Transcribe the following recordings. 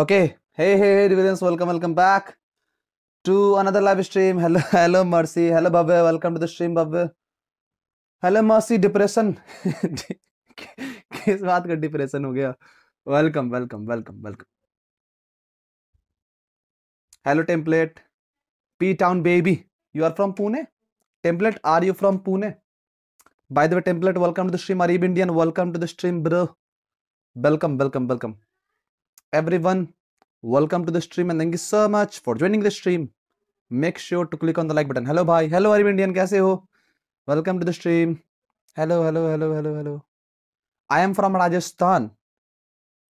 okay hey hey hey dividends welcome welcome back to another live stream hello hello mercy hello bhavya welcome to the stream bhavya hello mercy depression किस बात का depression हो गया welcome welcome welcome welcome hello template P town baby you are from Pune template are you from Pune by the way template welcome to the stream Areeb Indian welcome to the stream bro welcome welcome welcome everyone welcome to the stream and thank you so much for joining the stream make sure to click on the like button hello bhai hello arab indian kaise ho welcome to the stream hello hello hello hello hello i am from rajasthan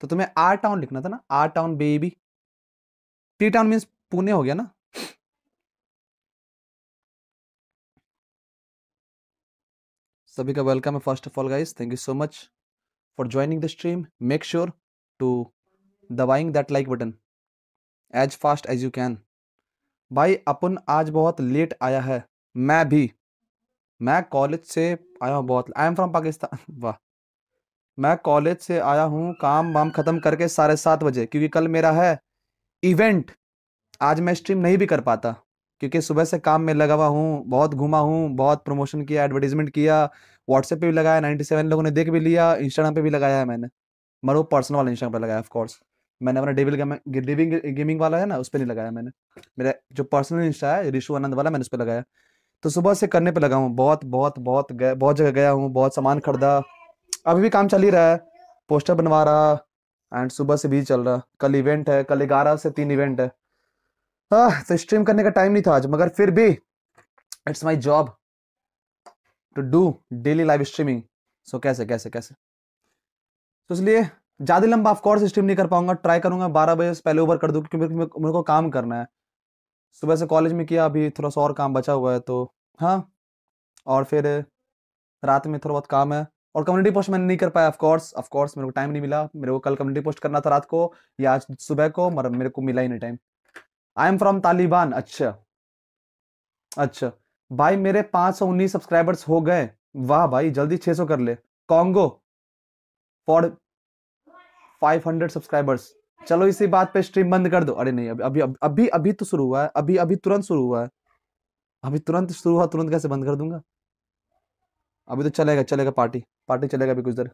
तो तुम्हें our town लिखना था ना R town baby T town means Pune हो गया ना सभी का वेलकम है first of all guys thank you so much for joining the stream make sure to दबाइंग that like button as fast as you can भाई अपन आज बहुत लेट आया है मैं भी मैं कॉलेज से आया हूँ बहुत आई एम फ्रॉम पाकिस्तान वाह मैं कॉलेज से आया हूँ काम वाम ख़त्म करके साढ़े सात बजे क्योंकि कल मेरा है इवेंट आज मैं स्ट्रीम नहीं भी कर पाता क्योंकि सुबह से काम में लगा हुआ हूँ बहुत घूमा हूँ बहुत प्रमोशन किया एडवर्टीजमेंट किया व्हाट्सएप पे भी लगाया नाइन्टी सेवन लोगों ने देख भी लिया इंस्टाग्राम पे भी लगाया है मैंने मगर वो पर्सनल वाला इंस्टाग्राम पर लगाया ऑफकोर्स मैंने अपना डेविल गेमिंग गेमिंग वाला है ना उस पर नहीं लगाया मैंने मेरा जो पर्सनल इंस्टा है रिशु आनंद वाला मैंने उस पर लगाया तो सुबह से करने पे लगा हूँ बहुत बहुत बहुत गया बहुत जगह गया हूँ बहुत सामान खरीदा अभी भी काम चल ही रहा है पोस्टर बनवा रहा एंड सुबह से भी चल रहा कल इवेंट है कल ग्यारह से तीन इवेंट है आ, तो स्ट्रीम करने का टाइम नहीं था आज मगर फिर भी it's my job to do daily live streaming so कैसे कैसे कैसे तो इसलिए ज़्यादा लंबा ऑफकोर्स स्ट्रीम नहीं कर पाऊंगा ट्राई करूंगा बारह बजे से पहले ओवर कर दूँ क्योंकि मेरे को काम करना है सुबह से कॉलेज में किया अभी थोड़ा सा और काम बचा हुआ है तो हाँ और फिर रात में थोड़ा बहुत काम है और कम्युनिटी पोस्ट मैंने नहीं कर पाया ऑफकोर्स ऑफकोर्स मेरे को टाइम नहीं मिला मेरे को कल कम्युनिटी पोस्ट करना था रात को या आज सुबह को मगर मेरे को मिला ही नहीं time I am from Taliban अच्छा अच्छा भाई मेरे सौ उन्नीस सब्सक्राइबर्स हो गए वाह भाई जल्दी सौ कर ले कॉन्गो फॉर 500 सब्सक्राइबर्स चलो इसी बात पे स्ट्रीम बंद कर दो अरे नहीं अभी अभी अभी अभी, अभी तो शुरू हुआ है अभी अभी तुरंत शुरू हुआ है अभी तुरंत शुरू हुआ तुरंत कैसे बंद कर दूंगा अभी तो चलेगा चलेगा पार्टी पार्टी चलेगा अभी कुछ देर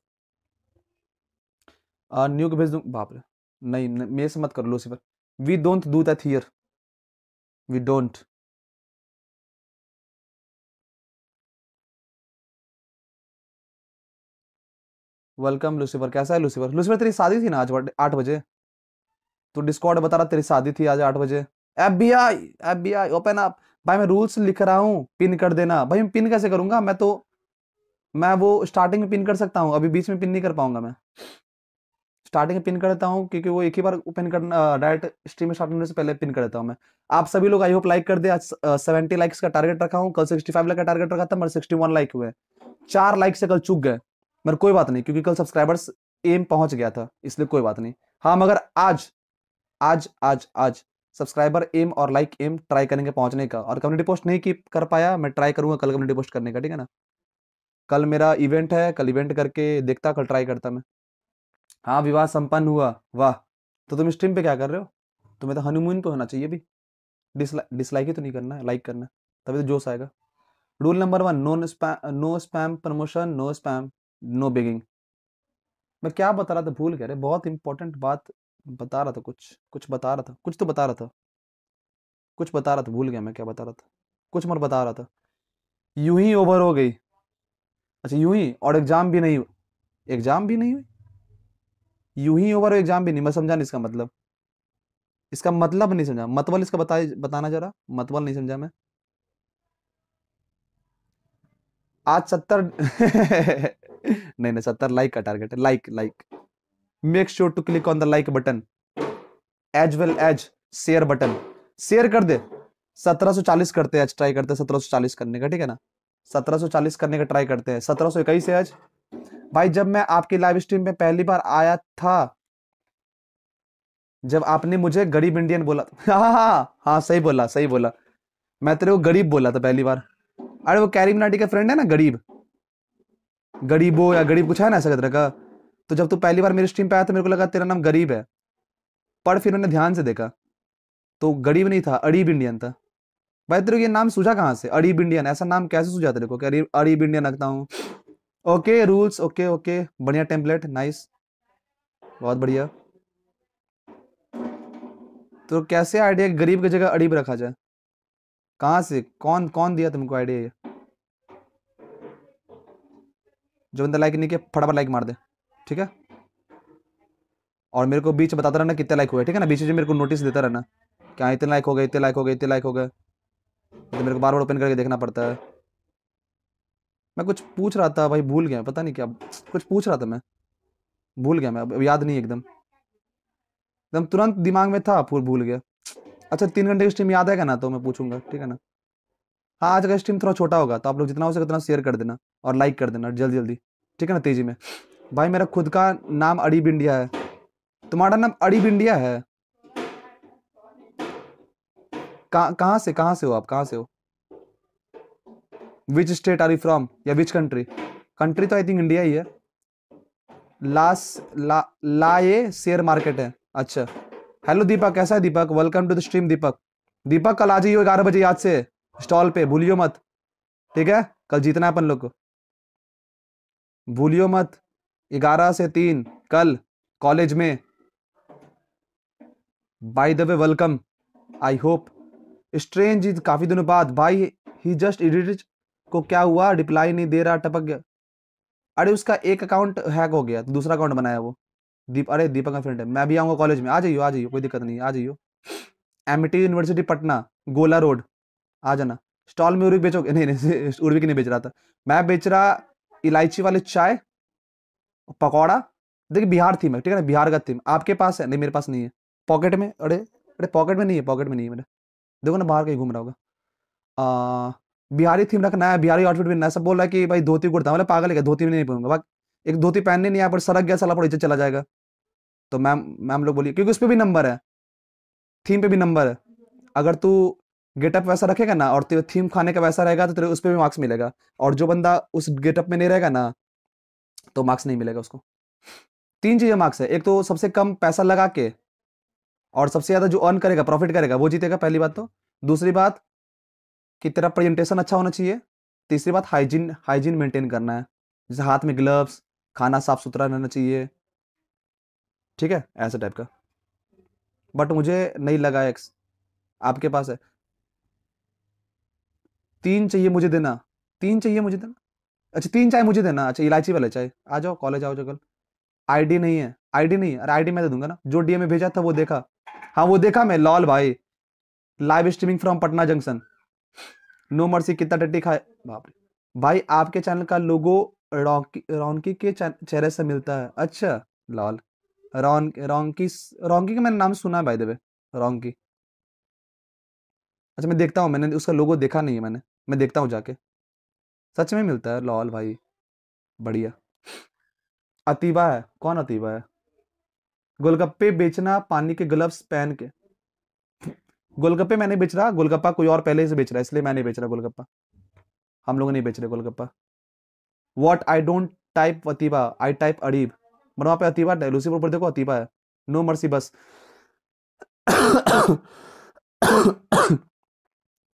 न्यू को भेज दूंगा बाप रे नहीं, नहीं मेरे से मत करो Lucifer we don't do that here we don't welcome Lucifer कैसा है लूसीफर लूसीफर तेरी शादी थी ना आज आठ बजे तो डिस्कॉर्ड बता रहा तेरी शादी थी आज आठ बजे F B I F B I open आप भाई मैं रूल्स लिख रहा हूँ पिन कर देना भाई मैं पिन कैसे करूंगा मैं तो मैं वो स्टार्टिंग में पिन कर सकता हूँ अभी बीच में पिन नहीं कर पाऊंगा मैं स्टार्टिंग में पिन करता हूँ क्योंकि वो एक ही बार ओपन करना डायरेक्ट स्ट्रीम स्टार्ट करने से पहले पिन कर देता हूँ मैं आप सभी लोग आई होप लाइक कर दे आज सेवेंटी लाइक्स का टारगेट रखा हूँ कल सिक्सटी फाइव लाइक का टारगेट रखा था मेरे सिक्सटी वन लाइक हुए चार लाइक से कल चुक गए मगर कोई बात नहीं क्योंकि कल सब्सक्राइबर्स एम पहुंच गया था इसलिए कोई बात नहीं हाँ मगर आज आज आज आज सब्सक्राइबर एम और लाइक एम ट्राई करेंगे पहुंचने का और कम्युनिटी पोस्ट नहीं की कर पाया मैं ट्राई करूंगा कल कम्युनिटी पोस्ट करने का ठीक है ना कल मेरा इवेंट है कल इवेंट करके देखता कल ट्राई करता मैं हाँ विवाह संपन्न हुआ वाह तो तुम स्ट्रीम पे क्या कर रहे हो तुम्हें तो हनीमून पे होना चाहिए भी डिसला डिसलाइक ही तो नहीं करना लाइक करना तभी तो जोश आएगा rule number one no spam no spam promotion no spam no begging मैं क्या बता रहा था भूल गया रे बहुत इंपॉर्टेंट बात बता रहा था कुछ कुछ बता रहा था कुछ तो बता रहा था कुछ बता रहा था भूल गया मैं क्या बता रहा था कुछ मर बता रहा था यूं ही ओवर हो गई अच्छा यूं ही और एग्जाम भी नहीं एग्जाम भी नहीं हुई यूं ही ओवर एग्जाम भी नहीं मैं समझा नहीं इसका मतलब इसका मतलब नहीं समझा मतवल इसका बता बताना जरा मतवल नहीं समझा मैं आज सत्तर नहीं नहीं सत्तर लाइक का टारगेट है like like make sure to click on the like button as well as share button share कर दे 1740 करते हैं आज ट्राई करते हैं 1740 करने का ठीक है ना 1740 करने का ट्राई करते हैं इक्कीस है आज भाई जब मैं आपकी लाइव स्ट्रीम में पहली बार आया था जब आपने मुझे गरीब इंडियन बोला हाँ, हाँ हाँ हाँ सही बोला सही बोला मैं तेरे को गरीब बोला था पहली बार अरे वो कैरी मिनाटी का फ्रेंड है ना गरीब गरीबो या गरीब कुछ है ना ऐसा तरह का तो जब तू पहली बार मेरी स्ट्रीम पे आया तो मेरे को लगा तेरा नाम गरीब है पर फिर उन्होंने ध्यान से देखा तो गरीब नहीं था अरीब इंडियन था भाई तेरे को ये नाम सूझा कहाँ से अरीब इंडियन ऐसा नाम कैसे सूझा तेरे को अरीब अरीब इंडियन रखता हूँ ओके रूल्स ओके ओके बढ़िया टेम्पलेट नाइस बहुत बढ़िया तो कैसे आइडिया गरीब की जगह अरीब रखा जाए कहाँ से कौन कौन दिया तुमको आइडिया जो बंदा लाइक नहीं किया फटाफट लाइक मार दे ठीक है और मेरे को बीच बताता रहना कितने लाइक हुए ठीक है ना बीच में मेरे को नोटिस देता रहना क्या हाँ, इतने लाइक हो गए इतने लाइक हो गए इतने लाइक हो गए तो मेरे को बार बार ओपन करके देखना पड़ता है मैं कुछ पूछ रहा था भाई भूल गया पता नहीं क्या कुछ पूछ रहा था मैं भूल गया मैं अब याद नहीं एकदम एकदम तुरंत दिमाग में था फिर भूल गया अच्छा तीन घंटे की स्ट्रीम याद आएगा ना तो मैं पूछूंगा ठीक है ना हाँ आज का स्ट्रीम थोड़ा छोटा होगा तो आप लोग जितना हो सके उतना शेयर कर देना और लाइक कर देना जल्दी जल्दी ठीक है ना तेजी में भाई मेरा खुद का नाम अड़ीब इंडिया है तुम्हारा नाम अड़ीब इंडिया है कहाँ से कहाँ से हो आप कहाँ से हो which state are you from या विच कंट्री कंट्री तो आई थिंक इंडिया ही है लास ला ला ये शेयर मार्केट है अच्छा हेलो दीपक कैसा है Deepak welcome to the stream Deepak Deepak कल आ जाइए ग्यारह बजे याद से स्टॉल पे भूलियो मत ठीक है कल जीतना है अपन लोग को भूलियो मत ग्यारह से तीन कल कॉलेज में by the way welcome I hope strange is काफी दिनों बाद भाई ही जस्ट इडिट को क्या हुआ रिप्लाई नहीं दे रहा टपक गया अरे उसका एक अकाउंट हैक हो गया दूसरा अकाउंट बनाया वो दीप अरे दीपक का फ्रेंड है मैं भी आऊंगा कॉलेज में आ जाइयो आ जाइयो कोई दिक्कत नहीं आ जाइयो एमिटी यूनिवर्सिटी पटना गोला रोड आ जाना स्टॉल में उर्विक बेचोगे नहीं नहीं उर्विक नहीं बेच रहा था मैं बेच रहा इलायची वाले चाय पकौड़ा देखिए बिहार थीम है ठीक है ना बिहार का थीम आपके पास है नहीं मेरे पास नहीं है पॉकेट में अरे अरे पॉकेट में नहीं है पॉकेट में नहीं है मेरे देखो ना बाहर कहीं घूम रहा होगा बिहारी थीम रखना है बिहारी आउटफिट भी है सब बोल रहा है कि भाई धोती कुर्ता मतलब पागल है धोती में नहीं पहनूंगा एक धोती पहनने नहीं आया पर सड़क गया साला पर चला जाएगा तो मैम मैम लोग बोलिए क्योंकि उस पर भी नंबर है थीम पे भी नंबर है अगर तू गेटअप वैसा रखेगा ना और तेरे थीम खाने का वैसा रहेगा तो तेरे उस पर भी मार्क्स मिलेगा और जो बंदा उस गेटअप में नहीं रहेगा ना तो मार्क्स नहीं मिलेगा उसको तीन चीज़ें मार्क्स है एक तो सबसे कम पैसा लगा के और सबसे ज़्यादा जो अर्न करेगा प्रॉफिट करेगा वो जीतेगा पहली बात तो दूसरी बात कि तेरा प्रेजेंटेशन अच्छा होना चाहिए तीसरी बात हाइजीन हाइजीन मेंटेन करना है जैसे हाथ में ग्लव्स खाना साफ सुथरा रहना चाहिए ठीक है ऐसे टाइप का बट मुझे नहीं लगा एक्स आपके पास है तीन चाहिए मुझे देना तीन चाहिए मुझे देना अच्छा तीन चाय मुझे देना अच्छा इलायची वाला चाय आ जाओ कॉलेज आओ जाओ कल आईडी नहीं है आईडी नहीं है अरे आईडी मैं दे दूंगा ना जो डीएम में भेजा था वो देखा हाँ वो देखा मैं लॉल भाई live streaming from Patna junction no mercy कितना टट्टी खाए बाप रे भाई आपके चैनल का लोगो रॉन्की रॉन्की के चेहरे से मिलता है अच्छा लॉल रॉन रॉन्की रॉन्की का मैंने नाम सुना है भाई देवे रॉन्की अच्छा मैं देखता हूँ मैंने उसका लोगो देखा नहीं है मैंने मैं देखता हूँ जाके सच में मिलता है लॉल भाई बढ़िया अतीबा है कौन अतीबा है गोलगप्पे बेचना पानी के ग्लव्स पहन के गोलगप्पे मैंने बेच रहा गोलगप्पा कोई और पहले से बेच रहा है इसलिए मैं नहीं बेच रहा गोलगप्पा हम लोग नहीं बेच रहे golgappa what I don't type Ateeba I type Areeb मगर वहां पे अतीबा लूसीफर देखो अतीबा है नो मर्सी बस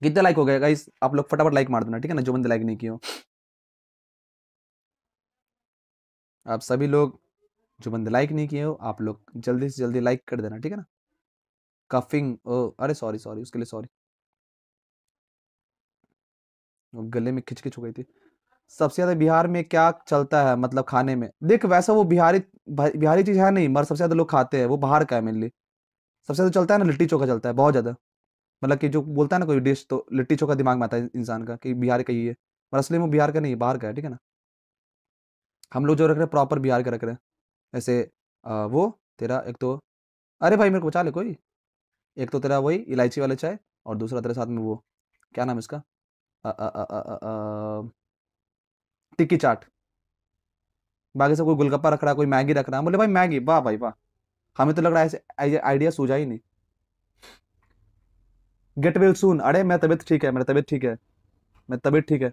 कितना लाइक हो गया गाइस आप लोग फटाफट लाइक मार देना ठीक है ना जो बंदे लाइक नहीं किए आप सभी लोग जो बंदे लाइक नहीं किए हो आप लोग जल्दी से जल्दी लाइक कर देना ठीक है ना कफिंग ओ अरे सॉरी सॉरी उसके लिए सॉरी गले में खिच हो गई थी सबसे ज्यादा बिहार में क्या चलता है मतलब खाने में देख वैसा वो बिहारी बिहारी चीज है नहीं मगर सबसे ज्यादा लोग खाते हैं वो बाहर का है मेनली सबसे ज्यादा चलता है ना लिट्टी चोखा चलता है बहुत ज्यादा मतलब कि जो बोलता है ना कोई डिश तो लिट्टी चोखा दिमाग में आता है इंसान का कि बिहार का ही है पर असली में बिहार का नहीं बाहर का है ठीक है ना हम लोग जो रख रहे हैं प्रॉपर बिहार का रख रहे हैं ऐसे आ, वो तेरा एक तो अरे भाई मेरे को बचा ले कोई एक तो तेरा वही इलायची वाले चाय और दूसरा तेरे साथ में वो क्या नाम इसका टिक्की चाट बाकी सब कोई गुलगप्पा रख रहा है कोई मैगी रख रहा है बोले भाई मैगी वाह भाई वाह हमें तो लग रहा है ऐसे आइडिया सूझा ही नहीं गेट वेल सुन अरे मैं तबीयत ठीक है मेरा तबीयत ठीक है मैं तबीयत ठीक है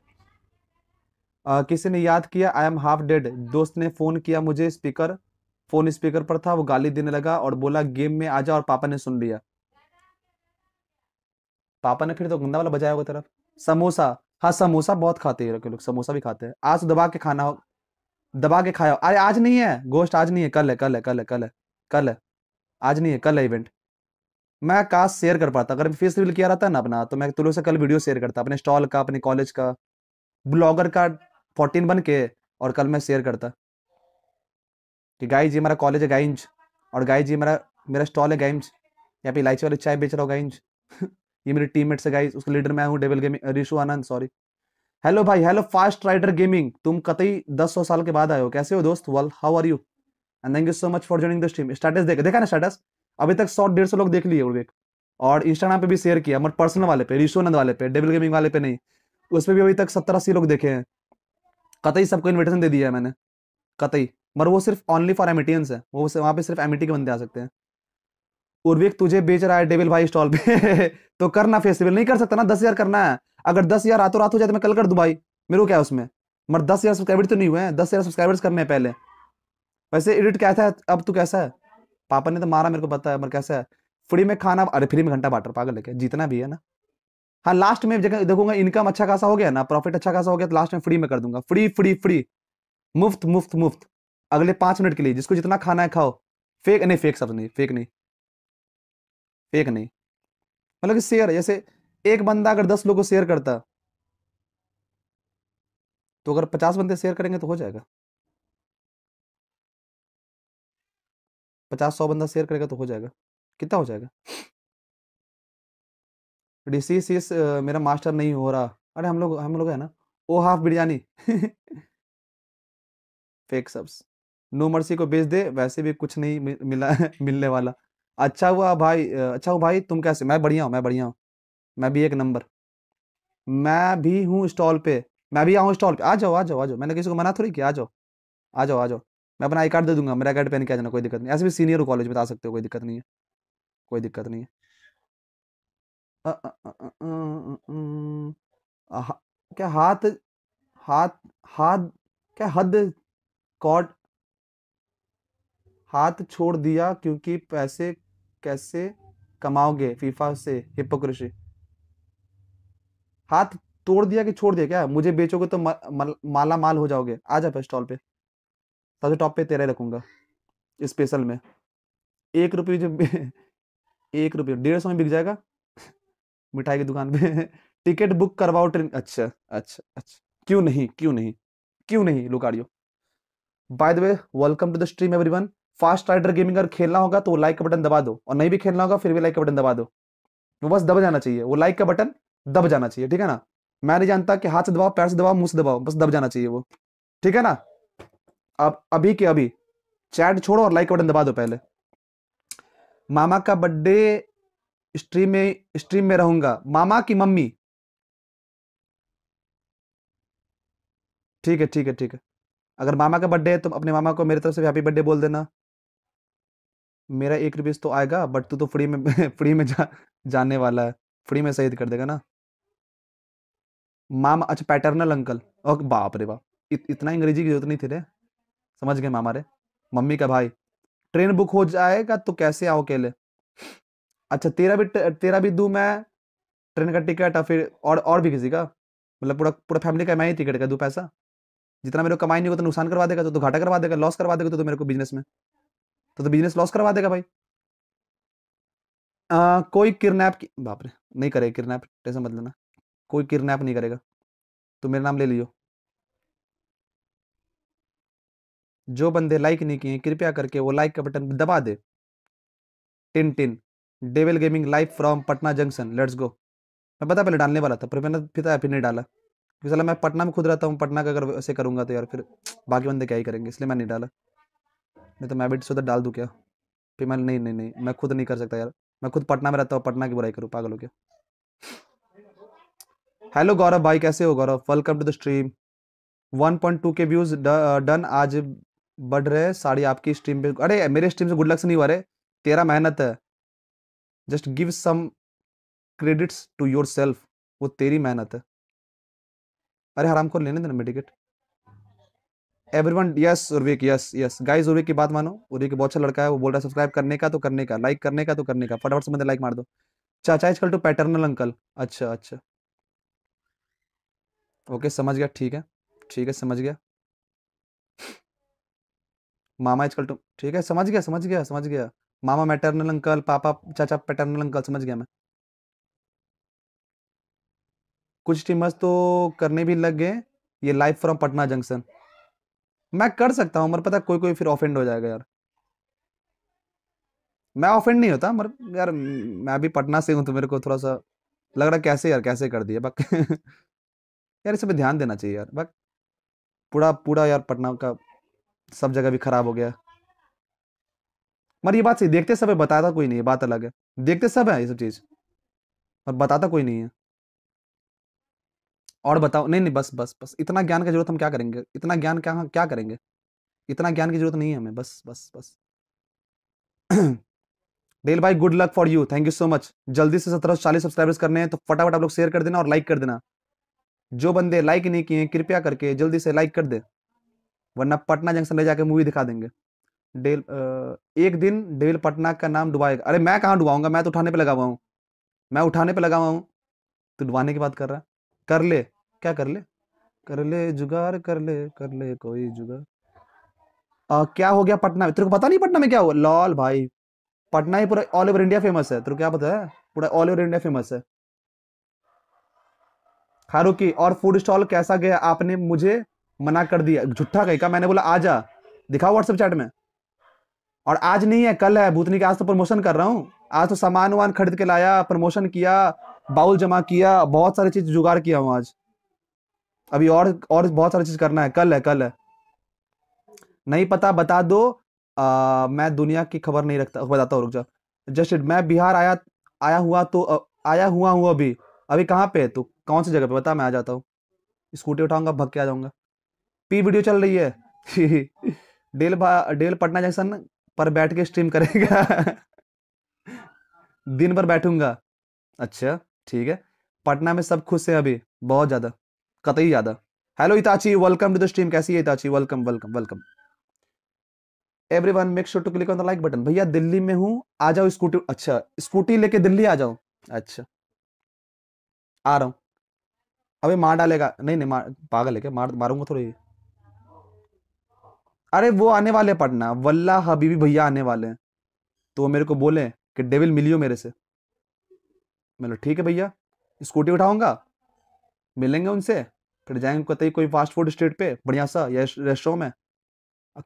आ, किसी ने याद किया आई एम हाफ डेड दोस्त ने फोन किया मुझे स्पीकर फोन स्पीकर पर था वो गाली देने लगा और बोला गेम में आजा और पापा ने सुन लिया पापा ने फिर तो गंदा वाला बजाया होगा तरफ समोसा हाँ समोसा बहुत खाते हैं लोग समोसा भी खाते हैं आज दबा के खाना हो दबा के खाया अरे आज नहीं है गोश्त आज नहीं है कल है कल है कल है कल है कल है आज नहीं है कल है इवेंट मैं कास्ट शेयर कर पाता अगर फेस रिवील किया रहता ना अपना तो मैं तुलो से कल वीडियो शेयर करता अपने स्टॉल का अपने कॉलेज का ब्लॉगर का फोर्टीन बन के और कल मैं शेयर करता कि गाय जी मेरा कॉलेज है गाइंज और गाय जी मेरा मेरा स्टॉल है गाइंज या फिर इलायची वाली चाय बेच रहा हूँ गाइंज ये मेरी टीममेट्स है गाइज उसका लीडर मैं हूँ डेबल gaming Rishu Anand sorry hello भाई हेलो फास्ट राइडर गेमिंग तुम कतई दस सौ साल के बाद आए हो कैसे हो दोस्त well how are you and thank you so much for joining the stream status देख देखा ना स्टेटस अभी तक सौ डेढ़ सौ लोग देख लिए उर्वेक और इंस्टाग्राम पे भी शेयर किया मगर पर्सनल वाले पे ऋषोनंद वाले पे डेबल गेमिंग वाले पे नहीं उस पर भी अभी तक सत्तर अस्सी लोग देखे हैं कतई सबको इन्विटेशन दे दिया है मैंने कतई मगर वो सिर्फ ओनली फॉर एमिटियंस है वो वहाँ पे सिर्फ एमिटी के बंदे आ सकते हैं उर्वेक तुझे बेच रहा है डेविल भाई स्टॉल पे तो करना फेस्टिवल नहीं कर सकता ना दस हजार करना है अगर दस हजार रातों रात हो जाए तो मैं कल कर दू भाई मेरे को क्या है उसमें मगर दस हजार सब्सक्राइबर तो नहीं हुए हैं दस हजार सब्सक्राइबर्स करने हैं पहले वैसे एडिट कैसा है अब तू कैसा है पापा ने तो मारा मेरे को पता है मेरे मतलब कैसे फ्री में खाना अरे फ्री में घंटा बाटर पागल लेके जितना भी है ना हाँ लास्ट में जगह देखूंगा इनकम अच्छा खासा हो गया ना प्रॉफिट अच्छा खासा हो गया तो लास्ट में फ्री में कर दूंगा फ्री फ्री फ्री मुफ्त मुफ्त मुफ्त अगले पांच मिनट के लिए जिसको जितना खाना है खाओ फेक नहीं फेक सब नहीं फेक नहीं फेक नहीं मतलब कि शेयर जैसे एक बंदा अगर दस लोग को शेयर करता तो अगर पचास बंदे शेयर करेंगे तो हो जाएगा पचास सौ बंदा शेयर करेगा तो हो जाएगा कितना हो जाएगा डिसीस इस मेरा मास्टर नहीं हो रहा अरे हम लोग हम लोग है ना oh half biryani fake subs no mercy को बेच दे वैसे भी कुछ नहीं मिला मिलने वाला अच्छा हुआ भाई अच्छा हुआ भाई तुम कैसे मैं बढ़िया हूँ मैं बढ़िया हूँ मैं भी एक नंबर मैं भी हूँ स्टॉल पे मैं भी आऊँ स्टॉल पे आ जाओ आ जाओ आ जाओ मैंने किसी को मना थोड़ी किया आ जाओ आ जाओ आ जाओ मैं अपना आई कार्ड दे दूंगा मेरा कार्ड पहन के आ जाना कोई दिक्कत नहीं ऐसे भी सीनियर कॉलेज में आ सकते हो कोई दिक्कत नहीं है कोई दिक्कत नहीं है क्या हाथ हाथ हाथ क्या हद कॉट हाथ छोड़ दिया क्योंकि पैसे कैसे कमाओगे फीफा से हिपोक्रेसी हाथ तोड़ दिया कि छोड़ दिया क्या मुझे बेचोगे तो म, म, माला माल हो जाओगे आ जा पे स्टॉल पे सबसे टॉप पे तेरह ही रखूंगा स्पेशल में एक रुपये जो एक रुपये डेढ़ सौ में बिक जाएगा मिठाई की दुकान पे टिकट बुक करवाओ ट्रेन अच्छा अच्छा अच्छा क्यों नहीं क्यों नहीं क्यों नहीं Lucario by the way welcome to the stream everyone fast rider gaming अगर खेलना होगा तो लाइक का बटन दबा दो और नहीं भी खेलना होगा फिर भी लाइक का बटन दबा दो वो बस दब जाना चाहिए वो लाइक का बटन दब जाना चाहिए ठीक है ना मैं नहीं जानता कि हाथ से दबाओ पैर से दबाओ मुंह से दबाओ बस दब जाना चाहिए वो ठीक है ना अब अभी के अभी चैट छोड़ो और लाइक बटन दबा दो पहले मामा का बर्थडे स्ट्रीम में स्ट्रीम में रहूंगा मामा की मम्मी ठीक है ठीक है ठीक है अगर मामा का बर्थडे है तो अपने मामा को मेरी तरफ से हैप्पी बर्थडे बोल देना मेरा एक रुपीज तो आएगा बट तू तो फ्री में फ्री में जा जाने वाला है फ्री में शहीद कर देगा ना मामा अच्छा पैटर्नल अंकल ओके बाप रे बाप इत, इतना अंग्रेजी की जरूरत नहीं थी रे समझ गए मामा रे मम्मी का भाई ट्रेन बुक हो जाएगा तो कैसे आओ अकेले अच्छा तेरा भी तेरा भी दू मैं ट्रेन का टिकट और फिर और और भी किसी का मतलब पूरा पूरा फैमिली का मैं ही टिकट का दू पैसा जितना मेरे को कमाई नहीं होगा तो नुकसान करवा देगा तो, तो घाटा करवा देगा लॉस करवा देगा तो, तो मेरे को बिजनेस में तो तो बिजनेस लॉस करवा देगा भाई आ, कोई किडनैप बाप रे नहीं करेगा किडनैप ऐसा मत लेना कोई किडनैप नहीं करेगा तो मेरा नाम ले लियो जो बंदे लाइक नहीं किए कृपया करके वो लाइक का बटन दबा दे tin tin devil gaming live from Patna junction let's go मैं पता पहले डालने वाला था पर मैंने फिर फिर तो नहीं डाला क्योंकि चला मैं पटना में खुद रहता हूँ पटना का अगर ऐसे करूँगा तो यार फिर बाकी बंदे क्या ही करेंगे इसलिए मैं नहीं डाला नहीं तो मैं भी सोचा डाल दूँ क्या फिर मैं नहीं नहीं नहीं मैं खुद नहीं कर सकता यार मैं खुद पटना में रहता हूँ पटना की बुराई करूँ पागल हो क्या हेलो गौरव भाई कैसे हो Gaurav welcome to the stream 1.2 K views done आज बढ़ रहे साड़ी आपकी स्ट्रीम पे अरे मेरे स्ट्रीम से गुड लक से नहीं हुआ रहे तेरा मेहनत है just give some credits to yourself वो तेरी मेहनत है अरे हराम को लेने देना मेडिकेट everyone yes Urvik yes yes guys Urvik की बात मानो उर्विक बहुत अच्छा लड़का है वो बोल रहा है सब्सक्राइब करने का तो करने का लाइक करने का तो करने का फटाफट से मतलब लाइक मार दो चाचा कल टू पैटर्नल अंकल अच्छा अच्छा ओके समझ गया ठीक है ठीक है समझ गया मामा इज कल टू ठीक है समझ गया समझ गया समझ गया मामा मैटरनल अंकल पापा चाचा पैटर्नल अंकल समझ गया मैं कुछ टीमर्स तो करने भी लग गए ये लाइव फ्रॉम पटना जंक्शन मैं कर सकता हूँ मगर पता कोई कोई फिर ऑफेंड हो जाएगा यार मैं ऑफेंड नहीं होता मगर यार मैं भी पटना से हूँ तो मेरे को थोड़ा सा लग रहा कैसे यार कैसे कर दिया बाकी यार इस पर ध्यान देना चाहिए यार बाकी पूरा पूरा यार पटना का सब जगह भी खराब हो गया मगर ये बात सही देखते है बताता कोई नहीं है बात अलग है देखते सब है ये सब चीज और बताता कोई नहीं है और बताओ नहीं नहीं बस बस बस इतना ज्ञान की जरूरत हम क्या करेंगे इतना ज्ञान क्या हाँ, क्या करेंगे इतना ज्ञान की जरूरत नहीं है हमें बस बस बस डेल भाई good luck for you thank you so much जल्दी से सत्रह सौ चालीस सब्सक्राइबर्स करने हैं तो फटाफट आप लोग शेयर कर देना और लाइक कर देना जो बंदे लाइक नहीं किए कृपया करके जल्दी से लाइक कर दे वरना पटना जंक्शन ले जाके मूवी दिखा देंगे डेल एक दिन डेल पटना का नाम डुबाएगा अरे मैं कहाँ डुबाऊंगा मैं तो उठाने पे लगा हुआ हूँ मैं उठाने पे लगा हुआ हूँ तो डुबाने की बात कर रहा है कर ले क्या कर ले कर ले जुगाड़ कर ले कर ले कोई जुगाड़ क्या हो गया पटना में तेरे को पता नहीं पटना में क्या हुआ लॉल भाई पटना ही पूरा ऑल ओवर इंडिया फेमस है तेरे को क्या पता है पूरा ऑल ओवर इंडिया फेमस है खारुकी और फूड स्टॉल कैसा गया आपने मुझे मना कर दिया झूठा कहीं का मैंने बोला आ जा दिखाओ व्हाट्सएप चैट में और आज नहीं है कल है भूतनी के आज तो प्रमोशन कर रहा हूँ आज तो सामान वान खरीद के लाया प्रमोशन किया बाउल जमा किया बहुत सारी चीज जुगाड़ किया हूँ आज अभी और और बहुत सारी चीज करना है कल है कल है नहीं पता बता दो आ, मैं दुनिया की खबर नहीं रखता बताता हूँ रुक जा जस्ट मैं बिहार आया आया हुआ तो आया हुआ हूँ अभी अभी कहाँ पे है तू कौन सी जगह पे बता मैं आ जाता हूँ स्कूटी उठाऊंगा भग के आ जाऊंगा पी वीडियो चल रही है डेल डेल पटना जंक्शन पर बैठ के स्ट्रीम करेगा दिन भर बैठूंगा अच्छा ठीक है पटना में सब खुश है अभी बहुत ज़्यादा कतई ज़्यादा hello Itachi welcome to the stream कैसी है Itachi welcome welcome welcome everyone one make sure to click on the like button भैया दिल्ली में हूँ आ जाओ स्कूटी अच्छा स्कूटी लेके दिल्ली आ जाओ अच्छा आ रहा हूँ अभी मार डालेगा नहीं नहीं मार पागल है क्या मार मारूंगा थोड़ी अरे वो आने वाले पटना वल्ला हबीबी भैया आने वाले हैं तो वो मेरे को बोले कि डेविल मिलियो मेरे से मैं ठीक है भैया स्कूटी उठाऊंगा मिलेंगे उनसे फिर जाएंगे कतई कोई फास्ट फूड स्ट्रीट पे बढ़िया सा या रेस्टोरों में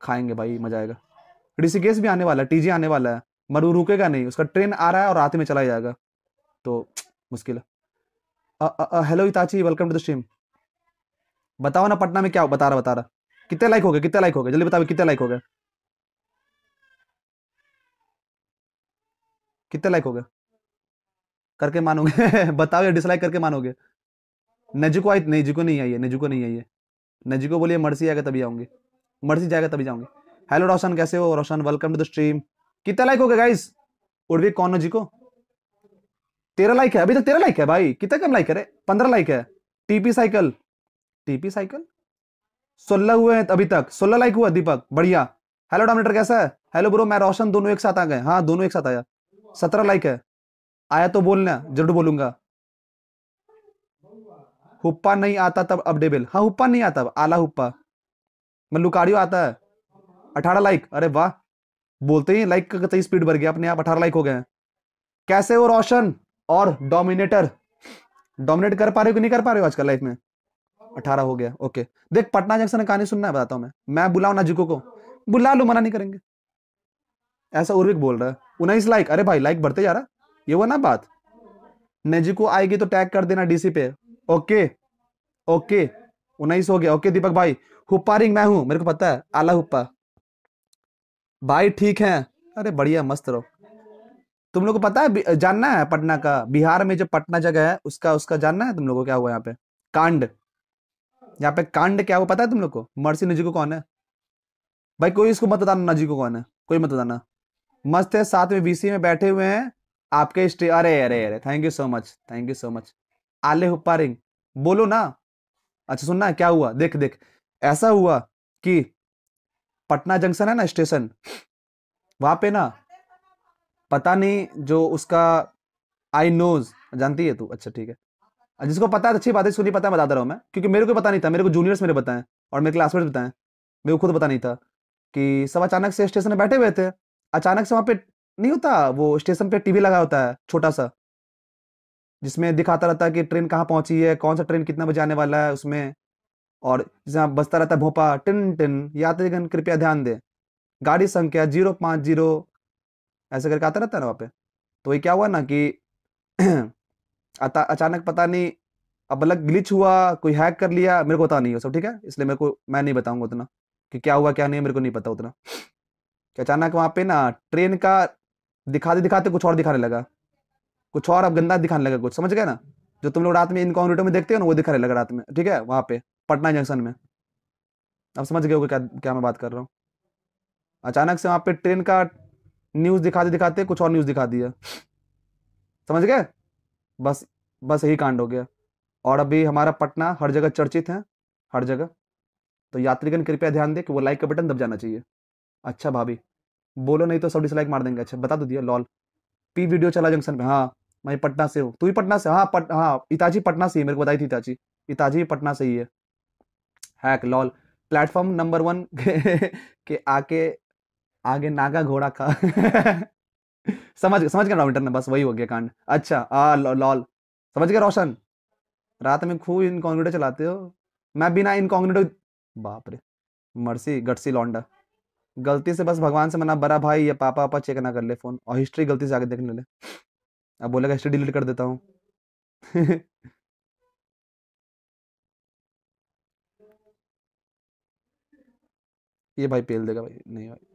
खाएंगे भाई मजा आएगा ऋषिकेश भी आने वाला है टीजी आने वाला है वो रुकेगा नहीं उसका ट्रेन आ रहा है और रात में चला जाएगा तो मुश्किल है hello Itachi welcome to the stream बताओ ना पटना में क्या बता रहा बता रहा कितने लाइक हो गए कितने लाइक हो गए जल्दी बताओ कितने लाइक हो गए कितने लाइक हो गए करके मानोगे बताओ या डिसलाइक करके मानोगे को आई को नहीं आई है को नहीं आई है को बोलिए मर्सी आएगा तभी आऊंगी मर्सी जाएगा तभी जाऊंगी हेलो रोशन कैसे हो Roshan welcome to the stream कितना लाइक हो गया गाइस उर्वी कौन जी को तेरह लाइक है अभी तक तो तेरह लाइक है भाई कितना कम लाइक है पंद्रह लाइक है टीपी साइकिल टीपी साइकिल सोलह हुए हैं अभी तक सोलह लाइक हुआ दीपक बढ़िया हेलो डोमिनेटर कैसा है हेलो ब्रो मैं रोशन दोनों एक साथ आ गए हाँ दोनों एक साथ आया सत्रह लाइक है आया तो बोलना जरूर बोलूंगा हुप्पा नहीं आता तब अपडेबल हाँ हुप्पा नहीं आता आला हुप्पा मैं लुकारियो आता है अठारह लाइक अरे वाह बोलते ही लाइक का स्पीड बढ़ गया अपने आप अठारह लाइक हो गए हैं कैसे हो रोशन और डोमिनेटर डोमिनेट कर पा रहे हो कि नहीं कर पा रहे हो आजकल लाइफ में अठारह हो गया ओके देख पटना जंक्शन का कहानी सुनना है बताता हूँ मैं मैं बुलाऊ ना जिको को बुला लो मना नहीं करेंगे ऐसा उर्विक बोल रहा है उन्नीस लाइक अरे भाई लाइक बढ़ते जा रहा ये वो ना बात नेजिको आएगी तो टैग कर देना डीसी पे ओके ओके उन्नीस हो गया ओके दीपक भाई हुपारिंग मैं हूं मेरे को पता है आला हुप्पा भाई ठीक है अरे बढ़िया मस्त रहो तुम लोग को पता है जानना है पटना का बिहार में जो पटना जगह है उसका उसका जानना है तुम लोगों को क्या हुआ यहाँ पे कांड यहाँ पे कांड क्या वो पता है तुम लोग को मर्सी नजीको कौन है भाई कोई इसको मत बताना नजीको कौन है कोई मत बताना मस्त है साथ में बीसी में बैठे हुए हैं आपके स्टे अरे अरे अरे thank you so much thank you so much आले हुप्पा रिंग बोलो ना अच्छा सुनना क्या हुआ देख देख ऐसा हुआ कि पटना जंक्शन है ना स्टेशन वहां पे ना पता नहीं जो उसका आई नोज जानती है तू अच्छा ठीक है जिसको पता है तो अच्छी बात है जिसको नहीं पता है दे रहा हूँ मैं क्योंकि मेरे को पता नहीं था मेरे को जूनियर्स मेरे बताएं और मेरे क्लासमेट्स बताएं मेरे को खुद पता नहीं था कि सब अचानक से स्टेशन में बैठे हुए थे अचानक से वहाँ पे नहीं होता वो स्टेशन पे टीवी लगा होता है छोटा सा जिसमें दिखाता रहता है कि ट्रेन कहाँ पहुँची है कौन सा ट्रेन कितना बजे आने वाला है उसमें और जहाँ बसता रहता है भोपा टिन टिन यात्रीगण कृपया ध्यान दें गाड़ी संख्या जीरो पाँच जीरो ऐसे करके आता रहता है ना वहाँ पे तो ये क्या हुआ ना कि आता अचानक पता नहीं अब अलग ग्लिच हुआ कोई हैक कर लिया मेरे को पता नहीं हो सब ठीक है इसलिए मेरे को मैं नहीं बताऊंगा उतना कि क्या हुआ क्या नहीं मेरे को नहीं पता उतना कि अचानक वहाँ पे ना ट्रेन का दिखाते दिखाते कुछ और दिखाने लगा कुछ और अब गंदा दिखाने लगा कुछ समझ गए ना जो तुम लोग रात में इनकाउंटर में देखते हो ना वो दिखाने लगा रात में ठीक है वहाँ पे पटना जंक्शन में अब समझ गए हो क्या क्या मैं बात कर रहा हूँ अचानक से वहाँ पे ट्रेन का न्यूज़ दिखाते दिखाते कुछ और न्यूज़ दिखा दिया समझ गए बस बस यही कांड हो गया और अभी हमारा पटना हर जगह चर्चित है हर जगह तो यात्रीगण कृपया ध्यान दें कि वो लाइक का बटन दब जाना चाहिए अच्छा भाभी बोलो नहीं तो सब डिसलाइक मार देंगे अच्छा बता दो तो दिया लॉल पी वीडियो चला जंक्शन पे हाँ मैं पटना से हूँ तू भी पटना से हाँ पट हाँ इताजी पटना से ही मेरे को बताई थी इताजी इताजी पटना से ही है hack lol platform number one के आके आगे नागा घोड़ा का समझ समझ गया राउटर ने बस वही हो गया कांड अच्छा आ लॉल समझ गया रोशन रात में खूब इनकॉन्ग्रेटो चलाते हो मैं बिना इनकॉन्ग्रेटो बाप रे मर्सी गटसी लौंडा गलती से बस भगवान से मना बड़ा भाई या पापा वापा चेक ना कर ले फोन और हिस्ट्री गलती से आगे देखने ले अब बोलेगा हिस्ट्री डिलीट कर देता हूँ ये भाई पेल देगा भाई नहीं भाई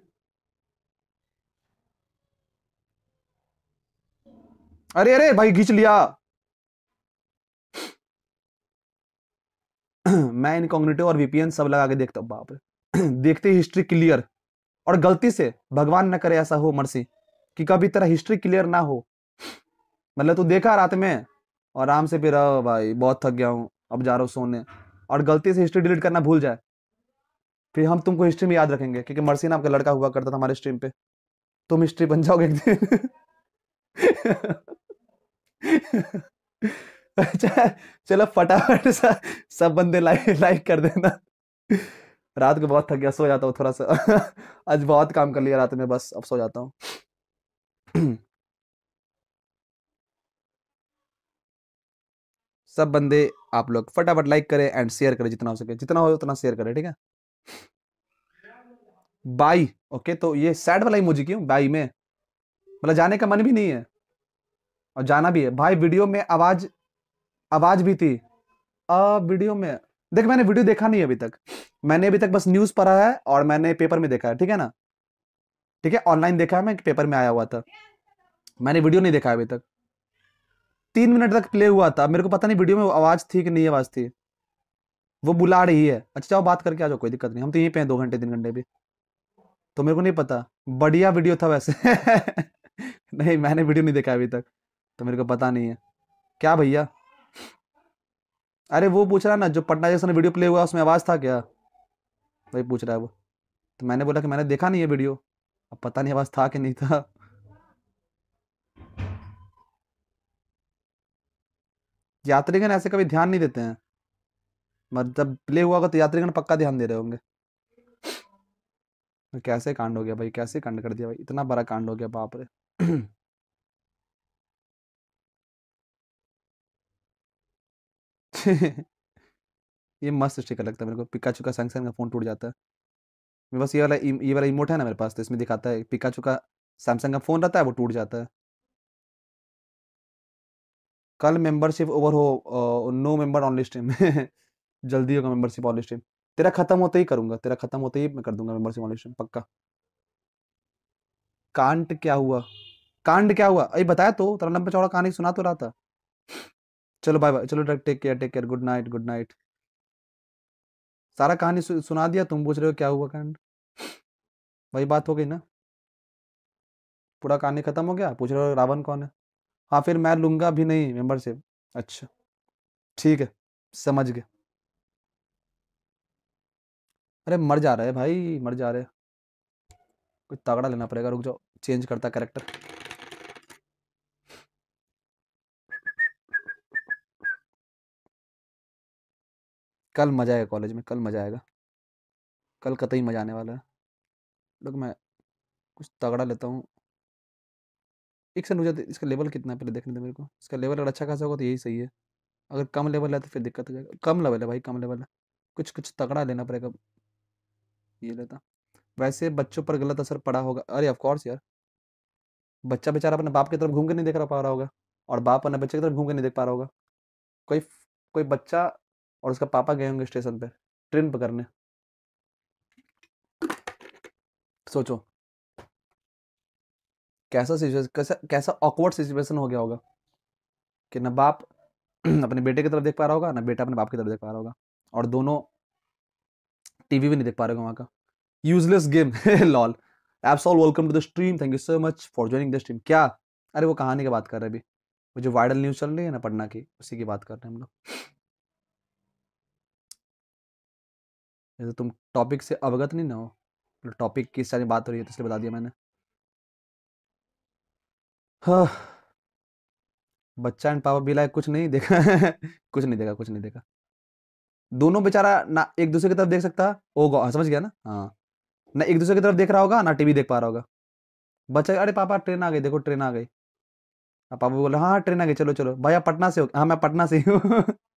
अरे अरे भाई खींच लिया मैं इनकॉग्निटिव और वीपीएन सब लगा के देखता बाप रे देखते हिस्ट्री क्लियर और गलती से भगवान ना करे ऐसा हो मर्सी कि कभी तेरा हिस्ट्री क्लियर ना हो मतलब तू देखा रात में और आराम से फिर भाई बहुत थक गया हूँ अब जा रहा हूँ सोने और गलती से हिस्ट्री डिलीट करना भूल जाए फिर हम तुमको हिस्ट्री में याद रखेंगे क्योंकि मर्सी नाम का लड़का हुआ करता था हमारे स्ट्रीम पे तुम हिस्ट्री बन जाओगे एक दिन अच्छा चलो फटाफट सा सब बंदे लाइक लाइक कर देना रात को बहुत थक गया सो जाता हूँ थोड़ा सा आज बहुत काम कर लिया रात में बस अब सो जाता हूँ सब बंदे आप लोग फटाफट लाइक करें एंड शेयर करें जितना हो सके जितना हो उतना शेयर करें ठीक है बाई ओके तो ये सैड वाला ही मुझे क्यों बाई में मतलब जाने का मन भी नहीं है और जाना भी है भाई वीडियो में आवाज आवाज भी थी आ, वीडियो में देख मैंने वीडियो देखा नहीं अभी तक मैंने अभी तक बस न्यूज पढ़ा है और मैंने पेपर में देखा है ठीक है ना ठीक है ऑनलाइन देखा है मैं पेपर में आया हुआ था मैंने वीडियो नहीं देखा अभी तक तीन मिनट तक प्ले हुआ था मेरे को पता नहीं वीडियो में आवाज थी कि नहीं आवाज थी वो बुला रही है अच्छा चाहो बात करके आ जाओ कोई दिक्कत नहीं हम तो यहीं पे हैं दो घंटे तीन घंटे भी तो मेरे को नहीं पता बढ़िया वीडियो था वैसे नहीं मैंने वीडियो नहीं देखा अभी तक तो मेरे को पता नहीं है क्या भैया अरे वो पूछ रहा है ना जो पटना जैसा वीडियो प्ले हुआ उसमें आवाज़ था क्या वही पूछ रहा है वो तो मैंने बोला कि मैंने देखा नहीं है वीडियो अब पता नहीं आवाज़ था कि नहीं था यात्रीगण ऐसे कभी ध्यान नहीं देते हैं मतलब जब प्ले हुआ होगा तो यात्रीगण पक्का ध्यान दे रहे होंगे तो कैसे कांड हो गया भाई कैसे कांड कर दिया भाई इतना बड़ा कांड हो गया बाप रे ये मस्त स्टिकर लगता है मेरे को पिकाचू का सैमसंग का फ़ोन टूट जाता है मेरे पास ये वाला ये वाला इमोट है ना मेरे पास तो इसमें दिखाता है पिकाचू का सैमसंग का फ़ोन रहता है वो टूट जाता है कल मेंबरशिप ओवर हो नो मेंबर ऑन लिस्ट जल्दी होगा मेंबरशिप ऑन लिस्ट तेरा खत्म होते ही करूंगा तेरा खत्म होते ही मैं कर दूंगा मेंबरशिप ऑन लिस्ट पक्का कांड क्या हुआ कांड क्या हुआ अरे बताया तो तेरा लंबा चौड़ा कहानी सुना तो रहा था चलो बाय बाय चलो take care take care good night good night सारा कहानी सु, सुना दिया तुम पूछ रहे हो क्या हुआ कांड वही बात हो गई ना पूरा कहानी खत्म हो गया पूछ रहे हो रावण कौन है हाँ फिर मैं लूंगा भी नहीं मेंबरशिप अच्छा ठीक है समझ गए अरे मर जा रहे है भाई मर जा रहे कुछ तगड़ा लेना पड़ेगा रुक जाओ चेंज करता कैरेक्टर कल मज़ा आएगा कॉलेज में कल मज़ा आएगा कल कतई मज़ा आने वाला है लोग मैं कुछ तगड़ा लेता हूँ एक सर मुझे इसका लेवल कितना है पहले देखने दे मेरे को इसका लेवल अगर अच्छा खासा होगा तो यही सही है अगर कम लेवल है तो फिर दिक्कत हो जाएगा कम लेवल है भाई कम लेवल है कुछ कुछ तगड़ा लेना पड़ेगा ये लेता वैसे बच्चों पर गलत असर पड़ा होगा अरे ऑफकोर्स यार बच्चा बेचारा अपने बाप की तरफ घूम के नहीं देख रहा पा रहा होगा और बाप अपने बच्चे की तरफ घूम के नहीं देख पा रहा होगा कोई कोई बच्चा और उसका पापा गए होंगे स्टेशन पर ट्रेन पकड़ने सोचो कैसा सिचुएशन कैसा कैसा ऑकवर्ड सिचुएशन हो गया होगा कि ना बाप अपने बेटे की तरफ देख पा रहा होगा ना बेटा अपने बाप की तरफ देख पा रहा होगा और दोनों टीवी भी नहीं देख पा रहे वहाँ का useless game lol apps all welcome to the stream thank you so much for joining the stream क्या अरे वो कहानी की बात कर रहे हैं अभी वो जो वायरल न्यूज़ चल रही है ना पटना की उसी की बात कर रहे हैं हम लोग जैसे तो तुम टॉपिक से अवगत नहीं ना हो टॉपिक मतलब किस सारी बात हो रही है तो इसलिए बता दिया मैंने हाँ बच्चा एंड पापा भी लाए कुछ नहीं देखा कुछ नहीं देखा कुछ नहीं देखा दोनों बेचारा ना एक दूसरे की तरफ देख सकता ओ गो समझ गया ना हाँ ना एक दूसरे की तरफ देख रहा होगा ना टीवी देख पा रहा होगा बच्चा अरे पापा ट्रेन आ गई देखो ट्रेन आ गई पापा बोले हाँ, हाँ ट्रेन आ गई चलो चलो भैया पटना से हो हाँ मैं पटना से हूँ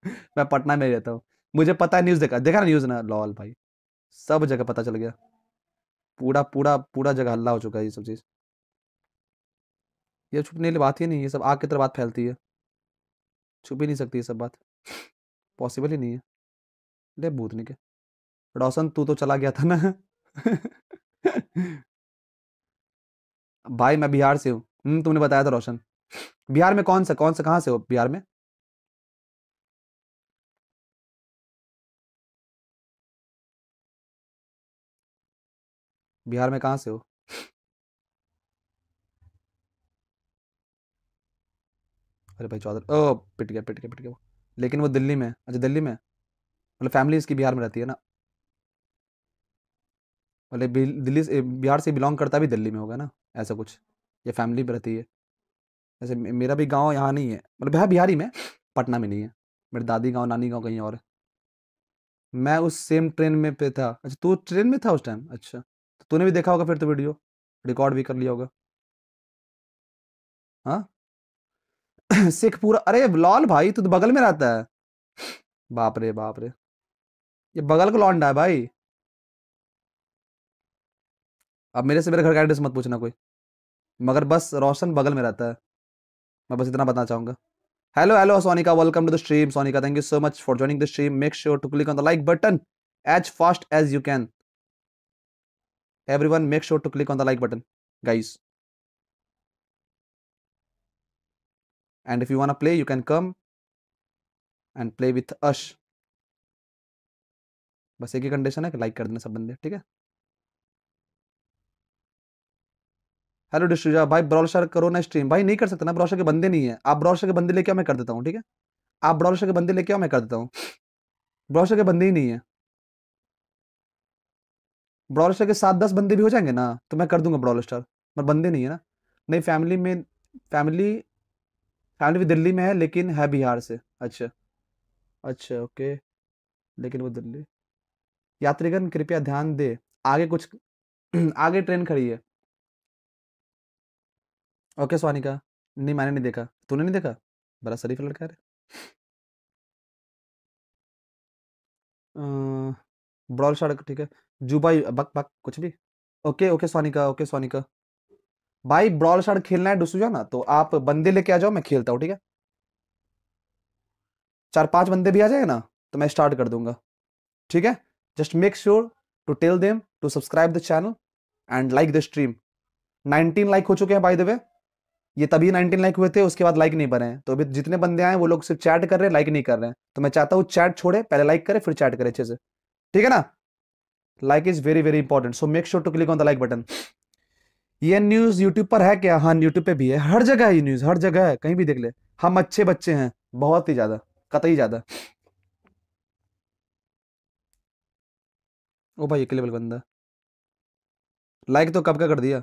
मैं पटना में रहता हूँ मुझे पता है न्यूज देखा देखा ना न्यूज ना लॉल भाई सब जगह पता चल गया पूरा पूरा पूरा जगह हल्ला हो चुका है ये सब चीज ये छुपने वाली बात ही नहीं ये सब आग की तरह बात फैलती है छुप ही नहीं सकती ये सब बात पॉसिबल ही नहीं है ले नहीं के रोशन तू तो चला गया था ना भाई मैं बिहार से हूँ हम्म, तुमने बताया था रोशन बिहार में कौन सा कौन सा कहाँ से हो बिहार में बिहार में कहाँ से हो अरे भाई चौधरी ओ पिट गया पिट गया पिट गया लेकिन वो दिल्ली में अच्छा दिल्ली में मतलब फैमिली इसकी बिहार में रहती है ना मतलब दिल्ली से बिहार से बिलोंग करता भी दिल्ली में होगा ना ऐसा कुछ या फैमिली में रहती है ऐसे मेरा भी गाँव यहाँ नहीं है मतलब है बिहार ही में पटना में नहीं है मेरे दादी गाँव नानी गाँव कहीं और मैं उस सेम ट्रेन में पे था अच्छा तू ट्रेन में था उस टाइम अच्छा तो तूने भी देखा होगा फिर तो वीडियो रिकॉर्ड भी कर लिया होगा हाँ सिख पूरा अरे लॉल भाई तू तो बगल में रहता है बाप रे बाप रे ये बगल का लौंडा है भाई अब मेरे से मेरे घर का एड्रेस मत पूछना कोई मगर बस रोशन बगल में रहता है मैं बस इतना बताना चाहूंगा hello hello Sonika welcome to the stream Sonika thank you so much for joining the stream make sure to click on the like button as fast as you can everyone make sure to click on the like button guys and if you want to play you can come and play with अश बस एक ही condition है कि like कर देना सब बंदे ठीक है हेलो डिस्ट्रीजा भाई ब्रॉलशर करो ना स्ट्रीम भाई नहीं कर सकता ना ब्रॉलशर के बंदे नहीं है आप ब्रॉलशर के बंदे लेके आओ मैं कर देता हूँ ठीक है आप ब्रॉलशर के बंदे लेके आओ मैं कर देता हूँ ब्रॉलशर के बंदे ही नहीं है ब्रॉल स्टार के सात दस बंदे भी हो जाएंगे ना तो मैं कर दूंगा ब्रॉल स्टार मगर बंदे नहीं है ना नहीं फैमिली में फैमिली फैमिली भी दिल्ली में है लेकिन है बिहार से अच्छा अच्छा ओके लेकिन वो दिल्ली यात्रीगण कृपया ध्यान दे आगे कुछ आगे ट्रेन खड़ी है ओके स्वानिका नहीं मैंने नहीं देखा तूने नहीं देखा बड़ा शरीफ लड़का है ब्रॉल शार्क ठीक है जुबा बक बक कुछ भी okay okay Sonika okay Sonika भाई ब्रॉल शार्ड खेलना है डुसुजा ना तो आप बंदे लेके आ जाओ मैं खेलता हूँ ठीक है चार पांच बंदे भी आ जाएगा ना तो मैं स्टार्ट कर दूंगा ठीक है just make sure to tell them to subscribe the channel and like the stream 19 like हो चुके हैं भाई देवे ये तभी 19 लाइक हुए थे उसके बाद लाइक नहीं बने हैं तो अभी जितने बंदे आए वो लोग सिर्फ चैट कर रहे हैं लाइक नहीं कर रहे हैं तो मैं चाहता हूँ चैट छोड़े पहले लाइक करे फिर चैट करे अच्छे से ठीक है ना like is very very important so make sure to click on the like button ये न्यूज यूट्यूब पर है क्या हाँ यूट्यूब पे भी है हर जगह है ये न्यूज हर जगह है कहीं भी देख ले हम अच्छे बच्चे हैं बहुत ही ज्यादा कतई ज्यादा ओ भाई अकेले बंदा लाइक तो कब का कर दिया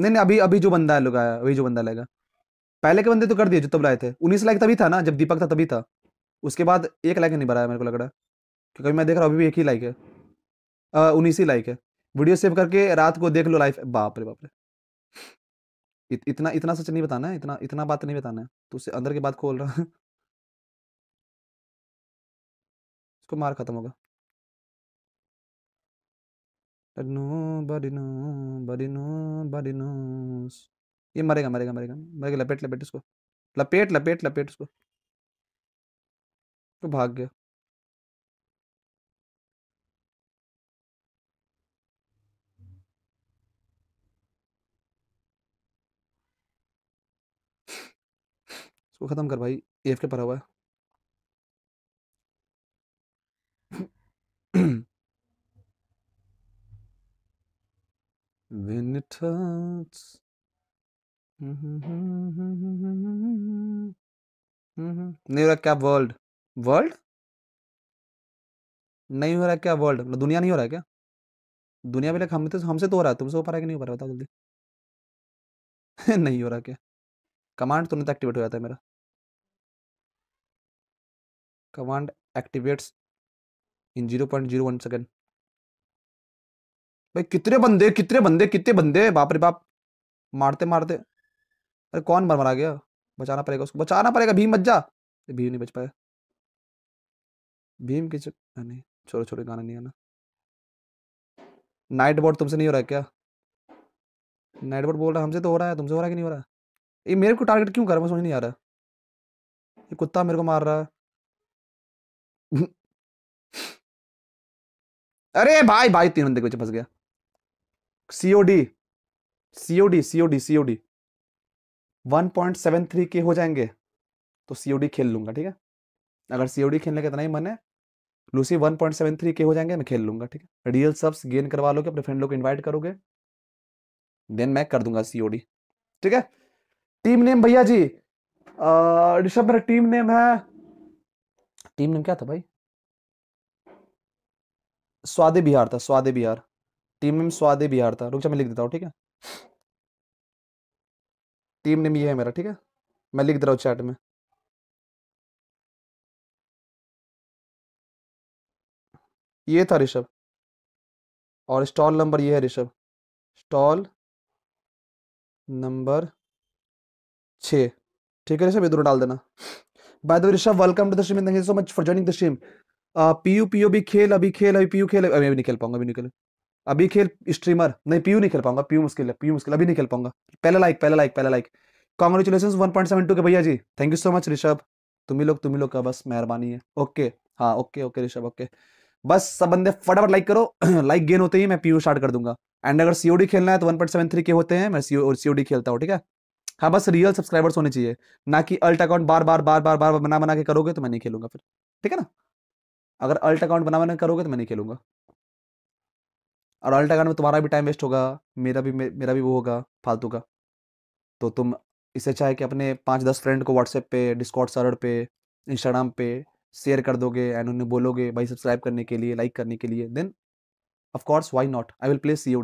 नहीं नहीं अभी अभी जो बंदा लोग आया अभी जो बंदा लगा पहले के बंदे तो कर दिए जो तब लाए थे उन्नीस लाइक तभी था ना जब दीपक था तभी था उसके बाद एक लाइक नहीं भरा मेरे को लग रहा है क्योंकि मैं देख रहा हूँ अभी भी एक ही लाइक है उन्नीस ही लाइक है वीडियो सेव करके रात को देख लो लाइफ बाप रे बाप रे इत, इतना इतना सच नहीं बताना है इतना इतना बात नहीं बताना है तो उसे अंदर की बात खोल रहा है इसको मार खत्म होगा nobody knows, nobody knows, nobody knows. ये मरेगा मरेगा मरेगा मरेगा लपेट लपेट इसको लपेट लपेट लपेट उसको तो भाग गया इसको ख़त्म कर भाई एफ के पर हुआ है When it hurts. नहीं हो रहा क्या वर्ल्ड वर्ल्ड नहीं हो रहा क्या वर्ल्ड मतलब दुनिया नहीं हो रहा है क्या दुनिया भी हम तो हमसे तो हो रहा है तुमसे हो पा रहा है कि नहीं हो पा रहा बताओ जल्दी नहीं हो रहा क्या कमांड तुरंत एक्टिवेट हो जाता है मेरा command activates in 0.01 second भाई कितने बंदे कितने बंदे कितने बंदे बाप रे बाप मारते मारते अरे कौन मर मरा गया बचाना पड़ेगा उसको बचाना पड़ेगा भीम बच जा भीम नहीं बच पाया भीम के नहीं छोरे छोरे गाना नहीं आना नाइट बोर्ड तुमसे नहीं हो रहा है क्या नाइट बोर्ड बोल रहा है हमसे तो हो रहा है तुमसे हो रहा है कि नहीं हो रहा है ये मेरे को टारगेट क्यों कर रहा है समझ नहीं आ रहा है ये कुत्ता मेरे को मार रहा है अरे भाई भाई तीन बंदे के पीछे फंस गया COD COD COD COD three K हो जाएंगे तो सीओडी खेल लूंगा ठीक है अगर सीओडी खेलने का इतना ही मन है लूसी थ्री के हो जाएंगे मैं खेल लूंगा ठीक है रियल सब्स गेन करवा लोगे अपने फ्रेंड लोग इन्वाइट करोगे देन मैं कर दूंगा सीओडी ठीक है टीम नेम भैया जी ऋषभ मेरा टीम नेम है टीम नेम क्या था भाई स्वादे बिहार था स्वादे बिहार टीम नेम स्वादे बिहार था रुक जा मैं लिख देता हूँ ठीक है टीम नेम ये है मेरा ठीक है मैं लिख दे रहा हूँ चैट में ये था ऋषभ और स्टॉल नंबर ये है ऋषभ स्टॉल नंबर छ ठीक है ऋषभ इधर डाल देना by the way Rishabh welcome to the stream thank you so much for joining the stream पीयू पीयू भी खेल अभी खेल अभी पीयू खेल अभी नहीं खेल पाऊंगा अभी नहीं खेल अभी खेल स्ट्रीमर नहीं पीयू नहीं खेल पाऊंगा पीयू मुश्किल है पीयू मुश्किल अभी नहीं खेल पाऊंगा पहला लाइक पहला लाइक पहला like congratulation one point seven two K भैया जी thank you so much Rishabh तुम्ही लोग तुम्ही लोग का बस मेहरबानी है ओके हाँ ओके ओके ऋषभ ओके बस सब बंदे फटाफट लाइक करो लाइक गेन होते ही मैं पीयू स्टार्ट कर दूंगा एंड अगर सीओडी खेलना है तो वन पॉइंट सेवन थ्री के होते हैं मैं सीओ और सीओडी खेलता हूँ ठीक है हाँ बस रियल सब्सक्राइबर्स होने चाहिए ना कि अल्ट अकाउंट बार बार बार बार बार बना बना के करोगे तो मैं नहीं खेलूंगा फिर ठीक है ना अगर अल्ट अकाउंट बना बना करोगे तो मैं नहीं खेलूंगा और अल्ट अकाउंट में तुम्हारा भी टाइम वेस्ट होगा मेरा भी मे, मेरा भी वो होगा फालतू का तो तुम इससे चाहे कि अपने पाँच दस फ्रेंड को व्हाट्सएप पे डिस्कॉट सर्वर पे इंस्टाग्राम पे शेयर कर दोगे एंड उन्हें बोलोगे भाई सब्सक्राइब करने के लिए लाइक करने के लिए then course why not I will play C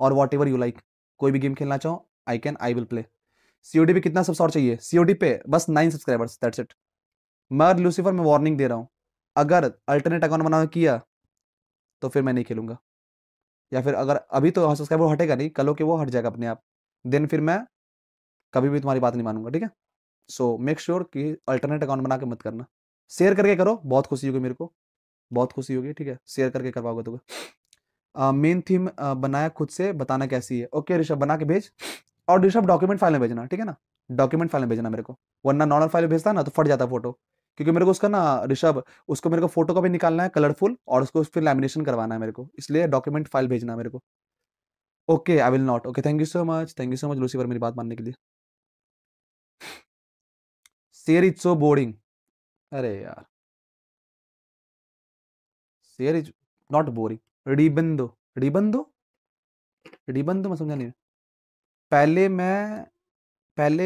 और वॉट एवर यू लाइक कोई भी गेम खेलना चाहो I can I will play COD पे कितना सब्स और चाहिए सीओडी पे बस नाइन सब्सक्राइबर्स दैट्स इट मगर लूसीफर मैं वार्निंग दे रहा हूँ अगर अल्टरनेट अकाउंट बनाना किया तो फिर मैं नहीं खेलूंगा या फिर अगर अभी तो सब्सक्राइबर हाँ, हटेगा नहीं कलो के वो हट जाएगा अपने आप देन फिर मैं कभी भी तुम्हारी बात नहीं मानूंगा ठीक है सो मेक श्योर कि अल्टरनेट अकाउंट बना के मत करना शेयर करके करो बहुत खुशी होगी मेरे को बहुत खुशी होगी ठीक है शेयर करके करवाओगे तो मेन थीम बनाया खुद से बताना कैसी है ओके ऋषभ बना के भेज और ऋषभ डॉक्यूमेंट फाइल में भेजना ठीक है ना डॉक्यूमेंट फाइल में भेजना मेरे को वरना नॉर्मल फाइल में भेजता ना तो फट जाता फोटो क्योंकि मेरे को उसका ना ऋषभ उसको मेरे को फोटो का भी निकालना है कलरफुल और उसको फिर लैमिनेशन करवाना है मेरे को इसलिए डॉक्यूमेंट फाइल भेजना मेरे को okay I will not okay thank you so much thank you so much Lucy पर मेरी बात मानने के लिए शेयर इज सो बोरिंग अरे यार शेयर इज नॉट बोरिंग रिबंदो रिबंदो रिबंदो मैं समझा नहीं पहले मैं पहले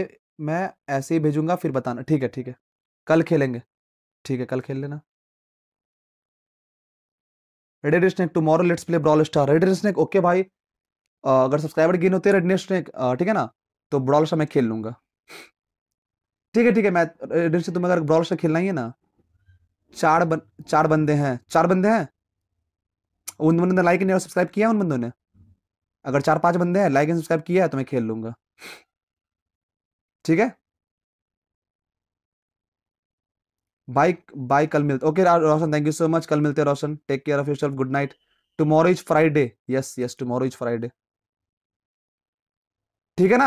मैं ऐसे ही भेजूंगा फिर बताना ठीक है ठीक है कल खेलेंगे ठीक है कल खेल लेना raided snake tomorrow let's play brawl star raided snake okay भाई अगर सब्सक्राइबर गेन होते हैं स्नेक ठीक है ना तो ब्रॉल स्टार मैं खेल लूंगा ठीक है ठीक है मैं से तुम्हें अगर ब्रॉल स्टार खेलना ही है ना चार बन, चार बंदे हैं चार बंदे हैं उन बंदों ने लाइक नहीं और सब्सक्राइब किया उन बंदों ने अगर चार पांच बंदे हैं लाइक एंड सब्सक्राइब किया है तो मैं खेल लूंगा ठीक है बाय बाय कल मिलते okay Roshan thank you so much कल मिलते हैं Roshan take care of yourself good night tomorrow is Friday yes yes tomorrow is Friday ठीक है ना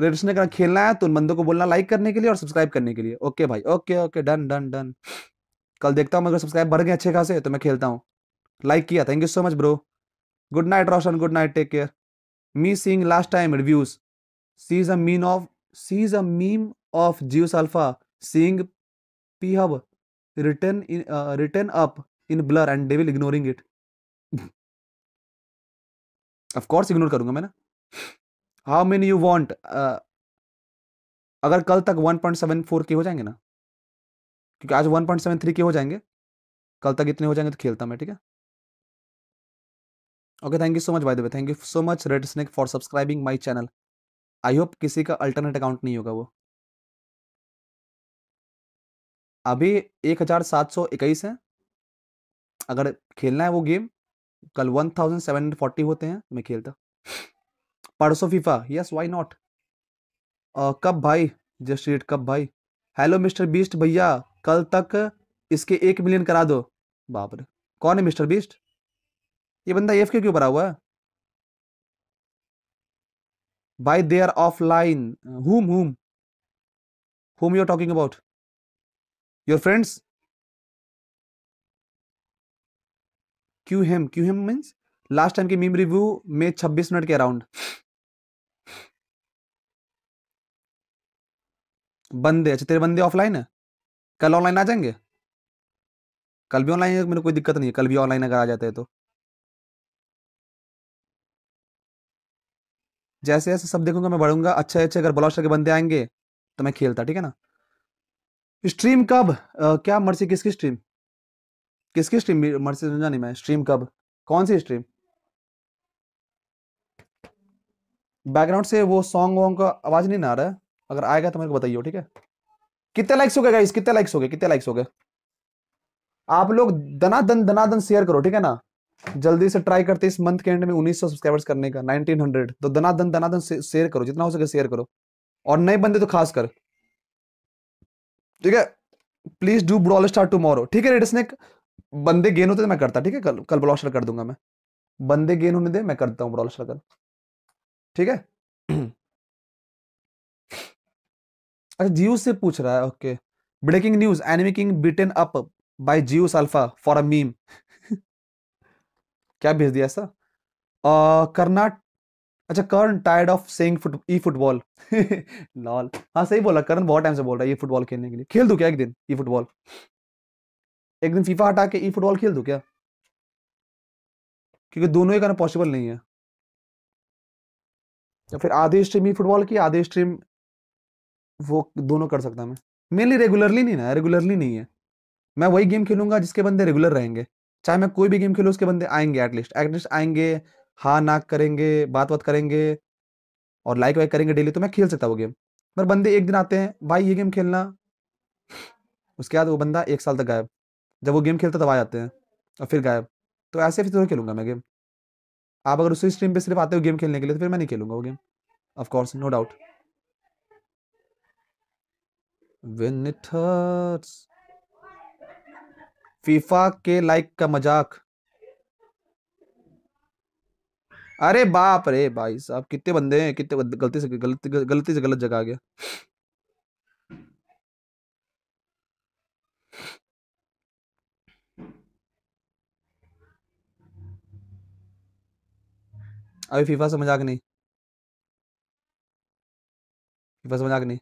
रेडिस ने खेलना है तो उन बंदों को बोलना लाइक करने के लिए और सब्सक्राइब करने के लिए ओके भाई okay okay done done done कल देखता हूँ अगर सब्सक्राइब बढ़ गए अच्छे खासे तो मैं खेलता हूँ लाइक किया thank you so much bro good night Roshan good night take care me seeing last time reviews see is a mean of see is a meme of Jeeves alpha seeing P hub return return up in blur and day will ignoring it of course ignore करूंगा मैं ना how many you want अगर कल तक one point seven four के हो जाएंगे ना क्योंकि आज one point seven three K हो जाएंगे कल तक इतने हो जाएंगे तो खेलता मैं ठीक है okay thank you so much भाई देवे thank you so much red snake for subscribing my channel I hope किसी का अल्टरनेट अकाउंट नहीं होगा वो अभी एक हजार सात सौ इक्कीस है अगर खेलना है वो गेम कल one thousand seven hundred forty होते हैं मैं खेलता परसों फीफा यस वाई नॉट कब भाई जस्ट रेट कब भाई हेलो मिस्टर बीस्ट भैया कल तक इसके एक मिलियन करा दो बाप रे कौन है मिस्टर बीस्ट ये बंदा एफ के क्यों भरा हुआ है by are of line hmm hmm hmm you are talking about your friends क्यू हेम क्यू हेम मीन्स लास्ट टाइम की मीम रिव्यू में 26 मिनट के अराउंड बंदे अच्छा तेरे बंदे ऑफलाइन है कल ऑनलाइन आ जाएंगे कल भी ऑनलाइन मेरे कोई दिक्कत नहीं है कल भी ऑनलाइन अगर आ जाते हैं तो जैसे जैसे सब देखूंगा मैं बढ़ूंगा अच्छे अच्छे अगर ब्लॉस्टर के बंदे आएंगे तो मैं खेलता ठीक है ना स्ट्रीम कब आ, क्या मर्सी किसकी स्ट्रीम किसकी स्ट्रीम मर्सी समझा नहीं मैं स्ट्रीम कब कौन सी स्ट्रीम बैकग्राउंड से वो सॉन्ग वॉन्ग का आवाज नहीं ना आ रहा है अगर आएगा तो मेरे को बताइए ठीक है कितने लाइक्स हो गए गाइस कितने लाइक्स हो गए कितने लाइक्स हो गए आप लोग दनादन दनादन शेयर करो ठीक है ना जल्दी से ट्राई करते इस मंथ के एंड में 1900 सब्सक्राइबर्स करने का 1900 तो धनाधन धनाधन शेयर करो जितना हो सके शेयर करो और नए बंदे तो खास कर ठीक है please do brawl star tomorrow ठीक है रेड स्नेक बंदे गेन होते तो मैं करता ठीक है कल कल ब्रॉल स्टार कर दूंगा मैं बंदे गेन होने दे मैं करता हूँ ब्रॉल स्टार कल ठीक है अच्छा जियो से पूछ रहा है okay breaking news enemy king beaten up by Jio alpha for a meme क्या भेज दिया ऐसा कर्नाट अच्छा कर्न tired of saying E football lol हाँ सही बोला कर्न बहुत टाइम से बोल रहा है ई फुटबॉल खेलने के लिए खेल दू क्या एक दिन ई फुटबॉल एक दिन फीफा हटा के ई फुटबॉल खेल दू क्या क्योंकि दोनों ही करना पॉसिबल नहीं है या फिर आधे स्ट्रीम ई फुटबॉल की आधे स्ट्रीम वो दोनों कर सकता मैं मेनली रेगुलरली नहीं ना रेगुलरली नहीं है मैं वही गेम खेलूंगा जिसके बंदे रेगुलर रहेंगे चाहे मैं कोई भी गेम खेलूँ उसके बंदे आएंगे एटलीस्ट एटलीस्ट आएंगे हाँ ना करेंगे बात बात करेंगे और लाइक वाइक करेंगे डेली तो मैं खेल सकता वो गेम पर बंदे एक दिन आते हैं भाई ये गेम खेलना उसके बाद वो बंदा एक साल तक गायब जब वो गेम खेलता तब आ जाते हैं और फिर गायब तो ऐसे फिर थोड़ा खेलूंगा मैं गेम आप अगर उसी स्ट्रीम पे सिर्फ आते हो गेम खेलने के लिए तो फिर मैं नहीं खेलूंगा वो game of course no doubt when it hurts FIFA के लाइक का मजाक अरे बाप रे भाई साहब कितने बंदे हैं कितने गलती से गलती गलती से गलत जगह आ गया अभी फीफा से मजाक नहीं फीफा से मजाक नहीं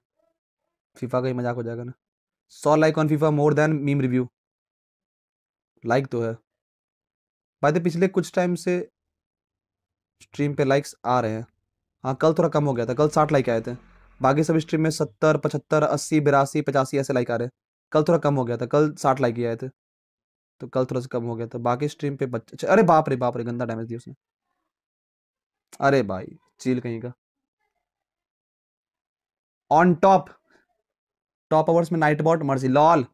फीफा का ही मजाक हो जाएगा ना सौ like on FIFA more than meme review like तो है बाय द पिछले कुछ टाइम से स्ट्रीम पे लाइक्स आ रहे हैं हाँ कल थोड़ा कम हो गया था कल साठ लाइक आए थे बाकी सब स्ट्रीम में सत्तर पचहत्तर अस्सी बिरासी पचासी ऐसे लाइक आ रहे कल थोड़ा कम हो गया था कल साठ लाइक ही आए थे तो कल थोड़ा सा कम हो गया था बाकी स्ट्रीम पे बच्चे अच्छा, अरे बाप रे बाप रे गंदा डैमेज दिया उसने अरे भाई चील कहीं का ऑन टॉप टॉप अवर्स में नाइट बॉट मर्जी लॉल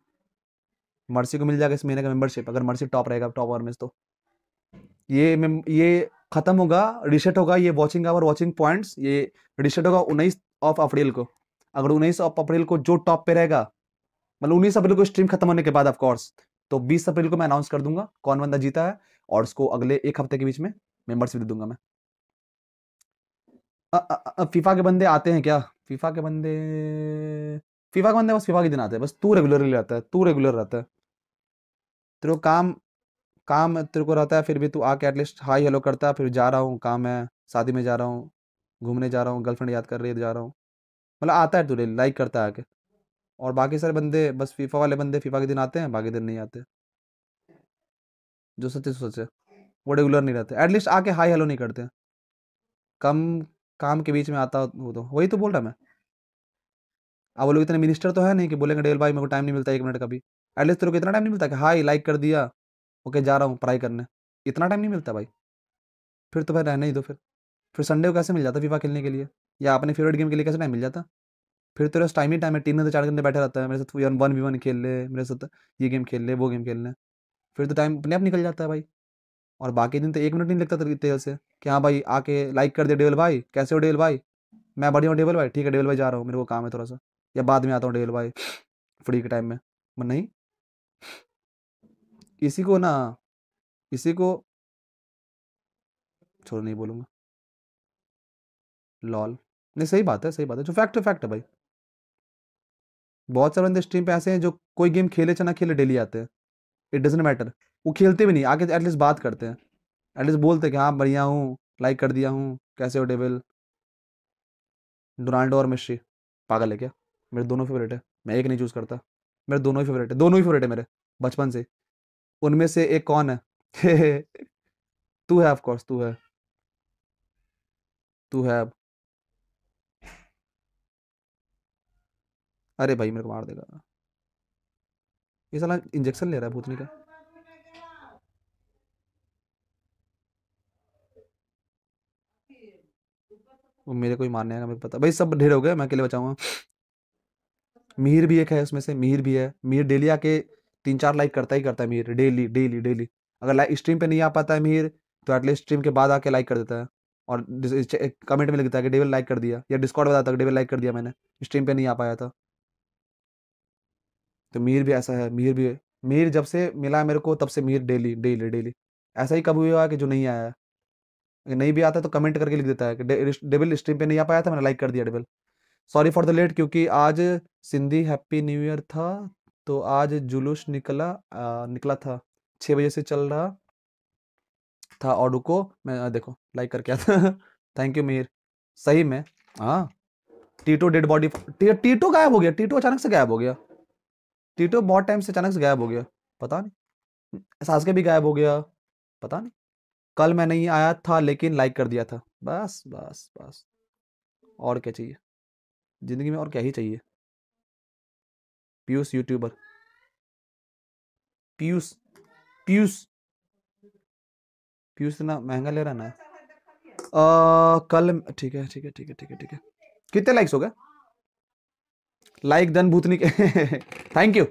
मर्सी को मिल जाएगा इस महीने का मेंबरशिप अगर मर्सी टॉप रहेगा टॉप ऑवर में तो ये ये खत्म होगा रिसेट होगा ये वॉचिंग आवर वॉचिंग पॉइंट्स ये रिसेट होगा उन्नीस ऑफ अप्रैल को अगर उन्नीस ऑफ अप्रैल को जो टॉप पे रहेगा मतलब उन्नीस अप्रैल को स्ट्रीम खत्म होने के बाद ऑफकोर्स तो बीस अप्रैल को मैं अनाउंस कर दूंगा कौन बंदा जीता है और उसको अगले एक हफ्ते के बीच में मेंबरशिप दे दूंगा मैं आ, फीफा के बंदे आते हैं क्या फीफा के बंदे फीफा का बंदा बस फीफा के दिन आता है बस तू रेगुलरली रहता है तू रेगुलर रहता है तेरे को काम काम तेरे को रहता है फिर भी तू आके एटलीस्ट हाई हेलो करता है फिर जा रहा हूँ काम है शादी में जा रहा हूँ घूमने जा रहा हूँ गर्लफ्रेंड याद कर रही है जा रहा हूँ मतलब आता है तुझे लाइक करता है आके और बाकी सारे बंदे बस फीफा वाले बंदे फीफा के दिन आते हैं बाकी दिन नहीं आते जो सच्चे सोचे वो रेगुलर नहीं रहते एटलीस्ट आके हाई हेलो नहीं करते कम काम के बीच में आता हो तो वही तो बोल रहा मैं अब वो लोग इतने मिनिस्टर तो है नहीं कि बोलेंगे डेल भाई मेरे को टाइम नहीं मिलता एक मिनट का भी एटलीस्ट तेरे को इतना टाइम नहीं मिलता कि हाई लाइक कर दिया ओके जा रहा हूँ पढ़ाई करने इतना टाइम नहीं मिलता भाई फिर तो भाई रहने ही दो फिर फिर संडे को कैसे मिल जाता फीफा खेलने के लिए या अपने फेवरेट गेम के लिए कैसे टाइम मिल जाता फिर तेरे टाइम ही टाइम है तीन घंटे चार घंटे बैठे रहता है मेरे साथ वन वी वन खेल ले मेरे साथ ये गेम खेल ले वो गेम खेल ले फिर तो टाइम अपने आप निकल जाता है भाई और बाकी दिन तो एक मिनट नहीं लगता तेल से कि हाँ भाई आके लाइक कर दे डेवल भाई कैसे हो डेवल भाई मैं बढ़िया हूँ डेवल भाई ठीक है डेवल भाई जा रहा हूँ मेरे को काम है थोड़ा सा या बाद में आता हूँ डेल भाई फ्री के टाइम में मैं नहीं इसी को ना इसी को छोड़ नहीं बोलूँगा लॉल नहीं सही बात है सही बात है जो फैक्ट है फैक्ट है भाई बहुत सारे बंदे स्ट्रीम पे ऐसे हैं जो कोई गेम खेले चाहे ना खेले डेली आते हैं इट डजेंट मैटर वो खेलते भी नहीं आके एटलीस्ट बात करते हैं एटलीस्ट बोलते हैं कि हाँ बढ़िया हूँ लाइक कर दिया हूँ कैसे हो डेविल डोनाल्डो और मिश्री पागल है क्या मेरे दोनों फेवरेट है मैं एक नहीं चूज़ करता मेरे दोनों ही फेवरेट है दोनों ही फेवरेट है मेरे बचपन से उनमें से एक कौन है तू है ऑफकोर्स तू है तू है अरे भाई मेरे को मार देगा ये साला इंजेक्शन ले रहा है भूतनी का वो मेरे को ही मारने आएगा मेरे पता भाई सब ढेर हो गए मैं अकेले बचाऊंगा मिहिर भी एक है उसमें से मिहिर भी है मिहिर डेली आके तीन चार लाइक करता ही करता है मिहिर डेली डेली डेली अगर लाइक स्ट्रीम पे नहीं आ पाता है मिहिर तो एटलीस्ट स्ट्रीम के बाद आके लाइक कर देता है और कमेंट में लिखता है कि डेविल लाइक कर दिया या डिस्कॉर्ड बताता है डेविल लाइक कर दिया मैंने स्ट्रीम पे नहीं आ पाया था तो मीर भी ऐसा है मीर भी मीर जब से मिला है मेरे को तब से मीर डेली डेली डेली ऐसा ही कभी हुआ कि जो नहीं आया है नहीं भी आता तो कमेंट करके लिख देता है कि डेविल स्ट्रीम पे नहीं आ पाया था मैंने लाइक कर दिया devil sorry for the late क्योंकि आज सिंधी हैप्पी न्यू ईयर था तो आज जुलूस निकला आ, निकला था छः बजे से चल रहा था और रुको मैं आ, देखो लाइक करके आता थैंक यू मीर सही में हाँ Tito dead body T, Tito गायब हो गया टीटो अचानक से गायब हो गया टीटो बहुत टाइम से अचानक से गायब हो गया पता नहीं सासके भी गायब हो गया पता नहीं कल मैं नहीं आया था लेकिन लाइक कर दिया था बस बस बस और क्या चाहिए ज़िंदगी में और क्या ही चाहिए पीयूष यूट्यूबर पीयूष पीयूष पीयूष इतना महंगा ले रहा ना आ, कल ठीक है ठीक है ठीक है ठीक है ठीक है कितने लाइक्स हो गए लाइक दन भूतनी के थैंक यू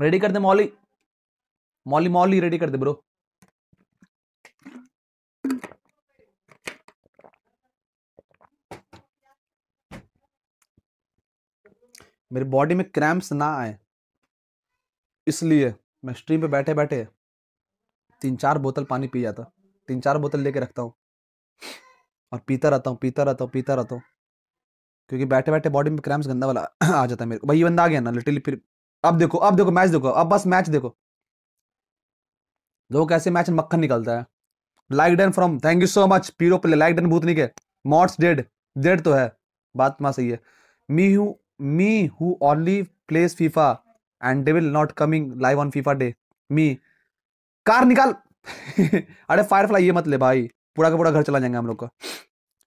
रेडी कर दे मौली मौली मौली रेडी कर दे ब्रो मेरे बॉडी में क्रैम्प्स ना आए इसलिए मैं स्ट्रीम पे बैठे बैठे तीन चार बोतल पानी पी जाता तीन चार बोतल लेके रखता हूँ और पीता रहता हूँ पीता रहता हूँ पीता रहता हूँ क्योंकि बैठे बैठे बॉडी में क्रैम्स गंदा वाला आ जाता है मेरे को भाई बंदा आ गया ना लिटरली फिर अब देखो अब देखो मैच देखो अब बस मैच देखो लोग कैसे मैच मक्खन निकलता है like done from thank you so much पीरो प्ले लाइक डन भूतनी के मॉट्स डेड डेड तो है बात माँ सही है मी हूँ me who only plays FIFA and they will not coming live on FIFA day. Me. car निकाल अरे firefly ये मत ले भाई पूरा का पूरा घर चला जाएंगे हम लोग का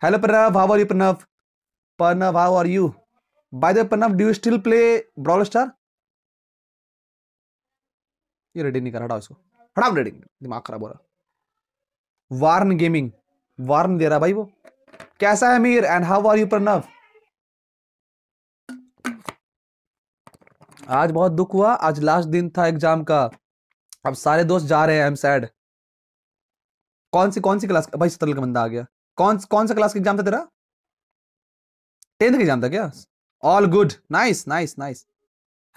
Hello Pranav, how are you Pranav? Pranav, how are you? By the way Pranav, do you still play Brawl Star? ये रेडिंग नहीं कर हटाओ इसको हटाओ रेडिंग दिमाग खराब हो रहा वार्न गेमिंग वार्न दे रहा भाई वो कैसा है Meer and how are you Pranav आज बहुत दुख हुआ आज लास्ट दिन था एग्जाम का अब सारे दोस्त जा रहे हैं आई एम सैड कौन सी कौन सी क्लास भाई सतल का बंदा आ गया कौन कौन सा क्लास का एग्जाम था तेरा टेंथ का एग्जाम था क्या all good nice nice nice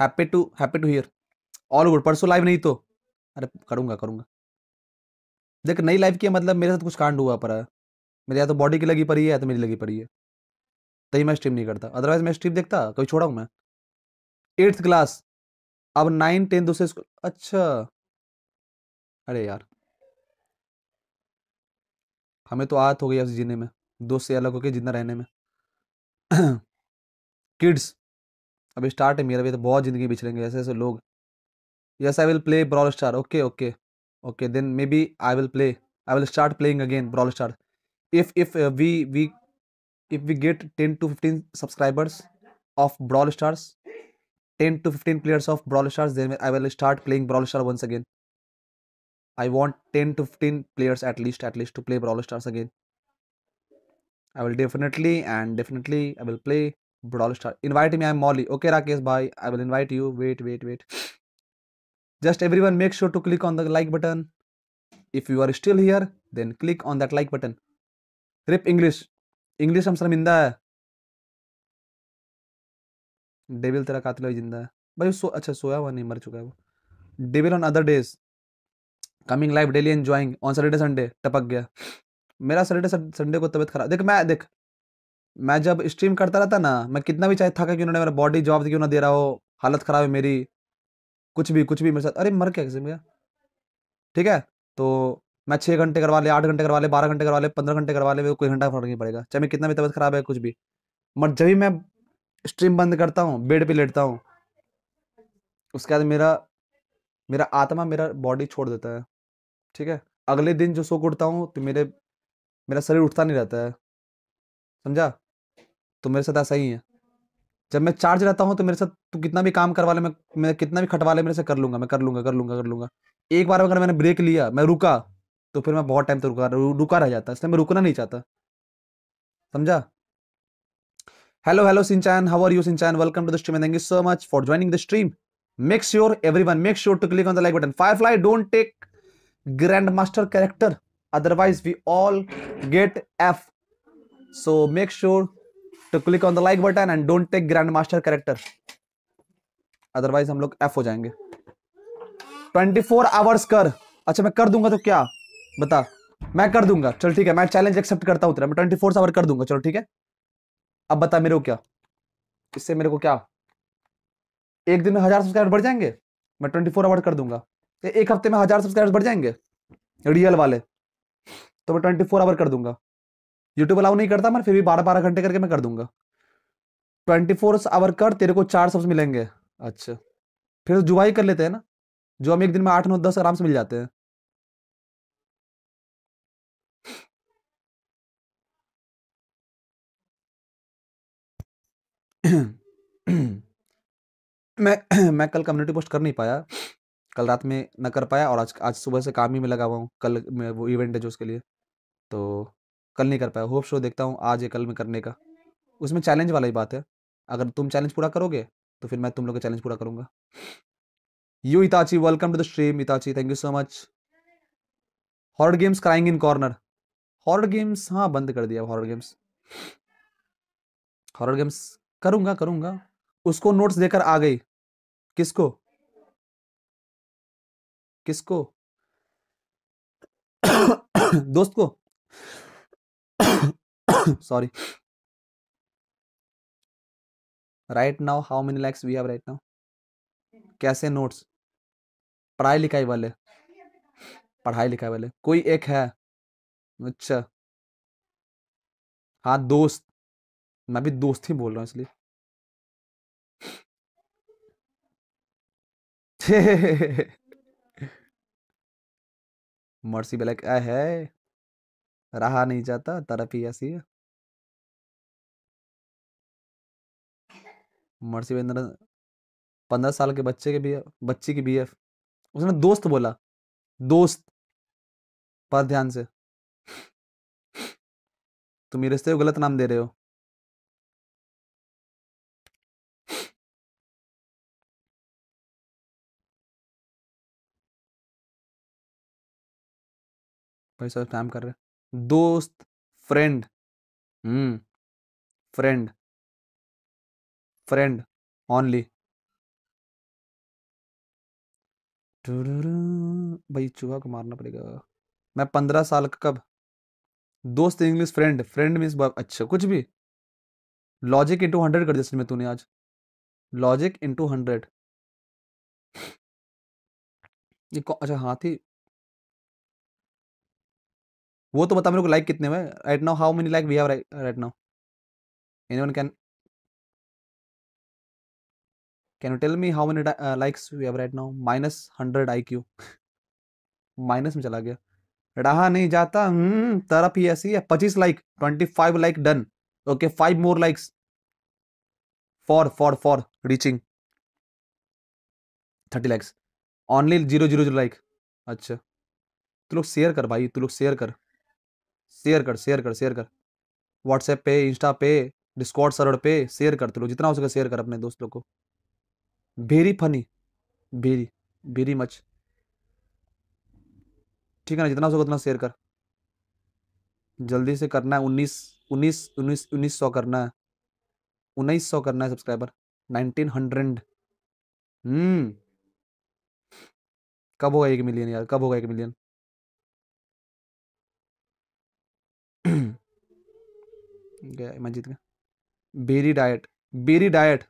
happy to happy to hear all good परसों लाइव नहीं तो अरे करूंगा करूंगा देख नई लाइव की मतलब मेरे साथ कुछ कांड हुआ पड़ा है मेरे या तो बॉडी की लगी पड़ी है या तो मेरी लगी पड़ी है तभी मैं स्ट्रीम नहीं करता अदरवाइज मैं स्ट्रीम देखता कभी छोड़ा हूँ मैं एट्थ क्लास अब नाइन टेन दूसरे स्कूल अच्छा अरे यार हमें तो आदत हो गई अब जीने में दोस्त से अलग होके जिंदा रहने में किड्स अब स्टार्ट है मेरा भी तो बहुत ज़िंदगी बिछड़ेंगे ऐसे ऐसे लोग yes I will play brawl Star okay okay okay then maybe I will play I will start playing again Brawl Star if if we we if we get ten to fifteen subscribers of Brawl Stars 10 to 15 players of Brawl Stars, then I will start playing Brawl Stars once again. I want 10 to 15 players at least, at least to play Brawl Stars again. I will definitely and definitely I will play Brawl Stars. Invite me, I'm Molly. Okay, Rakesh bye. I will invite you. Wait, wait, wait. Just everyone make sure to click on the like button. If you are still here, then click on that like button. Rip English. English I'm है devil तेरा कातिल जिंदा है भाई सो अच्छा सोया हुआ नहीं मर चुका है वो devil on other days coming life daily enjoying on Saturday Sunday टपक गया मेरा सैटरडे संडे को तबियत खराब देख मैं देख मैं जब स्ट्रीम करता रहता ना मैं कितना भी चाहे था कि उन्होंने मेरा बॉडी जॉब क्यों ना दे रहा हो हालत ख़राब है मेरी कुछ भी कुछ भी मेरे साथ अरे मर क्या किसी में ठीक है तो मैं छः घंटे करवा ले आठ घंटे करवा ले बारह घंटे करवा ले पंद्रह घंटे करवा ले कोई घंटा फर्क नहीं पड़ेगा चाहे मैं कितना भी तबियत खराब है कुछ भी मत जब भी मैं स्ट्रीम बंद करता हूँ बेड पे लेटता हूँ उसके बाद मेरा मेरा आत्मा मेरा बॉडी छोड़ देता है ठीक है अगले दिन जो सो उठता हूँ तो मेरे मेरा शरीर उठता नहीं रहता है समझा तो मेरे साथ ऐसा ही है जब मैं चार्ज रहता हूँ तो मेरे साथ तू तो कितना भी काम करवा ले मैं मैं कितना भी खटवा ले मेरे से कर लूंगा मैं कर लूंगा कर लूंगा कर लूंगा एक बार अगर मैंने ब्रेक लिया मैं रुका तो फिर मैं बहुत टाइम तक रुका रुका रह जाता इसलिए मैं रुकना नहीं चाहता समझा hello hello Shinchan how are you Shinchan welcome to the stream thank you so much for joining the stream make sure everyone make sure to click on the like button Firefly don't take grand master character otherwise we all get F so make sure to click on the like button and don't take grand master character otherwise हम लोग F हो जाएंगे twenty four hours कर अच्छा मैं कर दूंगा तो क्या बता मैं कर दूंगा चल ठीक है मैं चैलेंज एक्सेप्ट करता हूं तेरा मैं 24 आवर कर दूंगा चलो ठीक है अब बता मेरे को क्या इससे मेरे को क्या एक दिन में हजार सब्सक्राइबर बढ़ जाएंगे मैं ट्वेंटी फोर आवर कर दूंगा एक हफ्ते में हजार सब्सक्राइबर बढ़ जाएंगे रियल वाले तो मैं ट्वेंटी फोर आवर कर दूंगा यूट्यूब अलाउ नहीं करता मैं फिर भी बारह बारह घंटे करके मैं कर दूंगा ट्वेंटी फोर आवर कर तेरे को चार सब्स मिलेंगे अच्छा फिर जुआ ही कर लेते हैं ना जो हम एक दिन में आठ नौ दस आराम से मिल जाते हैं मैं मैं कल कम्युनिटी पोस्ट कर नहीं पाया कल रात में ना कर पाया और आज आज सुबह से काम ही में लगा हुआ हूँ कल मैं वो इवेंट है जो उसके लिए तो कल नहीं कर पाया होप शो देखता हूँ आज या कल में करने का उसमें चैलेंज वाला ही बात है अगर तुम चैलेंज पूरा करोगे तो फिर मैं तुम लोग का चैलेंज पूरा करूँगा you Itachi welcome to the stream Itachi thank you so much Horde Games crying in corner Horde Games हाँ बंद कर दिया हॉर्ड गेम्स हॉर्ड गेम्स करूंगा करूंगा उसको नोट्स देकर आ गई किसको किसको दोस्त को sorry right now how many likes we have right now कैसे नोट्स पढ़ाई लिखाई वाले पढ़ाई लिखाई वाले कोई एक है अच्छा हाँ दोस्त मैं भी दोस्त ही बोल रहा हूँ इसलिए मर्सी बेलक आ है रहा नहीं जाता तरफ ही ऐसी है मर्सी बेंद्र पंद्रह साल के बच्चे के भी बच्ची की बीएफ उसने दोस्त बोला दोस्त पर ध्यान से तुम ही रिश्ते को गलत नाम दे रहे हो भाई साहब काम कर रहे दोस्त friend hmm friend friend only भाई चूहा को मारना पड़ेगा मैं पंद्रह साल का कब दोस्त इंग्लिश फ्रेंड फ्रेंड मीन्स अच्छा कुछ भी लॉजिक इंटू हंड्रेड कर दिया इसमें तूने आज लॉजिक इंटू हंड्रेड ये अच्छा हाथी वो तो बता मेरे को लाइक कितने में right now how many like we have right now anyone can can you tell me how many likes we have right now minus hundred IQ क्यू माइनस में चला गया रहा नहीं जाता हम्म तरफ ही ऐसी है पच्चीस like twenty five like done okay five more likes for for for reaching thirty likes only zero zero zero like अच्छा तू लोग शेयर कर भाई तू लोग शेयर कर शेयर कर शेयर कर शेयर कर व्हाट्सएप पे इंस्टा पे डिस्कॉर्ड सर्वर पे शेयर करते रहो जितना हो सके शेयर कर अपने दोस्तों को very funny very very much ठीक है ना जितना हो सके उतना शेयर कर जल्दी से करना है उन्नीस उन्नीस उन्नीस उन्नीस सौ करना है उन्नीस सौ करना है सब्सक्राइबर नाइनटीन हंड्रेड कब होगा एक मिलियन यार कब होगा एक मिलियन गया मैं जीत गया बेरी डाइट बेरी डाइट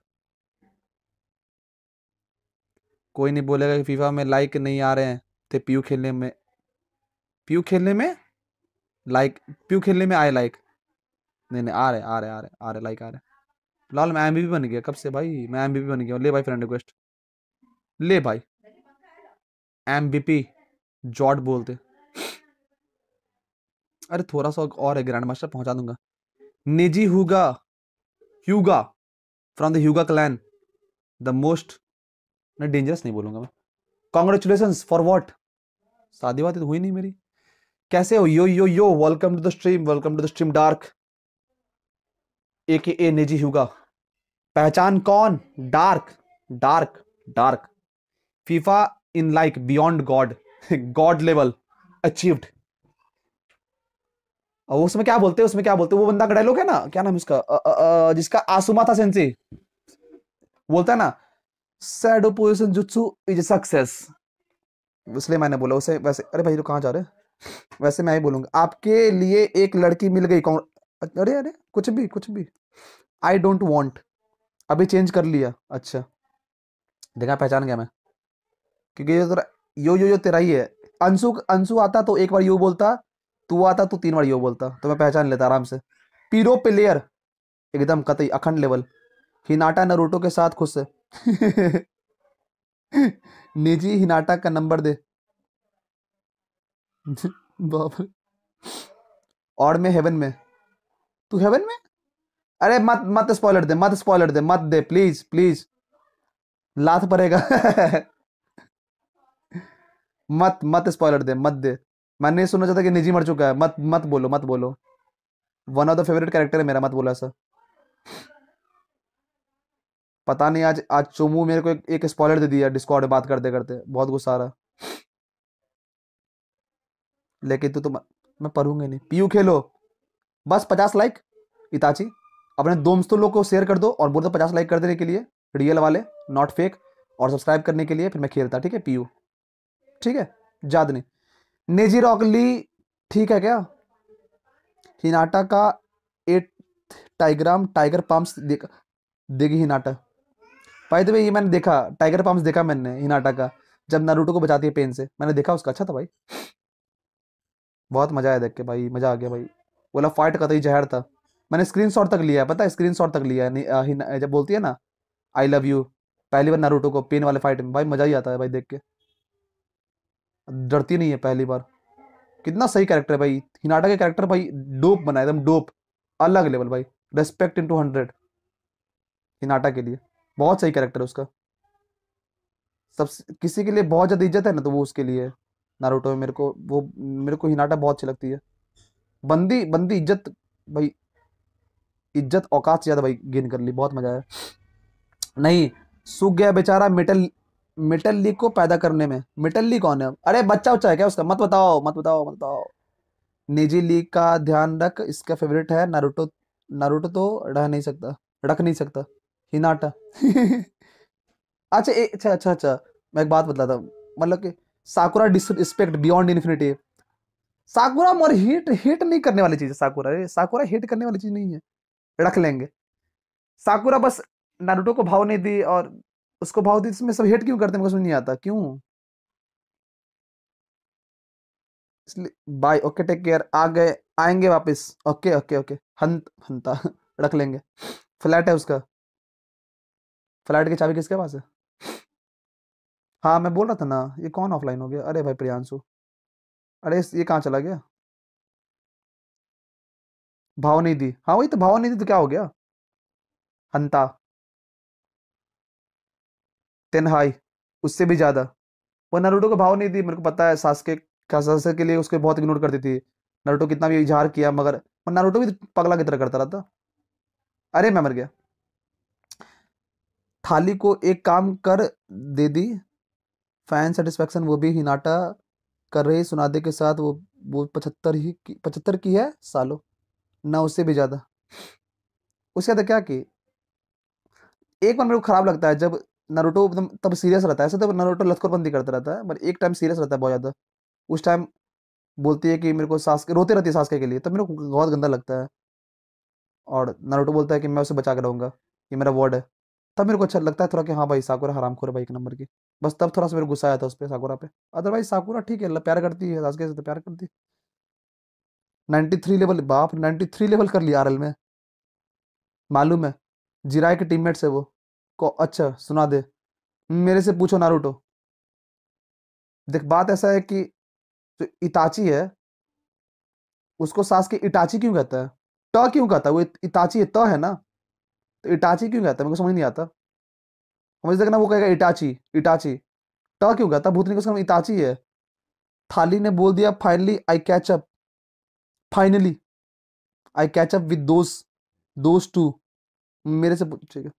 कोई नहीं बोलेगा कि फीफा में लाइक नहीं आ रहे हैं थे पीयू खेलने में पीयू खेलने में लाइक पीयू खेलने में आए लाइक नहीं नहीं आ रहे आ रहे आ रहे आ रहे लाइक आ रहे लाल मैं एम बन गया कब से भाई मैं एम बन गया ले भाई फ्रेंड रिक्वेस्ट ले भाई एम जॉट बोलते अरे थोड़ा सा और है ग्रैंड मास्टर पहुंचा दूंगा Neji Hyuga Hyuga from the Hyuga clan the most ना डेंजरस नहीं बोलूंगा मैं कॉन्ग्रेचुलेशन फॉर वॉट शादी बात तो हुई नहीं मेरी कैसे हो yo yo yo welcome to the stream welcome to the stream dark A K A Neji Hyuga पहचान कौन dark dark dark FIFA in like beyond god god level achieved उसमें क्या बोलते हैं उसमें क्या बोलते हैं वो बंदा का लोग है ना क्या नाम उसका जिसका आसुमा था सेंसी बोलता है ना shadow position jutsu is success इसलिए मैंने बोला उसे वैसे अरे भाई तू कहाँ जा रहे वैसे मैं ही बोलूंगा आपके लिए एक लड़की मिल गई कौन अरे अरे कुछ भी कुछ भी आई डोंट वॉन्ट अभी चेंज कर लिया अच्छा देखा पहचान गया मैं क्योंकि ये तो यो यो यो तेरा ही है अंशु अंशु आता तो एक बार यू बोलता तू आता तू तीन बार यो बोलता तो मैं पहचान लेता आराम से पीरो प्लेयर एकदम कतई अखंड लेवल हिनाटा नरूटो के साथ खुश है निजी हिनाटा का नंबर दे और मैं हेवन में तू हेवन में अरे मत मत स्पॉइलर दे मत स्पॉइलर दे मत दे प्लीज प्लीज लात पड़ेगा मत मत स्पॉइलर दे मत दे मैं नहीं सुनना चाहता कि निजी मर चुका है मत मत बोलो मत बोलो one of the favourite character है मेरा मत बोला सर पता नहीं आज आज चुमू मेरे को एक, एक स्पॉलर दे दिया डिस्कॉर्ड में बात करते करते बहुत गुस्सा आ रहा लेकिन तू तो मैं पढ़ूंगा नहीं पीयू खेलो बस पचास लाइक इताची अपने दोस्तों लोग को शेयर कर दो और बोल दो पचास लाइक कर देने के लिए रियल वाले नॉट फेक और सब्सक्राइब करने के लिए फिर मैं खेलता ठीक है पीयू ठीक है याद नहीं नेजी रॉकली ठीक है क्या हिनाटा का एट टाइग्राम टाइगर पम्प्स देगी हिनाटा भाई तो भाई ये मैंने देखा टाइगर पम्प्स देखा मैंने हिनाटा का जब नारूटो को बचाती है पेन से मैंने देखा उसका अच्छा था भाई बहुत मजा आया देख के भाई मजा आ गया भाई बोला फाइट का तो ही जहर था मैंने स्क्रीन शॉट तक लिया है पता है स्क्रीन शॉट तक लिया है जब बोलती है ना आई लव यू पहली बार नारूटो को पेन वाले फाइट में भाई मजा ही आता है भाई देख के डरती नहीं है पहली बार कितना सही कैरेक्टर है भाई हिनाटा के कैरेक्टर भाई डोप बना एकदम डोप अलग लेवल भाई respect in two hundred Hinata के लिए बहुत सही कैरेक्टर है उसका सब किसी के लिए बहुत ज़्यादा इज्जत है ना तो वो उसके लिए नारोटो में मेरे को वो मेरे को हिनाटा बहुत अच्छी लगती है बंदी बंदी इज्जत भाई इज्जत औकात से ज़्यादा भाई गेन कर ली बहुत मज़ा आया नहीं सूख गया बेचारा मेटल मेटल लीक को पैदा करने में मेटल लीक कौन है अरे बच्चा उच्चा है क्या उसका मत बताओ मत बताओ मत बताओ निजी लीक का ध्यान रख इसका फेवरेट है नारुटो नारुटो तो रह नहीं सकता रख नहीं सकता हिनाटा अच्छा अच्छा अच्छा अच्छा मैं एक बात बताता हूँ मतलब कि Sakura disrespect beyond infinity Sakura more hit hit नहीं करने वाली चीज़ है साकुरा अरे साकुरा हिट करने वाली चीज़ नहीं है रख लेंगे साकुरा बस नारुटो को भाव नहीं दी और उसको भाव दी इसमें सब हेट क्यों करते हैं समझ नहीं आता क्यों इसलिए बाय ओके टेक केयर आ गए आएंगे वापस ओके ओके ओके हंत हंता रख लेंगे फ्लैट है उसका फ्लैट की चाबी किसके पास है हाँ मैं बोल रहा था ना ये कौन ऑफलाइन हो गया अरे भाई प्रियांशु अरे ये कहाँ चला गया भाव नहीं दी हाँ वही तो भाव नहीं दी तो क्या हो गया हंता तेनहाई उससे भी ज़्यादा वो नारुतो को भाव नहीं दी मेरे को पता है सास के सास के लिए उसके बहुत इग्नोर करती थी नारुतो कितना भी इजहार किया मगर वो नारुतो भी पगला की तरह करता रहता अरे मैं मर गया थाली को एक काम कर दे दी फैन सेटिस्फेक्शन वो भी हिनाटा कर रही सुनादे के साथ वो वो पचहत्तर ही पचहत्तर की है सालों ना उससे भी ज़्यादा उसके बाद क्या कि एक बार मेरे को ख़राब लगता है जब नरोटो एकदम तब सीरियस रहता है ऐसे तो नारोटो बंदी करता रहता है बट एक टाइम सीरियस रहता है बहुत ज़्यादा उस टाइम बोलती है कि मेरे को सास रोते रहती है सास के लिए तब तो मेरे को बहुत गंदा लगता है और नारोटो बोलता है कि मैं उसे बचा के रहूँगा ये मेरा वर्ड है तब मेरे को अच्छा लगता है थोड़ा कि हाँ भाई साकुरा हराम है भाई एक नंबर की बस तब थोड़ा सा मेरे गुस्सा आया था उस पर साकुरा पे अदरवाइज साकुरा ठीक है प्यार करती है सास से तो प्यार करती नाइन्टी थ्री लेवल बाप नाइन्टी थ्री लेवल कर लिया आर में मालूम है जिराय के मेट्स है वो को अच्छा सुना दे मेरे से पूछो नारुतो देख बात ऐसा है कि जो इताची है उसको सास के इटाची क्यों कहता है ट क्यों कहता है वो इताची त है ना तो इटाची क्यों कहता है मेरे को समझ नहीं आता समझ देखना वो कहेगा इटाची इटाची ट क्यों कहता भूतनी का इताची है थाली ने बोल दिया finally I catch up finally I catch up with दोस्त दोस्त टू मेरे से पूछेगा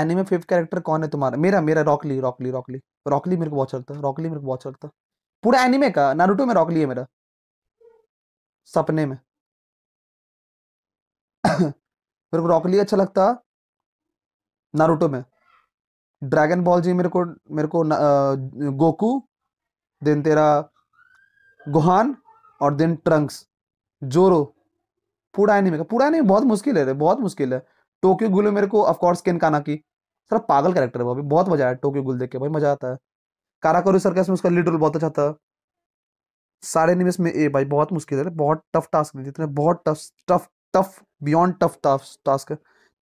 एनिमे फिफ्थ कैरेक्टर कौन है तुम्हारा मेरा मेरा रॉकली रॉकली रॉकली रॉकली मेरे को बहुत चलता रॉकली मेरे को बहुत चलता पूरा एनिमे का नारुटो में रॉकली है मेरा सपने में मेरे को रॉकली अच्छा लगता नारुटो में ड्रैगन बॉल जी मेरे को मेरे को गोकू देन तेरा गुहान और देन ट्रंक्स जोरो पूरा एनिमे का पूरा एनिमे बहुत मुश्किल है बहुत मुश्किल है टोक्यो गुल में मेरे को ऑफकोर्स केन काना की सर पागल कैरेक्टर है वो अभी बहुत मजा आया टोक्यो गुल देख के भाई मजा आता है काराकोरी सर्कस में उसका लीड रोल बहुत अच्छा था सारे निमिष में ए भाई बहुत मुश्किल है बहुत टफ टास्क जितने बहुत tough tough tough beyond tough tough task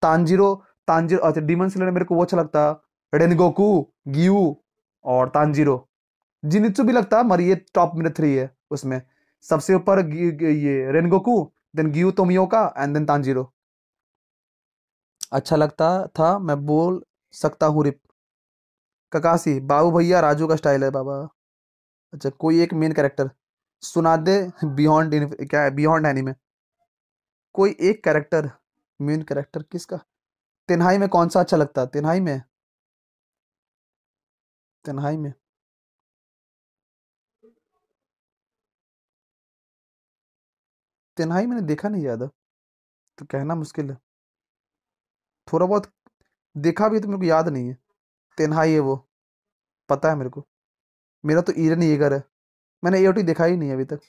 Tanjiro Tanjiro अच्छा डिमन सिलेंडर मेरे को वो अच्छा लगता है रेनगोकू गियू और तांजिरो जिनित्सु भी लगता है मर ये टॉप मेरे थ्री है उसमें सबसे ऊपर ये रेनगोकू देन गियू तोमियो का एंड देन तांजिरो अच्छा लगता था मैं बोल सकता हूँ रिप ककासी बाबू भैया राजू का स्टाइल है बाबा अच्छा कोई एक मेन कैरेक्टर सुना दे बियॉन्ड क्या है बियॉन्ड एनीमे कोई एक कैरेक्टर मेन कैरेक्टर किसका तिन्हाई में कौन सा अच्छा लगता है तिन्हाई में तिन्हाई में तिन्हाई मैंने देखा नहीं ज़्यादा तो कहना मुश्किल है थोड़ा बहुत देखा भी तो मेरे को याद नहीं है तेनहाई है वो पता है मेरे को मेरा तो ईरन ईगर है मैंने ए देखा ही नहीं अभी तक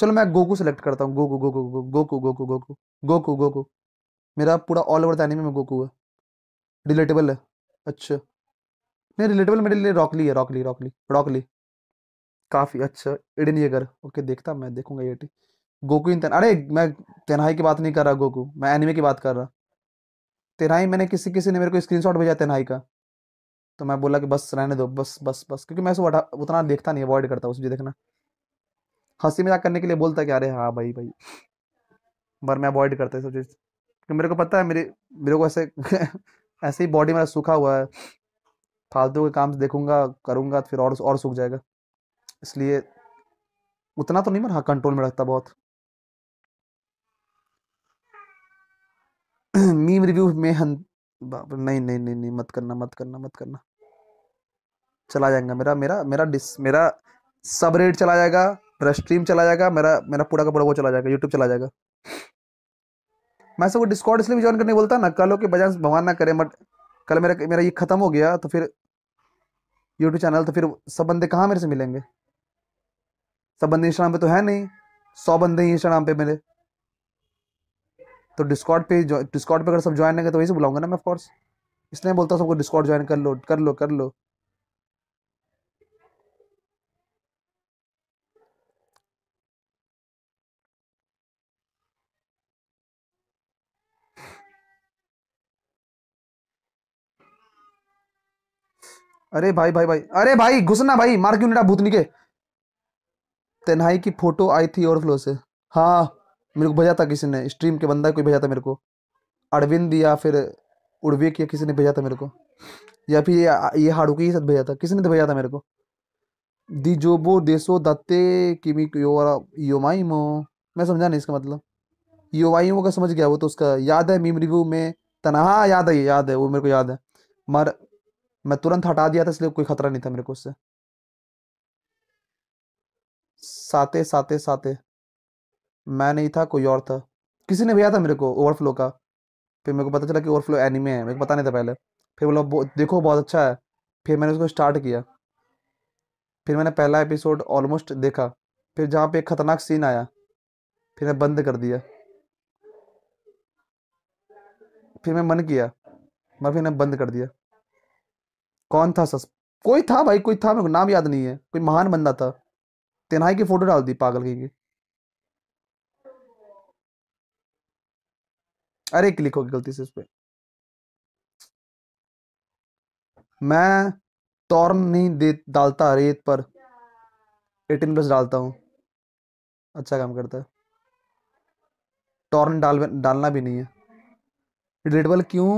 चलो मैं गोकू सेलेक्ट करता हूँ Goku Goku Goku Goku Goku Goku Goku मेरा पूरा ऑल ओवर द में गोकू है रिलेटेबल है अच्छा नहीं रिलेटेबल मेरे लिए रॉकली है रॉकली रॉकली रॉकली काफ़ी अच्छा एडन ये ओके देखता मैं देखूंगा ये गोकू इन अरे मैं तेनाई की बात नहीं कर रहा गोकू मैं एनिमे की बात कर रहा तेनाई मैंने किसी किसी ने मेरे को स्क्रीनशॉट भेजा तेनाई का तो मैं बोला कि बस रहने दो बस बस बस क्योंकि मैं उसको उतना देखता नहीं अवॉइड करता उस चीज़ देखना हंसी मजाक करने के लिए बोलता कि अरे हाँ भाई भाई पर मैं अवॉइड करता है सब चीज़ क्योंकि मेरे को पता है मेरे मेरे को ऐसे ऐसे ही बॉडी मेरा सूखा हुआ है फालतू के काम देखूंगा करूंगा तो फिर और और सूख जाएगा इसलिए उतना तो नहीं मैं हाँ कंट्रोल में रखता बहुत मीम रिव्यू में हम बाप नहीं नहीं नहीं नहीं मत करना मत करना मत करना चला जाएगा मेरा मेरा मेरा डिस मेरा सब रेट चला जाएगा मेरा स्ट्रीम चला जाएगा मेरा मेरा पूरा का पूरा वो चला जाएगा यूट्यूब चला जाएगा मैं सबको डिस्कॉर्ड इसलिए भी ज्वाइन करने बोलता ना कलो के बजाय भगवान ना करे बट कल मेरा मेरा ये ख़त्म हो गया तो फिर यूट्यूब चैनल तो फिर सब बंदे कहाँ मेरे से मिलेंगे सब बंदे इंस्टाग्राम पे तो है नहीं सौ बंदे इंस्टाग्राम पे मेरे तो डिस्कॉर्ड पे डिस्कॉर्ड पे अगर सब ज्वाइन करें तो वहीं से बुलाऊंगा ना मैं ऑफकोर्स इसलिए बोलता हूँ सबको डिस्कॉर्ड ज्वाइन कर लो कर लो कर लो अरे भाई भाई भाई अरे भाई घुसना भाई मार क्यों नहीं भूतनी के तेनाई की फोटो आई थी और फ्लो से हाँ मेरे को भेजा था किसी ने स्ट्रीम के बंदा कोई भेजा था मेरे को अरविंद या फिर उर्वेक या किसी ने भेजा था मेरे को या फिर ये हाड़ू के साथ भेजा था किसी ने तो भेजा था मेरे को दी बो देसो दत्ते किमी योमाइमो मैं समझा नहीं इसका मतलब योवाइमो का समझ गया वो तो उसका याद है मीम रिव्यू में तनहा याद है याद है वो मेरे को याद है मर मैं तुरंत हटा दिया था इसलिए कोई खतरा नहीं था मेरे को उससे साते साते साते मैं नहीं था कोई और था किसी ने भेजा था मेरे को ओवरफ्लो का फिर मेरे को पता चला कि ओवरफ्लो एनिमे है मेरे को पता नहीं था पहले फिर बोला देखो बहुत अच्छा है फिर मैंने उसको स्टार्ट किया फिर मैंने पहला एपिसोड ऑलमोस्ट देखा फिर जहाँ पे एक ख़तरनाक सीन आया फिर मैं बंद कर दिया फिर मैं मन किया मैं फिर मैं बंद कर दिया कौन था सस कोई था भाई कोई था मेरे को नाम याद नहीं है कोई महान बंदा था तेनाई की फ़ोटो डाल दी पागल की अरे क्लिक होगी गलती से इस पर मैं तौरन नहीं दे डालता रेत पर एटीन प्लस डालता हूँ अच्छा काम करता है टॉर्न डाल डालना भी नहीं है रिलेटेबल क्यों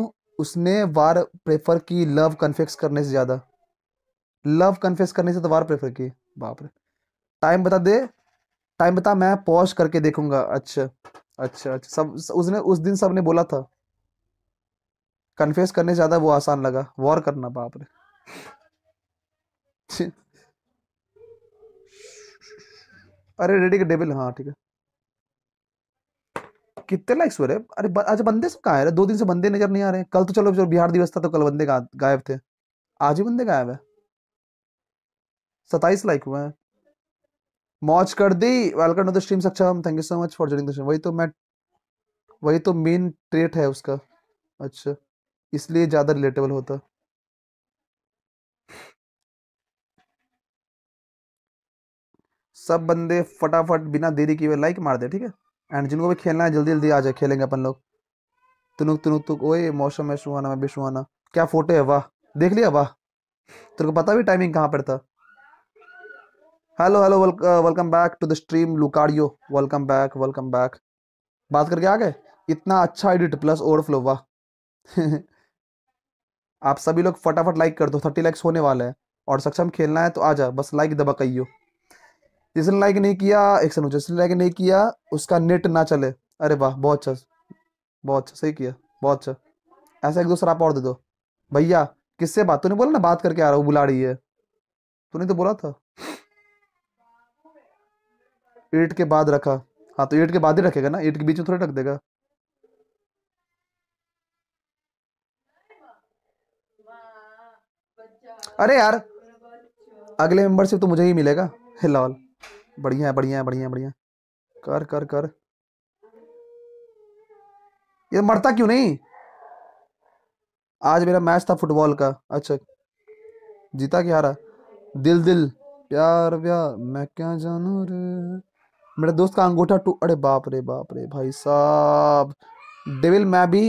उसने वार प्रेफर की लव कन्फेक्स करने से ज़्यादा लव कन्फेक्स करने से तो वार प्रेफर की बाप रे टाइम बता दे टाइम बता मैं पॉज करके देखूंगा अच्छा अच्छा अच्छा सब उसने उस दिन सबने बोला था कन्फेस करने ज्यादा वो आसान लगा वॉर करना बाप रे अरे रेडी का डेबिल हाँ ठीक है कितने लाइक्स हो रहे अरे आज बंदे सब कहा है दो दिन से बंदे नजर नहीं आ रहे कल तो चलो जो बिहार दिवस था तो कल बंदे गायब थे आज ही बंदे गायब है सताइस लाइक हुए हैं मौज कर दी welcome to the stream Saksham thank you so much for joining the stream वही तो मैं वही तो मेन ट्रेट है उसका अच्छा इसलिए ज़्यादा रिलेटेबल होता सब बंदे फटाफट बिना देरी किए लाइक मार दे ठीक है एंड जिनको भी खेलना है जल्दी जल्दी आ जाए खेलेंगे अपन लोग तुनुक तुनुक तुक ओए मौसम है सुहाना मैं भी सुहाना क्या फोटो है वाह देख लिया वाह तेरे को पता भी टाइमिंग कहाँ पर था hello hello welcome back to the stream Lukadio welcome back welcome back बात करके आ गए इतना अच्छा एडिट प्लस ओवर फ्लो वाह आप सभी लोग फटाफट लाइक कर दो थर्टी लाइक्स होने वाले हैं और सक्षम खेलना है तो आ जा बस लाइक दबा कहियो जिसने लाइक नहीं किया एक सेकंड जिसने लाइक नहीं किया उसका नेट ना चले अरे वाह बहुत अच्छा बहुत अच्छा सही किया बहुत अच्छा ऐसा एक दूसरा आप और दे दो भैया किससे बात तूने बोला ना बात करके आ रहा हूँ बुला रही है तूने तो बोला था एट के बाद रखा हाँ तो एट के बाद ही रखेगा ना एट के बीच में थोड़ा रख देगा अरे यार अगले मेंबरशिप तो मुझे ही मिलेगा हिलाल बढ़िया है बढ़िया है बढ़िया बढ़िया कर कर कर ये मरता क्यों नहीं आज मेरा मैच था फुटबॉल का अच्छा जीता क्या रहा दिल दिल प्यार प्यार मैं क्या जानू रे मेरे दोस्त का अंगूठा टू अरे बाप रे बाप रे भाई साहब डेविल मैं भी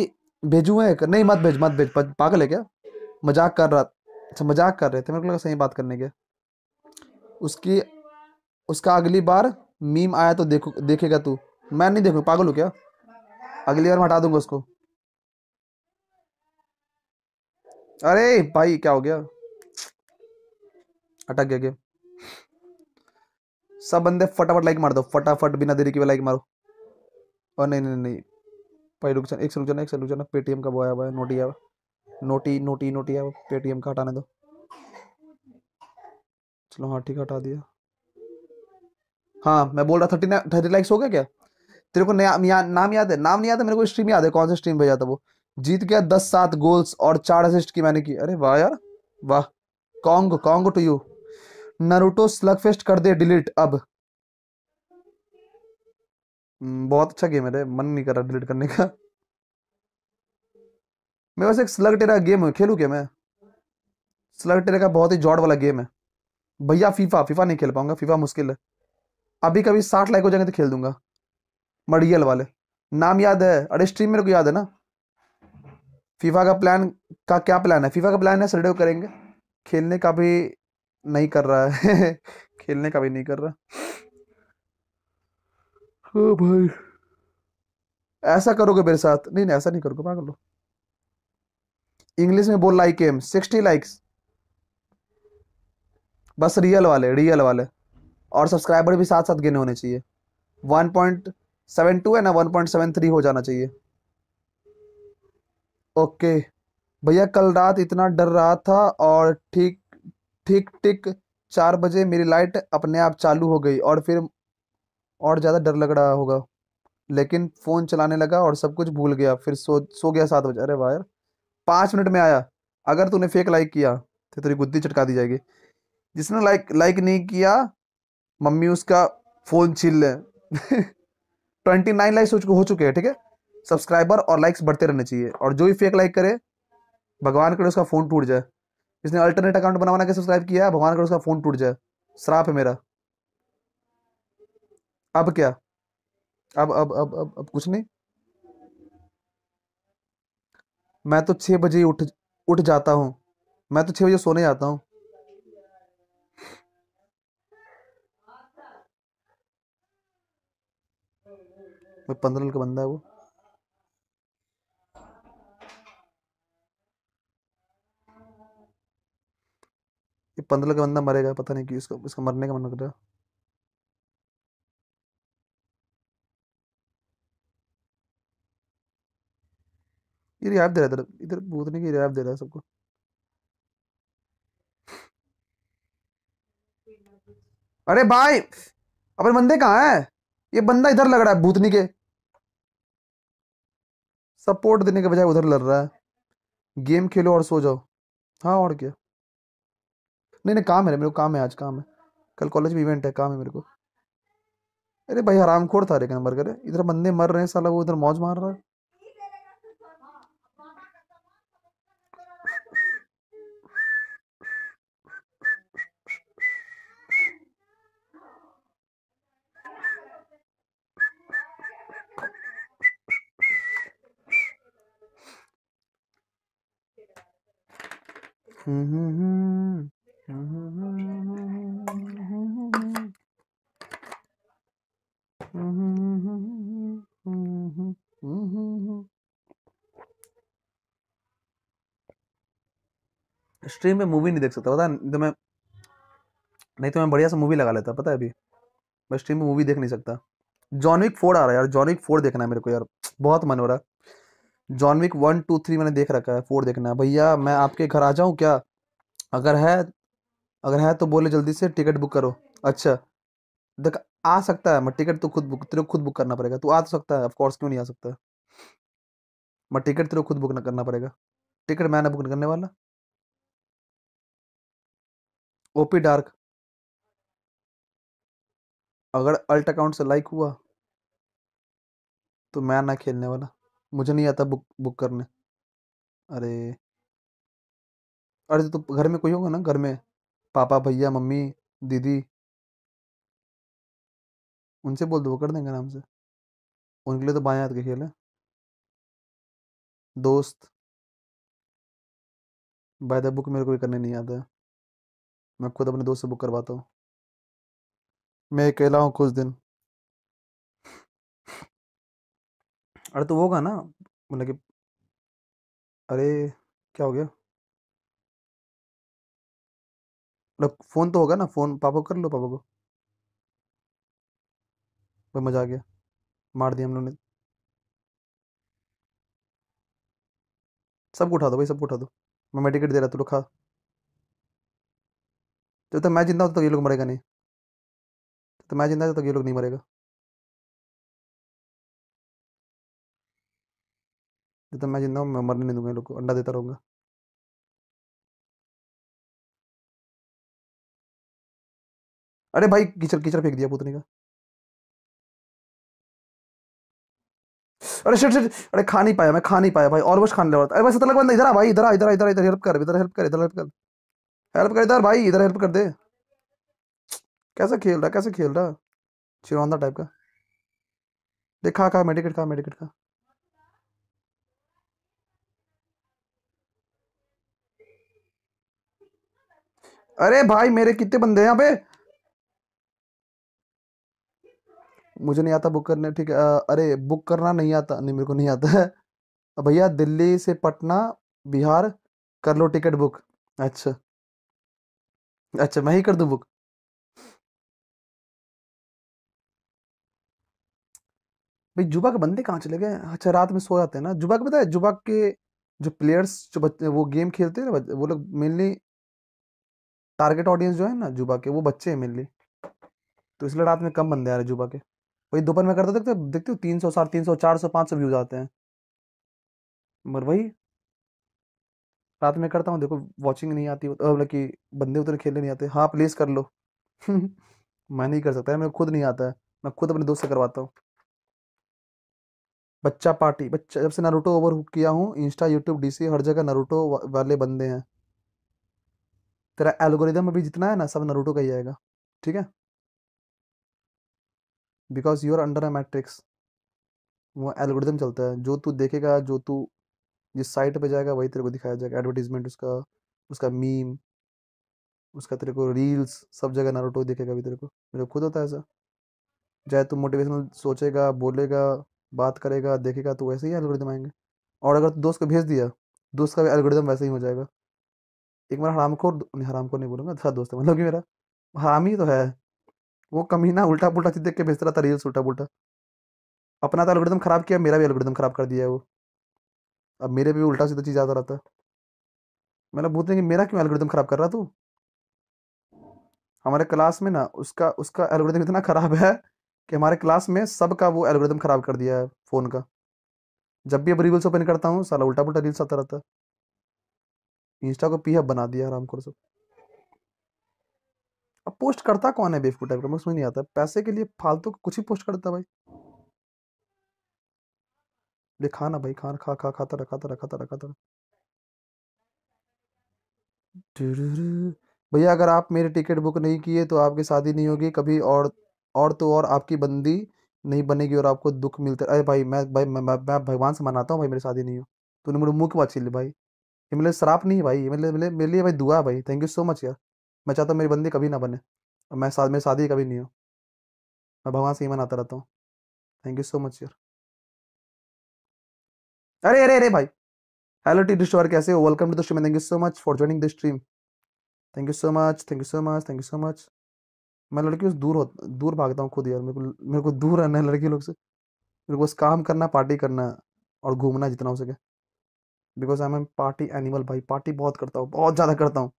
भेजू है एक नहीं मत भेज मत भेज पागल है क्या मजाक कर रहा अच्छा मजाक कर रहे थे मेरे को लगा सही बात करने के उसकी उसका अगली बार मीम आया तो देखो देखेगा तू मैं नहीं देखूँ पागल हूँ क्या अगली बार हटा दूंगा उसको अरे भाई क्या हो गया अटक गया गेम सब बंदे फटाफट लाइक मार दो फटाफट बिना देरी के लाइक मारो और नहीं नहीं नहीं भाई रुक जाना एक से रुक जाना एक से रुक जाना पेटीएम का बोया हुआ नोटी आया नोटी नोटी नोटी आया पेटीएम का हटाने दो चलो हाँ ठीक हटा दिया हाँ मैं बोल रहा थर्टी थर्टी लाइक्स हो गया क्या तेरे को नया या, नाम याद है नाम नहीं आता मेरे को स्ट्रीम याद है कौन सा स्ट्रीम भेजा था वो जीत गया दस सात गोल्स और चार असिस्ट की मैंने की अरे वाह यार वाह cong cong to you Naruto slug fest कर दे डिलीट अब हम्म, बहुत अच्छा गेम है रे मन नहीं कर रहा डिलीट करने का मैं वैसे एक स्लग टेरा गेम है खेलू क्या मैं स्लग टेरा का बहुत ही जॉड वाला गेम है भैया फीफा फीफा नहीं खेल पाऊंगा फीफा मुश्किल है अभी कभी साठ लाइक हो जाएंगे तो खेल दूंगा मडियल वाले नाम याद है अरे स्ट्रीम मेरे को याद है ना फीफा का प्लान का क्या प्लान है फीफा का प्लान है सर्डे करेंगे खेलने का भी नहीं कर रहा है खेलने का भी नहीं कर रहा ओ हाँ भाई ऐसा करोगे मेरे साथ नहीं नहीं ऐसा नहीं करोगे पागल लो इंग्लिश में बोल लाइक एम सिक्सटी लाइक्स बस रियल वाले रियल वाले और सब्सक्राइबर भी साथ साथ गिने होने चाहिए वन पॉइंट सेवन टू है ना वन पॉइंट सेवन थ्री हो जाना चाहिए ओके भैया कल रात इतना डर रहा था और ठीक ठीक ठीक चार बजे मेरी लाइट अपने आप चालू हो गई और फिर और ज़्यादा डर लग रहा होगा लेकिन फ़ोन चलाने लगा और सब कुछ भूल गया फिर सो सो गया सात बजे अरे वाह यार पाँच मिनट में आया अगर तूने फेक लाइक किया तो तेरी गुद्दी चटका दी जाएगी जिसने लाइक लाइक नहीं किया मम्मी उसका फ़ोन छीन ले ट्वेंटी नाइन लाइक्स हो चुके हैं ठीक है सब्सक्राइबर और लाइक्स बढ़ते रहने चाहिए और जो भी फेक लाइक करे भगवान करे उसका फ़ोन टूट जाए इसने अल्टरनेट अकाउंट बना बना के सब्सक्राइब किया है भगवान कर उसका फोन टूट जाए श्राप है मेरा अब क्या अब अब अब अब, अब कुछ नहीं मैं तो छह बजे उठ उठ जाता हूं मैं तो छह बजे सोने जाता हूं पंद्रह का बंदा है वो ये पंद्रह का बंदा मरेगा पता नहीं क्यों उसका इसका मरने का मन कर रहा ये रियायत दे रहा है इधर इधर भूतने की रियायत दे रहा है सबको अरे भाई अपने बंदे कहा है ये बंदा इधर लग रहा है भूतनी के सपोर्ट देने के बजाय उधर लड़ रहा है गेम खेलो और सो जाओ हाँ और क्या नहीं नहीं काम है मेरे को काम है आज काम है कल कॉलेज में इवेंट है काम है मेरे को अरे भाई खोर था लेकिन नंबर करे इधर बंदे मर रहे हैं साला वो इधर मौज मार रहा है हम्म हम्म, हम्म। स्ट्रीम में मूवी नहीं देख सकता पता नहीं तो मैं नहीं तो मैं बढ़िया सा मूवी लगा लेता पता है अभी मैं स्ट्रीम में मूवी देख नहीं सकता जॉनविक फोर आ रहा है यार जॉनविक फोर देखना है मेरे को यार बहुत मन हो रहा है जॉनविक वन टू थ्री मैंने देख रखा है फोर देखना है भैया मैं आपके घर आ जाऊँ क्या अगर है अगर है तो बोले जल्दी से टिकट बुक करो अच्छा देख आ सकता है मैं टिकट तो खुद बुक तेरे खुद बुक करना पड़ेगा तू आ तो सकता है ऑफकोर्स क्यों नहीं आ सकता मैं टिकट तेरे खुद बुक ना करना पड़ेगा टिकट मैं ना बुक करने वाला ओपी डार्क अगर अल्ट अकाउंट से लाइक हुआ तो मैं ना खेलने वाला मुझे नहीं आता बुक बुक करने अरे अरे तो घर में कोई होगा ना घर में पापा भैया मम्मी दीदी उनसे बोल दो वो कर देंगे आराम से उनके लिए तो बाएं हाथ के खेल है दोस्त बाय द बुक मेरे को भी करने नहीं आता है मैं खुद अपने दोस्त से बुक करवाता हूँ मैं अकेला हूँ कुछ दिन अरे तो होगा ना मतलब कि अरे क्या हो गया लोग मतलब फ़ोन तो होगा ना फ़ोन पापा को कर लो पापा को भाई मज़ा आ गया मार दिया हम लोग ने सब उठा दो भाई सबको उठा दो मैं मेडिकेट दे रहा तू लोग खा जब तक मैं जिंदा होता तो ये लोग मरेगा नहीं जब तक मैं जिंदा तक ये लोग नहीं मरेगा जब तक मैं जिंदा हूँ मैं मरने नहीं दूंगा ये लोग को अंडा देता रहूँगा अरे भाई कीचड़ कीचड़ फेंक दिया पुतने का अरे शिट शिट अरे खा नहीं पाया मैं खा नहीं पाया भाई और बस खाने लगा अरे भाई सतलग बंदा इधर आ भाई इधर आ इधर इधर इधर हेल्प कर इधर हेल्प कर इधर हेल्प कर हेल्प कर इधर भाई इधर हेल्प कर दे कैसे खेल रहा कैसे खेल रहा चिरौंदा टाइप का देखा खा मेडिकेट का मेडिकेट का अरे भाई मेरे कितने बंदे हैं यहाँ पे मुझे नहीं आता बुक करने ठीक है अरे बुक करना नहीं आता नहीं मेरे को नहीं आता है भैया दिल्ली से पटना बिहार कर लो टिकट बुक अच्छा अच्छा मैं ही कर दूं बुक भाई जुबा के बंदे कहाँ चले गए अच्छा रात में सो जाते हैं ना जुबा के पता है जुबा के जो प्लेयर्स जो बच्चे वो गेम खेलते हैं ना वो लोग मेनली टारगेट ऑडियंस जो है ना जुबा के वो बच्चे हैं मेनली तो इसलिए रात में कम बंदे आ रहे जुबा के वही दोपहर में करते देखते देखते हो तीन सौ साढ़े तीन सौ चार सौ पाँच सौ व्यूज आते हैं मगर वही रात में करता हूँ देखो वॉचिंग नहीं आती मतलब कि बंदे उतने खेलने नहीं आते हाँ प्लीज़ कर लो मैं नहीं कर सकता है मेरे खुद नहीं आता है मैं खुद अपने दोस्त से करवाता हूँ बच्चा पार्टी बच्चा जब से नारूटो ओवर हुक किया हूँ इंस्टा यूट्यूब डीसी हर जगह नारूटो वाले बंदे हैं तेरा एल्गोरिदम अभी जितना है ना सब नरूटो का ही आएगा ठीक है because you are under a matrix वो एल्गोरिदम चलता है जो तू देखेगा जो तू जिस साइट पे जाएगा वही तेरे को दिखाया जाएगा एडवर्टीजमेंट उसका उसका मीम उसका तेरे को रील्स सब जगह नारोटो देखेगा अभी तेरे को मेरे को खुद होता है ऐसा चाहे तू मोटिवेशनल सोचेगा बोलेगा बात करेगा देखेगा तो वैसे ही एल्गोरिदम आएंगे और अगर तू दोस्त को भेज दिया दोस्त का भी एल्गोरिदम वैसे ही हो जाएगा एक बार हराम को हराम को नहीं बोलूँगा अच्छा दोस्त है मतलब कि मेरा हराम ही तो है वो कमीना उल्टा पुल्टा चीज देख के भेजता रहता रील्स उल्टा पुल्टा अपना तो एल्गोरिदम ख़राब किया मेरा भी एल्गोरिदम ख़राब कर दिया है वो अब मेरे भी उल्टा सीधा चीज़ आता रहता है मैंने बोलते हैं कि मेरा क्यों एलगोरिदम ख़राब कर रहा तू हमारे क्लास में ना उसका उसका एलगोरिदम इतना ख़राब है कि हमारे क्लास में सबका वो एलगोरिदम ख़राब कर दिया है फ़ोन का जब भी अब रील्स ओपन करता हूँ साला उल्टा पुल्टा रील्स आता रहता है इंस्टा को पी हब बना दिया आराम कर सब अब पोस्ट करता कौन है बेवकूफ टाइप का मुझे समझ नहीं आता पैसे के लिए फालतू कुछ ही पोस्ट करता भाई ले खाना भाई खाना खा खा खाता रखा था रखा था रखा था भैया अगर आप मेरे टिकट बुक नहीं किए तो आपकी शादी नहीं होगी कभी और और तो और आपकी बंदी नहीं बनेगी और आपको दुख मिलता अरे भाई मैं भाई मैं, मैं, मैं भगवान से मनाता हूँ भाई मेरी शादी नहीं हो तूने मेरे मुँह की बात छीन ली भाई ये मेरे श्राप नहीं है भाई ये मेरे लिए मेरे लिए भाई दुआ है भाई थैंक यू सो मच यार मैं चाहता हूँ मेरी बंदी कभी ना बने और मैं साथ मेरी शादी कभी नहीं हो मैं भगवान से ही आता रहता हूँ थैंक यू सो मच यार अरे अरे अरे भाई हेलो टी डिस्टोर कैसे हो welcome to the stream thank you so much for joining this stream thank you so much thank you so much thank you so much मैं लड़की से दूर हो दूर भागता हूँ खुद यार मेरे को मेरे को दूर रहना है लड़की लोग से मेरे को बस काम करना पार्टी करना और घूमना जितना हो सके because I am party animal भाई पार्टी बहुत करता हूँ बहुत ज़्यादा करता हूँ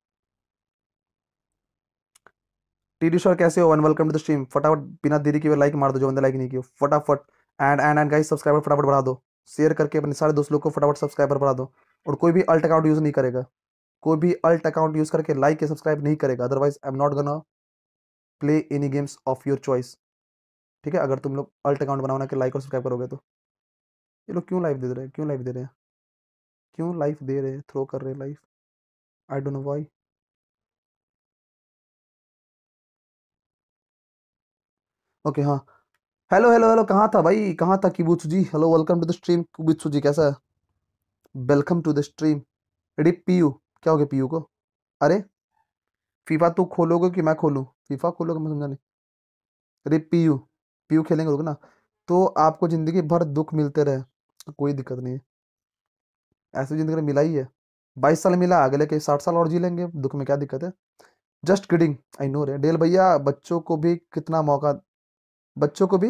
टी डी शोर कैसे हो and welcome to the stream फटाफट बिना देरी के लाइक मार दो जो बंदे लाइक नहीं किया फटाफट and and and guys subscriber फटाफट बढ़ा दो शेयर करके अपने सारे दोस्त लोग को फटाफट सब्सक्राइबर बढ़ा दो और कोई भी अल्ट अकाउंट यूज़ नहीं करेगा कोई भी अल्ट अकाउंट यूज़ करके लाइक या सब्सक्राइब नहीं करेगा otherwise I am not gonna play any games of your choice ठीक है अगर तुम लोग अल्ट अकाउंट बनाना के लाइक और सब्सक्राइब करोगे तो ये लोग क्यों लाइव दे रहे हैं क्यों लाइव दे रहे हैं क्यों लाइफ दे रहे हैं थ्रो कर रहे हैं life I don't know why okay हाँ हेलो हेलो हेलो कहाँ था भाई कहाँ था Kibutsuji hello welcome to the stream Kibutsuji कैसा है welcome to the stream RIP P U क्या हो गया पी यू को अरे फीफा तू तो खोलोगे कि मैं खोलूँ फीफा खोलोगे मैं समझा नहीं RIP P U P U खेलेंगे लोग ना तो आपको ज़िंदगी भर दुख मिलते रहे कोई दिक्कत नहीं है ऐसी ज़िंदगी तो मिला ही है बाईस साल मिला अगले के साठ साल और जी लेंगे दुख में क्या दिक्कत है जस्ट किडिंग आई नो रे डेल भैया बच्चों को भी कितना मौका बच्चों को भी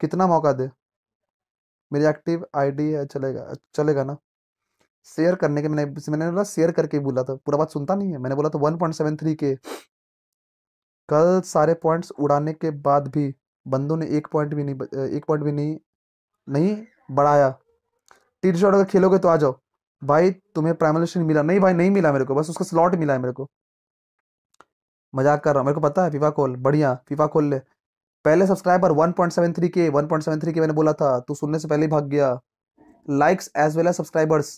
कितना मौका दे मेरी एक्टिव आईडी है चलेगा चलेगा ना शेयर करने के मैंने मैंने बोला शेयर करके बोला था पूरा बात सुनता नहीं है मैंने बोला था वन पॉइंट सेवन थ्री के कल सारे पॉइंट्स उड़ाने के बाद भी बंदों ने एक पॉइंट भी नहीं एक पॉइंट भी नहीं नहीं बढ़ाया टी टी अगर खेलोगे तो आ जाओ भाई तुम्हें प्राइमलेशन मिला नहीं भाई नहीं मिला मेरे को बस उसका स्लॉट मिला है मेरे को मजाक कर रहा हूँ मेरे को पता है फीफा खोल बढ़िया फीफा खोल ले पहले सब्सक्राइबर 1.73 के 1.73 के मैंने बोला था तू तो सुनने से पहले ही भाग गया likes as well as subscribers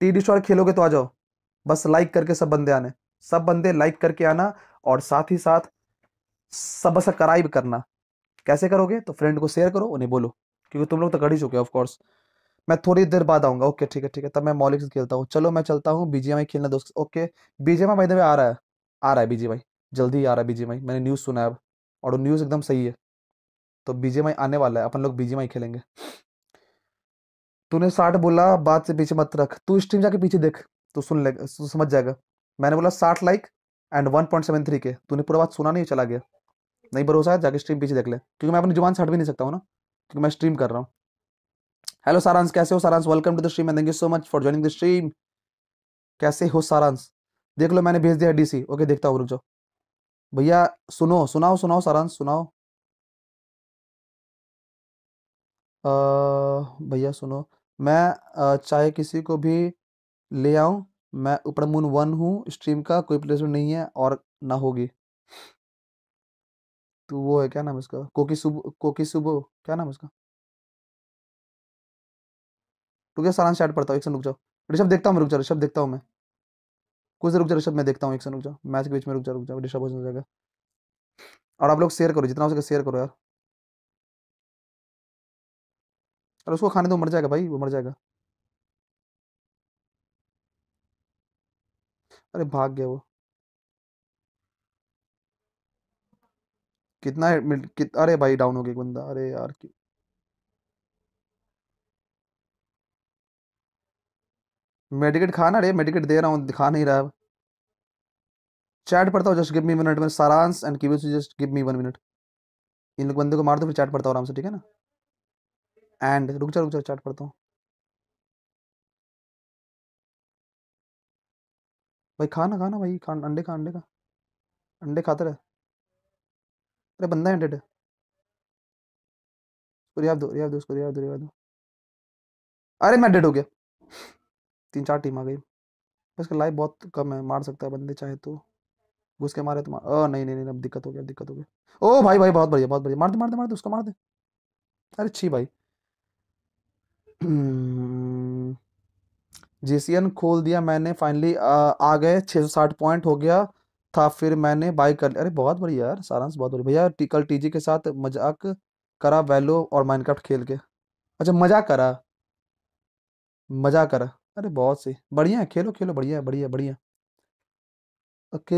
T D store खेलोगे तो आ जाओ बस लाइक करके सब बंदे आने सब बंदे लाइक करके आना और साथ ही साथ सब सब्सक्राइब करना कैसे करोगे तो फ्रेंड को शेयर करो उन्हें बोलो क्योंकि तुम लोग तो कर ही चुके हो ऑफकोर्स मैं थोड़ी देर बाद आऊंगा ओके ठीक है ठीक है तब मैं मॉलिक्स से खेलता हूँ चलो मैं चलता हूँ बीजीएमआई खेलना दोस्त ओके बीजीएमआई भाई आ रहा है आ रहा है भाई जल्दी ही आ रहा है भाई मैंने न्यूज़ सुना है अब और न्यूज़ एकदम सही है तो बीजेमआई आने वाला है अपन लोग बीजेमआई खेलेंगे तूने साठ बोला बात से पीछे मत रख तू स्ट्रीम जाके पीछे देख तो सुन ले तू तो समझ जाएगा मैंने बोला साठ like and one point seven three K तूने पूरा बात सुना नहीं चला गया नहीं भरोसा है जाके स्ट्रीम पीछे देख ले क्योंकि मैं अपनी जुबान छट भी नहीं सकता हूँ ना क्योंकि मैं स्ट्रीम कर रहा हूँ हेलो सारांश कैसे हो Saransh welcome to the stream and thank you so much for joining the stream कैसे हो सारांश देख लो मैंने भेज दिया डीसी ओके देखता हूँ रुक जाओ भैया सुनो सुनाओ सुनाओ सारांश सुनाओ भैया सुनो मैं चाहे किसी को भी ले आऊं मैं ऊपर मून वन हूँ स्ट्रीम का कोई प्लेसमेंट नहीं है और ना होगी तो वो है क्या नाम इसका कोकी सुबह कोकी सुबह क्या नाम इसका रुकिए सारांश चैट पढ़ता हूँ एक सेकंड रुक जाओ ऋषभ देखता हूँ मैं रुक जाओ ऋषभ देखता हूँ मैं कुछ रुक जा ऋषभ मैं देखता हूँ एक सेकंड रुक जा मैच के बीच में रुक जा रुक जाओ डिस्टर्ब हो जाएगा और आप लोग शेयर करो जितना हो सके शेयर करो यार और उसको खाने दो मर जाएगा भाई वो मर जाएगा अरे भाग गया वो कितना कित, अरे भाई डाउन हो गया बंदा अरे यार कि... मेडिकेट खा ना रे मेडिकेट दे रहा हूँ दिखा नहीं रहा चैट पढ़ता हूँ जस्ट गिव मी मिनट में सारांश एंड की just give me one minute इन लोग बंदे को मार दो फिर चैट पढ़ता हूँ आराम से ठीक है ना एंड रुक जा रुक जा चैट पढ़ता हूँ भाई खाना खाना भाई खान अंडे खा अंडे का अंडे खाते रहे अरे बंदा है अंडे रियाव दो रियाव दो उसको रियाव दो रियाव दो अरे मैं डेड हो गया तीन चार टीम आ गई उसका लाइफ बहुत कम है मार सकता है बंदे चाहे तो घुस के मारे तो मार नहीं नहीं नहीं अब दिक्कत हो गया दिक्कत हो गया ओ भाई भाई बहुत बढ़िया बहुत बढ़िया मार दे मार दे मार दे उसको मार दे अरे छी भाई हम्म, जेसीएन खोल दिया मैंने फाइनली आ, आ गए 660 पॉइंट हो गया था फिर मैंने बाई कर लिया अरे बहुत बढ़िया यार सारांश बहुत बढ़िया भैया टी, कल टीजी के साथ मजाक करा वैलो और माइनक्राफ्ट खेल के अच्छा मजाक करा मजा करा अरे बहुत सही बढ़िया है खेलो खेलो बढ़िया बढ़िया बढ़िया ओके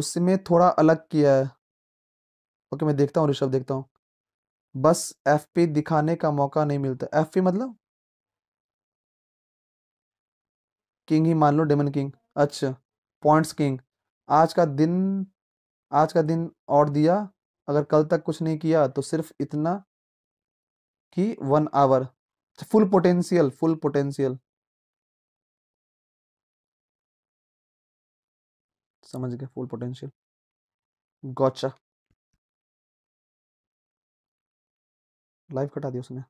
उसमें थोड़ा अलग किया है ओके मैं देखता हूँ ऋषभ देखता हूँ बस एफ पी दिखाने का मौका नहीं मिलता एफ पी मतलब किंग ही मान लो डेमन किंग अच्छा पॉइंट्स किंग आज का दिन आज का दिन और दिया अगर कल तक कुछ नहीं किया तो सिर्फ इतना कि one hour full potential full potential समझ गए फुल पोटेंशियल गौचा लाइव कटा दिया उसने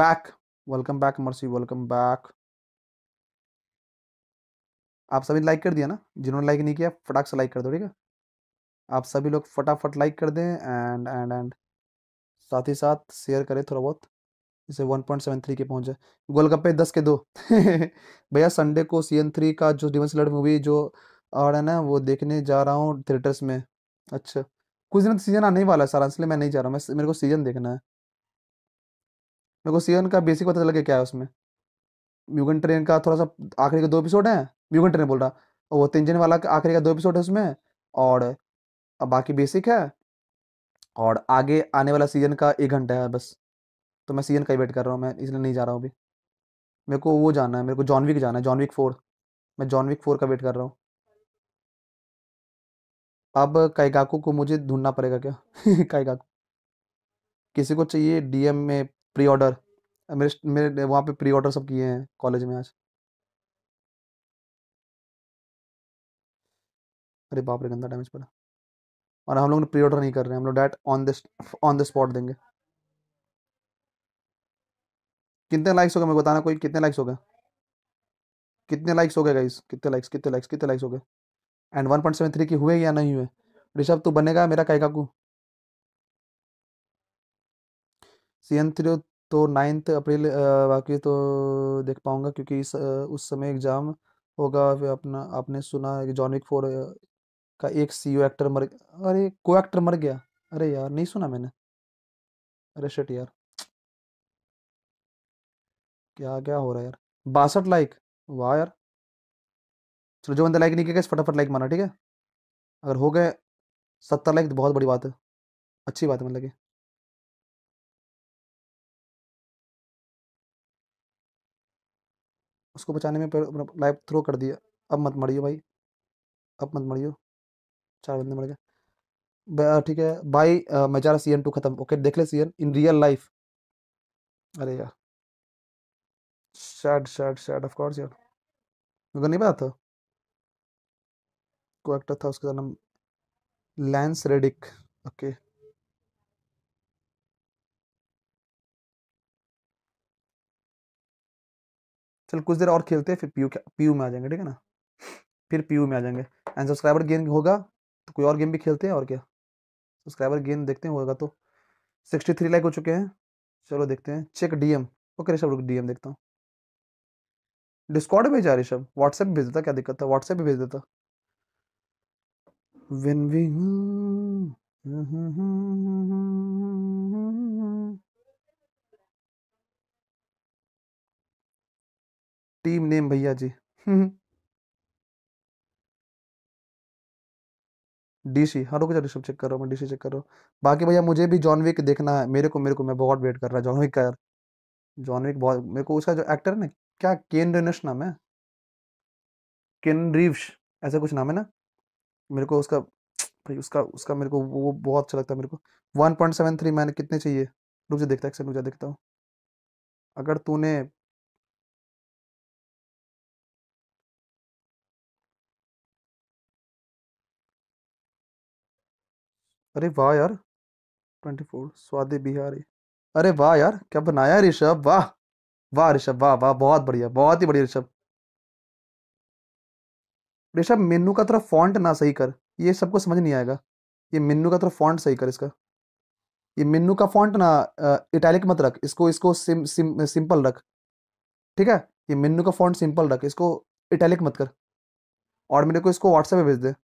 back welcome back Mercy welcome back आप सभी लाइक कर दिया ना जिन्होंने लाइक नहीं किया फटाक से लाइक कर दो ठीक है आप सभी लोग फटाफट लाइक कर दें एंड एंड एंड साथ ही साथ शेयर करें थोड़ा बहुत इसे वन पॉइंट सेवन थ्री के पहुँच जाए गोलगप्पे दस के दो भैया संडे को सी एन थ्री का जो डिवेंस लड मूवी जो आ रहा है ना वो देखने जा रहा हूँ थिएटर्स में अच्छा कुछ दिन सीजन आने ही वाला है सारा इसलिए मैं नहीं जा रहा हूँ मेरे को सीजन देखना है मेरे को सीजन का बेसिक पता चला क्या है उसमें म्यूगन ट्रेन का थोड़ा सा आखिरी का दो एपिसोड है म्यूगन ट्रेन बोल रहा वो तिंजन वाला आखिरी का दो एपिसोड है उसमें और अब बाकी बेसिक है और आगे आने वाला सीजन का एक घंटा है बस तो मैं सीजन का ही वेट कर रहा हूँ मैं इसलिए नहीं जा रहा हूँ अभी मेरे को वो जाना है मेरे को जॉनविक जाना है जॉनविक फोर मैं जॉनविक फोर का वेट कर रहा हूँ अब कैगाकू को मुझे ढूंढना पड़ेगा क्या कैगाकू किसी को चाहिए डीएम में प्री ऑर्डर मेरे मेरे वहाँ पे प्री ऑर्डर सब किए हैं कॉलेज में आज अरे बाप रे गंदा डैमेज पड़ा और हम लोग प्री ऑर्डर नहीं कर रहे हैं हम लोग direct on this on the spot देंगे कितने लाइक्स हो गए मेरे बताना कोई कितने लाइक्स हो गए कितने लाइक्स हो गए गाइस कितने लाइक्स कितने लाइक्स कितने लाइक्स हो गए and one point seven three की हुए या नहीं हुए ऋषभ तू बनेगा मेरा कहेगा को सी एन थ्री तो नाइन्थ अप्रैल बाकी तो देख पाऊँगा क्योंकि इस उस समय एग्ज़ाम होगा फिर अपना आपने सुना है कि जॉनिक फोर का एक सी एक्टर e मर अरे को एक्टर मर गया अरे यार नहीं सुना मैंने अरे शट यार क्या क्या हो रहा है यार बासठ लाइक वाह यार चलो जो बंदा लाइक नहीं किया फटाफट लाइक मारा ठीक है अगर हो गए सत्तर लाइक तो बहुत बड़ी बात है अच्छी बात है मतलब की उसको बचाने में लाइफ थ्रो कर दिया अब मत मरियो भाई अब मत मरियो चार बंदे मर गए ठीक है बाई मेजारा सी एन टू खत्म ओके देख ले C N in real life अरे यार शैड शैड शैड ऑफ कोर्स यार मुझे नहीं पता था को एक्टर था उसका नाम लैंस रेडिक ओके चल कुछ देर और खेलते हैं फिर पीयू पीयू में आ जाएंगे ठीक है ना फिर पीयू में आ जाएंगे एंड सब्सक्राइबर गेन होगा तो कोई और गेम भी खेलते हैं और क्या सब्सक्राइबर गेन देखते हैं होगा तो सिक्सटी थ्री लाइक हो चुके हैं चलो देखते हैं चेक डीएम ओके ऋषभ रुक डीएम देखता हूँ डिस्कॉर्ड भेज जा ऋषभ व्हाट्सएप भेज देता क्या दिक्कत था व्हाट्सएप भी भेज देता टीम नेम भैया जी डीसी हाँ रुको ऋषभ चेक करो मैं डीसी चेक करो बाकी भैया मुझे भी जॉन विक देखना है मेरे को मेरे को मैं बहुत वेट कर रहा है जॉन विक का यार जॉन विक बहुत मेरे को उसका जो एक्टर है ना क्या केन रेनस नाम है केन रीव्स ऐसा कुछ नाम है ना मेरे को उसका भाई उसका उसका मेरे को वो बहुत अच्छा लगता है मेरे को वन पॉइंट सेवन थ्री मैंने कितने चाहिए रुक जा देखता है रुक जा देखता हूँ अगर तूने अरे वाह यार ट्वेंटी फोर स्वादी बिहारी अरे वाह यार क्या बनाया ऋषभ वाह वाह ऋषभ वाह वाह बहुत बढ़िया बहुत ही बढ़िया ऋषभ ऋषभ मेनू का तरह फॉन्ट ना सही कर ये सबको समझ नहीं आएगा ये मेनू का तरह फॉन्ट सही कर इसका ये मेनू का फॉन्ट ना इटैलिक मत रख इसको इसको सिम सिम सिंपल रख ठीक है ये मेनू का फॉन्ट सिंपल रख इसको इटैलिक मत कर और मेरे को इसको व्हाट्सएप पे भेज दे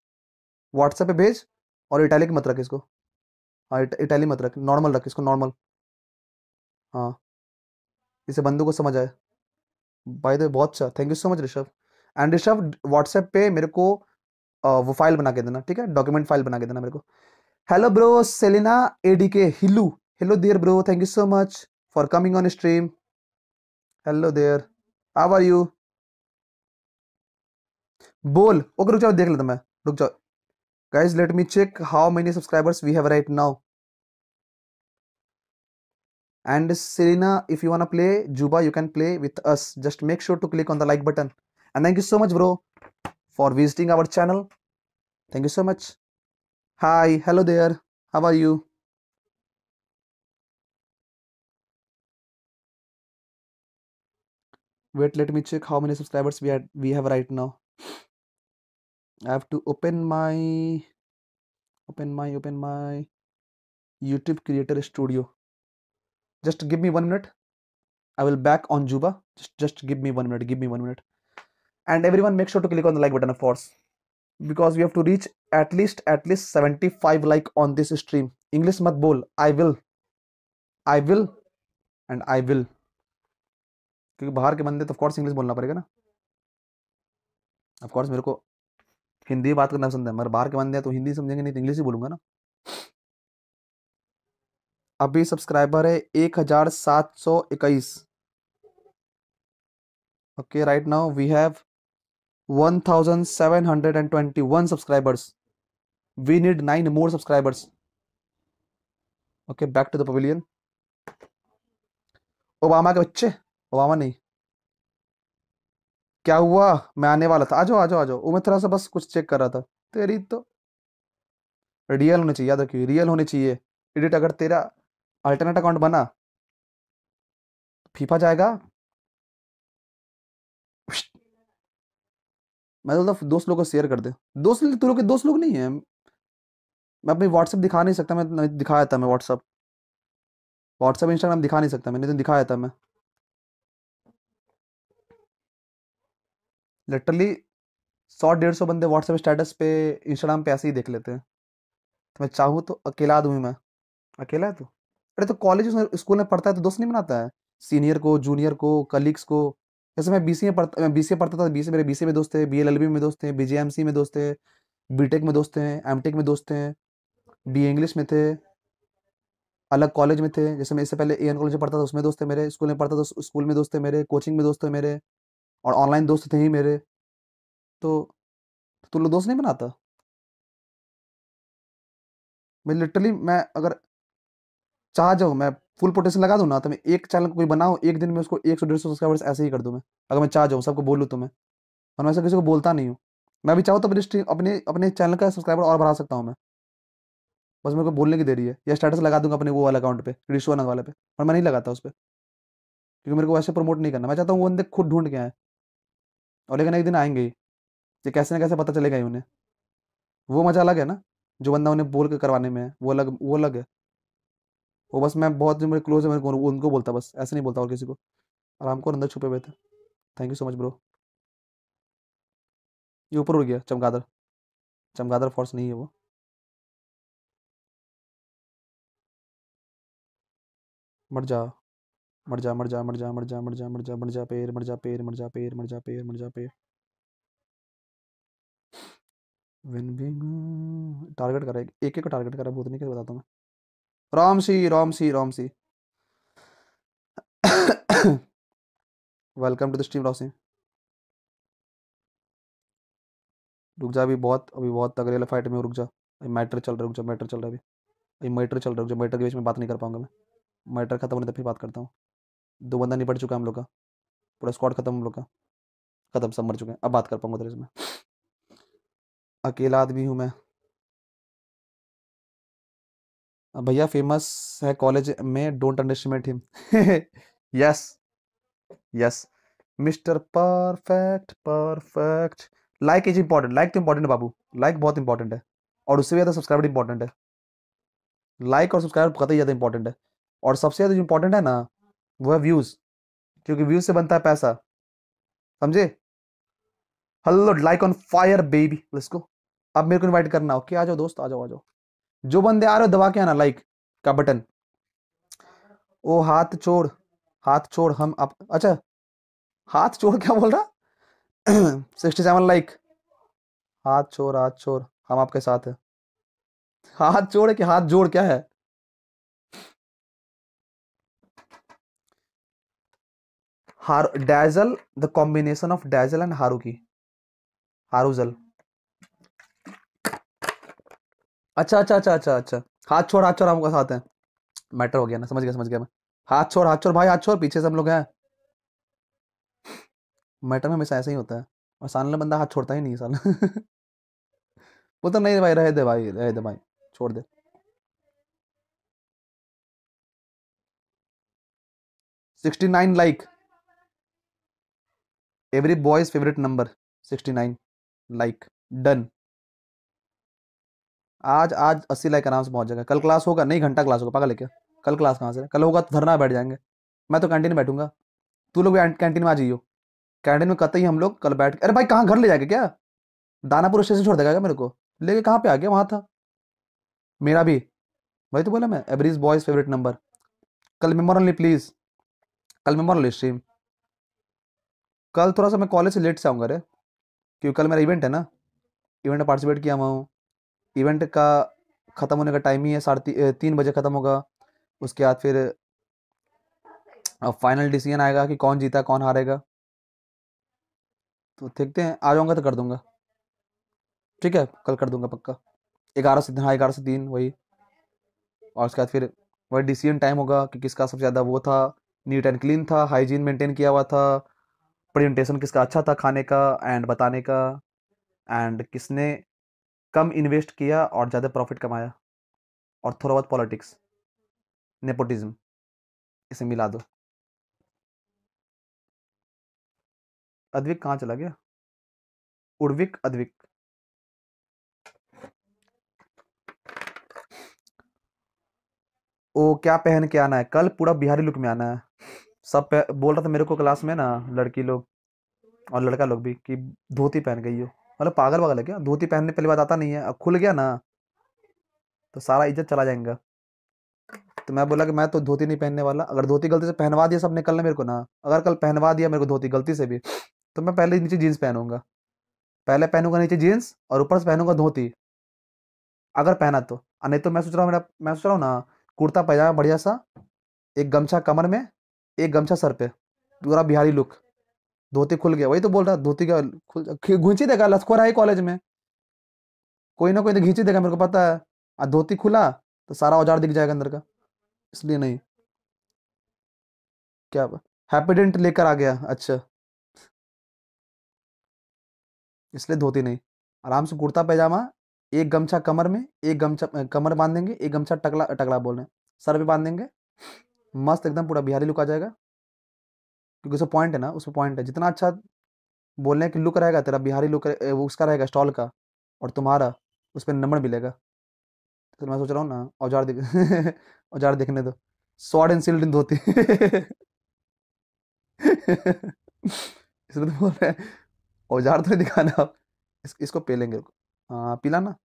व्हाट्सएप पे भेज और इटैलिक मत रख इसको हाँ इट, इटैली मत रख नॉर्मल रख इसको नॉर्मल हाँ इसे बंदू को समझ आए भाई द बहुत अच्छा thank you so much Rishabh and Rishabh WhatsApp पे मेरे को वो फाइल बना के देना ठीक है डॉक्यूमेंट फाइल बना के देना मेरे को hello bro Selina A D K हिलू hello there bro thank you so much for coming on stream hello there how are you बोल ओके रुक जाओ देख लेता मैं रुक जाओ guys let me check how many subscribers we have right now and Serena, if you wanna play Juba you can play with us just make sure to click on the like button and thank you so much bro for visiting our channel thank you so much hi hello there how are you wait let me check how many subscribers we we have right now I have to open my open my open my YouTube Creator Studio. Just give me one minute. I will back on Juba. Just just give me one minute. Give me one minute. And everyone make sure to click on the like button of course. Because we have to reach at least at least 75 like on this stream. English mat bol. I will. I will and I will. of course के of course, Hindi बात करना पसंद है मगर बाहर के बंदे हैं तो हिंदी समझेंगे नहीं तो इंग्लिश ही बोलूंगा ना अभी सब्सक्राइबर है एक हजार सात सौ इक्कीस okay right now we have one thousand seven hundred and twenty one subscribers we need nine more subscribers okay back to the pavilion Obama के बच्चे ओबामा नहीं क्या हुआ मैं आने वाला था आ जाओ आ जाओ आ जाओ मैं थोड़ा सा बस कुछ चेक कर रहा था तेरी तो रियल होनी चाहिए याद रखियो रियल होनी चाहिए एडिट अगर तेरा अल्टरनेट अकाउंट बना फीफा जाएगा मैं तो मतलब दोस्त लोग को शेयर कर दे दोस्त तू लोग के दोस्त लोग नहीं है मैं अपनी व्हाट्सअप दिखा नहीं सकता मैं दिखाया था मैं व्हाट्सअप व्हाट्सअप इंस्टाग्राम दिखा नहीं सकता मैंने तो दिखाया था मैं लिटरली सौ डेढ़ सौ बंदे व्हाट्सएप स्टेटस पे इंस्टाग्राम पे ऐसे ही देख लेते हैं तो मैं चाहूँ तो अकेला दूँ मैं अकेला है तो अरे तो कॉलेज स्कूल में पढ़ता है तो दोस्त नहीं बनाता है सीनियर को जूनियर को कलीग्स को जैसे मैं बी में पढ़ता मैं बी पढ़ता था बी मेरे बी में दोस्त थे बी में दोस्त थे बी में दोस्त थे बी में दोस्त हैं एम में दोस्त हैं बी इंग्लिश में थे अलग कॉलेज में थे जैसे मैं इससे पहले ए एन कॉलेज में पढ़ता था उसमें दोस्त थे मेरे स्कूल में पढ़ता था स्कूल में दोस्त थे मेरे कोचिंग में दोस्त थे मेरे और ऑनलाइन दोस्त थे ही मेरे तो, तो तू लोग दोस्त नहीं बनाता मैं लिटरली मैं अगर चाह जाऊँ मैं फुल पोटेशन लगा दूँ ना तो मैं एक चैनल को कोई बनाऊँ एक दिन में उसको एक सौ डेढ़ सौ सब्सक्राइबर्स ऐसे ही कर दूँ मैं अगर मैं चाह जाऊँ सबको बोलूँ तो मैं और मैं ऐसा किसी को बोलता नहीं हूँ मैं भी चाहूँ तो अपने स्ट्रीम अपने अपने चैनल का सब्सक्राइबर और बढ़ा सकता हूँ मैं बस मेरे को बोलने की देरी है या स्टेटस लगा दूंगा अपने वो वाला अकाउंट पे रिशो वाला पे पर मैं नहीं लगाता उस पर क्योंकि मेरे को वैसे प्रमोट नहीं करना मैं चाहता हूँ वो बंदे खुद ढूंढ के आए और लेकिन एक दिन आएंगे ही ये कैसे ना कैसे पता चलेगा ही उन्हें वो मज़ा अलग है ना जो बंदा उन्हें बोल के करवाने में है वो अलग वो अलग है वो बस मैं बहुत मेरे क्लोज है मेरे उनको बोलता बस ऐसे नहीं बोलता और किसी को आराम को अंदर छुपे हुए थे thank you so much bro ये ऊपर उड़ गया चमगादर चमगादर फोर्स नहीं है वो मर जा मर जा मर जा मर जा मर जा मर जा मर जा मर जा पेर मर जा पेर मर जा पेर मर जा पेर मर जा पेर विन भी टारगेट करा एक एक टारगेट करा बहुत नहीं कर बताता मैं Ramsey Ramsey Ramsey welcome to the stream Rao रुक जा अभी बहुत अभी बहुत तगड़े फाइट में रुक जा अभी मैटर चल रहा रुक जा मैटर चल रहा अभी अभी मैटर चल रहा रुक जा मैटर के बीच में बात नहीं कर पाऊंगा मैं मैटर खत्म होने तक फिर बात करता हूँ दो बंदा निपट चुका हम लोग का पूरा स्क्वाड खत्म हम लोग का खत्म सब मर चुके हैं अब बात कर पाऊंगा इसमें अकेला आदमी हूं मैं भैया फेमस है कॉलेज में don't underestimate him yes yes mister perfect perfect like is important like तो इंपॉर्टेंट है बाबू लाइक like बहुत इंपॉर्टेंट है और उससे भी ज़्यादा सब्सक्राइबर इंपॉर्टेंट है लाइक like और सब्सक्राइब बहुत ही ज़्यादा इंपॉर्टेंट है और सबसे ज़्यादा जो इंपॉर्टेंट है ना वो है व्यूज क्योंकि व्यूज से बनता है पैसा समझे hello like on fire baby let's go अब मेरे को इनवाइट करना ओके आ जाओ दोस्त आ जाओ आ जाओ जो बंदे आ रहे हो दबा के आना लाइक का बटन ओ हाथ छोड़ हाथ छोड़ हम आप अच्छा हाथ छोड़ क्या बोल रहा सिक्सटी सेवन लाइक हाथ छोड़ हाथ छोड़ हम आपके साथ हैं हाथ छोड़ के हाथ जोड़ क्या है Har dazzle, the combination of dazzle and haruki. हारूजल अच्छा अच्छा अच्छा अच्छा अच्छा हाथ छोड़ हाथ छोड़ हमको साथ है मैटर हो गया ना समझ गया समझ गया मैं हाथ छोड़ हाथ छोड़ भाई हाथ छोड़ पीछे से हम लोग हैं मैटर में हमेशा ऐसा ही होता है और सामने बंदा हाथ छोड़ता ही नहीं साल वो तो नहीं भाई रहे दे भाई रहे दे भाई छोड़ दे sixty nine like every boys favourite number sixty nine like done आज आज अस्सी लाइक आराम से पहुंच जाएगा कल क्लास होगा नहीं घंटा क्लास होगा पागल लेके कल क्लास कहाँ से कल होगा तो धरना बैठ जाएंगे मैं तो कैंटीन में बैठूंगा तू लोग भी कैंटीन में आ जाइयो कैंटीन में ही हम लोग कल बैठ अरे भाई कहाँ घर ले जाएंगे क्या दानापुर स्टेशन छोड़ देगा क्या मेरे को लेके कहाँ पे आ गया वहाँ था मेरा भी भाई तो बोला मैं एवरीज बॉयज फेवरेट नंबर कल मेमोर प्लीज़ कल मेमोर ओनली स्ट्रीम कल थोड़ा सा मैं कॉलेज से लेट से आऊँगा रे क्योंकि कल मेरा इवेंट है ना इवेंट में पार्टिसिपेट किया हुआ हूँ इवेंट का ख़त्म होने का टाइम ही है साढ़े ती, तीन बजे ख़त्म होगा उसके बाद फिर फाइनल डिसीजन आएगा कि कौन जीता कौन हारेगा तो देखते हैं आ जाऊँगा तो कर दूँगा ठीक है कल कर दूँगा पक्का ग्यारह से हाँ ग्यारह से तीन वही और उसके बाद फिर वही डिसीजन टाइम होगा कि किसका सबसे ज़्यादा वो था नीट एंड क्लीन था हाइजीन मेंटेन किया हुआ था प्रेजेंटेशन किसका अच्छा था खाने का एंड बताने का एंड किसने कम इन्वेस्ट किया और ज़्यादा प्रॉफिट कमाया और थोड़ा बहुत पॉलिटिक्स नेपोटिज्म इसे मिला दो अद्विक कहाँ चला गया उर्विक अद्विक ओ क्या पहन के आना है कल पूरा बिहारी लुक में आना है सब बोल रहा था मेरे को क्लास में ना लड़की लोग और लड़का लोग भी कि धोती पहन गई हो मतलब पागल वागल है क्या धोती पहनने पहली बात आता नहीं है खुल गया ना तो सारा इज्जत चला जाएगा तो मैं बोला कि मैं तो धोती नहीं पहनने वाला अगर धोती गलती से पहनवा दिया सब निकलना मेरे को ना अगर कल पहनवा दिया मेरे को धोती गलती से भी तो मैं पहले नीचे जीन्स पहनूंगा पहले पहनूंगा नीचे जीन्स और ऊपर से पहनूंगा धोती अगर पहना तो नहीं तो मैं सोच रहा हूँ मेरा मैं सोच रहा हूँ ना कुर्ता पैजामा बढ़िया सा एक गमछा कमर में एक गमछा सर पे पूरा बिहारी लुक धोती खुल गया वही तो बोल रहा धोती का घुंची देगा लस्कोरा है कॉलेज में कोई ना कोई तो घींची देगा मेरे को पता है और धोती खुला तो सारा औजार दिख जाएगा अंदर का इसलिए नहीं क्या हैप्पीडेंट लेकर आ गया अच्छा इसलिए धोती नहीं आराम से कुर्ता पैजामा एक गमछा कमर में एक गमछा कमर बांध देंगे एक गमछा टकला टकला बोल रहे हैं सर भी बांध देंगे मस्त एकदम पूरा बिहारी लुक आ जाएगा क्योंकि उसमें पॉइंट है ना उसमें पॉइंट है जितना अच्छा बोलने की लुक रहेगा तेरा बिहारी लुक रहे, उसका रहेगा स्टॉल का और तुम्हारा उस पर नंबर मिलेगा तो मैं सोच रहा हूँ ना औजार देख औजार देखने दो शॉर्ट एंड सील्ड धोती इसलिए तो बोल रहे हैं औजार तो नहीं दिखाना आप इस, इसको लेंगे हाँ पिलाना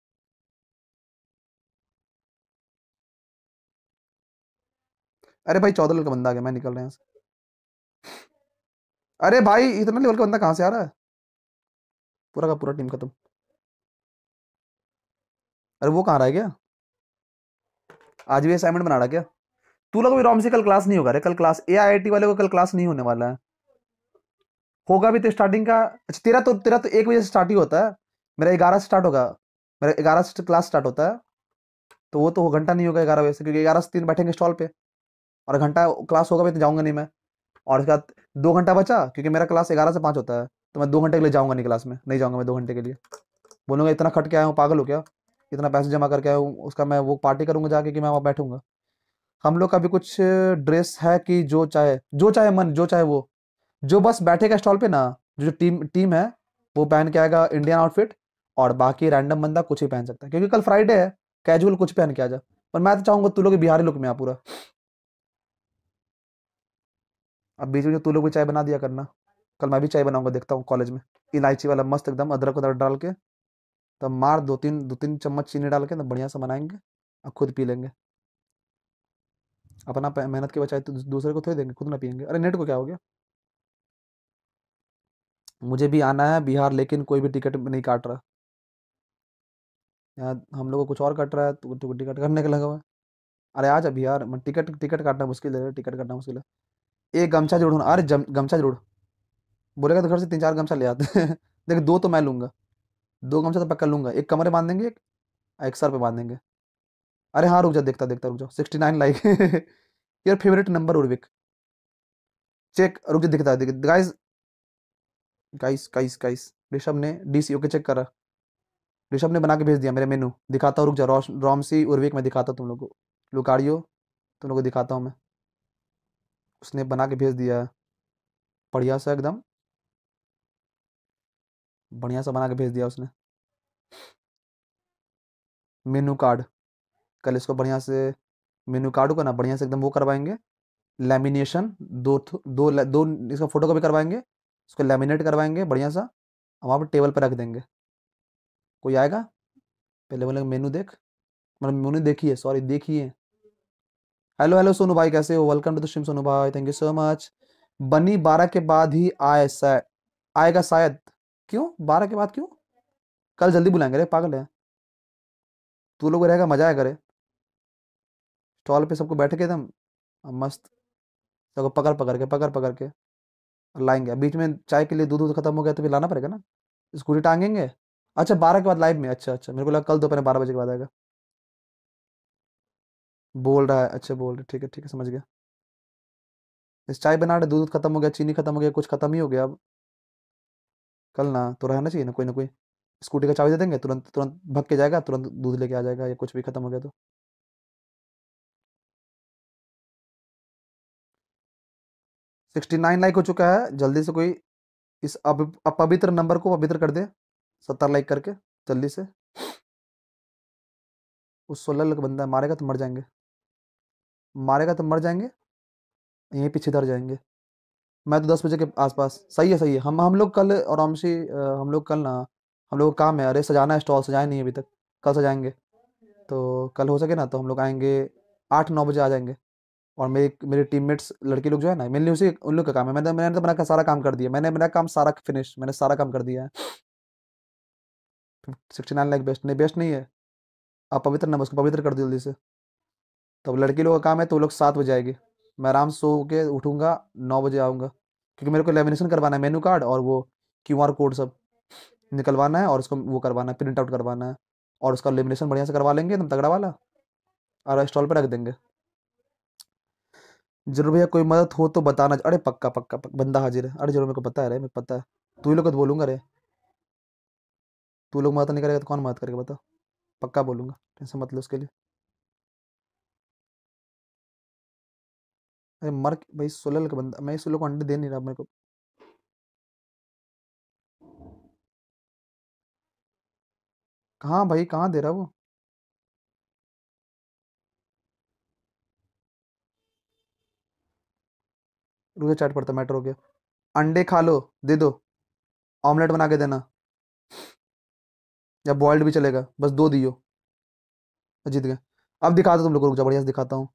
अरे भाई चौदह लेवल का बंदा आ गया मैं निकल रहा हूँ अरे भाई इतना लेवल का बंदा कहाँ से आ रहा है पूरा का पूरा टीम खत्म अरे वो कहाँ रहा है क्या आज भी असाइनमेंट बना रहा क्या तू लोग भी से कल क्लास नहीं होगा रे कल क्लास ए आई टी वाले को कल क्लास नहीं होने वाला है होगा भी तो स्टार्टिंग का अच्छा तेरा तो तेरा तो एक बजे से स्टार्ट ही होता है मेरा ग्यारह से स्टार्ट होगा मेरा ग्यारह से क्लास स्टार्ट होता है तो वो तो घंटा नहीं होगा ग्यारह बजे से क्योंकि ग्यारह से तीन बैठेंगे स्टॉल पे और घंटा क्लास होगा भाई तो जाऊँगा नहीं मैं और उसके बाद दो घंटा बचा क्योंकि मेरा क्लास ग्यारह से पाँच होता है तो मैं दो घंटे के लिए जाऊँगा नहीं क्लास में नहीं जाऊँगा मैं दो घंटे के लिए बोलूँगा इतना खट के आया हूँ पागल हो क्या इतना पैसे जमा करके आया हूँ उसका मैं वो पार्टी करूँगा जाके कि मैं वहाँ बैठूँगा हम लोग का भी कुछ ड्रेस है कि जो चाहे जो चाहे मन जो चाहे वो जो बस बैठेगा स्टॉल पे ना जो टीम टीम है वो पहन के आएगा इंडियन आउटफिट और बाकी रैंडम बंदा कुछ ही पहन सकता है क्योंकि कल फ्राइडे है कैजुअल कुछ पहन के आ जा पर मैं तो चाहूँगा तू लोग बिहारी लुक में आ पूरा अब बीच में में तू लोग भी चाय बना दिया करना कल मैं भी चाय बनाऊंगा देखता हूँ कॉलेज में इलायची वाला मस्त एकदम अदरक उदरक डाल के तब मार दो तीन दो तीन चम्मच चीनी डाल के तब बढ़िया से बनाएंगे और खुद पी लेंगे अपना मेहनत के बचाए तो दूसरे को थोड़ी देंगे खुद ना पियेंगे अरे नेट को क्या हो गया मुझे भी आना है बिहार लेकिन कोई भी टिकट नहीं काट रहा यहाँ हम लोग को कुछ और कट रहा है तो टिकट करने का लगा हुआ है अरे आ जा बिहार टिकट टिकट काटना मुश्किल है टिकट काटना मुश्किल है एक गमछा जरूर होना अरे गमछा जोड़ बोलेगा तो घर से तीन चार गमछा ले आते हैं देख दो तो मैं लूँगा दो गमछा तो पक्का लूँगा एक कमरे बांध देंगे एक एक सर पे बांध देंगे अरे हाँ रुक जा देखता देखता रुक जाओ sixty nine like your favourite number Urvik check रुक जा दिखता है guys guys guys guys Rishabh ने डी सी ओके चेक करा ऋषभ ने बना के भेज दिया मेरे मेनू दिखाता हूँ रुक जा रॉमसी उर्विक मैं दिखाता तुम लोग को लुकारियो तुम लोग को दिखाता हूँ मैं उसने बना के भेज दिया बढ़िया सा एकदम बढ़िया सा बना के भेज दिया उसने मेनू कार्ड कल इसको बढ़िया से मेनू कार्ड को ना बढ़िया से एकदम वो करवाएंगे लेमिनेशन दो दो दो इसका फोटो कॉपी करवाएंगे इसको लेमिनेट करवाएंगे बढ़िया सा वहाँ पर टेबल पर रख देंगे कोई आएगा पहले बोले मेनू देख मतलब मेनू देखिए सॉरी देखिए हेलो हेलो सोनू भाई कैसे हो वेलकम टू दिम सोनू भाई थैंक यू सो मच बनी बारह के बाद ही आए आएगा शायद क्यों बारह के बाद क्यों कल जल्दी बुलाएंगे रे पागल है तू लोग रहेगा मजा आएगा रे स्टॉल पे सबको बैठ के एकदम मस्त सबको पकड़ पकड़ के पकड़ पकड़ के लाएंगे बीच में चाय के लिए दूध दूध खत्म हो गया तो फिर लाना पड़ेगा ना स्कूटी टांगेंगे अच्छा बारह के बाद लाइव में अच्छा अच्छा मेरे को लगा कल दोपहर बारह बजे के बाद आएगा बोल रहा है अच्छा बोल रहे ठीक है ठीक है समझ गया इस चाय बना रहे दूध खत्म हो गया चीनी खत्म हो गया कुछ खत्म ही हो गया अब कल ना तो रहना चाहिए ना कोई ना कोई स्कूटी का चाबी दे देंगे तुरंत तुरंत भग के जाएगा तुरंत दूध लेके आ जाएगा या कुछ भी खत्म हो गया तो सिक्सटी नाइन लाइक हो चुका है जल्दी से कोई इस अब अपवित्र नंबर को पवित्र कर दे सत्तर लाइक करके जल्दी से उस सोलह लाख बंदा मारेगा तो मर जाएंगे मारेगा तो मर जाएंगे यहीं पीछे धर जाएंगे मैं तो दस बजे के आसपास सही है सही है हम हम लोग कल और आमसी हम लोग कल ना हम लोग काम है अरे सजाना है स्टॉल सजाए नहीं अभी तक कल सजाएंगे तो कल हो सके ना तो हम लोग आएंगे आठ नौ बजे आ जाएंगे और मेरे मेरे टीममेट्स लड़के लोग जो है ना मिलने उसी उन लोग का काम है मैंने मैंने तो मेरा सारा काम कर दिया मैंने मेरा काम सारा फिनिश मैंने सारा काम कर दिया है सिक्सटी नाइन लाइक बेस्ट नहीं बेस्ट नहीं है आप पवित्र ना उसको पवित्र कर दो जल्दी से तो लड़की लोग का काम है तो वो लोग सात बजे आएंगे मैं आराम सो के उठूँगा नौ बजे आऊँगा क्योंकि मेरे को लेमिनेशन करवाना है मेनू कार्ड और वो क्यू कोड सब निकलवाना है और उसको वो करवाना है प्रिंट आउट करवाना है और उसका लेमिनेशन बढ़िया से करवा लेंगे एकदम तगड़ा वाला और स्टॉल पर रख देंगे जरूर भैया कोई मदद हो तो बताना अरे पक्का पक्का, बंदा हाजिर है अरे जरूर मेरे को पता है रे मैं पता है तू ही लोग तो बोलूँगा रे तू लोग मदद नहीं करेगा तो कौन मदद करेगा बता पक्का बोलूँगा टेंशन मत लो उसके लिए अरे मर भाई सोलह का बंदा मैं सोलह को अंडे दे नहीं रहा मेरे को कहाँ भाई कहाँ दे रहा वो रुके चाट पड़ता मैटर हो गया अंडे खा लो दे दो ऑमलेट बना के देना या बॉइल्ड भी चलेगा बस दो दियो जीत गए अब दिखाता तुम लोग को रुक जाओ बढ़िया दिखाता हूँ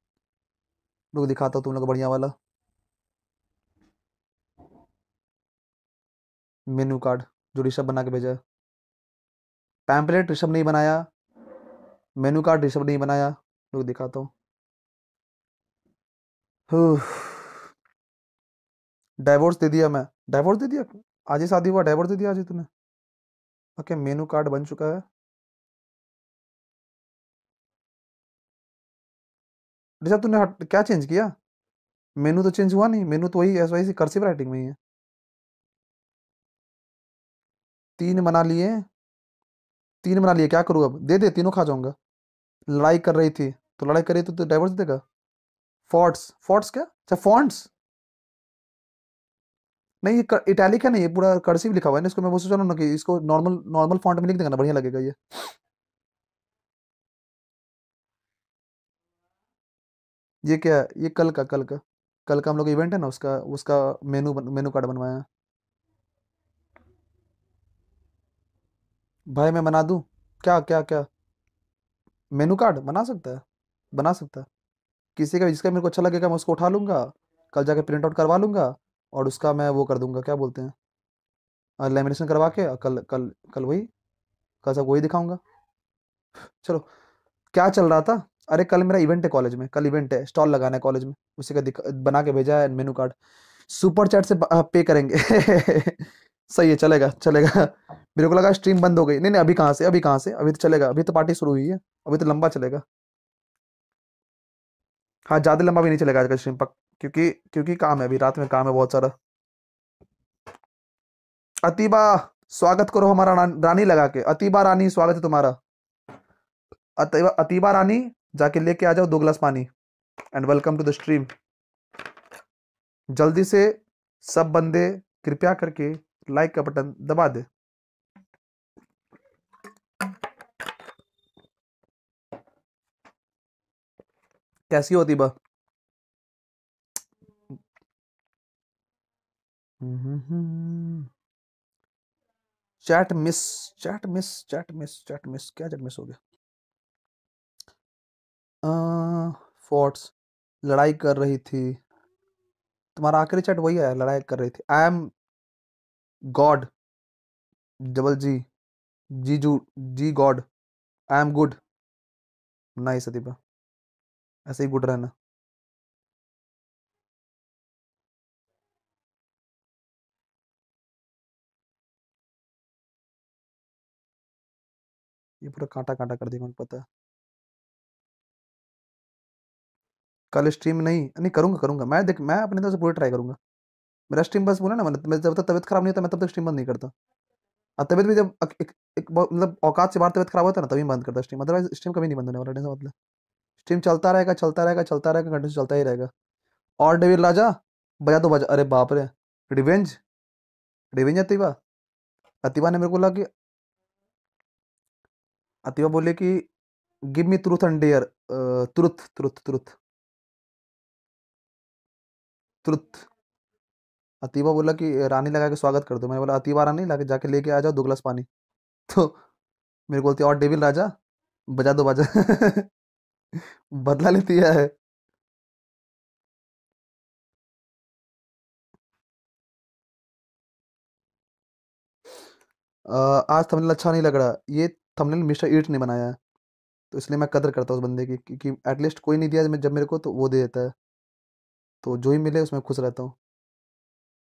लोग दिखाता हूँ तुम लोग बढ़िया वाला मेन्यू कार्ड जो ऋषभ बना के भेजा है पैम्पलेट ऋषभ नहीं बनाया मेन्यू कार्ड ऋषभ नहीं बनाया लोग दिखाता हूँ डाइवोर्स दे दिया मैं डाइवोर्स दे दिया आज ही शादी हुआ डाइवोर्स दे दिया आज ही तूने ओके मेनू कार्ड बन चुका है ऋषा तूने क्या चेंज किया मेनू तो चेंज हुआ नहीं मेनू तो वही S Y C cursive writing में ही है तीन बना लिए तीन बना लिए क्या करूँ अब दे दे तीनों खा जाऊंगा लड़ाई कर रही थी तो लड़ाई कर रही थी तो डाइवर्स देगा फॉर्ट्स फॉर्ट्स क्या अच्छा फॉन्ट्स नहीं ये इटैलिक है नहीं ये पूरा कर्सिव लिखा हुआ है ना इसको मैं वो सोच रहा हूँ ना कि इसको नॉर्मल नॉर्मल फॉन्ट में लिख देगा ना बढ़िया लगेगा ये ये क्या ये कल का कल का कल का हम लोग इवेंट है ना उसका उसका मेनू मेनू कार्ड बनवाया भाई मैं बना दूँ क्या क्या क्या मेनू कार्ड बना सकता है बना सकता है किसी का जिसका मेरे को अच्छा लगेगा मैं उसको उठा लूँगा कल जाके प्रिंट आउट करवा लूँगा और उसका मैं वो कर दूँगा क्या बोलते हैं लेमिनेशन करवा के कल कल कल वही कल सब वही दिखाऊंगा चलो क्या चल रहा था अरे कल मेरा इवेंट है कॉलेज में कल इवेंट है स्टॉल लगाना है कॉलेज में उसी का बना के भेजा है मेनू कार्ड सुपर चैट से पे करेंगे सही है चलेगा चलेगा मेरे को लगा स्ट्रीम बंद हो गई नहीं नहीं अभी कहाँ से अभी कहाँ से अभी तो चलेगा अभी तो पार्टी शुरू हुई है अभी तो लंबा चलेगा हाँ ज़्यादा लंबा भी नहीं चलेगा आज का स्ट्रीम पक क्योंकि क्योंकि काम है अभी रात में काम है बहुत सारा अतिबा स्वागत करो हमारा रानी लगा के अतिबा रानी स्वागत है तुम्हारा अतिबा अतिबा रानी जाके लेके आ जाओ दो गिलास पानी and welcome to the stream जल्दी से सब बंदे कृपया करके लाइक का बटन दबा दे कैसी होती बा chat miss chat miss chat miss chat miss क्या चैट मिस हो गया फोर्ट्स लड़ाई कर रही थी तुम्हारा आखिरी चैट वही है लड़ाई कर रही थी I am god double G G जू G god I am good नहीं सदीपा ऐसे ही गुड रहना ये पूरा कांटा कांटा कर दिया मुझे पता है कल स्ट्रीम नहीं नहीं करूँगा करूँगा मैं देख मैं अपने तरफ से पूरी ट्राई करूँगा मेरा स्ट्रीम बस बोला ना मतलब मैंने जब तक तबियत खराब नहीं होता मैं तब तक स्ट्रीम बंद नहीं करता और तबियत भी जब एक, एक मतलब औकात से बाहर तबियत खराब होता है ना तभी बंद करता स्ट्रीम अदरवाइज स्ट्रीम कभी नहीं बंद होने वाला मतलब स्ट्रीम चलता रहेगा चलता रहेगा चलता रहेगा कंटिन्यू चलता ही रहेगा और डेविड राजा बजा दो बजा अरे बाप रे रिवेंज रिवेंज अतिबा अतिबा ने मेरे को बोला कि अतिबा बोले कि give me truth and dare truth truth truth विस्तृत अतिबा बोला कि रानी लगा के स्वागत कर दो मैंने बोला अतिबा रानी ला जाके लेके आ जाओ दो गिलास पानी तो मेरे को बोलती और डेविल राजा बजा दो बाजा बदला लेती है आज थंबनेल अच्छा नहीं लग रहा ये थंबनेल मिस्टर ईट ने बनाया है तो इसलिए मैं कदर करता हूँ उस बंदे की क्योंकि एटलीस्ट कोई नहीं दिया जब मेरे को तो वो दे देता है तो जो ही मिले उसमें खुश रहता हूँ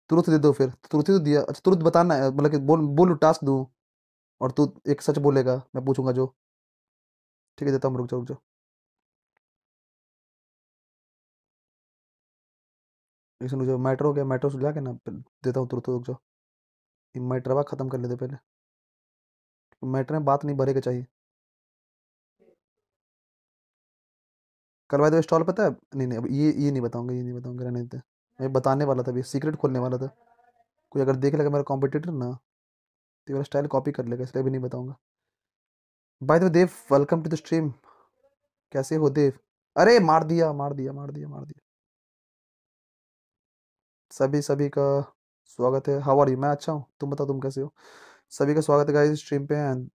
तुरंत दे दो फिर तुरंत ही तो दिया अच्छा तुरंत बताना है मतलब कि बोल बोलूँ टास्क दूँ और तू एक सच बोलेगा मैं पूछूंगा जो ठीक है देता हूँ रुक जाओ रुक जाओ इसमें रुक मैटर हो गया मैटर सुलझा के ना देता हूँ तुरंत रुक जाओ मैटरवा ख़त्म कर लेते पहले मैटर में बात नहीं भरे के चाहिए करवाए तो स्टॉल पता है नहीं नहीं अब ये ये नहीं बताऊंगा ये नहीं बताऊंगा रहने देते मैं बताने वाला था अभी सीक्रेट खोलने वाला था कोई अगर देख लेगा मेरा कॉम्पिटिटर ना तो मेरा स्टाइल कॉपी कर लेगा इसलिए अभी नहीं बताऊँगा bye the Dev welcome to the stream कैसे हो देव अरे मार दिया मार दिया मार दिया मार दिया सभी सभी का स्वागत है हाउ आर यू मैं अच्छा हूँ तुम बताओ तुम कैसे हो सभी का स्वागत है गाइस स्ट्रीम पे एंड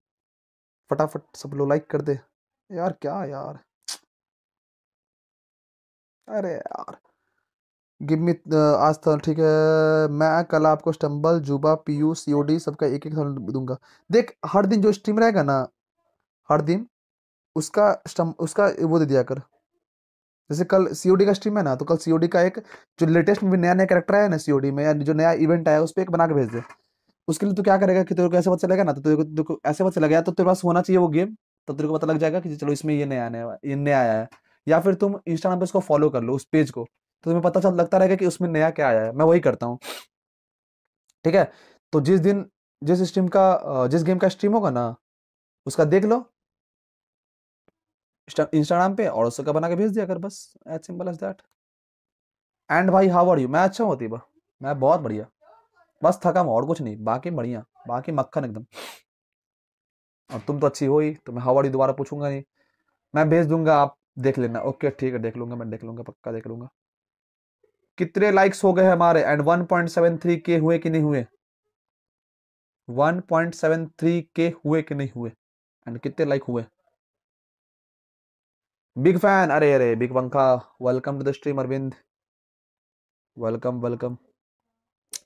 फटाफट सब लोग लाइक कर दे यार क्या यार अरे यार गिमित आज था तो ठीक है मैं कल आपको स्टम्बल जुबा P U C O D सबका एक एक दूंगा देख हर दिन जो स्ट्रीम रहेगा ना हर दिन उसका स्टम उसका वो दे दिया कर जैसे कल सी का स्ट्रीम है ना तो कल सी का एक जो लेटेस्ट में नया नया करेक्टर आया ना सी में या जो नया इवेंट आया उस पर एक बना के भेज दे उसके लिए तो क्या करेगा कि तेरे को ऐसे पता चलेगा ना तो तेरे को ऐसे पता चला गया तो तेरे पास होना चाहिए वो गेम तो तेरे को पता लग जाएगा कि चलो इसमें ये नया नया ये नया आया है या फिर तुम इंस्टाग्राम पे उसको फॉलो कर लो उस पेज को तो तुम्हें पता चल लगता रहेगा कि उसमें नया क्या आया है मैं वही करता हूँ ठीक है तो जिस दिन जिस स्ट्रीम का जिस गेम का स्ट्रीम होगा ना उसका देख लो इंस्टाग्राम पे और उसका बना के भेज दिया कर बस as simple as that and भाई हाउ आर यू मैं अच्छा होती बा मैं बहुत बढ़िया बस थका मैं और कुछ नहीं बाकी बढ़िया बाकी मक्खन एकदम और तुम तो अच्छी हो ही तो मैं हाउ आर यू दोबारा पूछूंगा नहीं मैं भेज दूंगा आप देख लेना ओके ठीक है देख लूंगा मैं देख लूंगा पक्का देख लूंगा कितने लाइक्स हो गए हमारे एंड 1.73 के हुए कि नहीं हुए 1.73 के हुए कि नहीं हुए एंड कितने लाइक हुए बिग फैन अरे अरे बिग पंखा welcome to the stream Arvind welcome welcome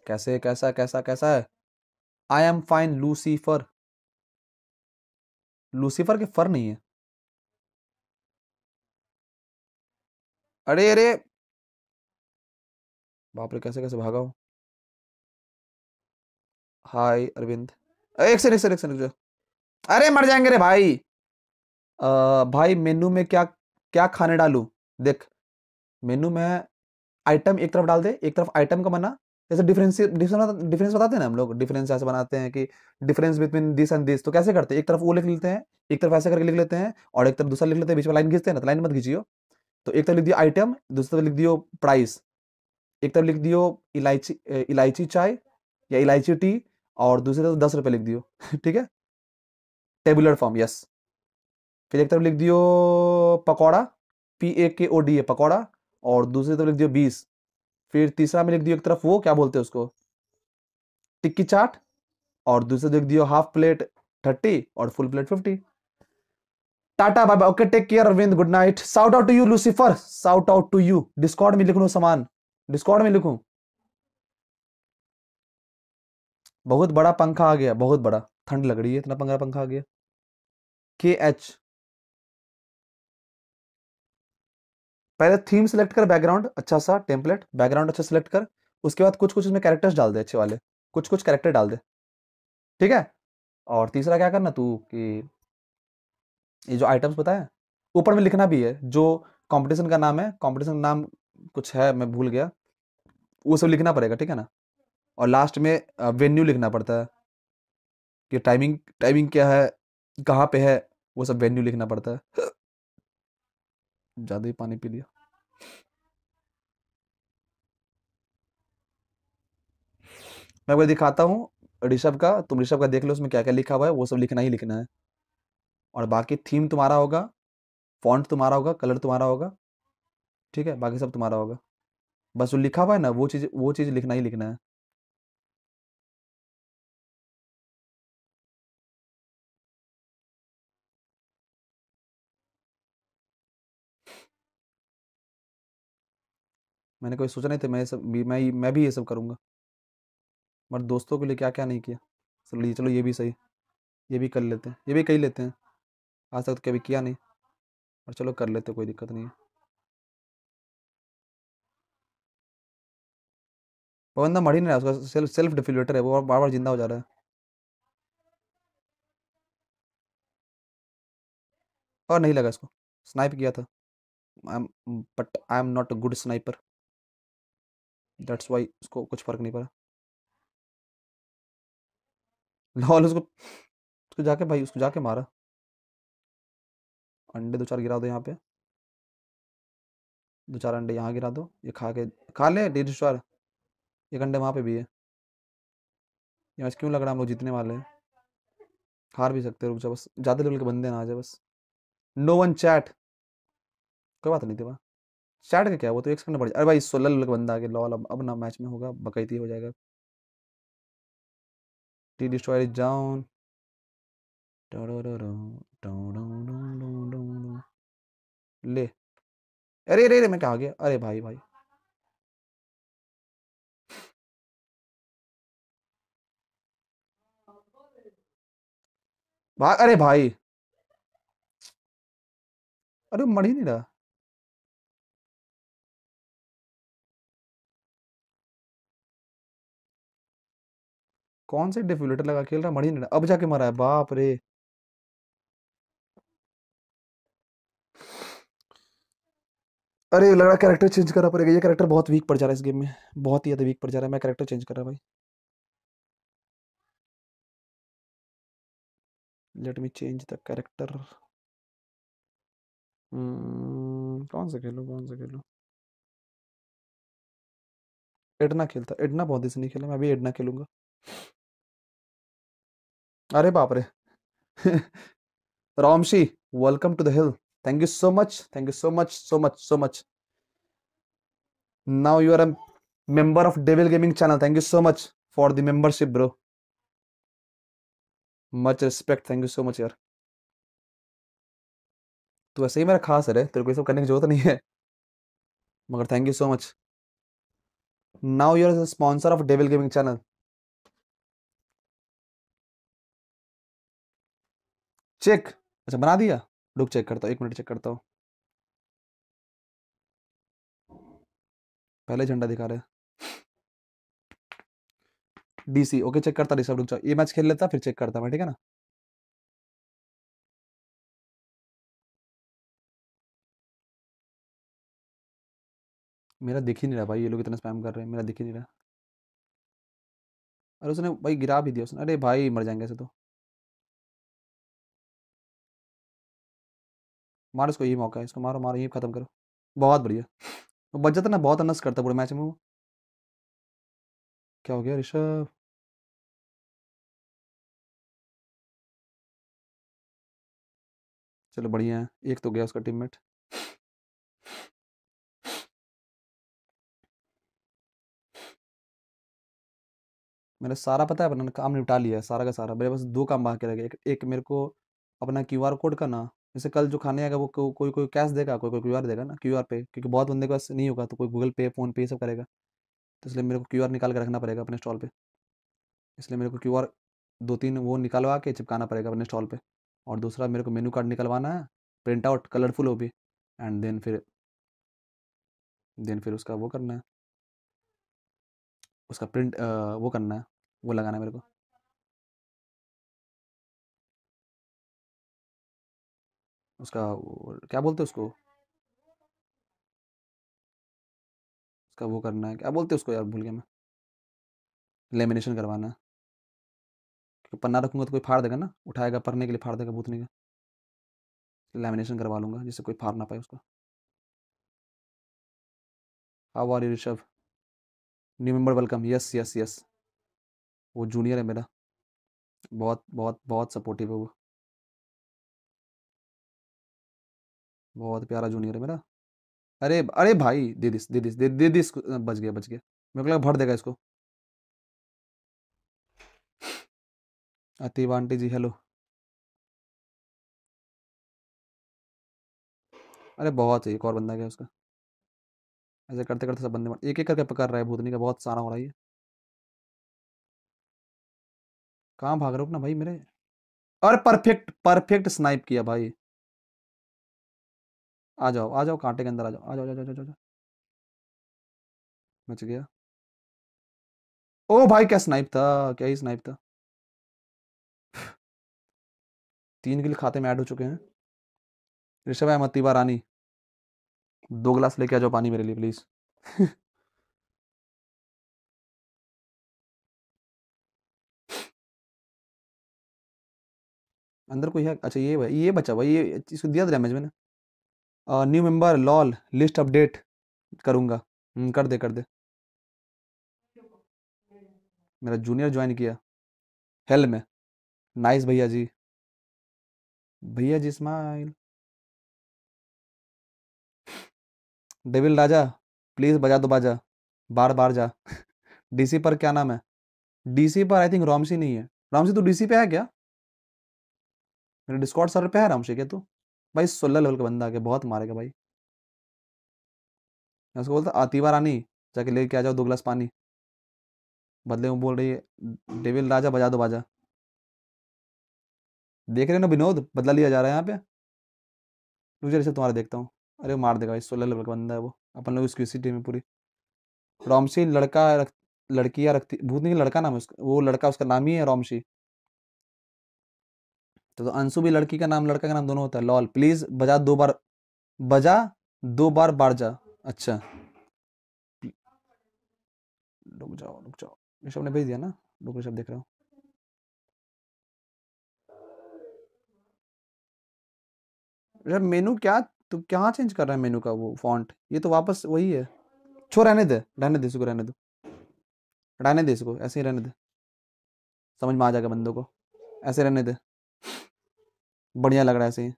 कैसे कैसा कैसा कैसा है I am fine Lucifer Lucifer के फर नहीं है अरे अरे बाप रे कैसे कैसे भागा हूँ हाय अरविंद एक सेकंड एक सेकंड एक सेकंड अरे मर जाएंगे रे भाई आ, भाई मेनू में क्या क्या खाने डालू देख मेनू में आइटम एक तरफ डाल दे एक तरफ आइटम का बना जैसे डिफरेंस डिफरेंस बताते हैं ना हम लोग डिफरेंस ऐसे बनाते हैं कि difference between this and this तो कैसे करते हैं एक तरफ वो लिख लेते हैं एक तरफ ऐसे करके लिख लेते हैं और एक तरफ दूसरा लिख लेते हैं बीच में लाइन खींचते हैं ना तो लाइन मत खींचियो तो एक तरफ लिख दियो आइटम दूसरी तरफ लिख दियो प्राइस एक तरफ लिख दियो इलायची इलायची चाय या इलायची टी और दूसरी तरफ दस रुपये लिख दियो ठीक है टेबुलर फॉर्म यस फिर एक तरफ लिख दियो पकौड़ा पी ए के ओ डी ए पकौड़ा और दूसरी तरफ लिख दियो बीस फिर तीसरा में लिख दियो एक तरफ वो क्या बोलते हैं उसको टिक्की चाट और दूसरे लिख दियो हाफ प्लेट थर्टी और full plate fifty tata bye bye okay take care Arvind good night shout out to you Lucifer shout out to you Discord में लिख लू समान डिस्कॉर्ड में लिखू बहुत बड़ा पंखा आ गया बहुत बड़ा ठंड लग रही है इतना पंखा पंखा आ गया के एच पहले थीम सेलेक्ट कर बैकग्राउंड अच्छा सा टेम्पलेट बैकग्राउंड अच्छा सेलेक्ट कर उसके बाद कुछ कुछ उसमें कैरेक्टर्स डाल दे अच्छे वाले कुछ कुछ कैरेक्टर डाल दे ठीक है और तीसरा क्या करना तू कि ये जो आइटम्स बताया ऊपर में लिखना भी है जो कंपटीशन का नाम है कंपटीशन का नाम कुछ है मैं भूल गया वो सब लिखना पड़ेगा ठीक है ना और लास्ट में वेन्यू लिखना पड़ता है कि टाइमिंग टाइमिंग क्या है कहाँ पे है वो सब वेन्यू लिखना पड़ता है ज़्यादा ही पानी पी लिया मैं वो दिखाता हूँ ऋषभ का तुम ऋषभ का देख लो उसमें क्या क्या लिखा हुआ है वो सब लिखना ही लिखना है और बाकी थीम तुम्हारा होगा फॉन्ट तुम्हारा होगा कलर तुम्हारा होगा ठीक है बाकी सब तुम्हारा होगा बस जो लिखा हुआ है ना वो चीज़ वो चीज़ लिखना ही लिखना है मैंने कोई सोचा नहीं था मैं सब मैं मैं भी ये सब करूँगा मगर दोस्तों के लिए क्या क्या नहीं किया चलो ये चलो ये भी सही ये भी कर लेते हैं ये भी कर लेते हैं आज तक तो कभी किया नहीं और चलो कर लेते कोई दिक्कत नहीं है वो तो बंदा मर ही नहीं रहा उसका सेल्फ सेल्फ डिफिलेटर है वो बार बार जिंदा हो जा रहा है और नहीं लगा इसको स्नाइप किया था but I am not a good sniper that's why उसको कुछ फर्क नहीं पड़ा लॉल उसको उसको जाके भाई उसको जाके मारा अंडे दो चार गिरा दो यहाँ पे दो चार अंडे यहाँ गिरा दो ये खा के खा ले डेढ़ चार एक अंडे वहाँ पे भी है यहाँ क्यों लग रहा है हम लोग जीतने वाले हैं हार भी सकते रुक जा बस ज़्यादा लेवल के बंदे ना आ जाए बस नो वन चैट कोई बात नहीं थी चैट का क्या वो तो एक सेकंड बढ़ जाए अरे भाई सोलह लेवल का बंदा आ गया लॉल अब अब ना मैच में होगा बकैती हो जाएगा टी डिस्ट्रॉयर इज डाउन ले अरे अरे अरे मैं कहा गया अरे भाई भाई भा, अरे भाई अरे मर ही नहीं रहा कौन से डिफ्यूलेटर लगा खेल रहा मर ही नहीं रहा अब जाके मरा है बाप रे अरे लग रहा कैरेक्टर चेंज करना पड़ेगा ये कैरेक्टर बहुत वीक पड़ जा रहा है इस गेम में बहुत ही ज़्यादा वीक पड़ जा रहा है मैं कैरेक्टर चेंज कर रहा भाई let me change the character कौन सा खेलो कौन सा खेलो एडना खेलता एडना बहुत दिन से नहीं खेला मैं अभी एडना खेलूंगा अरे बाप रे Ramsey welcome to the hill thank you so much thank you so much so much so much now you are member of devil gaming channel thank you so much for the membership bro much respect thank you so much यार तू ऐसे ही मेरा खास है तेरे को सब करने की जरूरत नहीं है मगर thank you so much now you are sponsor of devil gaming channel check अच्छा बना दिया रुक चेक करता हूँ एक मिनट चेक करता हूँ पहले झंडा दिखा रहे डीसी ओके चेक करता रिसर्व रुक जाओ ये मैच खेल लेता फिर चेक करता मैं ठीक है ना मेरा दिख ही नहीं रहा भाई ये लोग इतना स्पैम कर रहे हैं मेरा दिख ही नहीं रहा अरे उसने भाई गिरा भी दिया उसने अरे भाई मर जाएंगे ऐसे तो मारो इसको ये मौका है इसको मारो मारो ये खत्म करो बहुत बढ़िया वो बच जाता ना बहुत अनस करता पूरे मैच में वो क्या हो गया ऋषभ चलो बढ़िया है एक तो गया उसका टीममेट मैंने सारा पता है अपना काम निपटा लिया है सारा का सारा मेरे पास दो काम बाकी रह गए एक, एक मेरे को अपना क्यू आर कोड का ना जैसे कल जो खाने आएगा वो को, कोई कोई कैश देगा कोई कोई क्यू देगा ना क्यू पे क्योंकि बहुत बंदे के पास नहीं होगा तो कोई गूगल पे फ़ोन पे सब करेगा तो इसलिए मेरे को क्यू निकाल के रखना पड़ेगा अपने स्टॉल पर इसलिए मेरे को क्यू दो तीन वो निकालवा के चिपकाना पड़ेगा अपने स्टॉल पर और दूसरा मेरे को मेनू कार्ड निकलवाना है प्रिंट आउट कलरफुल हो भी एंड देन फिर देन फिर उसका वो करना है उसका प्रिंट वो करना है वो लगाना है मेरे को उसका क्या बोलते उसको उसका वो करना है क्या बोलते उसको यार भूल गया मैं लेमिनेशन करवाना है क्योंकि पन्ना रखूँगा तो कोई फाड़ देगा ना उठाएगा पढ़ने के लिए फाड़ देगा बूथने का लेमिनेशन करवा लूँगा जिससे कोई फाड़ ना पाए उसको how are you Rishabh new member welcome yes yes yes वो जूनियर है मेरा बहुत बहुत बहुत सपोर्टिव है वो बहुत प्यारा जूनियर है मेरा अरे अरे भाई दीदी दीदी दीदी बच गया बच गया मेरे को लगा भर देगा इसको अतीब आंटी जी हेलो अरे बहुत है एक और बंदा गया उसका ऐसे करते करते सब बंदे एक एक करके पकड़ रहा है भूतनी का बहुत सारा हो रहा है कहाँ भाग रहे हो ना भाई मेरे अरे परफेक्ट परफेक्ट स्नाइप किया भाई आ जाओ आ जाओ कांटे के अंदर आ जाओ आ जाओ आ जाओ आ जाओ मच गया ओ भाई क्या स्नाइप था क्या ही स्नाइप था तीन गिल खाते में ऐड हो चुके हैं ऋषभ अहमद तीबा रानी दो गिलास लेके आ जाओ पानी मेरे लिए प्लीज अंदर कोई है अच्छा ये ये बचा हुआ ये इसको दिया डैमेज मैंने new member lol list update करूँगा कर दे कर दे मेरा जूनियर ज्वाइन किया हेल में नाइस भैया जी भैया जी स्माइल डेविल राजा प्लीज़ बजा दो बाजा बार बार जा डीसी पर क्या नाम है डीसी पर आई थिंक रामसी नहीं है रामसी तू डीसी पे है क्या मेरे डिस्कॉर्ड सर्वर पे है रामसी क्या तू भाई सोलह लेवल का बंदा आ गया बहुत मारेगा भाई मैं उसको बोलता आतीवा रानी जाके लेके आ जाओ दो गिलास पानी बदले में बोल रही है डेविल राजा बजा दो बाजा देख रहे हो ना विनोद बदला लिया जा रहा है यहाँ पे तुझे जैसे तुम्हारा देखता हूँ अरे मार देगा भाई सोलह लेवल का बंदा है वो अपन लोग उसकी इसी टीम में पूरी रोमसी लड़का रख लड़कियाँ रखती भूतनी लड़का नाम है उसका वो लड़का उसका नाम ही है रोमसी तो, तो अंशु भी लड़की का नाम लड़का का नाम दोनों होता है लॉल प्लीज बजा दो बार बजा दो बार बार जा अच्छा रुक जाओ रुक जाओ ऋषभ ने भेज दिया ना रुक ऋषभ देख रहा हूँ ऋषभ मेनू क्या तू कहाँ चेंज कर रहा है मेनू का वो फॉन्ट ये तो वापस वही है छो रहने दे रहने दे इसको रहने दो रहने दे इसको ऐसे ही रहने दे समझ में आ जाएगा बंदों को ऐसे रहने दे बढ़िया लग रहा है ऐसे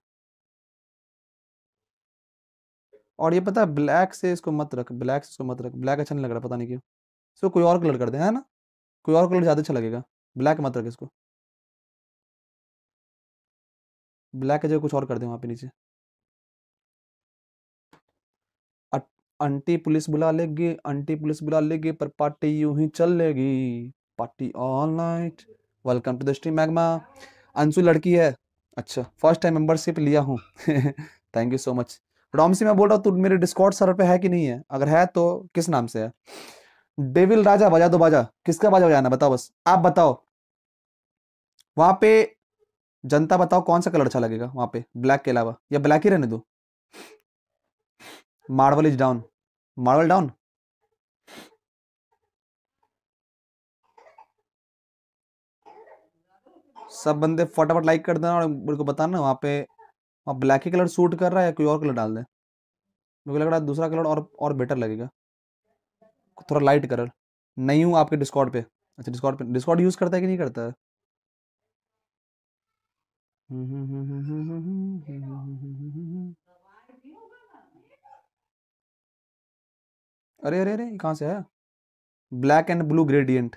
और ये पता है ब्लैक से इसको मत रख ब्लैक से इसको मत रख ब्लैक अच्छा नहीं लग रहा पता नहीं क्यों इसको कोई और कलर कर दे है ना कोई और कलर ज़्यादा अच्छा लगेगा ब्लैक मत रख इसको ब्लैक के जगह कुछ और कर दे वहाँ पे नीचे आंटी पुलिस बुला लेगी अंटी पुलिस बुला लेगी पर पार्टी यूं ही चल लेगी party all night welcome to the stream Magma Anshu लड़की है अच्छा फर्स्ट टाइम मेंबरशिप लिया हूँ थैंक यू सो मच डॉमसी मैं बोल रहा हूँ तू मेरे डिस्कॉर्ड सर्वर पे है कि नहीं है अगर है तो किस नाम से है डेविल राजा बजा दो बाजा किसका बाजा बजाना बताओ बस आप बताओ वहां पे जनता बताओ कौन सा कलर अच्छा लगेगा वहां पे ब्लैक के अलावा या ब्लैक ही रहने दो Marvel is down Marvel down सब बंदे फटाफट लाइक कर देना और मेरे को बताना वहाँ पे वहाँ ब्लैक ही कलर सूट कर रहा है या कोई और कलर डाल दें मुझे लग रहा है दूसरा कलर और और बेटर लगेगा थोड़ा लाइट कलर नहीं हूँ आपके डिस्कॉर्ड पे अच्छा डिस्कॉर्ड पे डिस्कॉर्ड यूज़ करता है कि नहीं करता है अरे अरे अरे कहाँ से है black and blue gradient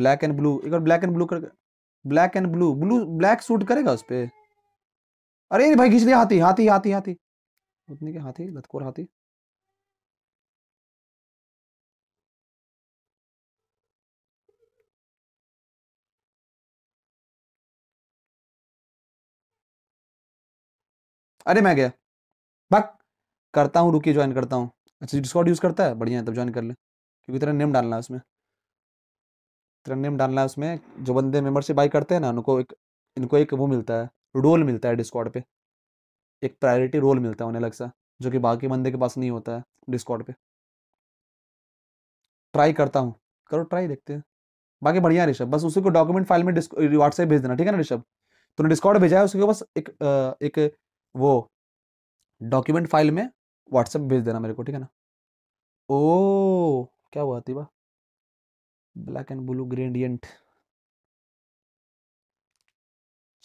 black and blue एक बार ब्लैक एंड ब्लू कर black and blue blue black suit करेगा उस पर अरे भाई खींच लिया हाथी हाथी हाथी हाथी उतने के हाथी लतकोर हाथी अरे मैं गया बक करता हूँ रुकी ज्वाइन करता हूँ अच्छा डिस्काउंट यूज़ करता है बढ़िया है तब ज्वाइन कर ले क्योंकि तेरा नेम डालना है उसमें नेम डालना है उसमें जो बंदे मेंबरशिप बाई करते हैं ना उनको एक इनको एक वो मिलता है रोल मिलता है डिस्कॉर्ड पे एक प्रायोरिटी रोल मिलता है उन्हें अलग सा जो कि बाकी बंदे के पास नहीं होता है डिस्कॉर्ड पे ट्राई करता हूँ करो ट्राई देखते हैं बाकी बढ़िया ऋषभ बस उसी को डॉक्यूमेंट फाइल में व्हाट्सएप भेज देना ठीक है ना ऋषभ तुमने डिस्कॉर्ड भेजा है उसके बस एक एक वो डॉक्यूमेंट फाइल में व्हाट्सएप भेज देना मेरे को ठीक है ना ओ क्या हुआ थी बा black and blue gradient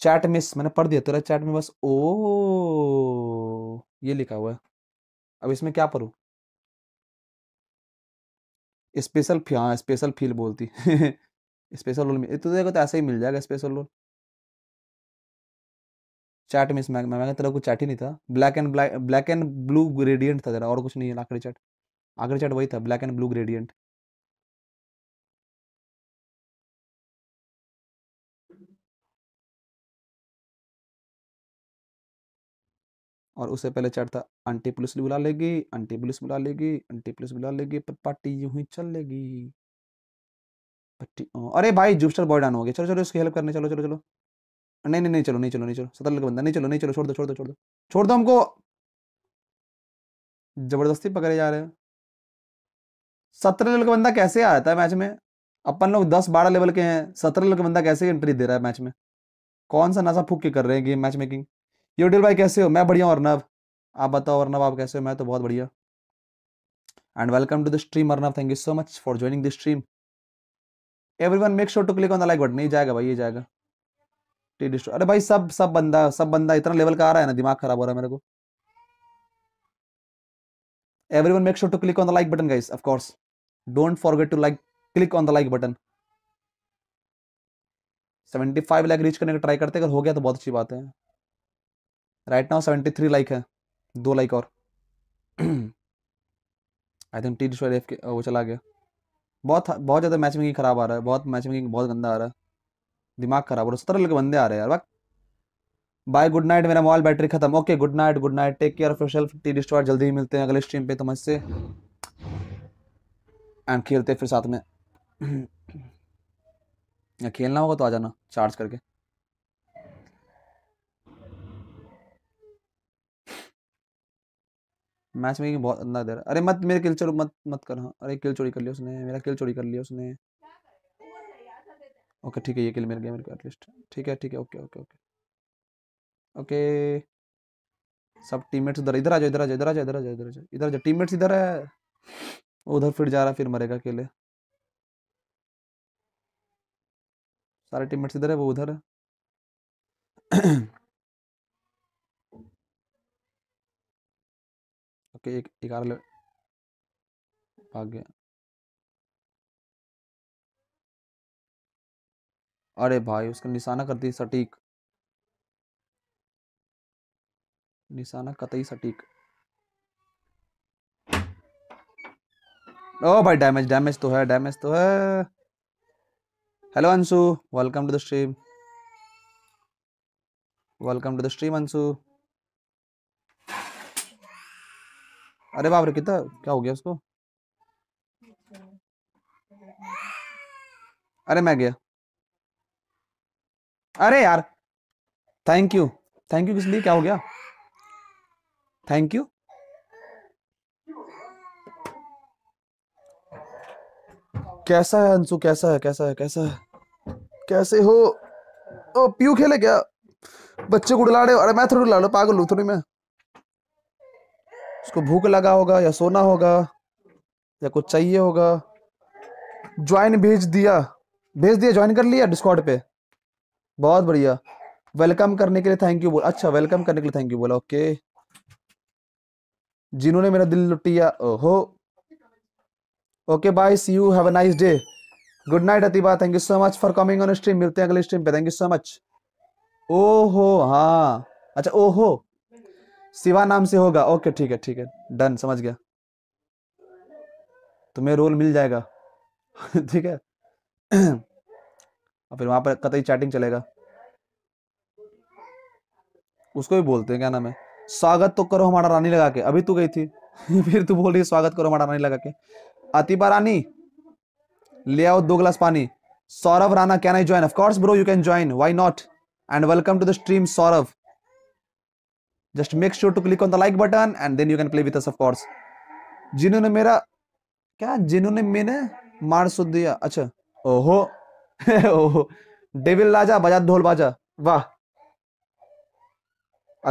chat miss मैंने पढ़ दिया तेरा चैट में बस ओ ये लिखा हुआ है अब इसमें क्या पढ़ू स्पेशल हाँ स्पेशल फील बोलती स्पेशल रोल में तो देखो तो ऐसे ही मिल जाएगा स्पेशल रोल चैट मिस मैं मैं तेरा कुछ चैट ही नहीं था black and black black and blue gradient था तेरा और कुछ नहीं है आखिरी चैट आखिरी चैट वही था ब्लैक एंड ब्लू ग्रेडियंट और उससे पहले चैट था आंटी पुलिस बुला लेगी आंटी पुलिस बुला लेगी आंटी पुलिस बुला लेगी पर पार्टी यूं ही चल लेगी अरे भाई जुस्टर बॉय डाउन हो गया चलो चलो इसकी हेल्प करने चलो चलो चलो नहीं नहीं नहीं चलो नहीं चलो नहीं चलो सतर बंदा नहीं चलो नहीं चलो छोड़ दो छोड़ दो छोड़ दो छोड़ दो हमको जबरदस्ती पकड़े जा रहे हैं सत्रह लेवल का बंदा कैसे आ जाता है मैच में अपन लोग दस बारह लेवल के हैं सत्रह लेवल का बंदा कैसे एंट्री दे रहा है मैच में कौन सा नशा फूक के कर रहे हैं गेम मैच मेकिंग यूडिल भाई कैसे हो मैं बढ़िया हूँ अर्नव आप बताओ अर्नव आप कैसे हो मैं तो बहुत बढ़िया and welcome to the stream arnav thank you so much for joining the stream everyone make sure to click on the like but नहीं जाएगा भाई ये जाएगा टी डिस्ट्रो अरे भाई सब सब बंदा सब बंदा इतना लेवल का आ रहा है ना दिमाग खराब हो रहा है मेरे को everyone make sure to click on the like button guys of course don't forget to like click on the like button 75 lakh reach करने का ट्राई करते हैं अगर हो गया तो बहुत अच्छी बात है right now seventy three like है दो लाइक और आई थिंक टी डिस्ट्रॉय के वो चला गया बहुत बहुत ज़्यादा मैच मेकिंग खराब आ रहा है बहुत मैच मेकिंग बहुत गंदा आ रहा है दिमाग खराब हो रहा है सत्रह लोग बंदे आ रहे हैं यार बाय गुड नाइट मेरा मोबाइल बैटरी खत्म okay good night good night take care of self T destroy जल्दी ही मिलते हैं अगले स्ट्रीम पे तुम से एंड खेलते फिर साथ में खेलना होगा तो आ जाना चार्ज करके मैच मेकिंग बहुत अंदर दे रहा अरे मत मेरे किल चोर मत मत कर हाँ अरे किल चोरी कर लिया उसने मेरा किल चोरी कर लिया उसने ओके ठीक है ये किल मिल गया मेरे को एटलीस्ट ठीक है ठीक है ओके ओके ओके ओके सब टीममेट्स उधर इधर आ जाओ इधर आ जाओ इधर आ जाओ इधर आ जाओ इधर आ जाओ इधर आ जाओ टीममेट्स इधर है उधर फिर जा रहा फिर मरेगा अकेले सारे टीममेट्स इधर है वो उधर है हम्म। ओके एक ग्यारह भाग गया अरे भाई उसका निशाना कर दी सटीक निशाना कतई सटीक ओ भाई डैमेज डैमेज तो है डैमेज तो है hello Anshu welcome to the stream welcome to the stream Anshu अरे बाप रे कितना क्या हो गया उसको अरे मैं गया अरे यार थैंक यू थैंक यू किस लिए क्या हो गया थैंक यू कैसा है अंशु कैसा है कैसा है कैसा है कैसे हो ओ पीयू खेले क्या बच्चे को डुला रहे अरे मैं थोड़ी उड़ा लो पागल हूँ थोड़ी मैं उसको भूख लगा होगा या सोना होगा या कुछ चाहिए होगा ज्वाइन भेज दिया भेज दिया ज्वाइन कर लिया डिस्कॉर्ड पे बहुत बढ़िया वेलकम करने के लिए थैंक यू बोला अच्छा वेलकम करने के लिए थैंक यू बोला ओके जिन्होंने मेरा दिल लुटिया हो okay bye see you have a nice day good night अतिबा thank you so much for coming on stream मिलते हैं अगले स्ट्रीम पे थैंक यू सो मच ओहो हाँ अच्छा ओहो शिवा नाम से होगा ओके ठीक है ठीक है डन समझ गया तुम्हें रोल मिल जाएगा ठीक है और फिर वहां पर कतई चैटिंग चलेगा उसको भी बोलते हैं क्या नाम है स्वागत तो करो हमारा रानी लगा के अभी तू गई थी फिर तू बोल रही स्वागत करो हमारा रानी लगा के अतिबा रानी ले आओ दो गिलास पानी Saurabh Rana can I join of course bro you can join why not and welcome to the stream Saurabh just make sure to click on the like button and then you can play with us of course जिन्होंने मेरा क्या जिन्होंने मैंने मार सुध दिया अच्छा ओहो ओहो डेविल राजा बजा ढोल बाजा वाह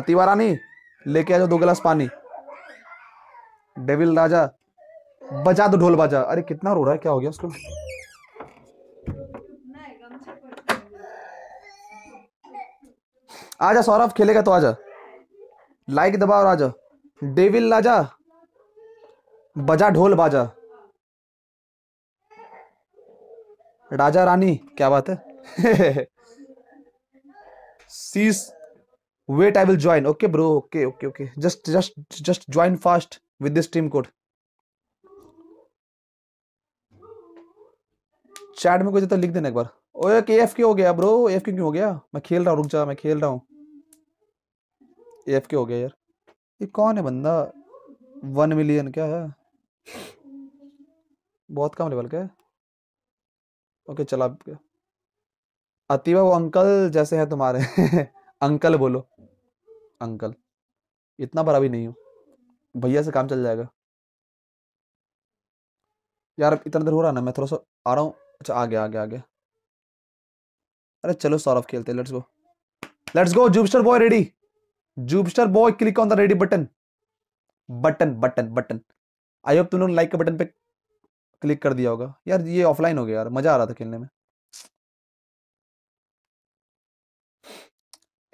अतिवा रानी लेके आ जाओ दो गिलास पानी डेविल राजा बजा दो ढोल बाजा अरे कितना रो रहा है क्या हो गया उसको आजा सौरभ खेलेगा तो आजा लाइक दबाओ राजा डेविल राजा बजा ढोल बाजा राजा रानी क्या बात है sis wait I will join okay bro okay okay okay just just just join fast with this team code chat में कुछ तो लिख देना एक बार ओए के एफ क्यों हो गया ब्रो एफ क्यों हो गया मैं खेल रहा हूँ रुक जा मैं खेल रहा हूँ एफ के हो गया यार ये कौन है बंदा वन मिलियन क्या है बहुत कम लेवल है ओके चला अतिबा वो अंकल जैसे है तुम्हारे अंकल बोलो अंकल इतना बड़ा भी नहीं हूँ भैया से काम चल जाएगा यार इतना देर हो रहा ना मैं थोड़ा सा आ रहा हूँ अच्छा आ गया आ गया आ गया अरे चलो सौरभ खेलते हैं let's go let's go Zubster boy ready Zubster boy click on the ready button button button button I hope तुम लोग लाइक के बटन पे क्लिक कर दिया होगा यार ये ऑफलाइन हो गया यार मजा आ रहा था खेलने में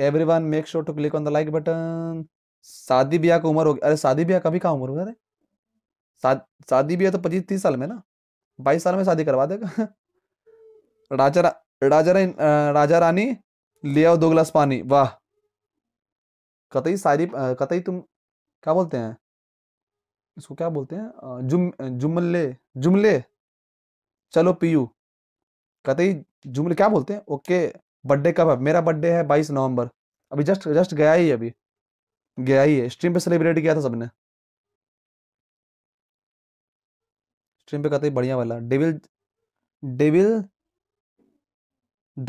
everyone make sure to click on the like button शादी ब्याह का उम्र हो गया अरे शादी ब्याह कभी का उम्र हो गया अरे शादी ब्याह तो पच्चीस तीस साल में ना बाईस साल में शादी करवा देगा राजा रा, राजा रा, राजा रानी ले आओ दो गिलास पानी वाह कतई सारी कतई तुम क्या बोलते हैं इसको क्या बोलते हैं जुम जुमले जुमले चलो पीयू कतई जुमले क्या बोलते हैं ओके बर्थडे कब है मेरा बर्थडे है बाईस नवंबर अभी जस्ट जस्ट गया ही अभी गया ही है स्ट्रीम पे सेलिब्रेट किया था सबने स्ट्रीम पे कतई बढ़िया वाला डेविल डेविल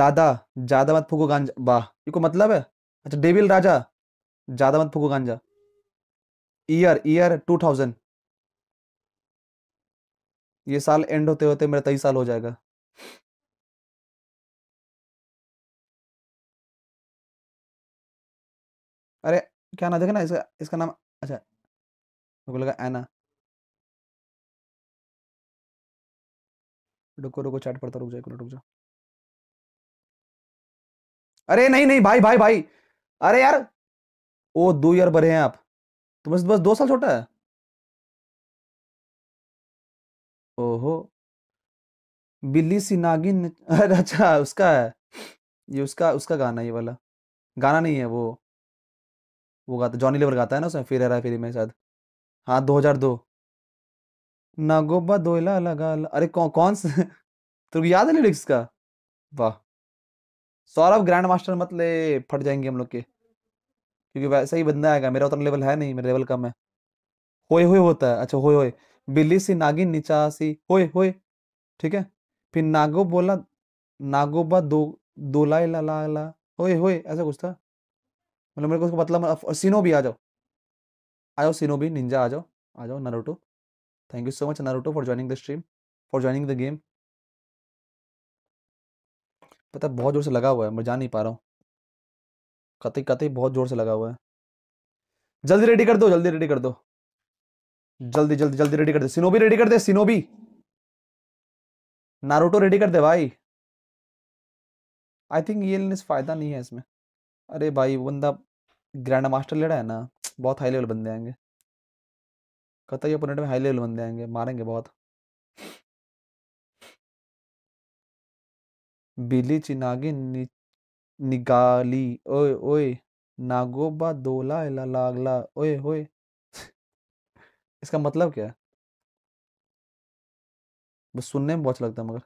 दादा ज्यादा मत फूको गांजा वाह ये को मतलब है अच्छा डेविल राजा ज्यादा मत फूको गांजा ईयर ईयर टू थाउजेंड ये साल एंड होते होते मेरा तेईस साल हो जाएगा अरे क्या ना देखे ना इसका इसका नाम अच्छा रुको लगा एना रुको रुको चैट पड़ता रुक जाए रुक जा अरे नहीं नहीं भाई भाई भाई अरे यार ओ दो ईयर बड़े हैं आप तो बस बस दो साल छोटा है ओहो बिल्ली नागिन अरे अच्छा उसका है ये उसका उसका गाना ये वाला गाना नहीं है वो वो गाता जॉनी लेवर गाता है ना उसमें फिर हेरा फिर में शायद हाँ दो हजार दो ना गोबा दोयला लगा ला। अरे कौ, कौन से तुमको याद है लिरिक्स का वाह सौरभ ग्रैंड मास्टर मतलब फट जाएंगे हम लोग के क्योंकि वैसा ही बंदा आएगा मेरा उतना लेवल है नहीं मेरा लेवल कम है होए होए होता है अच्छा होए होए बिल्ली सी नागिन निचासी होए होए ठीक है फिर नागो बोला नागोबा दो दो दोलाई ला ला ला होए होए ऐसा कुछ था मतलब मेरे को उसको मतलब सिनो भी आ जाओ आ जाओ सिनो भी निंजा आ जाओ आ जाओ Naruto thank you so much Naruto for joining the stream for joining the game पता बहुत जोर से लगा हुआ है मैं जा नहीं पा रहा हूँ कतई कतई बहुत जोर से लगा हुआ है जल्दी रेडी कर दो जल्दी रेडी कर दो जल्दी जल्दी जल्दी रेडी कर दे सिनोबी रेडी कर दे सिनोबी नारोटो रेडी कर दे भाई आई थिंक ये लेने से फ़ायदा नहीं है इसमें अरे भाई वो बंदा ग्रैंड मास्टर ले रहा है ना बहुत हाई लेवल बंदे आएंगे कतई अपोनेंट में हाई लेवल बंदे आएंगे मारेंगे बहुत बिली चिनागी नी, निगाली ओए ओए नागोबा दोला दोलायला लागला ओए ओए इसका मतलब क्या है बस सुनने में बहुत अच्छा लगता है मगर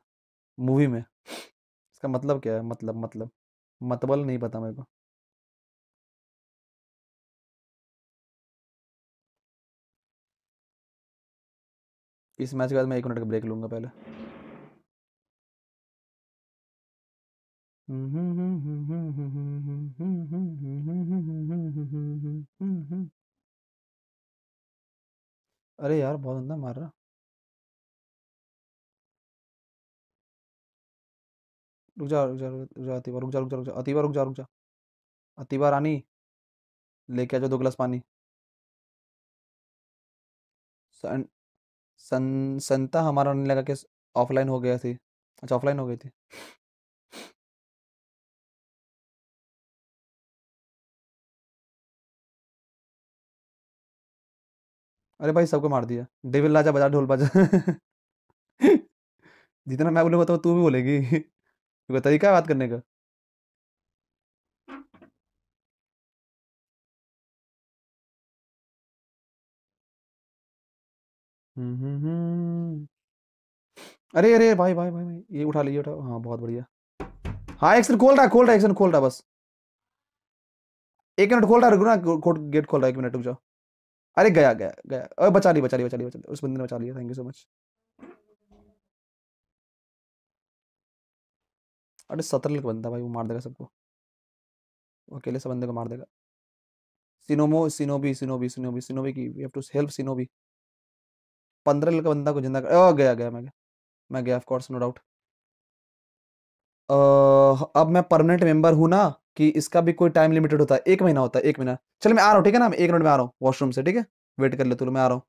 मूवी में इसका मतलब क्या है मतलब मतलब मतबल नहीं पता मेरे को इस मैच के बाद मैं एक मिनट का ब्रेक लूंगा पहले हम्म, अरे यार बहुत अंदर मार रहा रुक जा रुक जा रुक जा अतीबा रुक जा रुक जा रुक जा अतीबा रुक जा रुक जा अतीबा रानी लेके आ जाओ दो गिलास पानी सन संता हमारा नहीं लगा कि ऑफलाइन हो गया थी अच्छा ऑफलाइन हो गई थी अरे भाई सबको मार दिया डेविल राजा बजा ढोल बजा जितना मैं बोलूंगा तो तू भी बोलेगी तो तरीका है बात करने का हम्म, हम्म, हम्म। अरे अरे भाई भाई भाई भाई ये उठा लीजिए उठा हाँ बहुत बढ़िया हाँ एक खोल रहा खोल रहा एक खोल रहा बस एक मिनट खोल रहा रुको ना गेट खोल रहा है एक मिनट रुक जाओ अरे गया गया गया अरे बचा ली बचा ली बचा ली बचा ली उस बंदे ने बचा लिया थैंक यू सो मच अरे सत्रह लग बंदा भाई वो मार देगा सबको अकेले सब बंदे को मार देगा सिनोमो सिनोबी सिनोबी सिनोबी सिनोबी की we have to help Shinobi पंद्रह लग बंदा को जिंदा कर ओ गया गया मैं गया मैं गया ऑफ कोर्स नो डाउट अब मैं परमानेंट मेंबर हूँ ना कि इसका भी कोई टाइम लिमिटेड होता है एक महीना होता है एक महीना चल मैं आ रहा हूँ ठीक है ना मैं एक मिनट में आ रहा हूँ वॉशरूम से ठीक है वेट कर ले तो मैं आ रहा हूँ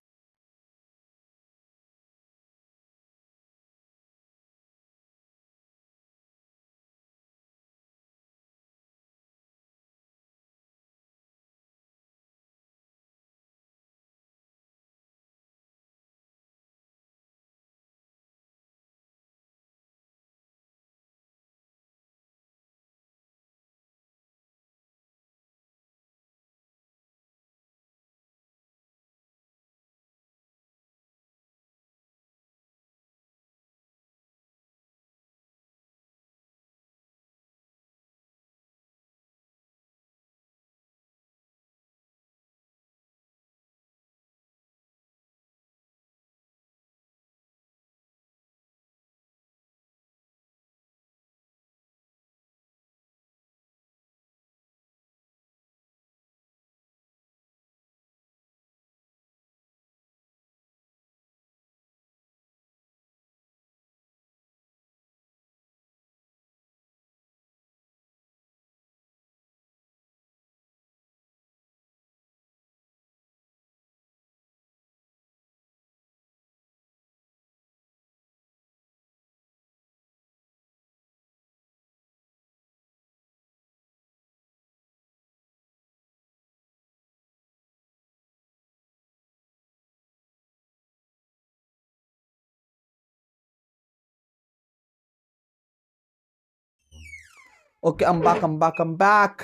okay I'm back I'm back I'm back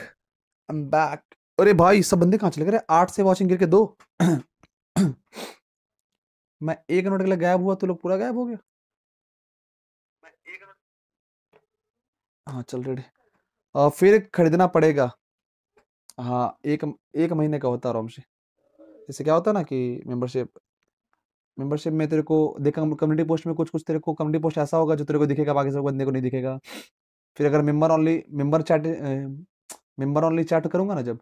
I'm back अरे भाई सब बंदे कहाँ चले गए आठ से वॉचिंग करके दो मैं एक मिनट के लिए गायब हुआ तो लोग पूरा गायब हो गया हाँ चल रेडी फिर खरीदना पड़ेगा हाँ एक एक महीने का होता आराम से जैसे क्या होता है ना कि मेंबरशिप मेंबरशिप में तेरे को देखा कम्युनिटी पोस्ट में कुछ कुछ तेरे को कम्युनिटी पोस्ट ऐसा होगा जो तेरे को दिखेगा बाकी सब बंदे को नहीं दिखेगा फिर अगर member only member chat member only chat करूँगा ना जब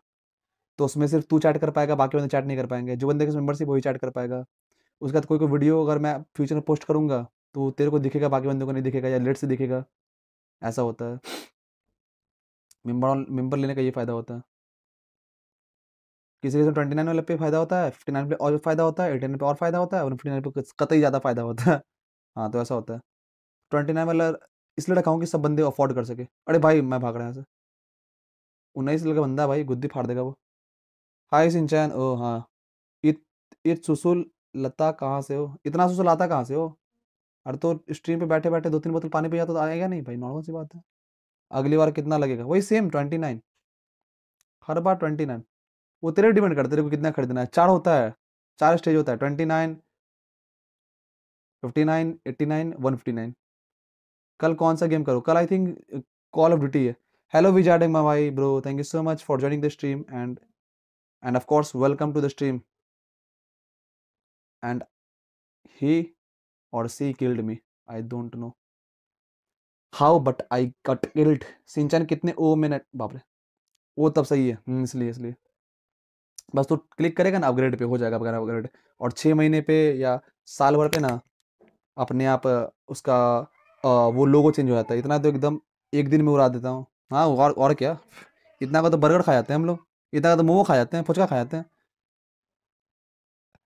तो उसमें सिर्फ तू चैट कर पाएगा बाकी बंदे चैट नहीं कर पाएंगे जो बंदे के मेम्बरशिप वही चैट कर पाएगा उसके बाद कोई कोई वीडियो अगर मैं फ्यूचर में पोस्ट करूँगा तो तेरे को दिखेगा बाकी बंदों को नहीं दिखेगा या लेट से दिखेगा ऐसा होता है मेंबर मेंबर लेने का ये फ़ायदा होता है किसी किसी ट्वेंटी नाइन वाले पे फ़ायदा होता है फिफ्टी नाइन पे और फ़ायदा होता है एटी नाइन पे और फ़ायदा होता है और फिफ्टी नाइन पे कतई ज़्यादा फ़ायदा होता है हाँ तो ऐसा होता है ट्वेंटी नाइन वाला इसलिए रखा हूँ कि सब बंदे अफोर्ड कर सके अरे भाई मैं भाग रहा यहाँ से उन्नीस का बंदा भाई गुद्दी फाड़ देगा वो हाय सिंचैन ओ हाँ इत इत सुसुल लता कहाँ से हो इतना सुसुल आता कहाँ से हो अरे तो स्ट्रीम पे बैठे बैठे दो तीन बोतल पानी पी जाता तो आएगा नहीं भाई नॉर्मल सी बात है अगली बार कितना लगेगा वही सेम ट्वेंटी नाइन हर बार ट्वेंटी नाइन वो तेरे डिपेंड करते तेरे को कितना खरीदना है चार होता है चार स्टेज होता है twenty nine fifty nine eighty nine one fifty nine कल कौन सा गेम करो कल I think Call of Duty है हेलो विजार्डिंग भाई bro thank you so much for joining the stream and and of course welcome to the stream and he or she killed me I don't know how but I got killed सिंचन कितने ओ में बाप रे वो तब सही है हम्म, इसलिए इसलिए बस तो क्लिक करेगा ना अपग्रेड पे हो जाएगा अगर अपग्रेड और छः महीने पे या साल भर पे ना अपने आप उसका वो लोगो चेंज हो जाता है इतना तो एकदम एक दिन में उड़ा देता हूँ हाँ और और क्या इतना का तो बर्गर खा जाते हैं हम लोग इतना का तो मोमो खा जाते हैं फुचका खा जाते हैं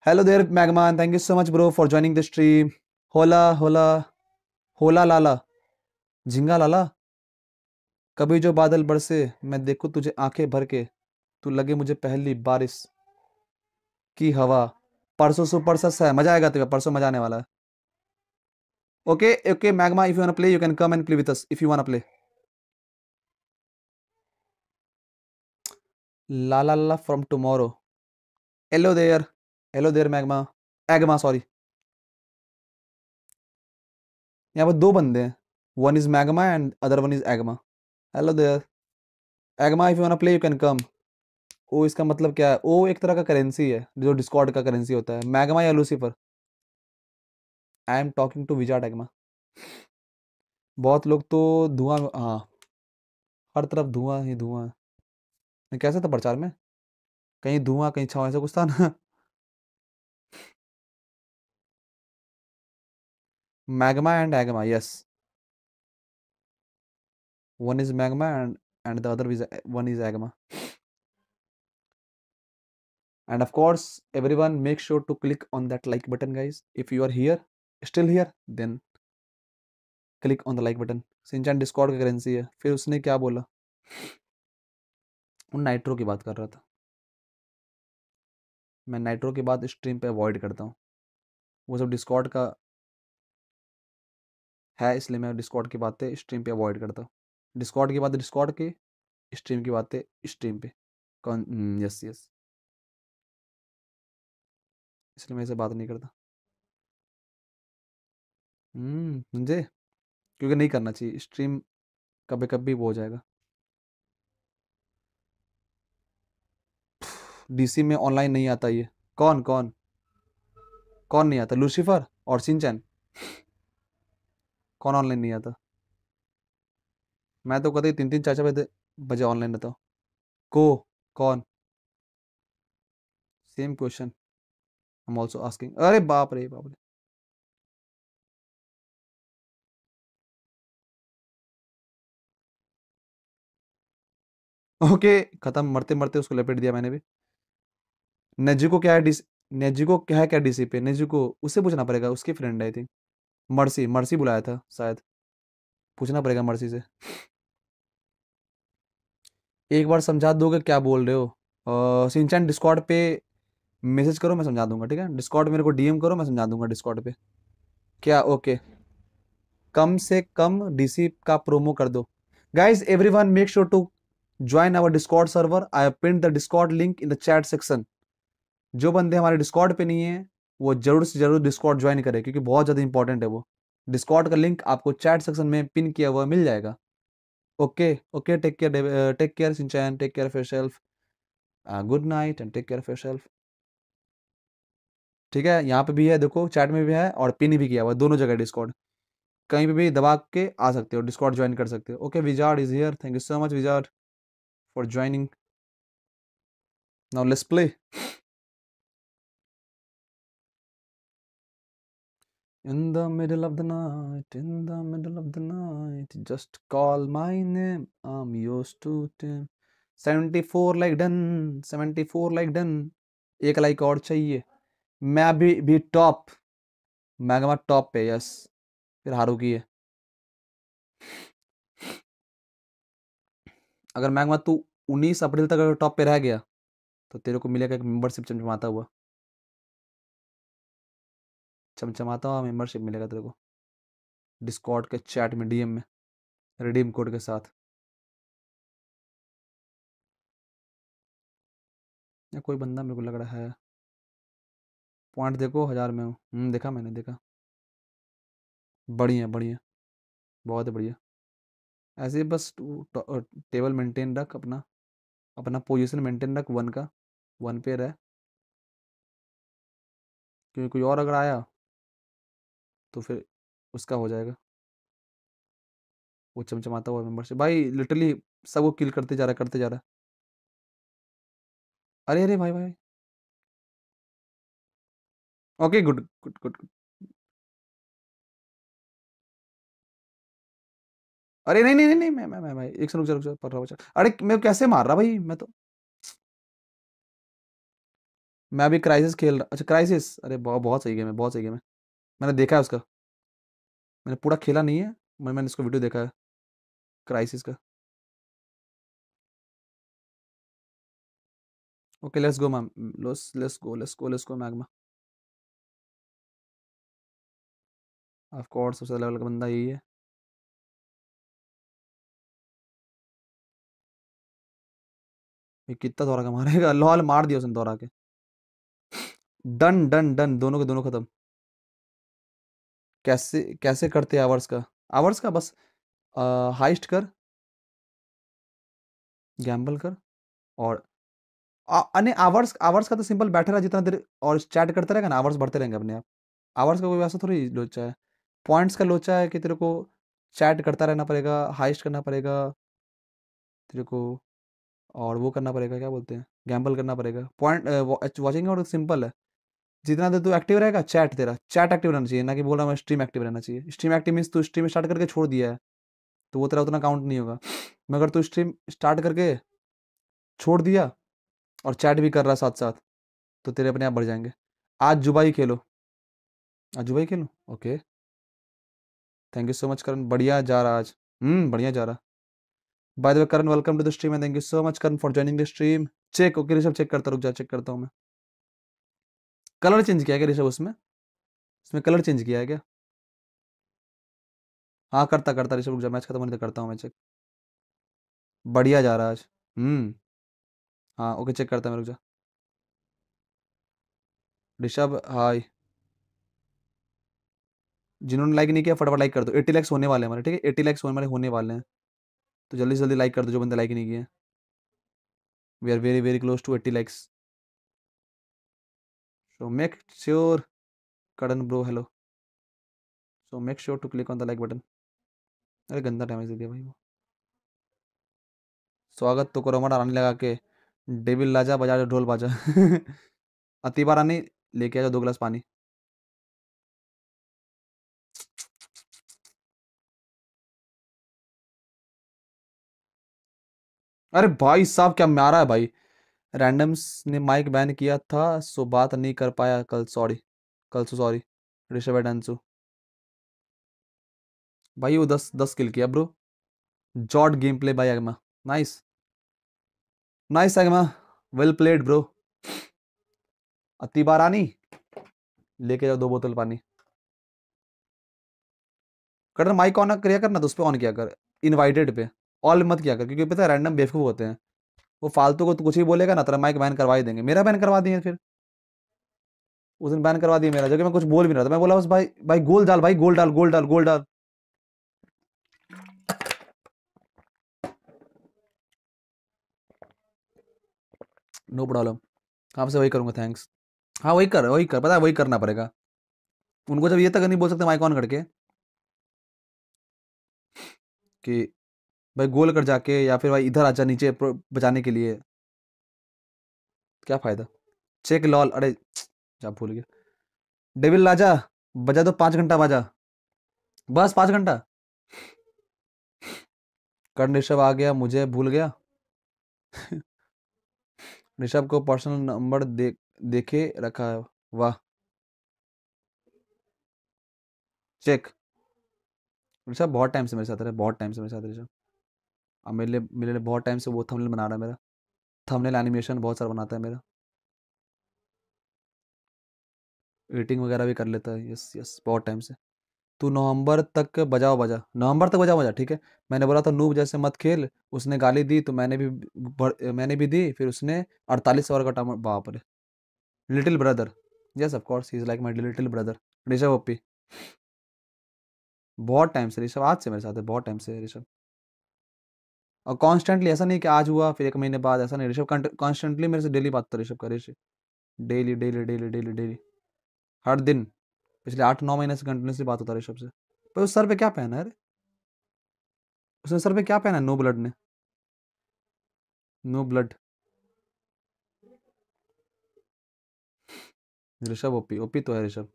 hello there Magman thank you so much bro for joining the stream होला होला होला लाला झिंगा लाला कभी जो बादल बरसे मैं देखूँ तुझे आंखें भर के तू लगे मुझे पहली बारिश की हवा परसों सस है मजा आएगा तुझे परसों मजा आने वाला है Okay, okay, Magma, if you want to play, you can come and play with us if you want to play. La la la from tomorrow. Hello there. Hello there, Magma. Agma, sorry. यहाँ पर दो बंदे हैं one is Magma and other one is Egma hello there Egma if you wanna play you can come oh इसका मतलब क्या है ओ एक तरह का करेंसी है जो डिस्कॉर्ड का करेंसी होता है मैगमा या Lucifer I am talking to विजा डगमा बहुत लोग तो धुआं हाँ हर तरफ धुआं ही धुआं कैसे था प्रचार में कहीं धुआं कहीं छाव ऐसा कुछ था ना Magma and Egma yes one is Magma and and the other one is Egma and of course everyone make sure to click on that like button guys if you are here still here then click on the like button सिंचन Discord का currency है फिर उसने क्या बोला उन nitro की बात कर रहा था मैं नाइट्रो की बात स्ट्रीम पे अवॉइड करता हूँ वो सब डिस्कॉर्ड का है इसलिए मैं डिस्कॉर्ड की बातें स्ट्रीम पे अवॉइड करता हूँ डिस्कॉर्ड की बात डिस्कॉर्ड के स्ट्रीम की बातें स्ट्रीम पे कौन यस hmm, यस इसलिए मैं इसे बात नहीं करता हम्म, मुझे समझे? क्योंकि नहीं करना चाहिए स्ट्रीम कभी-कभी वो हो जाएगा। डीसी में ऑनलाइन नहीं आता ये। कौन, कौन? कौन नहीं आता लूसीफर और सिंचन कौन ऑनलाइन नहीं आता? मैं तो कहते तीन तीन चार चार बजे बजे ऑनलाइन रहता हूँ। को, कौन? Same question. I am also asking अरे बाप रे! बाप रे! ओके खत्म मरते मरते उसको लपेट दिया मैंने भी नेजी को क्या है डिस नेजी को क्या है क्या डीसी पे नेजी को उससे पूछना पड़ेगा उसके friend I think Mercy Mercy बुलाया था शायद पूछना पड़ेगा मर्सी से एक बार समझा दोगे क्या बोल रहे हो सिंचन डिस्कॉर्ड पे मैसेज करो मैं समझा दूंगा ठीक है डिस्कॉर्ड मेरे को डीएम करो मैं समझा दूंगा डिस्कॉर्ड पे क्या ओके कम से कम डीसी का प्रोमो कर दो guys everyone make sure to join our Discord server I print the Discord link in the chat section जो बंदे हमारे डिस्कॉर्ड पे नहीं है वो जरूर से जरूर डिस्कॉर्ड ज्वाइन करें क्योंकि बहुत ज़्यादा इंपॉर्टेंट है वो डिस्कॉर्ड का लिंक आपको चैट सेक्शन में पिन किया हुआ मिल जाएगा okay okay take care take care Shinchan take care of your yourself good night and take care of your yourself ठीक है यहाँ पे भी है देखो चैट में भी है और पिन भी किया हुआ दोनों जगह डिस्कॉर्ड कहीं पर भी दबा के आ सकते हो डिस्कॉर्ड ज्वाइन कर सकते हो okay wizard is here thank you so much wizard for joining. Now let's play. In the middle of the night, in the middle of the night, just call my name, I'm yours to tame. 74 like done, 74 like done. एक like और चाहिए मैं अभी भी top magma top पे yes फिर हारू की है अगर मैग्मा तू उन्नीस अप्रैल तक अगर टॉप पे रह गया तो तेरे को मिलेगा एक मेंबरशिप चमचमाता हुआ चमचमाता हुआ मेंबरशिप मिलेगा तेरे को डिस्कॉर्ड के चैट में डीएम में रिडीम कोड के साथ या कोई बंदा मेरे को लग रहा है पॉइंट देखो हज़ार में हूँ हम्म, देखा मैंने देखा बढ़िया बढ़िया बहुत बढ़िया ऐसे बस टेबल मेंटेन रख अपना अपना पोजीशन मेंटेन रख वन का वन पे रह क्योंकि कोई और अगर आया तो फिर उसका हो जाएगा वो चमचमाता हुआ मेंबर से भाई लिटरली सबको किल करते जा रहा करते जा रहा अरे अरे भाई भाई okay good good good good अरे नहीं नहीं नहीं मैं मैं मैं, मैं एक रुक जा रुक पढ़ रहा हूँ अरे मैं तो कैसे मार रहा भाई मैं तो मैं अभी क्राइसिस खेल रहा अच्छा क्राइसिस अरे बहुत बहुत सही गेम है बहुत सही गेम है मैंने देखा है उसका मैंने पूरा खेला नहीं है मैं मैंने इसको वीडियो देखा है क्राइसिस का okay let's go ma'am let's let's go let's go let's go magma of course सबसे लेवल का बंदा यही है ये कितना दौरा का मारेगा लॉल मार दिया उसने दौरा के डन डन डन दोनों के दोनों खत्म कैसे कैसे करते आवर्स का आवर्स का बस आ, हाइस्ट कर गैम्बल कर और अने आवर्स आवर्स का तो सिंपल बैठे रहा जितना देर और चैट करते रहेगा ना आवर्स बढ़ते रहेंगे अपने आप आवर्स का कोई वैसा थोड़ी लोचा है पॉइंट्स का लोचा है कि तेरे को चैट करता रहना पड़ेगा हाइस्ट करना पड़ेगा तेरे को और वो करना पड़ेगा क्या बोलते हैं गैम्बल करना पड़ेगा पॉइंट वॉचिंग और सिंपल है जितना देर तू एक्टिव रहेगा चैट तेरा चैट एक्टिव रहना चाहिए ना कि बोल रहा हूँ स्ट्रीम एक्टिव रहना चाहिए स्ट्रीम एक्टिव मीन तू स्ट्रीम स्टार्ट करके छोड़ दिया है तो वो तेरा उतना काउंट नहीं होगा मगर तू स्ट्रीम स्टार्ट करके छोड़ दिया और चैट भी कर रहा साथ साथ तो तेरे अपने आप बढ़ जाएंगे आज जुबाई खेलो आज जुबाई खेलो okay thank you so much Karan बढ़िया जा रहा आज हम्म बढ़िया जा रहा by the way Karan welcome to the stream and thank you so much Karan for joining the stream check okay Rishabh check करता रुक जा चेक करता हूँ मैं कलर चेंज किया क्या ऋषभ उसमें उसमें कलर चेंज किया है क्या हाँ करता करता ऋषभ रुक जा मैच खत्म होने तक करता हूँ मैं चेक बढ़िया जा रहा है आज हम्म हाँ ओके चेक करता मैं रुक जा ऋषभ हाय जिन्होंने लाइक नहीं किया फटाफट लाइक कर दो एट्टी लैक्स होने वाले हैं हमारे ठीक है एट्टी लैक्स वाले होने वाले हैं तो जल्दी से जल्दी लाइक कर दो जो बंदे लाइक नहीं किए we are very very close to eighty likes so make sure karan bro hello so make sure to click on the like button अरे गंदा डैमेज दे दिया भाई वो स्वागत तो करो हमारा रानी लगा के डेविल लाजा बजा ढोल बाजा अति बार आने लेके आ जाओ दो गिलास पानी अरे भाई साहब क्या रहा है भाई रैंडम्स ने माइक बैन किया था सो बात नहीं कर पाया कल सॉरी कल सो सॉरी ऋषभ एंसु भाई वो दस दस किल किया ब्रो जॉट game play by magma nice nice magma well played bro अति बार आनी लेके जाओ दो बोतल पानी कटर माइक ऑन क्रिया करना तो उस पर ऑन किया कर इनवाइटेड पे ऑल मत किया कर क्योंकि पता रैंडम बेवकूफ़ होते हैं वो फालतू को तो कुछ ही बोलेगा ना तेरा माइक बैन करवा ही देंगे मेरा बैन करवा दिए फिर उस दिन बैन करवा दिए मेरा जो कि मैं कुछ बोल भी नहीं रहा था मैं बोला बस भाई भाई गोल डाल भाई गोल डाल गोल डाल गोल डाल नो प्रॉब्लम कहाँ से वही करूँगा थैंक्स हाँ वही कर वही कर पता है वही करना पड़ेगा उनको जब ये तक नहीं बोल सकते माइक ऑन करके कि भाई गोल कर जाके या फिर भाई इधर आ जा नीचे बचाने के लिए क्या फ़ायदा चेक लॉल अरे जा भूल गया डेविल लाजा बजा दो पाँच घंटा बाजा बस पाँच घंटा कर्ण ऋषभ आ गया मुझे भूल गया ऋषभ को पर्सनल नंबर दे देखे रखा है वाह चेक ऋषभ बहुत टाइम से मेरे साथ रहे बहुत टाइम से मेरे साथ ऋषभ और मेरे मेरे लिए बहुत टाइम से वो थंबनेल बना रहा है मेरा थंबनेल एनिमेशन बहुत सारा बनाता है मेरा एडिटिंग वगैरह भी कर लेता है यस यस बहुत टाइम से तू नवंबर तक बजाओ बजा नवंबर तक बजाओ बजा ठीक है मैंने बोला था नूब जैसे मत खेल उसने गाली दी तो मैंने भी मैंने भी दी फिर उसने अड़तालीस ओवर का टाइम बाप रे little brother yes of course is like my little brother Rishabh OP बहुत टाइम से ऋषभ आज से मेरे साथ है बहुत टाइम से ऋषभ और कॉन्स्टेंटली ऐसा नहीं कि आज हुआ फिर एक महीने बाद ऐसा नहीं ऋषभ कॉन्स्टेंटली मेरे से डेली बात था ऋषभ का Rishabh daily daily daily daily daily हर दिन पिछले आठ नौ महीने से कंटिन्यूसली बात होता है ऋषभ से पर उस सर पे क्या पहना है अरे उसने सर पे क्या पहना है नो ब्लड ने no blood Rishabh OP OP तो है ऋषभ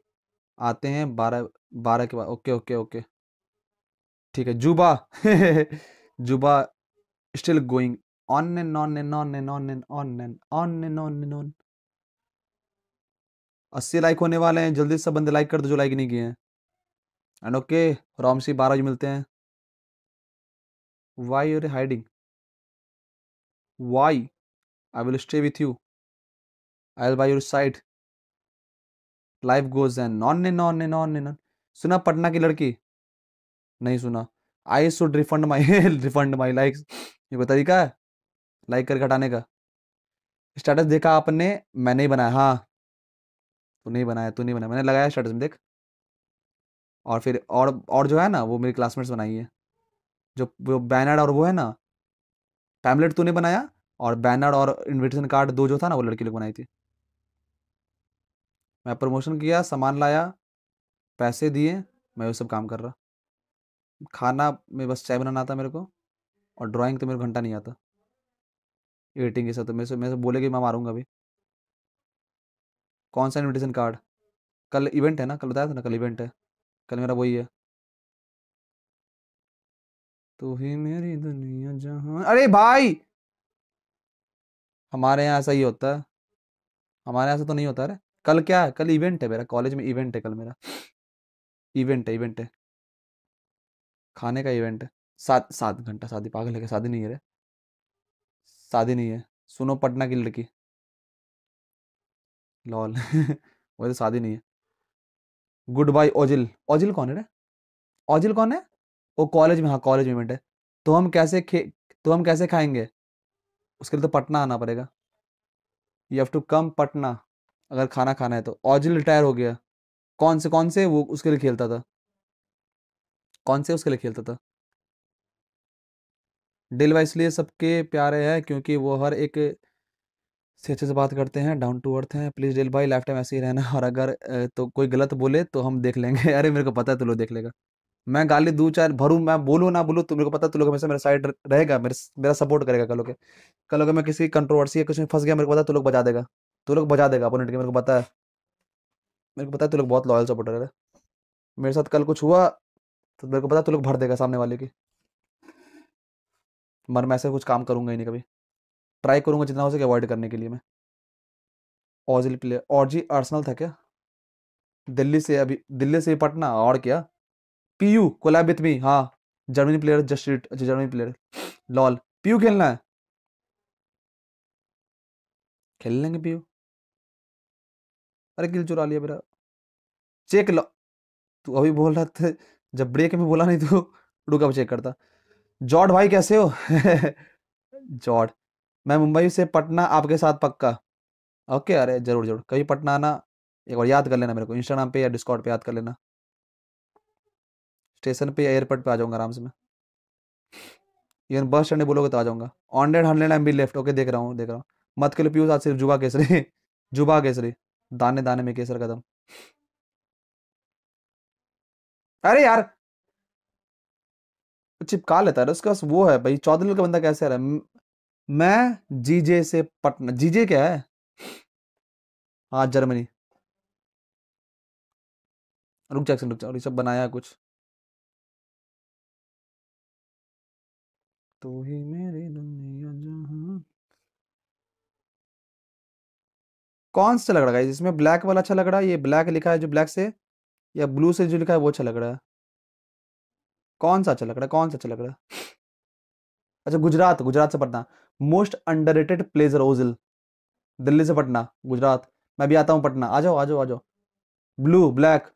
आते हैं बारह बारह के बाद ओके ओके ओके ठीक है जुबा जुबा still going on and on and on and on and on and on and on and on अस्सी लाइक होने वाले हैं जल्दी से बंदे लाइक कर दो जो लाइक नहीं किए हैं एंड ओके रॉमसी बारह बजे मिलते हैं why you're hiding why I will stay with you I will by your side life goes and नॉन ने नॉन ने नॉन ने नॉन सुना पटना की लड़की नहीं सुना I should refund my refund my likes ये कोई तरीका है लाइक करके हटाने का स्टेटस देखा आपने मैंने ही बनाया हाँ तू नहीं बनाया तू नहीं बनाया मैंने लगाया स्टेटस में देख और फिर और और जो है ना वो मेरी क्लासमेट्स बनाई है जो वो बैनर और वो है ना टैबलेट तूने बनाया और बैनर और इन्विटेशन कार्ड दो जो था ना वो लड़की लोग बनाई थी मैं प्रमोशन किया सामान लाया पैसे दिए मैं वो सब काम कर रहा खाना में बस चाय बनाना था मेरे को और ड्राइंग तो मेरे घंटा नहीं आता एडिटिंग के साथ तो मेरे बोले कि मैं मारूंगा अभी कौन सा इन्विटेशन कार्ड कल इवेंट है ना कल बताया था ना कल इवेंट है कल मेरा वही है तो ही मेरी दुनिया जहाँ अरे भाई हमारे यहाँ ऐसा ही होता है हमारे यहाँ से तो नहीं होता अरे कल क्या है कल इवेंट है मेरा कॉलेज में इवेंट है कल मेरा इवेंट है इवेंट है खाने का इवेंट है सात सात घंटा शादी पागल है शादी नहीं है रे शादी नहीं है सुनो पटना की लड़की लॉल वो तो शादी नहीं है गुड बाय ओजिल ओजिल कौन है रे ओजिल कौन है वो कॉलेज में हाँ कॉलेज में है तो हम कैसे खे तो हम कैसे खाएंगे उसके लिए तो पटना आना पड़ेगा you have to come Patna अगर खाना खाना है तो ऑजिल रिटायर हो गया कौन से कौन से वो उसके लिए खेलता था कौन से उसके लिए खेलता था डिलवा इसलिए सबके प्यारे हैं क्योंकि वो हर एक से अच्छे से बात करते हैं डाउन टू अर्थ हैं प्लीज़ डिल भाई लाइफ टाइम ऐसे ही रहना और अगर तो कोई गलत बोले तो हम देख लेंगे अरे मेरे को पता है तो लोग देख लेगा मैं गाली दू चार भरूँ मैं बोलूँ ना बोलूँ तो मेरे को पता है तो लोग हमेशा मेरा साइड रहेगा मेरे मेरा सपोर्ट करेगा कल के कल के मैं किसी कंट्रोवर्सी या कुछ में फंस गया मेरे को पता है तो लोग बजा देगा तो लोग बजा देगा अपोनेट के मेरे को पता है मेरे को पता है तो लोग बहुत लॉयल सपोर्टर है मेरे साथ कल कुछ हुआ तो मेरे को पता तो लोग भर देगा सामने वाले की मर मैं ऐसे कुछ काम करूंगा ही नहीं कभी ट्राई करूँगा जितना हो सके अवॉइड करने के लिए मैं ऑजिल प्लेयर और जी आर्सनल था क्या दिल्ली से अभी दिल्ली से पटना और क्या P U collab with me हाँ Germany player just Germany player lol PU खेलना है खेल लेंगे पीयू अरे किल चुरा लिया मेरा चेक लो तू अभी बोल रहा था जब ब्रेक में बोला नहीं तो रुका चेक करता जॉर्ड भाई कैसे हो जॉर्ड मैं मुंबई से पटना आपके साथ पक्का ओके अरे जरूर जरूर कभी पटना आना एक बार याद कर लेना मेरे को इंस्टाग्राम पे या डिस्कॉर्ड पे याद कर लेना स्टेशन पे या एयरपोर्ट पे आ जाऊंगा आराम से मैं इवन बस स्टैंड बोलोगे तो आ जाऊंगा ऑनडेड hundred M B left okay देख रहा हूँ देख रहा हूँ मत के लिए पीओ आज सिर्फ जुबा केसरी जुबा केसरी दाने दाने में केसर कदम अरे यार चिपका लेता है उसका वो है भाई चौदह का बंदा कैसे आ रहा है मैं जीजे से पटना जीजे क्या है हाँ जर्मनी रुक जा रुक जा सब बनाया कुछ तो ही मेरी दुनिया जहां कौन सा लग रहा है इसमें ब्लैक वाला अच्छा लग रहा है ये ब्लैक लिखा है जो ब्लैक से या ब्लू से जो लिखा है वो अच्छा लग रहा है कौन सा अच्छा लग रहा है कौन सा अच्छा लग रहा है अच्छा गुजरात गुजरात से Patna most underrated places रोजिल दिल्ली से पटना गुजरात मैं भी आता हूँ पटना आ जाओ आ जाओ आ जाओ ब्लू ब्लैक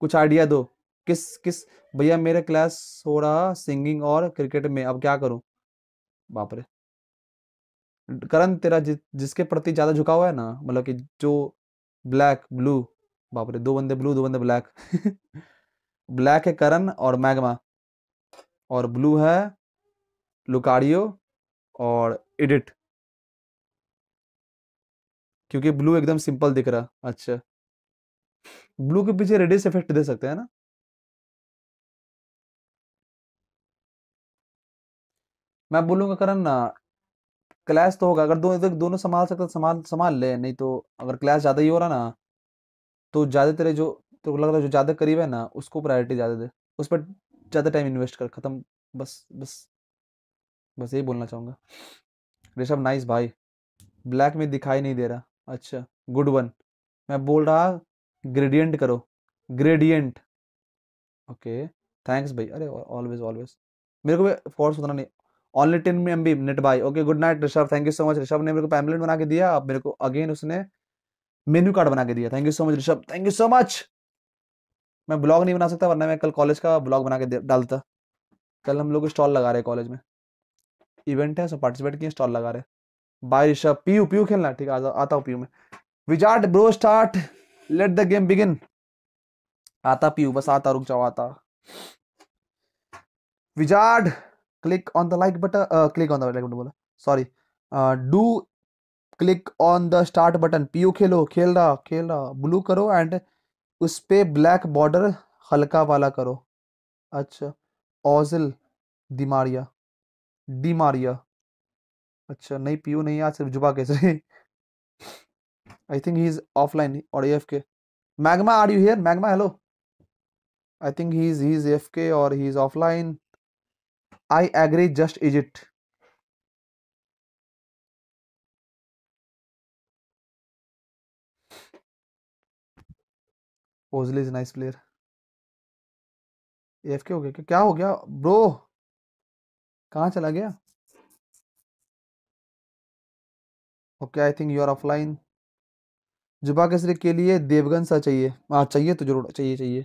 कुछ आइडिया दो किस किस भैया मेरे क्लास हो रहा सिंगिंग और क्रिकेट में अब क्या करूं बाप रे करण तेरा जि, जिसके प्रति ज़्यादा झुका हुआ है ना मतलब कि जो ब्लैक ब्लू बाप रे दो बंदे ब्लू दो बंदे ब्लैक ब्लैक है करण और मैग्मा और ब्लू है लुकारियो और एडिट क्योंकि ब्लू एकदम सिंपल दिख रहा अच्छा ब्लू के पीछे रेडिस इफेक्ट दे सकते हैं ना मैं बोलूंगा करण ना क्लैश तो होगा अगर दो दो, दोनों संभाल सकते संभाल संभाल ले नहीं तो अगर क्लैश ज़्यादा ही हो रहा ना तो ज़्यादा तेरे जो तो लग रहा है जो ज़्यादा करीब है ना उसको प्रायोरिटी ज़्यादा दे उस पर ज़्यादा टाइम इन्वेस्ट कर ख़त्म बस बस बस यही बोलना चाहूँगा ऋषभ नाइस भाई ब्लैक में दिखाई नहीं दे रहा अच्छा गुड वन मैं बोल रहा ग्रेडियंट करो ग्रेडियंट ओके थैंक्स भाई अरे ऑलवेज ऑलवेज मेरे को भी फोर्स उतना नहीं ऑनली टेन में M B net bye okay good night Rishabh thank you so much Rishabh ने मेरे को पैम्पलेट बना के दिया अब मेरे को अगेन उसने मेन्यू कार्ड बना के दिया thank you so much Rishabh thank you so much मैं ब्लॉग नहीं बना सकता वरना मैं कल कॉलेज का ब्लॉग बना के डालता कल हम लोग स्टॉल लगा रहे कॉलेज में इवेंट है सो पार्टिसिपेट किए स्टॉल लगा रहे बाय बारिश पीयू पीयू खेलना ठीक है आता हूँ पीयू में wizard bro start let the game begin आता पीयू बस आता रुक जाओ आता wizard click on the like button click on the like button बोला sorry do click on the start button PU खेलो खेल रहा खेल रहा ब्लू करो एंड उस पर ब्लैक बॉर्डर हल्का वाला करो अच्छा ओजल दिमारिया डिमारिया अच्छा नहीं पियो नहीं आज सिर्फ जुबा कैसे I think he is offline और F K magma are you here magma hello I think he is he is F K और he is offline I agree just is it Ozil is nice player F K हो गया क्या हो गया bro कहाँ चला गया okay I think you are offline जुबा केसरी के लिए देवगन सा चाहिए हाँ चाहिए तो जरूर चाहिए चाहिए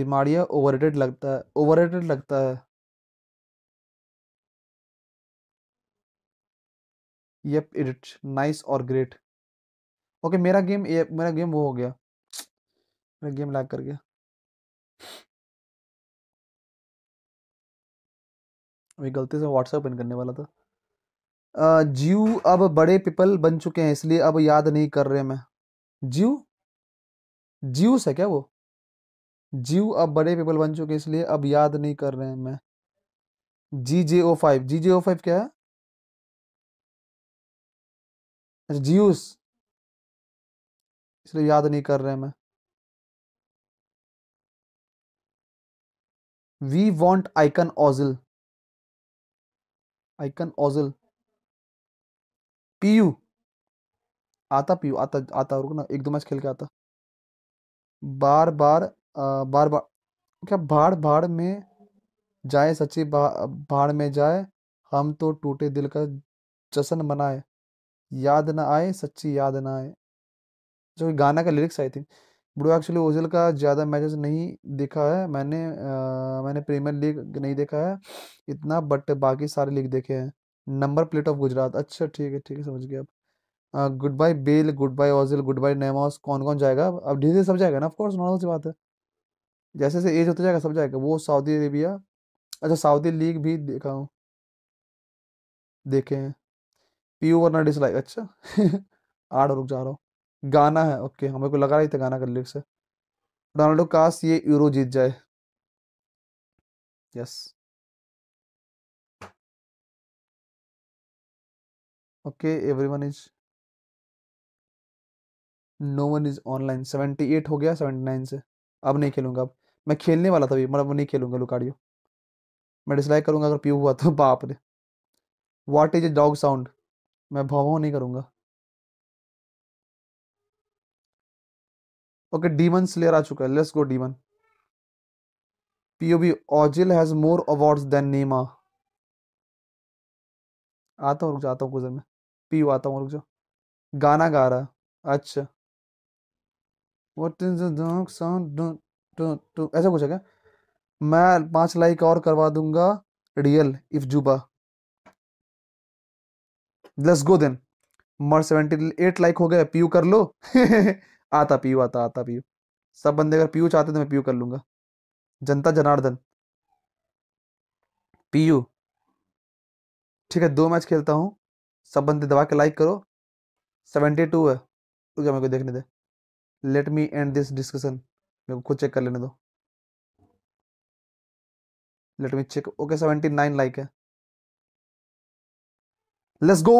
दिमाड़िया ओवर लगता है ओवर लगता है येप इट नाइस और ग्रेट ओके मेरा गेम ये मेरा गेम वो हो गया मेरा गेम लैग कर गया अभी गलती से व्हाट्सएप इन करने वाला था जीव अब बड़े पीपल बन चुके हैं इसलिए अब याद नहीं कर रहे मैं जीव जीव है क्या वो जीव अब बड़े पीपल बन चुके हैं इसलिए अब याद नहीं कर रहे हैं मैं जी जे ओ फाइव जी जे ओ फाइव क्या है अच्छा जीव इसलिए याद नहीं कर रहे हैं मैं we want icon ozil icon ozil PU आता पीयू आता आता ना एक दो मैच खेल के आता बार बार आ, बार बार क्या भाड़ भाड़ में जाए सच्ची भा, भाड़ में जाए हम तो टूटे दिल का जश्न मनाए याद ना आए सच्ची याद ना आए जो गाना का लिरिक्स आई थी ब्रो एक्चुअली ओजल का ज़्यादा मैचेस नहीं देखा है मैंने आ, मैंने प्रीमियर लीग नहीं देखा है इतना बट बाकी सारे लीग देखे हैं नंबर प्लेट ऑफ गुजरात अच्छा ठीक है ठीक है समझ गया अब गुड बाय बेल good bye Ozil good bye नेमॉस कौन कौन जाएगा अब धीरे धीरे सब जाएगा ना ऑफकोर्स नॉर्मल सी बात है जैसे जैसे एज होता जाएगा सब जाएगा वो सऊदी अरेबिया अच्छा सऊदी लीग भी देखा हूँ देखे हैं पी यू वरना डिसलाइक अच्छा आठ रुक जा रहा हूँ गाना है ओके हमें को लगा रही था तो गाना का लिरिक्स है रोनाल्डो काश ये यूरो जीत जाए yes okay everyone is no one is online seventy eight हो गया सेवेंटी नाइन से अब नहीं खेलूंगा अब मैं खेलने वाला था भी मतलब नहीं खेलूंगा लुकाडियो मैं डिसलाइक करूंगा अगर प्यू हुआ तो बाप रे what is a dog sound मैं भाव नहीं करूंगा ओके डीमन स्लेयर आ चुका है let's go demon POB Ozil has more awards than नेमा आता हूँ रुक जाता हूँ गुजर में पीओ आता हूँ रुक जाओ गाना गा रहा है अच्छा वट इज साउंड ऐसा कुछ है क्या मैं पांच लाइक और करवा दूंगा रियल इफ जुबा लेट्स गो देन मर सेवेंटी एट लाइक हो गया पीयू कर लो आता पीयू आता आता पीयू सब बंदे अगर पीयू चाहते तो मैं पीयू कर लूंगा जनता जनार्दन पीयू ठीक है दो मैच खेलता हूँ सब बंदे दबा के लाइक करो सेवेंटी टू है रुक मेरे को देखने दे let me end this discussion मेरे को खुद चेक कर लेने दो let me check okay seventy nine like है let's go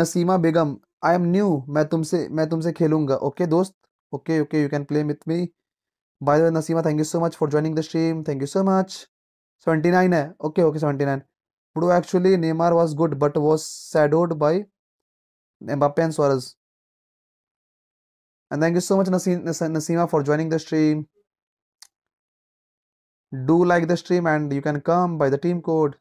Nasima Begum I am new मैं तुमसे मैं तुमसे खेलूंगा ओके okay, दोस्त okay okay you can play with me bye Nasima thank you so much for joining the stream thank you so much seventy nine है okay okay seventy nine pro actually Neymar was good but was shadowed by Mbappe and सोरज and thank you so much Nasima for joining the stream do like the stream and you can come by the team code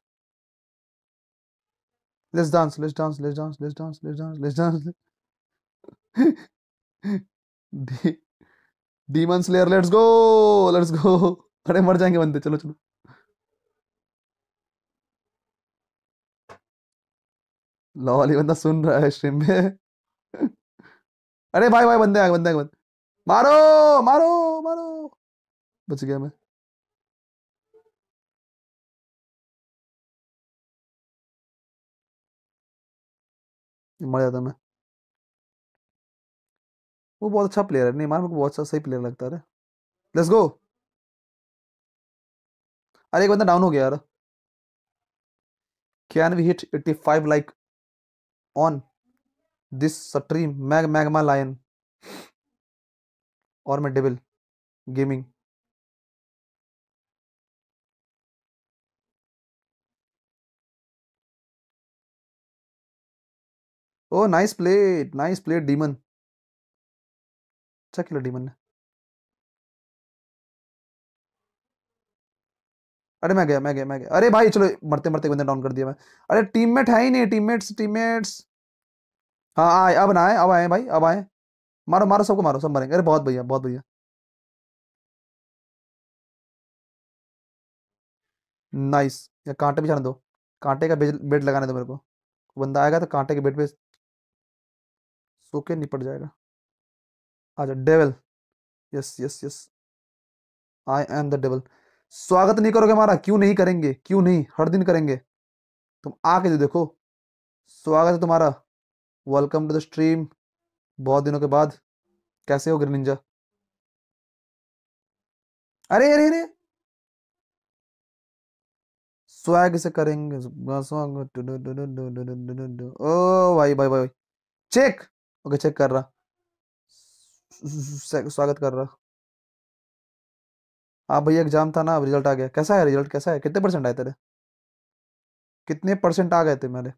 Let's dance, let's dance, let's dance, let's dance, let's dance, let's dance. let's dance demon slayer let's go let's go अरे मर जाएंगे बंदे चलो चलो law वाली बंदा सुन रहा है स्ट्रीम में अरे भाई भाई बंदे आ बंदे आ बंदे मारो मारो मारो बच गया मैं नेमार यादव में वो बहुत अच्छा प्लेयर है नेमार मेरे को बहुत अच्छा, सही प्लेयर लगता है लेट्स गो अरे एक बंदा डाउन हो गया यार can we hit eighty five like on this stream mag magma lion और मैं devil gaming oh nice played nice played demon अच्छा खेला डीमन ने अरे मैं गया मैं गया मैं गया अरे भाई चलो मरते मरते बंदे डाउन कर दिया मैं अरे टीममेट है ही नहीं टीममेट्स टीममेट्स हाँ आए अब ना आए अब आए भाई अब आए मारो मारो सबको मारो सब मरेंगे अरे बहुत भैया बहुत भैया नाइस या कांटे भी बिछाने दो कांटे का बेड लगाने दो मेरे को बंदा आएगा तो कांटे के बेड पे सो के निपट जाएगा अच्छा devil yes yes yes I am the devil स्वागत नहीं करोगे हमारा क्यों नहीं करेंगे क्यों नहीं हर दिन करेंगे तुम आके जो देखो स्वागत है तुम्हारा वेलकम टू द स्ट्रीम बहुत दिनों के बाद कैसे हो ग्रिनिंजा अरे अरे अरे स्वैग से करेंगे ओ भाई भाई, भाई। चेक ओके चेक कर रहा स्वागत कर रहा हाँ भैया एग्जाम था ना अब रिजल्ट आ गया कैसा है रिजल्ट कैसा है कितने परसेंट आए तेरे कितने परसेंट आ गए थे मेरे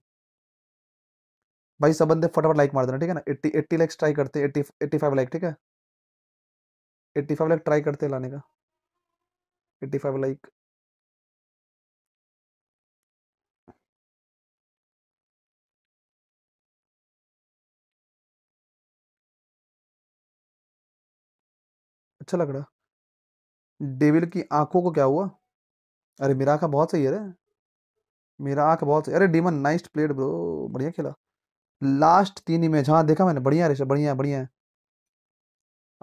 भाई सब बंदे फटाफट लाइक मार देना ठीक है ना एट्टी एट्टी लैक्स ट्राई करते एट्टी एट्टी फाइव लाइक ठीक है एट्टी फाइव लाइक ट्राई करते लाने का एट्टी फाइव लाइक अच्छा लग रहा डेविल की आंखों को क्या हुआ अरे मेरा आँख बहुत सही है रे मेरा आंख बहुत सही अरे डीमन नाइस प्लेड ब्रो बढ़िया खेला लास्ट तीन इमेज हाँ देखा मैंने बढ़िया ऋषभ बढ़िया बढ़िया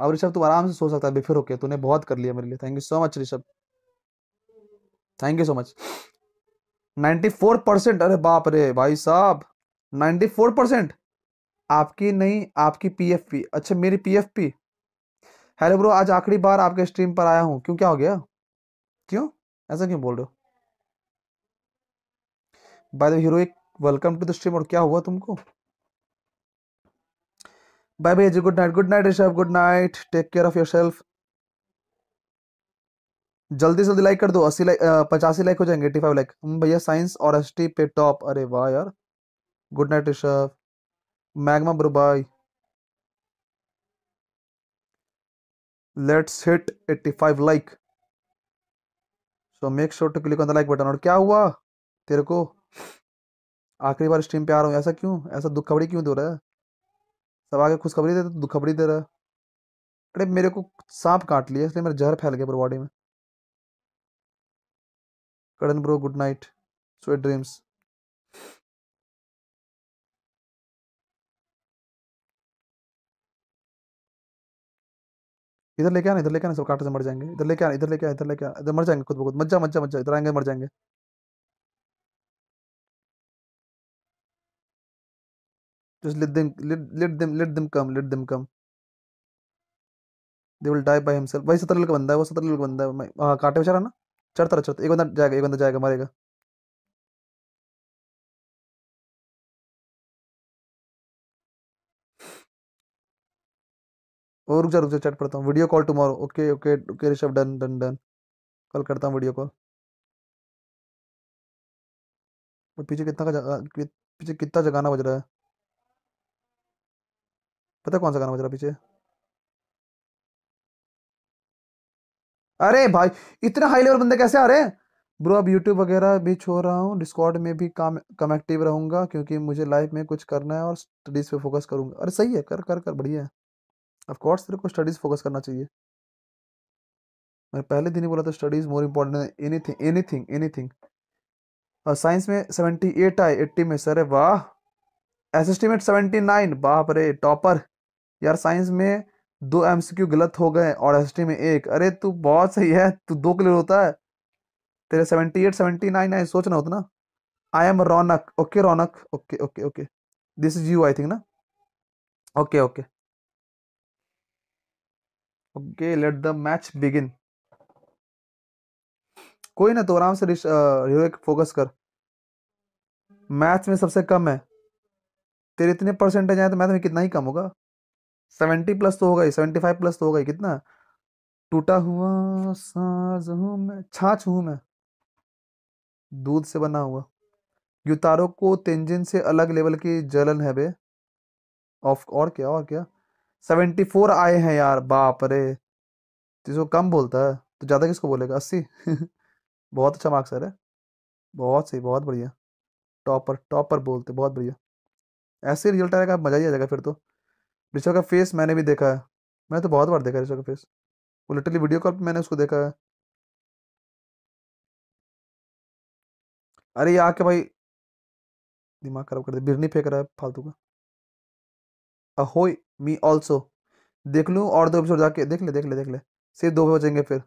अब ऋषभ तू आराम से सो सकता है बेफिर होके तूने बहुत कर लिया मेरे लिए thank you so much Rishabh thank you so much ninety four percent अरे बाप रे भाई साहब नाइन्टी फोर परसेंट आपकी नहीं आपकी पीएफपी अच्छा मेरी पीएफपी हेलो ब्रो आज आखिरी बार आपके स्ट्रीम पर आया हूँ क्यों क्या हो गया क्यों ऐसा क्यों बोल रहे हो by the heroic welcome to the stream और क्या हुआ तुमको बाय बाय जी good night good night Rishabh good night take care of your yourself जल्दी जल्दी लाइक कर दो अस्सी लाइक पचासी लाइक हो जाएंगे एटी फाइव लाइक भैया साइंस और एस पे टॉप अरे वाह यार good night Rishabh magma bro bye let's hit 85 like so make sure to click on the like button और क्या हुआ तेरे को आखिरी बार स्ट्रीम पे आ रहा हूँ ऐसा क्यों ऐसा दुख खबरी क्यों दे रहा है सब आगे खुशखबरी दे तो दुख खबरी दे रहा है अरे मेरे को सांप काट लिया इसलिए मेरा जहर फैल गया पूरे बॉडी में Karan bro good night sweet dreams इधर लेके आना इधर लेके आना सब काटे से मर जाएंगे इधर लेके आना इधर लेके आना इधर लेके आना इधर मर जाएंगे खुद ब खुद मज्जा मज्जा मज्जा इधर आएंगे मर जाएंगे Just let them let, let them let them come let them come they will die by himself भाई सत्रह का बंदा है वो सत्रह का बंदा है हाँ कांटे बेचारा ना चढ़ता रहा चढ़ता एक बंदा जाएगा एक बंदा जाएगा मरेगा और रुक जा रुक जा चैट पढ़ता हूँ video call tomorrow okay okay okay Rishabh done done done कल करता हूँ वीडियो कॉल और पीछे कितना का जगा पीछे कितना जगाना बज रहा है पता कौन सा गाना बज रहा है पीछे अरे भाई इतना हाई लेवल बंदे कैसे आ रहे हैं ब्रो अब यूट्यूब वगैरह भी छोड़ रहा हूँ डिस्कॉर्ड में भी काम कम एक्टिव रहूंगा क्योंकि मुझे लाइफ में कुछ करना है और स्टडीज़ पे फोकस करूंगा अरे सही है कर कर कर बढ़िया है ऑफकोर्स तेरे को स्टडीज़ फोकस करना चाहिए मैंने पहले दिन ही बोला था studies more important anything anything anything और साइंस में सेवेंटी एट आए एट्टी में सर वाह एस एस्टिमेट सेवेंटी नाइन बाप रे टॉपर यार साइंस में दो एम सी क्यू गलत हो गए और एस टी में एक अरे तू बहुत सही है तू दो क्लियर होता है तेरे सेवेंटी एट सेवेंटी नाइन आए सोचना उतना I am Raunak okay Raunak okay okay okay this is you I think ना okay okay okay let the match begin कोई ना तो आराम से हीरो फोकस कर मैथ में सबसे कम है तेरे इतने परसेंटेज आए तो मैथ में कितना ही कम होगा सेवेंटी प्लस तो होगा ही सेवेंटी फाइव प्लस तो होगा ही कितना टूटा हुआ साज हूँ मैं छाछ हूँ मैं दूध से बना हुआ युतारों को तेंजिन से अलग लेवल की जलन है बे ऑफ और क्या और क्या सेवेंटी फोर आए हैं यार बाप रे तो कम बोलता है तो ज़्यादा किसको बोलेगा अस्सी बहुत अच्छा मार्क्स है बहुत सही बहुत बढ़िया टॉपर टॉपर बोलते बहुत बढ़िया ऐसे रिजल्ट आएगा मज़ा ही आ जाएगा फिर तो ऋषभ का फेस मैंने भी देखा है मैंने तो बहुत बार देखा है ऋषभ का फेस वो लिटरली वीडियो कॉल पर मैंने उसको देखा है अरे आके भाई दिमाग खराब कर दे बिरनी फेंक रहा है फालतू का अहोई मी ऑल्सो देख लूँ और दो एपिसोड जाके देख ले देख ले देख ले सिर्फ दो बचेंगे फिर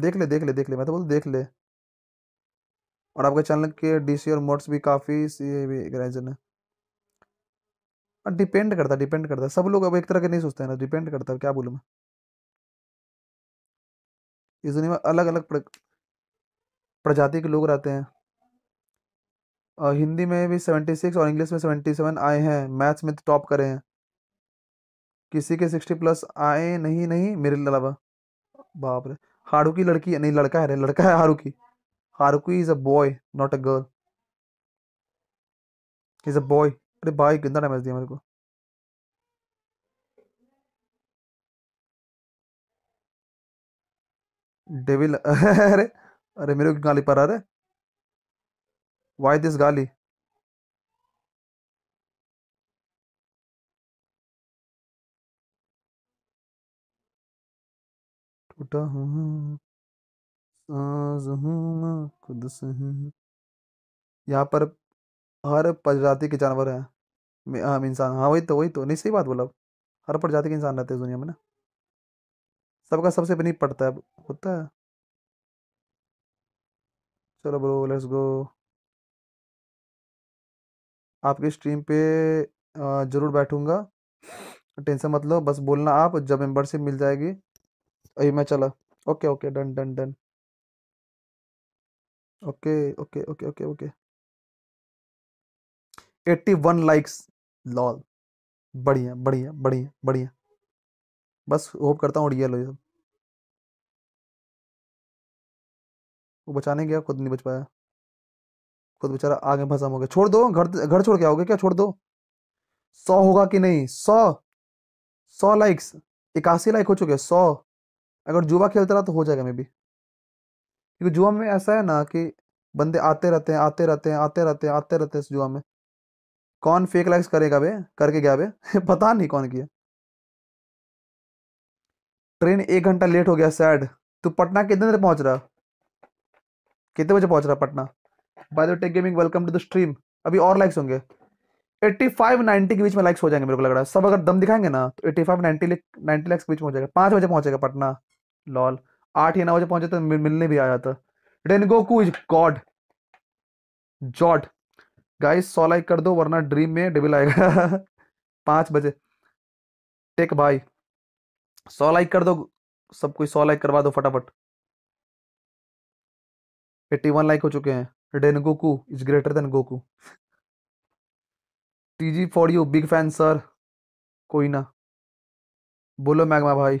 देख ले देख ले देख ले मैं तो बोल देख ले और आपके चैनल के डीसी और मोड्स भी काफ़ी सी भी है और डिपेंड करता डिपेंड करता सब लोग अब एक तरह के नहीं सोचते हैं ना डिपेंड करता क्या बोलूँ मैं इस दुनिया में अलग अलग प्रजाति के लोग रहते हैं और हिंदी में भी सेवेंटी सिक्स और इंग्लिश में सेवेंटी सेवन आए हैं मैथ्स में तो टॉप करे हैं किसी के सिक्सटी प्लस आए नहीं नहीं मेरे अलावा बाप रे हारू की लड़की नहीं लड़का है रे लड़का है हारू Haruki Haruki is a boy not a girl is a boy अरे भाई कितना डैमेज दिया मेरे को डेविल अरे अरे मेरे को गाली पर अरे वाई दिस गाली टूटा हूँ साज हूँ मैं खुद से हूँ यहाँ पर हर प्रजाति के जानवर हैं हम हाँ, इंसान हाँ वही तो वही तो नहीं सही बात बोला हर प्रजाति के इंसान रहते हैं दुनिया में ना सबका सबसे भी नहीं पड़ता है होता है चलो ब्रो लेट्स गो आपके स्ट्रीम पे ज़रूर बैठूंगा टेंशन मत लो बस बोलना आप जब मेंबरशिप मिल जाएगी अभी मैं चला okay okay done done done okay okay okay okay okay eighty one likes lol बढ़िया बढ़िया बढ़िया बढ़िया बस होप करता हूँ रियल ये सब वो बचाने गया खुद नहीं बच पाया खुद बेचारा आगे फंसा हो गया छोड़ दो घर घर छोड़ के आओगे क्या छोड़ दो सौ होगा कि नहीं सौ सौ लाइक्स इक्यासी लाइक हो चुके सौ अगर जुआ खेलता रहा तो हो जाएगा मे बी क्योंकि जुआ में ऐसा है ना कि बंदे आते रहते हैं आते रहते हैं आते रहते हैं आते रहते हैं इस जुआ में कौन फेक लाइक्स करेगा बे करके गया बे पता नहीं कौन किया ट्रेन एक घंटा लेट हो गया सैड तू पटना कितने देर पहुंच रहा कितने बजे पहुंच रहा Patna by the tech gaming welcome to the stream अभी और लाइक्स होंगे 85 90 के बीच में लाइक्स हो जाएंगे मेरे को लग रहा है सब अगर दम दिखाएंगे ना तो 85 90 90 लाइक्स के बीच में हो जाएगा पाँच बजे पहुंचेगा पटना लॉल आठ या नौ बजे पहुंचे तो मिलने भी आ जाता रेनगोकू इज गॉड जॉट गाइस सौ लाइक कर दो वरना ड्रीम में डेबिल आएगा पांच बजे टेक बाय सौ लाइक कर दो सब कोई सौ लाइक करवा दो फटाफट एट्टी वन लाइक हो चुके हैं then Goku is greater than Goku TG for you big fan sir कोई ना बोलो मैगमा भाई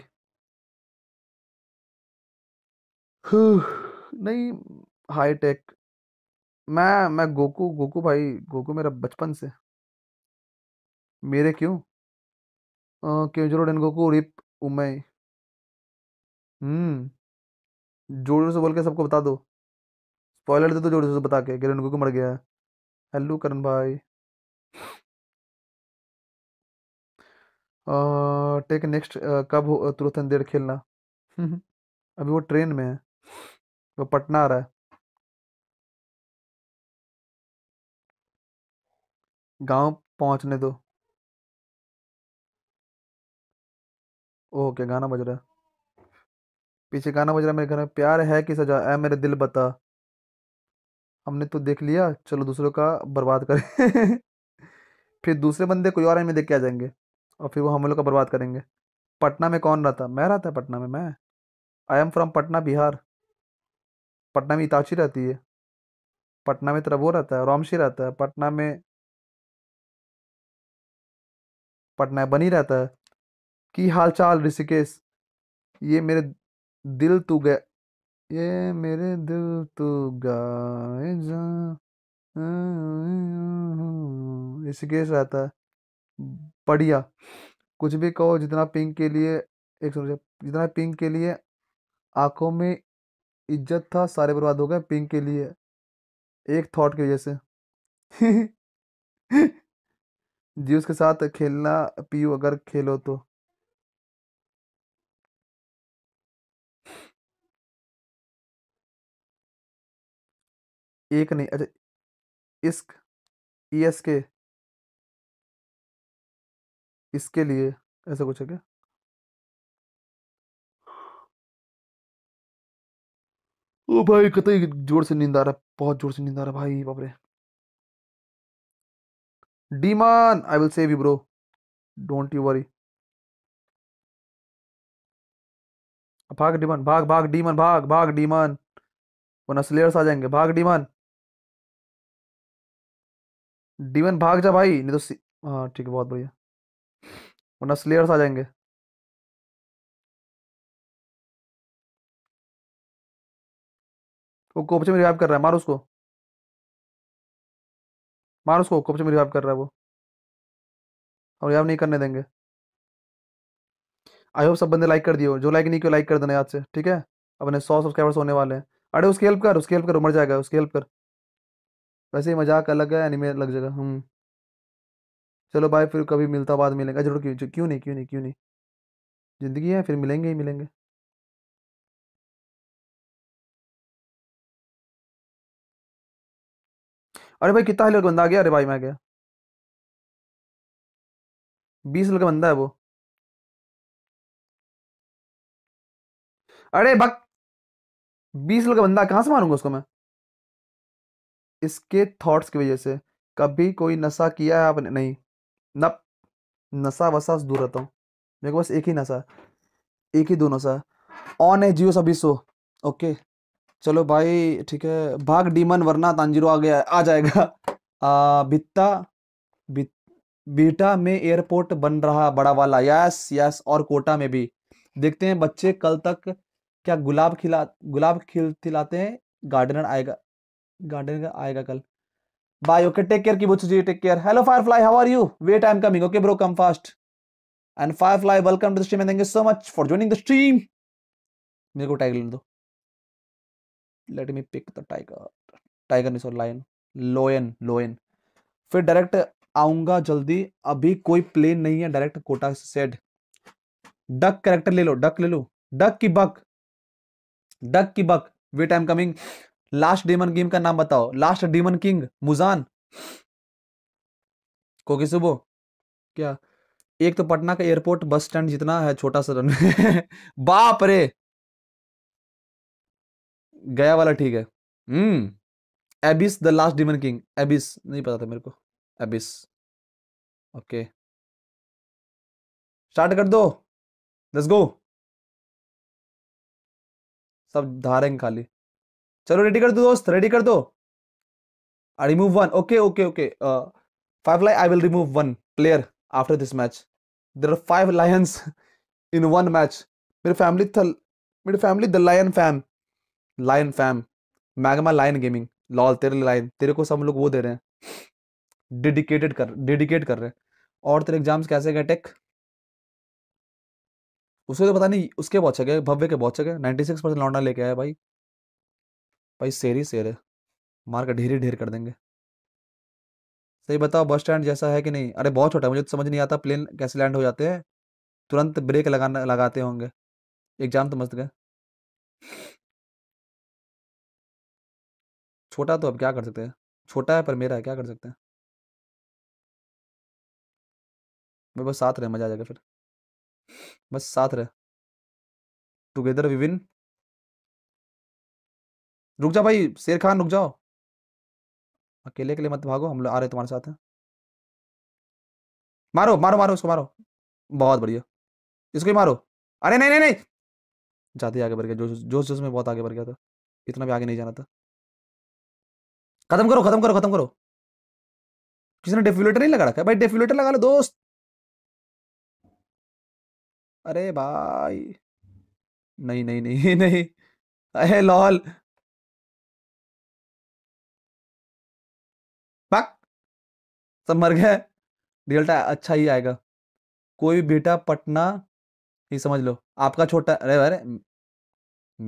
नहीं हाई टेक मैं मैं गोकू गोकू भाई गोकू मेरा बचपन से मेरे क्यों क्यों क्योंजुरो गोकू रिप उमई हम्म जोर से बोल के सबको बता दो स्पॉइलर दे दो जोर से बता के कि गोकू मर गया है हेलो करण भाई टेक नेक्स्ट कब हो तुरंत देर खेलना अभी वो ट्रेन में है वो पटना आ रहा है गांव पहुंचने दो ओके गाना बज रहा है पीछे गाना बज रहा है मेरे घर में प्यार है कि सजा है मेरे दिल बता हमने तो देख लिया चलो दूसरों का बर्बाद करें फिर दूसरे बंदे कोई और में देख के आ जाएंगे और फिर वो हम लोग का बर्बाद करेंगे पटना में कौन रहता मैं रहता पटना में मैं I am from Patna Bihar Patna में इताची रहती है पटना में तेरा वो रहता है रोमशी रहता है पटना में पटना बनी रहता है की हाल चाल ऋषिकेश ये मेरे दिल तू गए ये मेरे दिल तू गाए जा ऋषिकेश रहता है बढ़िया कुछ भी कहो जितना पिंक के लिए एक समझे जितना पिंक के लिए आंखों में इज्जत था सारे बर्बाद हो गए पिंक के लिए एक थॉट की वजह से जी उसके साथ खेलना पी अगर खेलो तो एक नहीं अच्छा इस्क ई एस के इसके लिए ऐसा कुछ है क्या ओ भाई कतई जोर से नींद आ रहा है बहुत जोर से नींद आ रहा है भाई बाबरे demon I will save you bro don't you worry भाग डीमन भाग भाग डीमन भाग भाग डीमन वो स्लेयर्स आ जाएंगे भाग डीमन डीमन भाग जा भाई नहीं तो हाँ ठीक है बहुत बढ़िया वो स्लेयर्स आ जाएंगे वो कोपचे में रिवाइव कर रहा है मारो उसको मारो उसको कोपचे में रिवाइव कर रहा है वो और रिवाइव नहीं करने देंगे आई होप सब बंदे लाइक कर दियो जो लाइक नहीं किया लाइक कर देना याद से ठीक है अपने सौ सब्सक्राइबर्स होने वाले हैं अरे उसकी हेल्प कर उसकी हेल्प कर मर जाएगा उसकी हेल्प कर वैसे ही मजाक अलग है एनिमे लग जाएगा हम हम्म। चलो भाई फिर कभी मिलता बाद मिलेंगे जरूर क्यों क्यों नहीं क्यों नहीं क्यों नहीं ज़िंदगी है फिर मिलेंगे ही मिलेंगे अरे भाई कितना हिलर बंदा आ गया अरे भाई मैं गया बीस लोग बंदा है वो अरे बक बीस लोग का बंदा कहां से मारूंगा उसको मैं इसके थॉट्स की वजह से कभी कोई नशा किया है आपने नहीं न नशा वसा दूर रहता हूँ मेरे को बस एक ही नशा है एक ही दो नशा है ऑन है जियो सभी सो ओके चलो भाई ठीक है भाग डीमन वरना तांजिरो आ गया आ जाएगा आ, बित्ता बि, बीटा में एयरपोर्ट बन रहा बड़ा वाला यस यस और कोटा में भी देखते हैं बच्चे कल तक क्या गुलाब खिला गुलाब खिल खिलाते हैं गार्डनर आएगा गार्डनर आएगा कल बाय ओके टेक केयर की बुच्छू जी take care hello firefly how are you wait I am coming okay bro come fast and firefly welcome to the stream thank you so much for joining the stream मेरे को tag ले दो let me pick the tiger tiger नहीं so lion लोयन लोयन फिर direct आऊंगा जल्दी अभी कोई प्लेन नहीं है direct Kota said duck character ले लो डक ले लो डक की बक डक की buck wait I am coming last demon game का नाम बताओ लास्ट डेमन किंग मुजान कोकी सुबो क्या एक तो पटना का एयरपोर्ट बस स्टैंड जितना है छोटा सा रन बाप रे गया वाला ठीक है हम्म Abyss the last demon king abyss नहीं पता था मेरे को एबिस ओके स्टार्ट कर दो लेट्स गो सब धारेंगे खाली चलो रेडी कर दो दोस्त रेडी कर दो I remove one okay okay okay five lie I will remove one player after this match there are five lions in one match मेरी फैमिली मेरी family the lion fan line fam Magma Line Gaming lol तेरे line तेरे को सब लोग वो दे रहे हैं डेडिकेटेड कर डेडिकेट कर रहे हैं और तेरे एग्जाम्स कैसे गए टेक उसे तो पता नहीं उसके बहुत अच्छे भव्य के बहुत अच्छे नाइन्टी सिक्स परसेंट लौटना लेके आया भाई भाई शेर ही शेर है मार के ढेर ढेर कर देंगे सही बताओ बस स्टैंड जैसा है कि नहीं अरे बहुत छोटा है मुझे तो समझ नहीं आता प्लेन कैसे लैंड हो जाते हैं तुरंत ब्रेक लगाना लगाते होंगे एग्जाम तो मस्त गए छोटा तो अब क्या कर सकते हैं छोटा है पर मेरा है क्या कर सकते हैं मैं बस साथ रहे मजा आ जाएगा फिर बस साथ रहे टुगेदर वी विन रुक जा भाई शेर खान रुक जाओ अकेले अकेले मत भागो हम लोग आ रहे तुम्हारे साथ हैं मारो मारो मारो उसको मारो बहुत बढ़िया इसको ही मारो अरे नहीं नहीं नहीं जाते आगे बढ़ गया जोश जोश जोश में बहुत आगे बढ़ गया था इतना भी आगे नहीं जाना था खत्म करो खत्म करो खत्म करो किसी ने डेफ्यूलेटर नहीं लगा रखा है भाई डेफ्यूलेटर लगा लो दोस्त अरे भाई नहीं नहीं नहीं नहीं अरे लॉल पक सब मर गए रिजल्ट अच्छा ही आएगा कोई भी बेटा पटना ही समझ लो आपका छोटा अरे अरे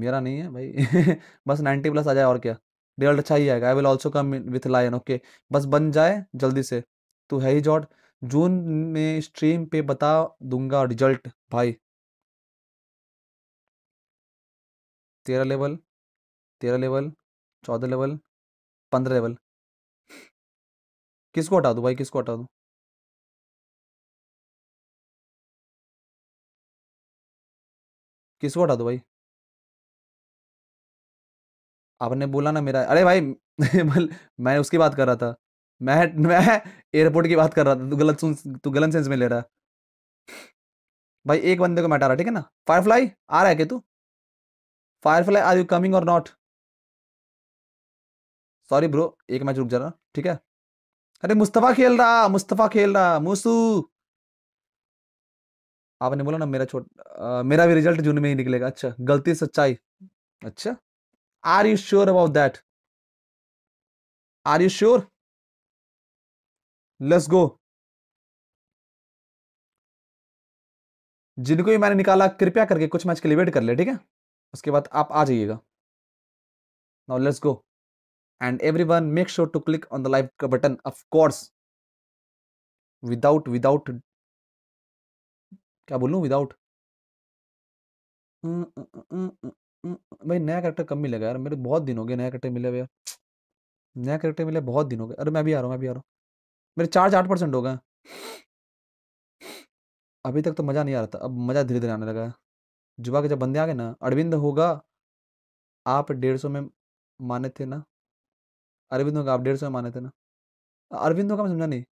मेरा नहीं है भाई बस नाइनटी प्लस आ जाए और क्या रिजल्ट अच्छा ही आएगा I will also come with line okay बस बन जाए जल्दी से तो है ही जॉट जून में स्ट्रीम पे बता दूंगा रिजल्ट भाई तेरह लेवल तेरह लेवल चौदह लेवल पंद्रह लेवल किसको हटा दो भाई किसको हटा दो किसको हटा दो भाई आपने बोला ना मेरा अरे भाई मैं उसकी बात कर रहा था मैं मैं एयरपोर्ट की बात कर रहा था तू गलत सुन तू गलत सेंस में ले रहा है भाई एक बंदे को मैटा रहा ठीक है ना फायरफ्लाई आ रहा है क्या तू फायरफ्लाई आर यू कमिंग और नॉट सॉरी ब्रो एक मैच रुक जा रहा ठीक है अरे मुस्तफा खेल रहा मुस्तफा खेल रहा मूसू आपने बोला ना मेरा छोट मेरा भी रिजल्ट जून में ही निकलेगा अच्छा गलती सच्चाई अच्छा Are you sure about that? Are you sure? Let's go जिनको भी मैंने निकाला कृपया करके कुछ मैच के लिए वेट कर ले ठीक है उसके बाद आप आ जाइएगा now let's go and everyone make sure to click on the live का button of course without without क्या बोलूं विदाउट भाई नया करेक्टर कब मिलेगा यार? मेरे बहुत दिन हो गए नया करेक्टर मिले हुए यार। नया करेक्टर मिले बहुत दिन हो गए। अरे मैं भी आ रहा हूँ, मैं भी आ रहा हूँ। मेरे चार्ज परसेंट हो गए अभी तक तो मज़ा नहीं आ रहा था, अब मज़ा धीरे-धीरे आने लगा है। जुबा के जब बंदे आ गए ना, अरविंद होगा, आप डेढ़ सौ में माने थे ना? अरविंद होगा, आप डेढ़ सौ में माने थे ना? अरविंद होगा मैं समझा नहीं।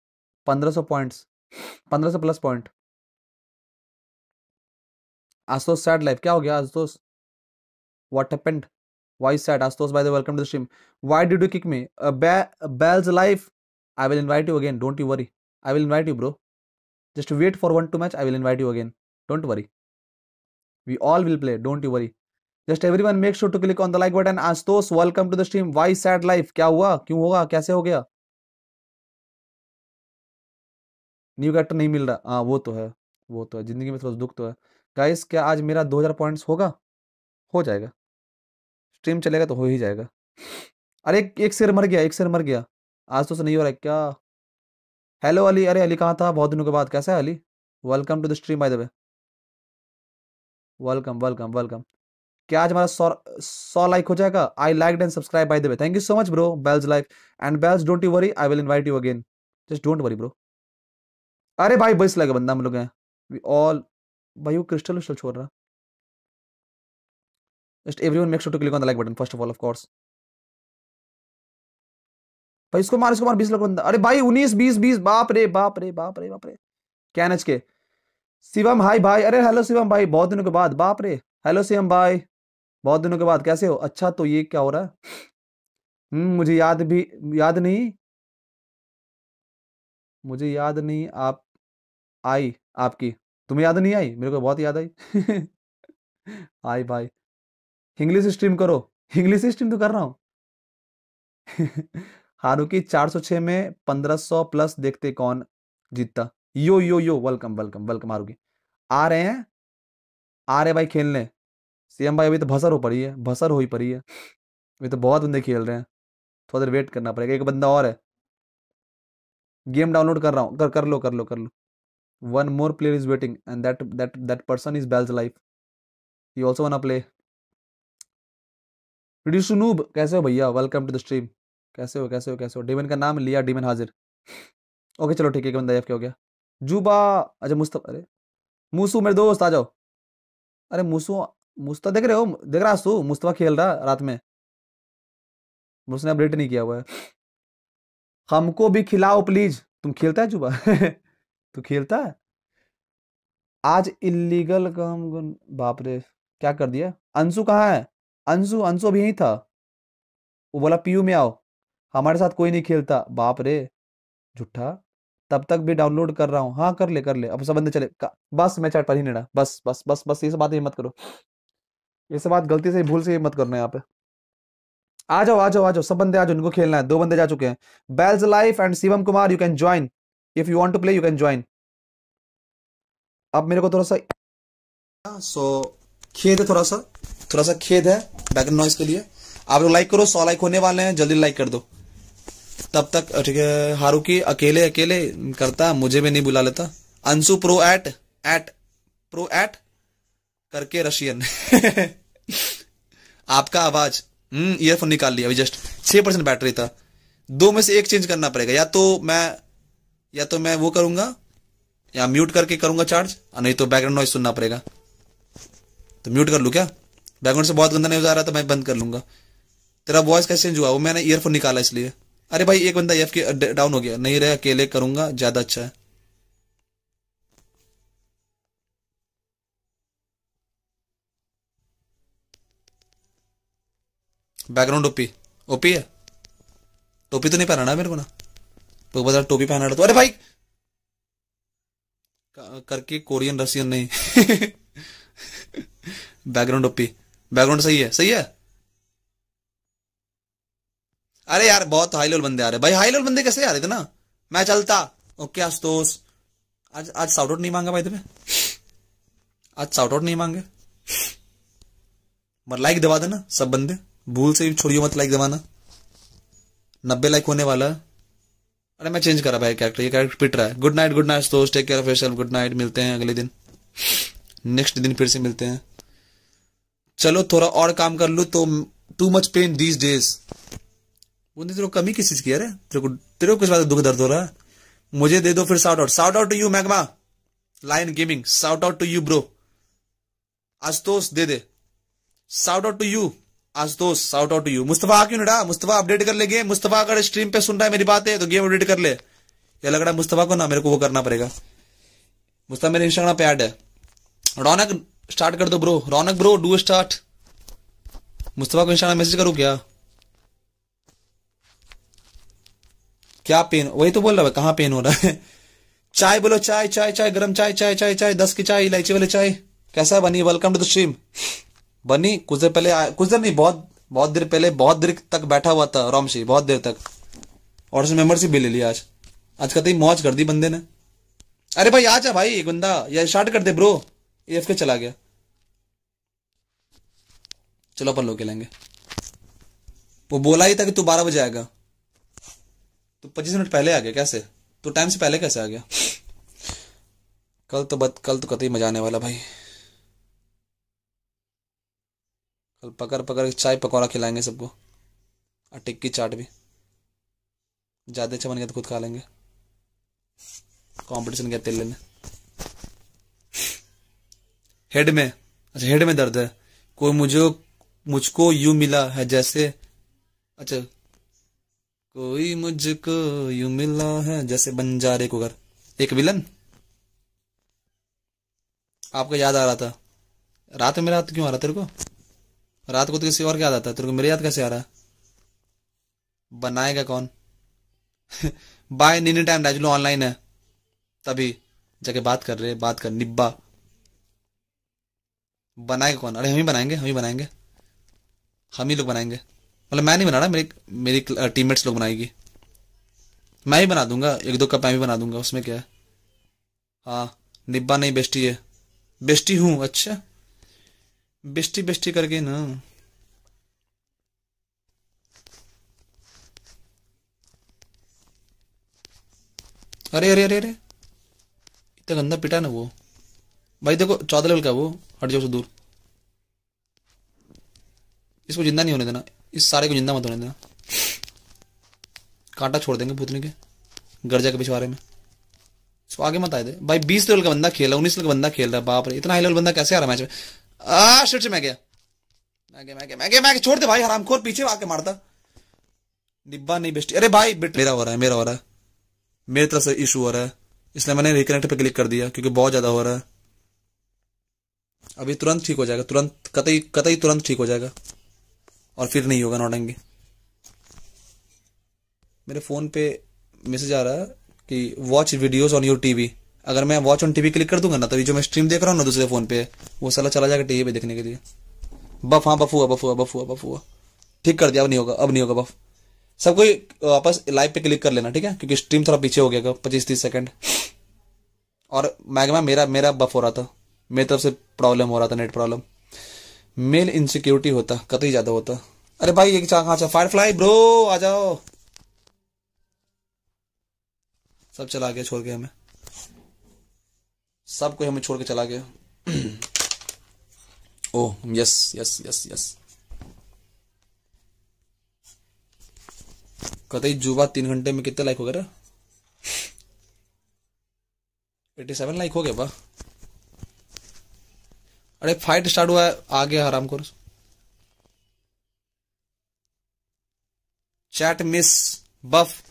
सौ पॉइंट्स सौ प्लस पॉइंट। तो सैड लाइफ क्या हो गया तो What happened? Why sad? Astos, by the way, welcome to the stream. Why did you kick me? Uh, ba Bell's life. I will invite you again. Don't you worry. I will invite you, bro. Just wait for one two match. I will invite you again. Don't worry. We all will play. Don't you worry. Just everyone make sure to click on the like button Aastosh welcome to the stream why sad life क्या हुआ क्यों होगा कैसे हो गया new character नहीं मिल रहा हाँ वो तो है वो तो है जिंदगी में थोड़ा दुख तो है गाइस क्या आज मेरा 2000 पॉइंट्स होगा हो जाएगा स्ट्रीम चलेगा तो हो ही जाएगा अरे एक, एक शेर मर गया एक शेर मर गया आज तो नहीं हो रहा है क्या हेलो अली अरे अली कहाँ था बहुत दिनों के बाद कैसा है Ali welcome to the stream by the way welcome welcome welcome क्या आज हमारा सौ सौ लाइक हो जाएगा I like and subscribe by the way thank you so much bro Bells like and Bells don't you worry I will invite you again just don't worry bro अरे भाई बस लगे बंदा हम लोग हैं वी ऑल भाई वो क्रिस्टल विस्टल छोड़ रहा just everyone make sure to click on the like button first of all of course भाई इसको मार इसको मार 20 लोग बंदा अरे भाई 19 20 20 बाप रे बाप रे बाप रे बाप रे कैनच के शिवम हाय भाई अरे हेलो शिवम भाई बहुत दिनों के बाद बाप रे हेलो शिवम भाई बहुत दिनों के बाद कैसे हो अच्छा तो ये क्या हो रहा है हम्म मुझे याद भी याद नहीं मुझे याद नहीं आप आई आपकी तुम्हें याद नहीं आई मेरे को बहुत याद आई आई भाई इंग्लिश स्ट्रीम करो इंग्लिश स्ट्रीम तो कर रहा हूँ हारुकी 406 में 1500 प्लस देखते कौन जीतता yo yo yo welcome welcome welcome Haruki आ रहे हैं आ रहे भाई खेलने सीएम भाई अभी तो भसर हो पड़ी है भसर हो ही पड़ी है अभी तो बहुत बंदे खेल रहे हैं थोड़ा देर वेट करना पड़ेगा एक बंदा और है गेम डाउनलोड कर रहा हूँ कर कर लो कर लो कर लो one more player is waiting and that that that person is Bells Life you also one a play noob कैसे हो भैया वेलकम टू द स्ट्रीम कैसे हो कैसे हो कैसे हो डेमन का नाम लिया डेमन हाजिर ओके चलो ठीक है बंदा एफ के हो गया जूबा अच्छा मुस्तफ अरे मूसू मेरे दोस्त आ जाओ अरे मूसू मुस्ता देख रहे हो देख रहा तू मुस्तफा खेल रहा रात में उसने अपडेट नहीं किया हुआ है हमको भी खिलाओ प्लीज तुम खेलता है जूबा तू खेलता है आज इलीगल काम बाप रे क्या कर दिया अंशु कहाँ है अंशु अंशु अभी यहीं था वो बोला पीयू में आओ हमारे साथ कोई नहीं खेलता बाप रे झूठा तब तक भी डाउनलोड कर रहा हूँ हाँ कर ले कर ले अब सब बंदे चले बस मैं चैट पर ही नहीं बस बस बस बस ये सब बात मत करो ये सब बात गलती से भूल से मत करना यहाँ पे आ जाओ आ जाओ आ जाओ सब बंदे आ जाओ उनको खेलना है दो बंदे जा चुके हैं Bells Life and Shivam Kumar you can join if you want to play you can join अब मेरे को थोड़ा सा सो खेद थोड़ा सा थोड़ा सा खेद है बैकग्राउंड नॉइस के लिए आप लोग लाइक करो सौ लाइक होने वाले हैं जल्दी लाइक कर दो तब तक ठीक है हारूकी अकेले अकेले करता मुझे भी नहीं बुला लेता Anshu pro eight eight pro eight करके रशियन आपका आवाज हम्म ईयरफोन निकाल लिया अभी जस्ट छह परसेंट बैटरी था दो में से एक चेंज करना पड़ेगा या तो मैं या तो मैं वो करूंगा या म्यूट करके करूंगा चार्ज नहीं तो बैकग्राउंड नॉइज सुनना पड़ेगा तो म्यूट कर लू क्या बैकग्राउंड से बहुत गंदा न्यूज आ रहा था मैं बंद कर लूंगा तेरा वॉइस कैसे चेंज हुआ वो मैंने ईयरफोन निकाला इसलिए अरे भाई एक बंदा एफ डाउन हो गया नहीं रहे अकेले करूंगा ज्यादा अच्छा है बैकग्राउंड ओपी ओपी है टोपी तो नहीं पहनाना मेरे को ना तो बता टोपी पहना तो अरे भाई करके कोरियन रशियन नहीं बैकग्राउंड ओपी बैकग्राउंड सही है सही है अरे यार बहुत हाई लेवल बंदे आ रहे भाई हाई लेवल बंदे कैसे आ रहे थे ना मैं चलता ओके आशुतोष आज आज साउट आउट नहीं मांगा भाई तुम्हें आज साउट आउट नहीं मांगे मगर लाइक दबा देना सब बंदे भूल से छोड़ियो मत लाइक दबाना नब्बे लाइक होने वाला अरे मैं चेंज करा भाई कैरेक्टर ये कैरेक्टर पिट रहा है गुड नाइट गुड नाइट दोस्त take care of yourself good night मिलते हैं अगले दिन नेक्स्ट दिन फिर से मिलते हैं चलो थोड़ा और काम कर लो तो too much pain these days बोलते तेरे को कमी किस चीज की अरे तेरे को तेरे को किस बात दुख दर्द हो रहा है मुझे दे दो फिर shout out shout out to you Magma Line Gaming shout out to you bro Aastosh दे दे shout out to you Aastosh shout out to you Mustafa क्यों नडा मुस्तफा अपडेट कर ले गेम मुस्तफा अगर स्ट्रीम पे सुन रहा है मेरी बात है तो गेम अपडेट कर ले ये लग रहा है मुस्तफा को ना मेरे को वो करना पड़ेगा मुस्तफा मेरे इंस्टाग्राम पे ऐड है रौनक स्टार्ट कर दो bro Raunak bro do start Mustafa को इंस्टाग्राम मैसेज करूँ क्या क्या पेन वही तो बोल रहा है कहाँ पेन हो रहा है चाय बोलो चाय चाय चाय गरम चाय चाय चाय चाय दस की चाय इलायची वाली चाय कैसा है बनी वेलकम टू द स्ट्रीम बनी कुछ देर पहले कुछ देर नहीं बहुत बहुत देर पहले बहुत देर तक बैठा हुआ था रोमशी बहुत देर तक और उसने मेंबरशिप भी ले लिया आज आज कहते ही मौज कर दी बंदे ने अरे भाई आ जा भाई एक बंदा ये स्टार्ट कर दे ब्रो एफ के चला गया चलो अपन लोग खेलेंगे वो बोला ही था कि तू बारह बजे आएगा तो पच्चीस मिनट पहले आ गया कैसे तो टाइम से पहले कैसे आ गया कल तो बत कल तो कतई मजा आने वाला भाई कल पकड़ पकड़ के चाय पकौड़ा खिलाएंगे सबको और टिक्की चाट भी ज़्यादा अच्छा बन गया तो खुद खा लेंगे कंपटीशन गया तेल लेने हेड में अच्छा हेड में दर्द है कोई मुझे मुझको यू मिला है जैसे अच्छा कोई मुझको यू मिला है जैसे बंजारे को घर एक विलन आपको याद आ रहा था रात में रात क्यों आ रहा तेरे को रात को तो किसी और याद आता तेरे को मेरे याद कैसे आ रहा है बनाएगा कौन बाय नीनी टाइम लो ऑनलाइन है तभी जाके बात कर रहे बात कर निब्बा बनाएगा कौन अरे हम ही बनाएंगे हम ही बनाएंगे हम ही लोग बनाएंगे मतलब मैं नहीं बना रहा मेरी मेरी टीममेट्स लोग बनाएगी मैं ही बना दूंगा एक दो कप मैं भी बना दूंगा उसमें क्या है हाँ निब्बा नहीं बेस्टी है बेस्टी हूँ अच्छा बेस्टी बेस्टी करके ना अरे अरे अरे अरे इतना गंदा पिटा ना वो भाई देखो चौदह लेवल का वो हट जाओ से दूर इसको जिंदा नहीं होने देना इस सारे को जिंदा मत होने देना कांटा छोड़ देंगे पुतने के गर्जा के पिछवाड़े में इसको आगे मत आए दे भाई बीस लेवल का बंदा खेल रहा है उन्नीस लेवल का बंदा खेल रहा है बाप रे इतना हाई लेवल बंदा कैसे आ रहा है मैच में आ शिट से मैं गया मैं गया मैं गया मैं गया मैं छोड़ दे भाई हराम खोर पीछे आके मारता डिब्बा नहीं बेस्ट अरे भाई बेट मेरा हो रहा है मेरा हो रहा है मेरी तरफ से इशू हो रहा है इसलिए मैंने रिकनेक्ट पर क्लिक कर दिया क्योंकि बहुत ज़्यादा हो रहा है अभी तुरंत ठीक हो जाएगा तुरंत कतई कतई तुरंत ठीक हो जाएगा और फिर नहीं होगा नौटंगी मेरे फ़ोन पे मैसेज आ रहा है कि watch videos on your TV अगर मैं वॉच ऑन टीवी क्लिक कर दूंगा ना तभी जो मैं स्ट्रीम देख रहा हूँ ना दूसरे फ़ोन पे वो सला चला जाएगा टीवी पे देखने के लिए बफ हाँ बफ हुआ बफ हुआ बफ हुआ बफ हुआ ठीक कर दिया अब नहीं होगा अब नहीं होगा बफ सब कोई वापस लाइव पे क्लिक कर लेना ठीक है क्योंकि स्ट्रीम थोड़ा पीछे हो गया पच्चीस तीस सेकेंड और मैगमा मेरा मेरा बफ हो रहा था मेरी तरफ से प्रॉब्लम हो रहा था नेट प्रॉब्लम मेल इनसिक्योरिटी होता कतई ज्यादा होता अरे भाई एक चाह अच्छा फ्लाई ब्रो आ जाओ सब चला गया छोड़ के हमें सब कोई हमें छोड़ के चला गया oh yes yes yes yes कतई जुबा तीन घंटे में कितने लाइक हो गया एटी सेवन लाइक हो गया वाह अरे फाइट स्टार्ट हुआ है आ गया हराम को चैट मिस बफ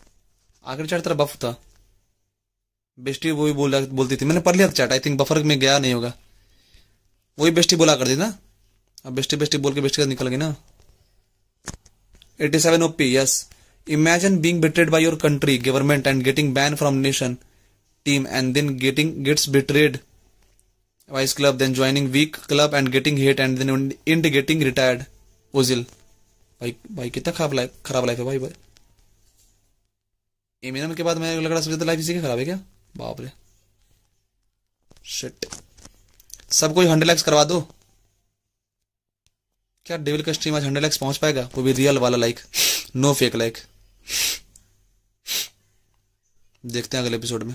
आखिर चैट तेरा बफ था बेस्टी वो भी बोला बोलती थी मैंने पढ़ लिया था चैट आई थिंक बफर में गया नहीं होगा वही बेस्टी बोला कर दी ना अब बेस्टी बेस्टी बोल के बेस्टी निकल गई ना eighty seven OP yes imagine being betrayed by your country government and getting ban from nation team and then getting gets betrayed Vice club, then joining weak club and getting hit and then end getting retired. Ozil. भाई भाई कितना खराब life खराब life है भाई भाई Eminem के बाद मैं लग रहा समझता लाइफ इसी की खराब है क्या बाप रे शिट सब कोई हंड्रेड लैक्स करवा दो क्या डेविल का स्ट्रीम आज हंड्रेड लैक्स पहुंच पाएगा वो भी रियल वाला लाइक नो फेक लाइक देखते हैं अगले एपिसोड में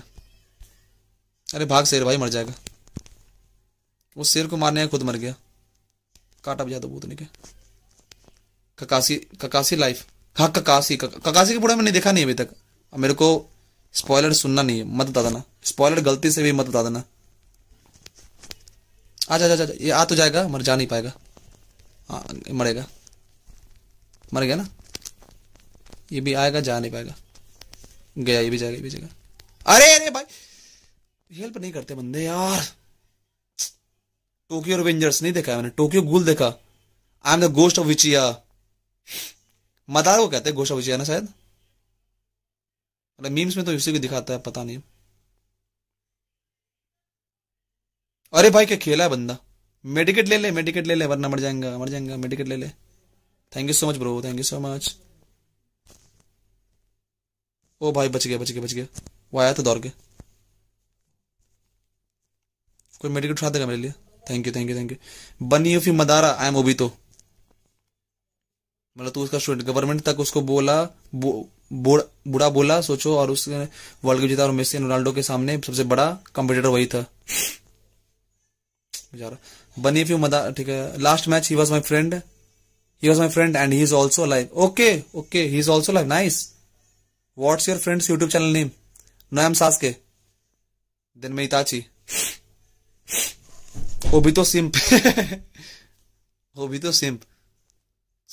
अरे भाग से भाई मर जाएगा वो शेर को मारने खुद मर गया काटा बजा दो भूतने के ककासी ककासी लाइफ हाँ ककासी कक, ककासी के पूरा मैंने देखा नहीं अभी तक मेरे को स्पॉयलर सुनना नहीं है मत बता देना स्पॉयलर गलती से भी मत बता देना आ जा ये आ तो जाएगा मर जा नहीं पाएगा हाँ मरेगा मर गया ना ये भी आएगा जा नहीं पाएगा गया ये भी जाएगा ये भी जाएगा अरे अरे भाई हेल्प नहीं करते बंदे यार टोक्यो रिवेंजर्स नहीं देखा है मैंने टोक्यो गुल देखा I am the ghost of Uchiha Madara को कहते हैं गोस्ट ऑफ विचिया ना शायद मतलब मीम्स में तो उसी को दिखाता है पता नहीं अरे भाई क्या खेला है बंदा मेडिकेट ले ले मेडिकेट ले ले वरना मर जाएगा मर जाएगा मेडिकेट ले ले thank you so much bro thank you so much ओ भाई बच गया बच गया बच गया वो आया था दौड़ के कोई मेडिकेट उठा देगा मेरे लिए thank you thank you thank you bunny of you Madara I am तो मतलब तू उसका स्टूडेंट गवर्नमेंट तक उसको बोला बो, बुरा बोला सोचो और उसने वर्ल्ड कप जीता और मेसी रोनाल्डो के सामने सबसे बड़ा कंपटीटर वही था बनी बनी फ्यू मदा ठीक है last match he was my friend he was my friend and he is also live okay okay he is also live nice what's your friends YouTube channel name no एम सास के देन में इताची वो भी तो सिंप वो भी तो सिंप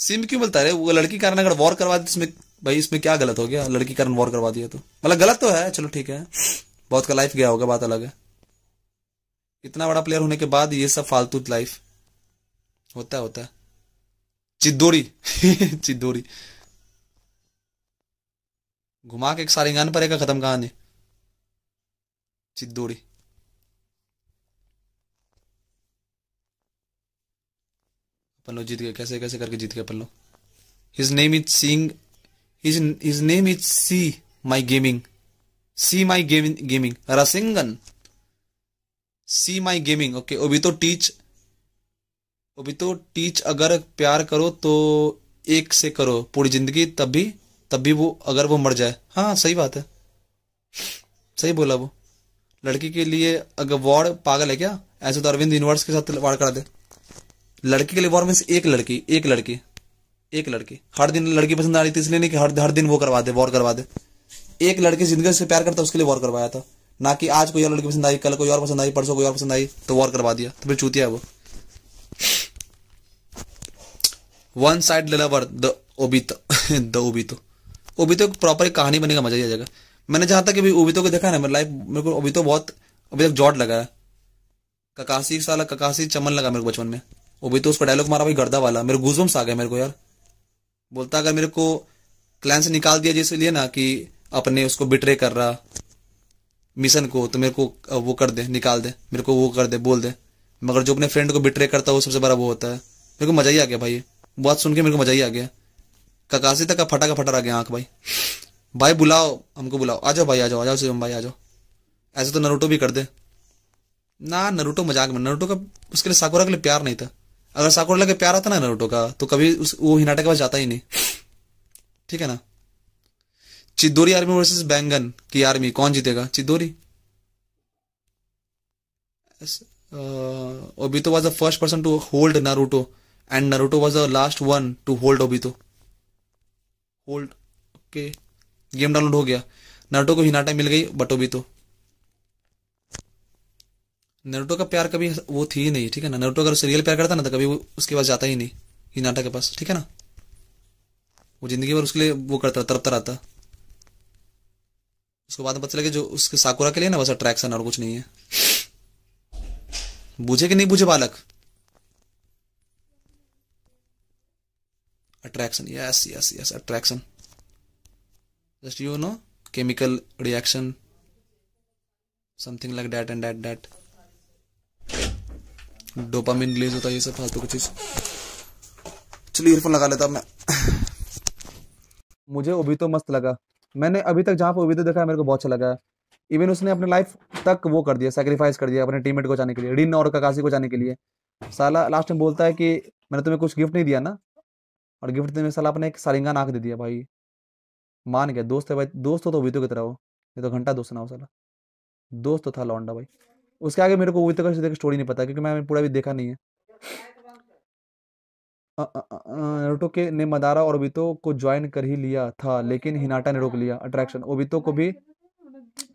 सिंप क्यों बोलता है वो लड़की कारण अगर वॉर करवा दी तो इसमें भाई इसमें क्या गलत हो गया लड़की कारण वॉर करवा दिया तो मतलब गलत तो है चलो ठीक है बहुत का लाइफ गया होगा बात अलग है इतना बड़ा प्लेयर होने के बाद ये सब फालतू लाइफ होता है होता है चिद्दोरी चिद्दोरी घुमा के एक गान पर एक खत्म कहानी चिद्दोरी पल्लो जीत गया कैसे कैसे करके जीत गया पल्लो हिज नेम इज सींग his name is See My Gaming See My Gaming Rasengan See My Gaming okay ओबी तो टीच ओबी तो टीच अगर प्यार करो तो एक से करो पूरी जिंदगी तब भी तब भी वो अगर वो मर जाए हाँ सही बात है सही बोला वो लड़की के लिए अगर वार्ड पागल है क्या ऐसे तो अरविंद यूनिवर्स के साथ वार्ड करा दे लड़के के लिए वॉर मीन्स एक लड़की एक लड़की एक लड़की हर दिन लड़की पसंद आ रही थी इसलिए नहीं कि हर हर दिन वो करवा दे वॉर करवा दे एक लड़की जिंदगी से प्यार करता उसके लिए वॉर करवाया था ना कि आज कोई और लड़की पसंद आई कल कोई और पसंद आई परसों कोई और पसंद आई तो वॉर करवा दिया तो फिर चूतिया है वो one side lover the Obito the Obito Obito एक प्रॉपर एक कहानी का मजा ही आ जाएगा मैंने जहां तक अभी ओबितो को देखा ना मेरे लाइफ मेरे को ओबितो बहुत अभी तक जॉट लगा है ककासी साला ककासी चमन लगा मेरे को बचपन में वो भी तो उसका डायलॉग मारा भाई गर्दा वाला मेरे गुजबम्स आ गया मेरे को यार बोलता अगर मेरे को क्लैन से निकाल दिया जिसलिए ना कि अपने उसको बिट्रे कर रहा मिशन को तो मेरे को वो कर दे निकाल दे मेरे को वो कर दे बोल दे मगर जो अपने फ्रेंड को बिट्रे करता है वो सबसे बड़ा वो होता है मेरे को मजा ही आ गया भाई बात सुन के मेरे को मजा ही आ गया ककासी तक का फटा का फटा आ गया आंख भाई भाई बुलाओ हमको बुलाओ आ जाओ भाई आ जाओ आ जाओ शिवम भाई आ जाओ ऐसे तो नरूटो भी कर दे ना नरूटो मजाक में नरूटो का उसके लिए साकुरा के लिए प्यार नहीं था अगर साकुरला के प्यार आता ना नरूटो का तो कभी उस वो हिनाटा के पास जाता ही नहीं ठीक है ना चिद्दोरी आर्मी वर्सेस बैंगन की आर्मी कौन जीतेगा Chidori Obito was the first person to hold Naruto and Naruto was the last one to hold Obito hold okay game download हो गया नारूटो को हिनाटा मिल गई बट ओबितो नरोटो का प्यार कभी वो थी ही नहीं ठीक है ना नरोटो अगर सीरियल प्यार करता ना तो कभी वो उसके पास जाता ही नहीं हिनाटा के पास ठीक है ना वो जिंदगी भर उसके लिए वो करता तरपता रहता उसको बाद में पता चला जो उसके साकुरा के लिए ना बस अट्रैक्शन और कुछ नहीं है बुझे कि नहीं बुझे बालक attraction yes yes yes attraction just you know chemical reaction something like that and that that dopamine release होता है ये सब फालतू की चीज़ चलिए ईयरफोन लगा लेता मैं मुझे ओबी तो मस्त लगा मैंने अभी तक जहाँ पर ओबी तो देखा है मेरे को बहुत अच्छा लगा है इवन उसने अपने लाइफ तक वो कर दिया सेक्रीफाइस कर दिया अपने टीममेट को जाने के लिए रिन और काकाशी को जाने के लिए साला लास्ट में बोलता है कि मैंने तुम्हें कुछ गिफ्ट नहीं दिया ना और गिफ्ट देने साला अपने एक सारिंगा नाक दे दिया भाई मान गया दोस्त है भाई दोस्त हो तो अभी तो की तरह हो ये तो घंटा दोस्त ना हो साला दोस्त तो था लौंडा भाई उसके आगे मेरे को वो तक स्टोरी नहीं पता क्योंकि मैं पूरा भी देखा नहीं है नेरोटो के ने मदारा और ओबितो को ज्वाइन कर ही लिया था लेकिन हिनाटा ने रोक लिया अट्रैक्शन ओबितो को भी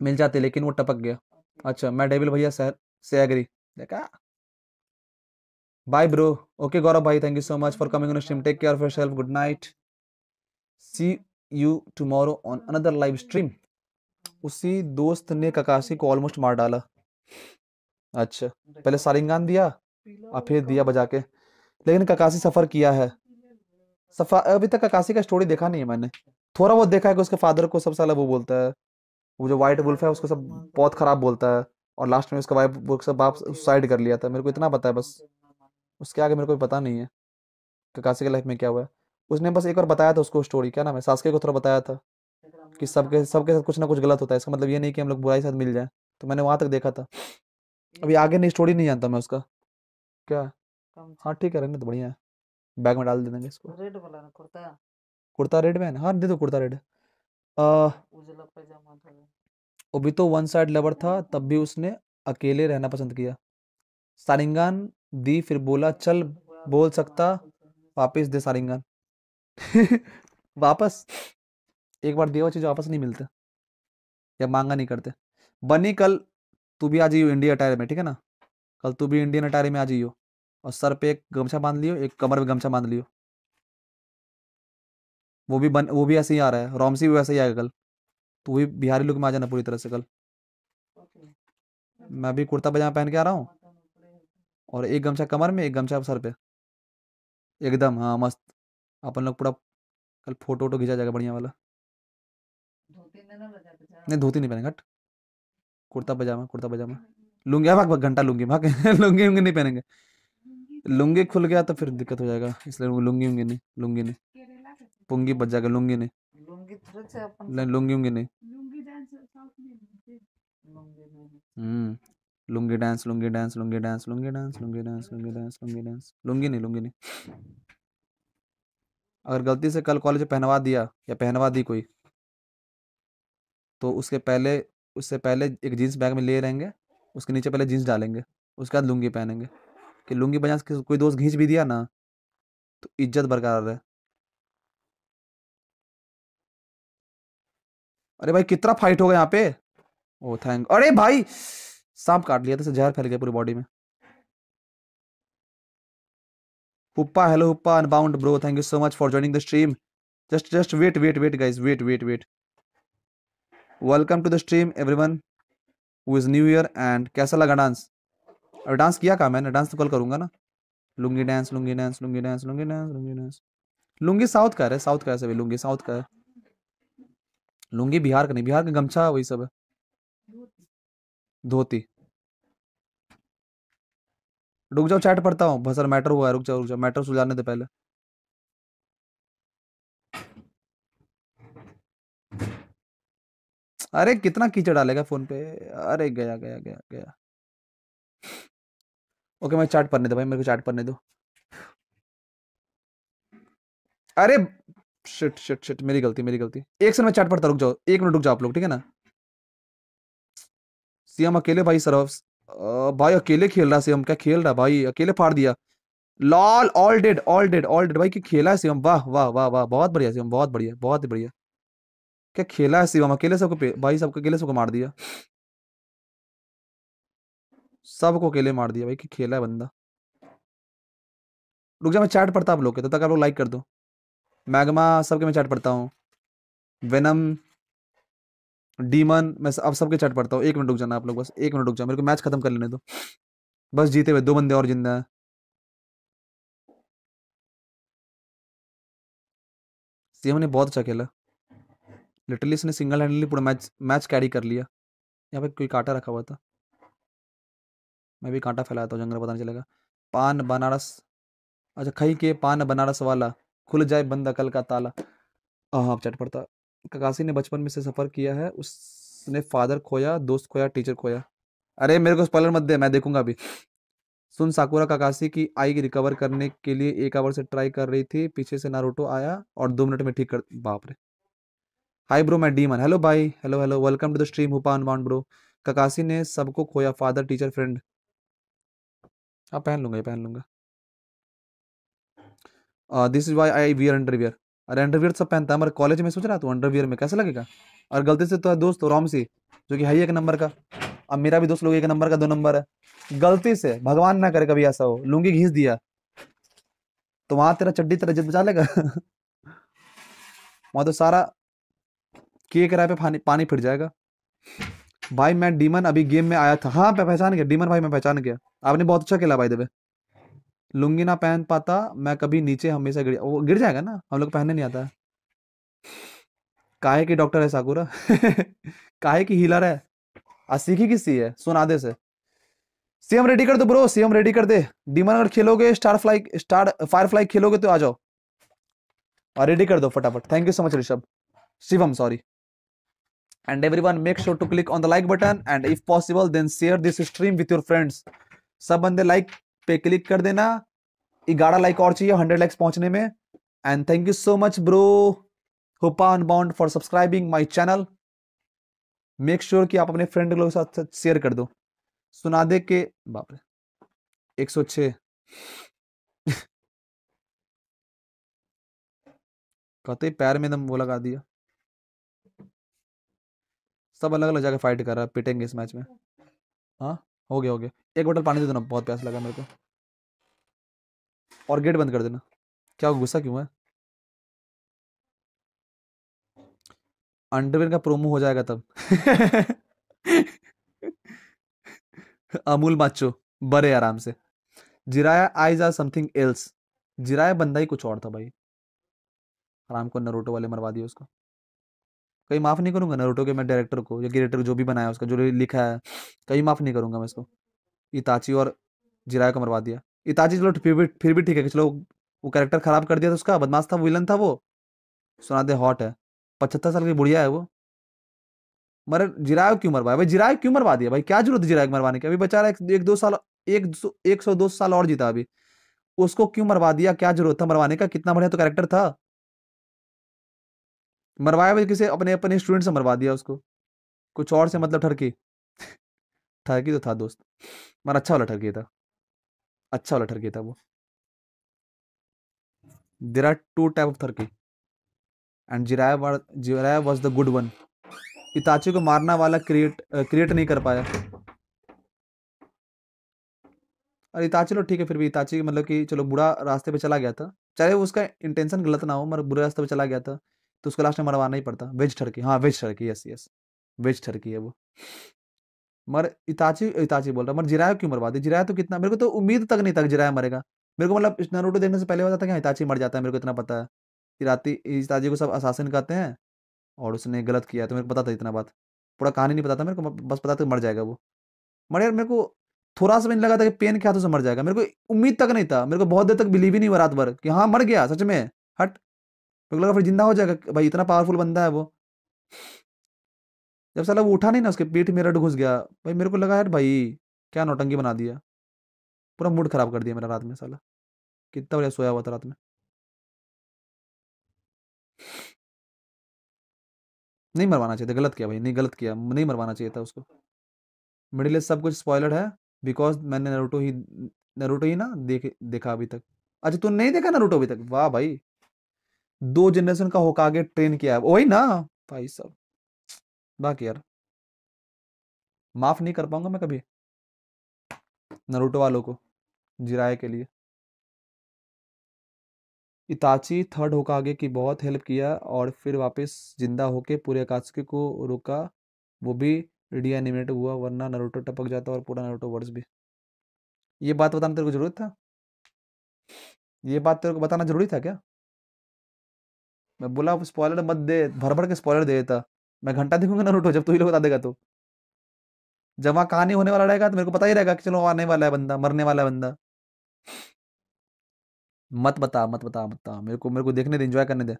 मिल जाते लेकिन वो टपक गया अच्छा मैं डेविल भैया से एग्री देखा बाय ब्रो ओके गौरव भाई thank you so much for coming on stream take care of yourself good night see you tomorrow on another live stream उसी दोस्त ने ककासी को ऑलमोस्ट मार डाला अच्छा पहले सारिंगान दिया और फिर दिया बजा के लेकिन ककासी सफर किया है सफा अभी तक ककासी का स्टोरी देखा नहीं है मैंने अच्छा। थोड़ा बहुत देखा है कि उसके फादर को सब साला वो बोलता है वो जो वाइट वुल्फ है उसको सब बहुत खराब बोलता है और लास्ट में उसका वाइफ सब बाप सुसाइड कर लिया था मेरे को इतना पता है बस उसके आगे मेरे को पता नहीं है ककासी के लाइफ में क्या हुआ है उसने बस एक बार बताया था उसको स्टोरी क्या नाम है सासके को थोड़ा बताया था कि सबके सबके साथ कुछ ना कुछ गलत होता है इसका मतलब ये नहीं कि हम लोग बुराई साथ मिल जाए तो मैंने वहां तक देखा था अभी आगे नहीं स्टोरी नहीं जानता मैं उसका क्या हाँ ठीक है रंग तो बढ़िया है बैग में डाल दे देंगे इसको रेड वाला ना कुर्ता कुर्ता रेड में है ना हाँ दे दो कुर्ता रेड अभी तो वन साइड लवर था हाँ, तब हाँ। भी उसने अकेले रहना पसंद किया सारिंगान दी फिर बोला चल बोल सकता वापस दे सारिंगान वापस एक बार दिया हुआ चीज़ वापस नहीं मिलते या मांगा नहीं करते बनी कल तू भी आ जाइयो इंडिया अटायर में ठीक है ना कल तू भी इंडियन अटायर में आ जाइयो और सर पे एक गमछा बांध लियो एक कमर में गमछा बांध लियो वो भी बन वो भी ऐसे ही आ रहा है रोमसी भी वैसे ही आएगा कल तू भी बिहारी लुक में आ जाना पूरी तरह से कल मैं भी कुर्ता पजामा पहन के आ रहा हूँ और एक गमछा कमर में एक गमछा सर पे एकदम हाँ मस्त अपन लोग पूरा कल फोटो वोटो खींचा जाएगा बढ़िया वाला नहीं धोती नहीं पहने घट कुर्ता पजामा कुर्ता पजामा लुंगी हाँ, भाग भाग घंटा लुंगी भाग लुंगी उंगी नहीं पहनेंगे लुंगी खुल गया तो फिर दिक्कत हो जाएगा इसलिए लुंगी उंगी नहीं लुंगी नहीं पुंगी बच जाएगा लुंगी नहीं लुंगी लुंगी उंगी नहीं हम्म lungi dance lungi dance lungi dance lungi dance lungi dance lungi dance lungi dance lungi नहीं लुंगी नहीं अगर गलती से कल कॉलेज पहनवा दिया या पहनवा दी कोई तो उसके पहले उससे पहले एक जीन्स बैग में ले रहेंगे उसके नीचे पहले जीन्स डालेंगे उसके बाद लुंगी पहनेंगे कि लुंगी बजा कोई दोस्त घींच भी दिया ना तो इज्जत बरकरार रहे अरे भाई कितना फाइट होगा यहाँ पे ओ oh, थैंक अरे भाई सांप काट लिया था जहर फैल गया पूरी बॉडी में Huppa hello Huppa Unbound bro thank you so much for joining the stream just just wait wait wait guys wait wait wait welcome to the stream everyone one is new year and कैसा लगा dance अब dance किया कहा मैंने dance तो कल करूंगा ना lungi dance lungi dance lungi dance lungi dance lungi dance lungi south का है साउथ का है सभी लुंगी साउथ का है लुंगी बिहार का नहीं बिहार का गमछा वही सब है धोती रुक जाओ चैट पढ़ता हूँ बस मैटर हुआ है रुक जाओ रुक जाओ मैटर सुलझाने दे पहले अरे कितना कीचड़ डालेगा फोन पे अरे गया गया गया गया ओके मैं चार्ट पढ़ने दो भाई मेरे को चार्ट पढ़ने दो अरे शिट शिट शिट मेरी गलती मेरी गलती एक से मैं चार्ट पढ़ता रुक जाओ एक मिनट रुक जाओ आप लोग ठीक है ना सीएम अकेले भाई सर भाई अकेले खेल रहा सीएम क्या खेल रहा भाई अकेले फाड़ दिया lol all dead all dead all dead भाई की खेला है सीएम वाह वाह वाह वाह बहुत बढ़िया सीएम बहुत बढ़िया बहुत बढ़िया क्या खेला है शिवम अकेले सबको भाई सबको अकेले सबको मार दिया सबको अकेले मार दिया भाई कि खेला है बंदा रुक जा मैं चैट पढ़ता आप लोग के तब तो तक आप लोग लाइक कर दो मैगमा सबके मैं चैट पढ़ता हूँ वेनम डीमन मैं अब सबके चैट पढ़ता हूँ एक मिनट रुक जाना आप लोग बस एक मिनट रुक जाओ मेरे को मैच खत्म कर लेने दो बस जीते हुए दो बंदे और जिंदा हैं सीएम ने बहुत अच्छा खेला लिटरली इसने सिंगल हैंडली पूरा मैच मैच कैरी कर लिया यहाँ पे कोई कांटा रखा हुआ था मैं भी कांटा फैलाया था जंगल पता नहीं चलेगा पान बनारस अच्छा खई के पान बनारस वाला खुल जाए बंद अकल का ताला हाँ चट पड़ता ककासी ने बचपन में से सफ़र किया है उसने फादर खोया दोस्त खोया टीचर खोया अरे मेरे को स्पॉलर मत दे मैं देखूंगा अभी सुन साकुरा काकाशी की आई की रिकवर करने के लिए एक आवर से ट्राई कर रही थी पीछे से नारोटो आया और दो मिनट में ठीक कर बाप रे हाई ब्रो मैं डीमन हेलो भाई hello hello welcome to the stream हुपान वान ब्रो ककासी ने सबको खोया फादर टीचर फ्रेंड हाँ पहन लूंगा ये पहन लूंगा this is why I wear underwear अरे अंडरवियर सब पहनता है हमारे कॉलेज में सोच रहा तू अंडरवियर में कैसा लगेगा और गलती से तो है दोस्त सी जो कि है ही एक नंबर का अब मेरा भी दोस्त लोग एक नंबर का दो नंबर है गलती से भगवान ना करे कभी ऐसा हो लूंगी घीस दिया तो वहां तेरा चड्डी तेरा जिद बचा लेगा वहां तो सारा के किराए पे पानी पानी फिर जाएगा भाई मैं डीमन अभी गेम में आया था हाँ मैं पहचान गया डीमन भाई मैं पहचान गया आपने बहुत अच्छा खेला भाई देवे लुंगी ना पहन पाता मैं कभी नीचे हमेशा गिर वो गिर जाएगा ना हम लोग पहनने नहीं आता है काहे की डॉक्टर है साकुरा काहे की हीलर है आज सीखी किसी है दे से सीएम रेडी कर दो ब्रो सीएम रेडी कर दे डीमन अगर खेलोगे star fly star firefly खेलोगे तो आ जाओ और रेडी कर दो फटाफट thank you so much Rishabh Shivam sorry and everyone make sure to click on the like button and if possible then share this stream with your friends सब बंदे लाइक like पे क्लिक कर देना ग्यारह लाइक like और चाहिए हंड्रेड लाइक्स पहुंचने में and thank you so much bro Huppa Unbound for subscribing my channel make sure कि आप अपने फ्रेंड लोगों के साथ साथ शेयर कर दो सुना दे के बाप रे एक सौ छ कहते पैर में दम वो लगा दिया सब अलग अलग जगह फाइट कर रहा है पिटेंगे इस मैच में हाँ हो गया हो गया एक बोतल पानी दे देना बहुत प्यास लगा मेरे को और गेट बंद कर देना क्या गुस्सा क्यों है अंडरवेयर का प्रोमो हो जाएगा तब अमूल माचो बड़े आराम से Jiraiya eyes are something else Jiraiya बंदा ही कुछ और था भाई आराम को नरोटो वाले मरवा दिए उसको कहीं माफ़ नहीं करूंगा नरोटो के मैं डायरेक्टर को या क्रिएटर को जो भी बनाया उसका जो लिखा है कहीं माफ़ नहीं करूंगा मैं इसको इताची और जिराया को मरवा दिया इताची चलो फिर भी फिर भी ठीक है चलो वो कैरेक्टर ख़राब कर दिया था उसका बदमाश था विलन था वो सुना दे हॉट है पचहत्तर साल की बुढ़िया है वो मरे जिराया क्यों मरवाया भाई जिराया क्यों मरवा दिया भाई क्या जरूरत है जिराया मरवाने की अभी बेचारा एक, दो साल एक एक सौ दो साल और जीता अभी उसको क्यों मरवा दिया क्या जरूरत था मरवाने का कितना बढ़िया तो कैरेक्टर था मरवाया भी किसे अपने अपने स्टूडेंट से मरवा दिया उसको कुछ और से मतलब ठरकी ठरकी तो था दोस्त मगर अच्छा वाला ठरकी था अच्छा वाला ठरकी था वो there are two type of थर्की and Jiraiya Jiraiya was the good one Itachi को मारना वाला क्रिएट क्रिएट नहीं कर पाया और इताची लो ठीक है फिर भी इताची मतलब कि चलो बुरा रास्ते पे चला गया था चाहे उसका इंटेंशन गलत ना हो मगर बुरे रास्ते पे चला गया था तो उसको लास्ट में मरवाना ही पड़ता वेज ठरकी हाँ वेज ठरकी यस यस वेज ठरकी है वो मगर इताची इताची बोल रहा मगर जिराया क्यों मरवा दी जिराया तो कितना मेरे को तो उम्मीद तक नहीं था जिराया मरेगा मेरे को मतलब नारूटो देखने से पहले पता था कि हाँ, इताची मर जाता है मेरे को इतना पता है इराती इताची को सब असासिन कहते हैं और उसने गलत किया तो मेरे को पता था इतना बात पूरा कहानी नहीं पता था मेरे को बस पता था मर जाएगा वो मर यार मेरे को थोड़ा सा मैंने नहीं लगा था कि पेन के हाथों से मर जाएगा मेरे को उम्मीद तक नहीं था मेरे को बहुत देर तक बिलीव ही नहीं हुआ रात भर कि हाँ मर गया सच में हट मेरे को लगा फिर जिंदा हो जाएगा भाई इतना पावरफुल बंदा है वो जब साला वो उठा नहीं ना उसके पीठ मेरा घुस गया भाई मेरे को लगा यार भाई क्या नौटंकी बना दिया पूरा मूड खराब कर दिया मेरा रात में साला कितना बढ़िया सोया हुआ था रात में नहीं मरवाना चाहिए था गलत किया भाई नहीं गलत किया नहीं मरवाना चाहिए था उसको मिडिल ईस्ट सब कुछ स्पॉयलर है बिकॉज मैंने नरूटो ही नरूटो ही ना देख देखा अभी तक अच्छा तू नहीं देखा नरूटो अभी तक वाह भाई दो जनरेशन का होकागे ट्रेन किया है वही ना भाई साहब बाकी यार माफ नहीं कर पाऊंगा मैं कभी नरूटो वालों को जिराए के लिए इताची थर्ड होकागे की बहुत हेल्प किया और फिर वापस जिंदा होके पूरे अकात्सुकी को रोका वो भी रीएनिमेट हुआ वरना नरूटो टपक जाता और पूरा नरूटो वर्ड्स भी ये बात बताना तेरे को जरूरत था ये बात तेरे को बताना जरूरी था क्या मैं बोला स्पॉयलर मत दे भर भर के स्पॉयलर दे देता मैं घंटा देखूंगा ना रूटो जब तू ही लोग बता देगा तो जब वहां कहानी होने वाला रहेगा तो मेरे को पता ही रहेगा कि चलो आने वाला है बंदा मरने वाला है बंदा मत बता मत बता मत बता मेरे को मेरे को देखने दे एंजॉय करने दे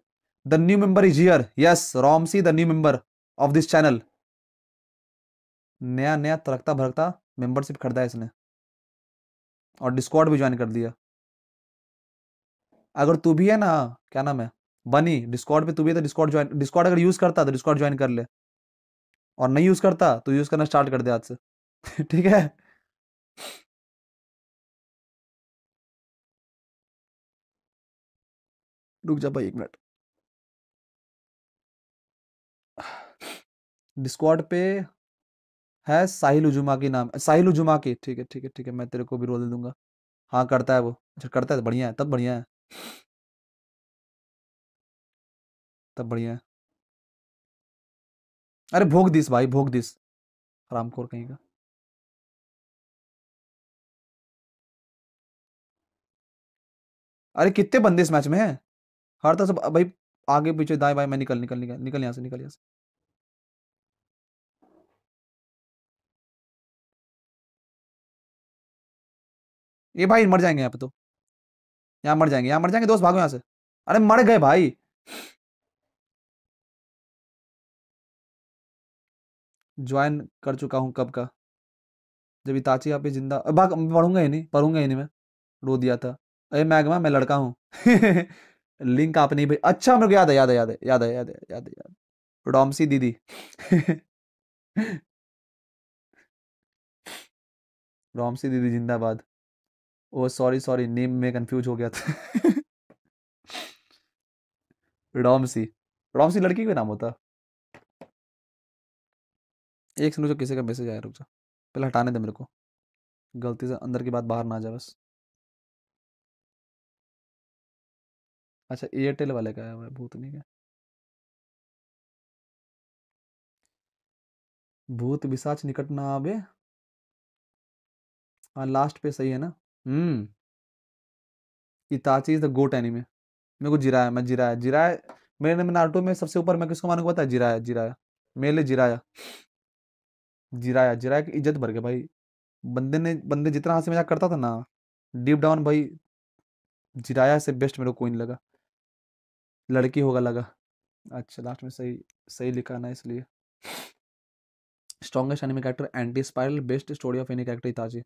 the new member is here yes Romsy the new member of this channel नया नया तरकता भरकता मेंबरशिप खरीदा इसने और डिस्कॉर्ड भी ज्वाइन कर दिया अगर तू भी है ना क्या नाम है बनी डिस्कॉर्ड पे तू भी तो डिस्कॉर्ड ज्वाइन डिस्कॉर्ड अगर यूज करता तो डिस्कॉर्ड ज्वाइन कर ले और नहीं यूज करता तो यूज करना स्टार्ट कर दे आज से ठीक है रुक जा भाई एक मिनट डिस्कॉर्ड पे है साहिल उजुमा की नाम साहिल उजुमा की ठीक है ठीक है ठीक है मैं तेरे को भी रोल दे दूंगा हाँ करता है वो अच्छा करता है तो बढ़िया है तब बढ़िया है तब बढ़िया है अरे भोग दिस भाई भोग दिस रामकोर कहीं का अरे कितने बंदे इस मैच में हैं हर तरह से भाई आगे पीछे दाएं बाएं मैं निकल निकल निकल निकल यहां से निकल यहां से ये भाई मर जाएंगे यहाँ पे तो यहाँ मर जाएंगे यहाँ मर जाएंगे दोस्त भागो यहाँ से अरे मर गए भाई ज्वाइन कर चुका हूँ कब का जब इताची यहाँ पे जिंदा भाग पढ़ूंगा ही नहीं पढ़ूंगा ही नहीं मैं रो दिया था अरे मैगमा मैं लड़का हूँ लिंक आप नहीं भाई अच्छा मेरे को याद है याद है याद है याद है याद है याद है याद डॉमसी दीदी रोमसी दीदी जिंदाबाद ओ सॉरी सॉरी नेम में कंफ्यूज हो गया था रोमसी रोमसी लड़की का नाम होता एक से किसी का मैसेज आया रुक जा पहले हटाने दे मेरे को गलती से अंदर की बात बाहर ना आ जाए बस अच्छा एयरटेल वाले का आया हुआ है नहीं का भूत विसाच निकट ना आवे हाँ लास्ट पे सही है ना हम्म Itachi is the goat anime मेरे को जिराया मैं जिराया जिराया मेरे नाटो में सबसे ऊपर मैं किसको मानूंगा पता है जिराया जिराया मेरे लिए जिराया जिराया जिराया की इज्जत भर गया भाई बंदे ने बंदे जितना हंसी मजाक करता था ना डीप डाउन भाई जिराया से बेस्ट मेरे को कोई नहीं लगा लड़की होगा लगा अच्छा लास्ट में सही सही लिखा ना इसलिए strongest enemy character anti spiral best story of any character Itachi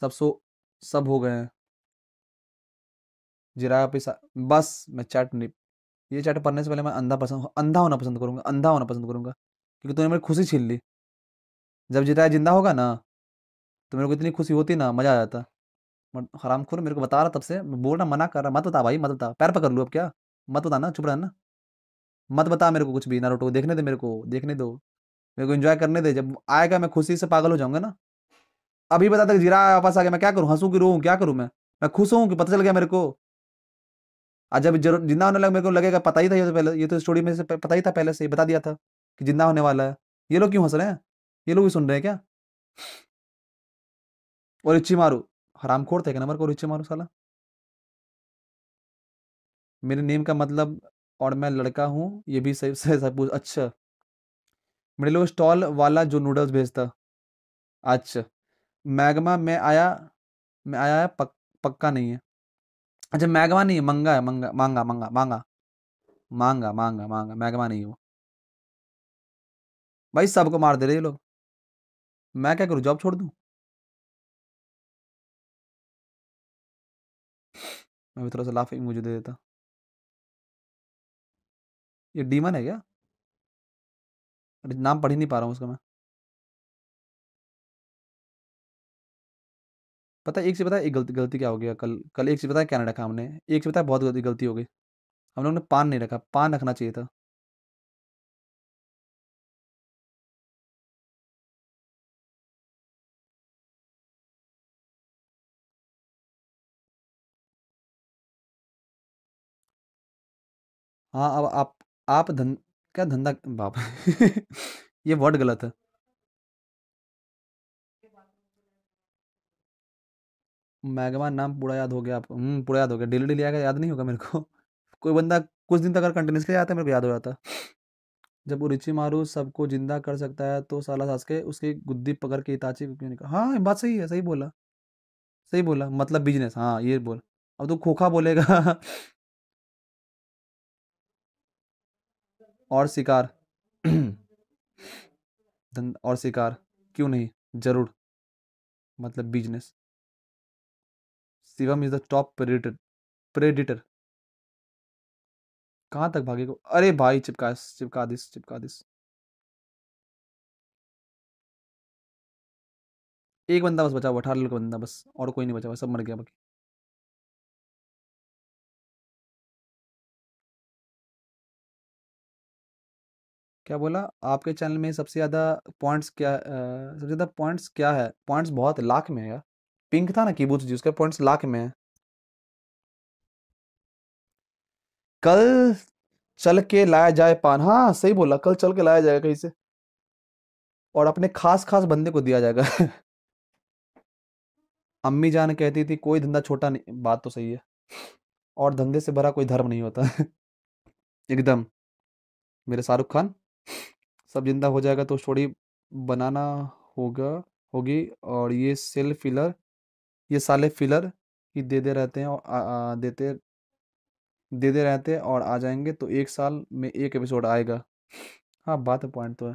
सब सो सब हो गए हैं जिराया पे बस मैं चैट नहीं ये चैट पढ़ने से पहले मैं अंधा पसंद अंधा होना पसंद करूंगा अंधा होना पसंद करूंगा क्योंकि तूने मेरी खुशी छीन ली जब जिराया जिंदा होगा ना तो मेरे को इतनी खुशी होती ना मज़ा आ जाता हराम खोर मेरे को बता रहा तब से बोल रहा मना कर रहा मत बता भाई मत बता पैर पकड़ लूँ अब क्या मत बता ना चुप रहना मत बता मेरे को कुछ भी ना रोटो देखने दे मेरे को देखने दो मेरे को एंजॉय करने दे जब आएगा मैं खुशी से पागल हो जाऊंगा ना अभी बता तक जीरा वापस आ गया मैं क्या करूँ हंसू की रो क्या करूँ मैं मैं खुश हूँ कि पता चल गया मेरे को आज जब जिंदा होने लगा मेरे को लगेगा पता ही था ये तो पहले ये तो स्टोरी में से पता ही था पहले से ही बता दिया था कि जिंदा होने वाला है ये लोग क्यों हंस रहे हैं ये लोग भी सुन रहे हैं क्या और इच्छी मारू खोड़ते क्या नंबर को इच्छी मारू साला मेरे नेम का मतलब और मैं लड़का हूं ये भी सही सही सब पूछ अच्छा मेरे लोग स्टॉल वाला जो नूडल्स भेजता अच्छा मैगमा में आया मैं आया है पक, पक्का नहीं है अच्छा मैगमा नहीं है मंगा है मंगा मांगा मांगा मांगा मांगा मांगा मांगा मैगमा नहीं है वो भाई सबको मार दे रहे ये लोग मैं क्या करूं जॉब छोड़ दूँ? मैं भी थोड़ा-सा लाफ़ मुझे दे देता। ये डीमन है क्या? अरे! नाम पढ़ ही नहीं पा रहा हूं उसका मैं। पता है एक से पता है एक गलती गलती क्या हो गया कल कल एक से पता है क्या नहीं रखा हमने? एक से पता है बहुत गलती गलती हो गई। हम लोगों ने पान नहीं रखा, पान रखना चाहिए था। हाँ अब आप आप धन क्या धंधा बाप ये वर्ड गलत है मैगमा नाम पूरा याद हो गया आप हम्म, पूरा याद हो गया डेली डेली आएगा याद नहीं होगा मेरे को कोई बंदा कुछ दिन तक अगर कंटिन्यूसली आता है मेरे को याद हो जाता जब वो रिची मारू सबको जिंदा कर सकता है तो साला सास के उसकी गुद्दी पकड़ के इताची क्यों हाँ बात सही है सही बोला सही बोला मतलब बिजनेस हाँ ये बोल अब तो खोखा बोलेगा और शिकार धंधा और शिकार क्यों नहीं जरूर मतलब business Shivam is the top predator predator कहाँ तक भागे को अरे भाई चिपका चिपका दिस चिपका दिस एक बंदा बस बचा हुआ अठारह लोग का बंदा बस और कोई नहीं बचा हुआ सब मर गया बाकी क्या बोला आपके चैनल में सबसे ज़्यादा पॉइंट्स क्या सबसे ज़्यादा पॉइंट्स क्या है पॉइंट्स बहुत लाख में है यार पिंक था ना कीबूच जी उसके पॉइंट्स लाख में है कल चल के लाया जाए पान हाँ सही बोला कल चल के लाया जाएगा कहीं से और अपने खास खास बंदे को दिया जाएगा अम्मी जान कहती थी कोई धंधा छोटा नहीं बात तो सही है और धंधे से भरा कोई धर्म नहीं होता एकदम मेरे शाहरुख खान सब जिंदा हो जाएगा तो स्टोरी बनाना होगा होगी और ये सेल फिलर ये साले फिलर ही दे दे रहते हैं और आ, आ, देते दे दे रहते हैं और आ जाएंगे तो एक साल में एक एपिसोड आएगा हाँ बात है पॉइंट तो है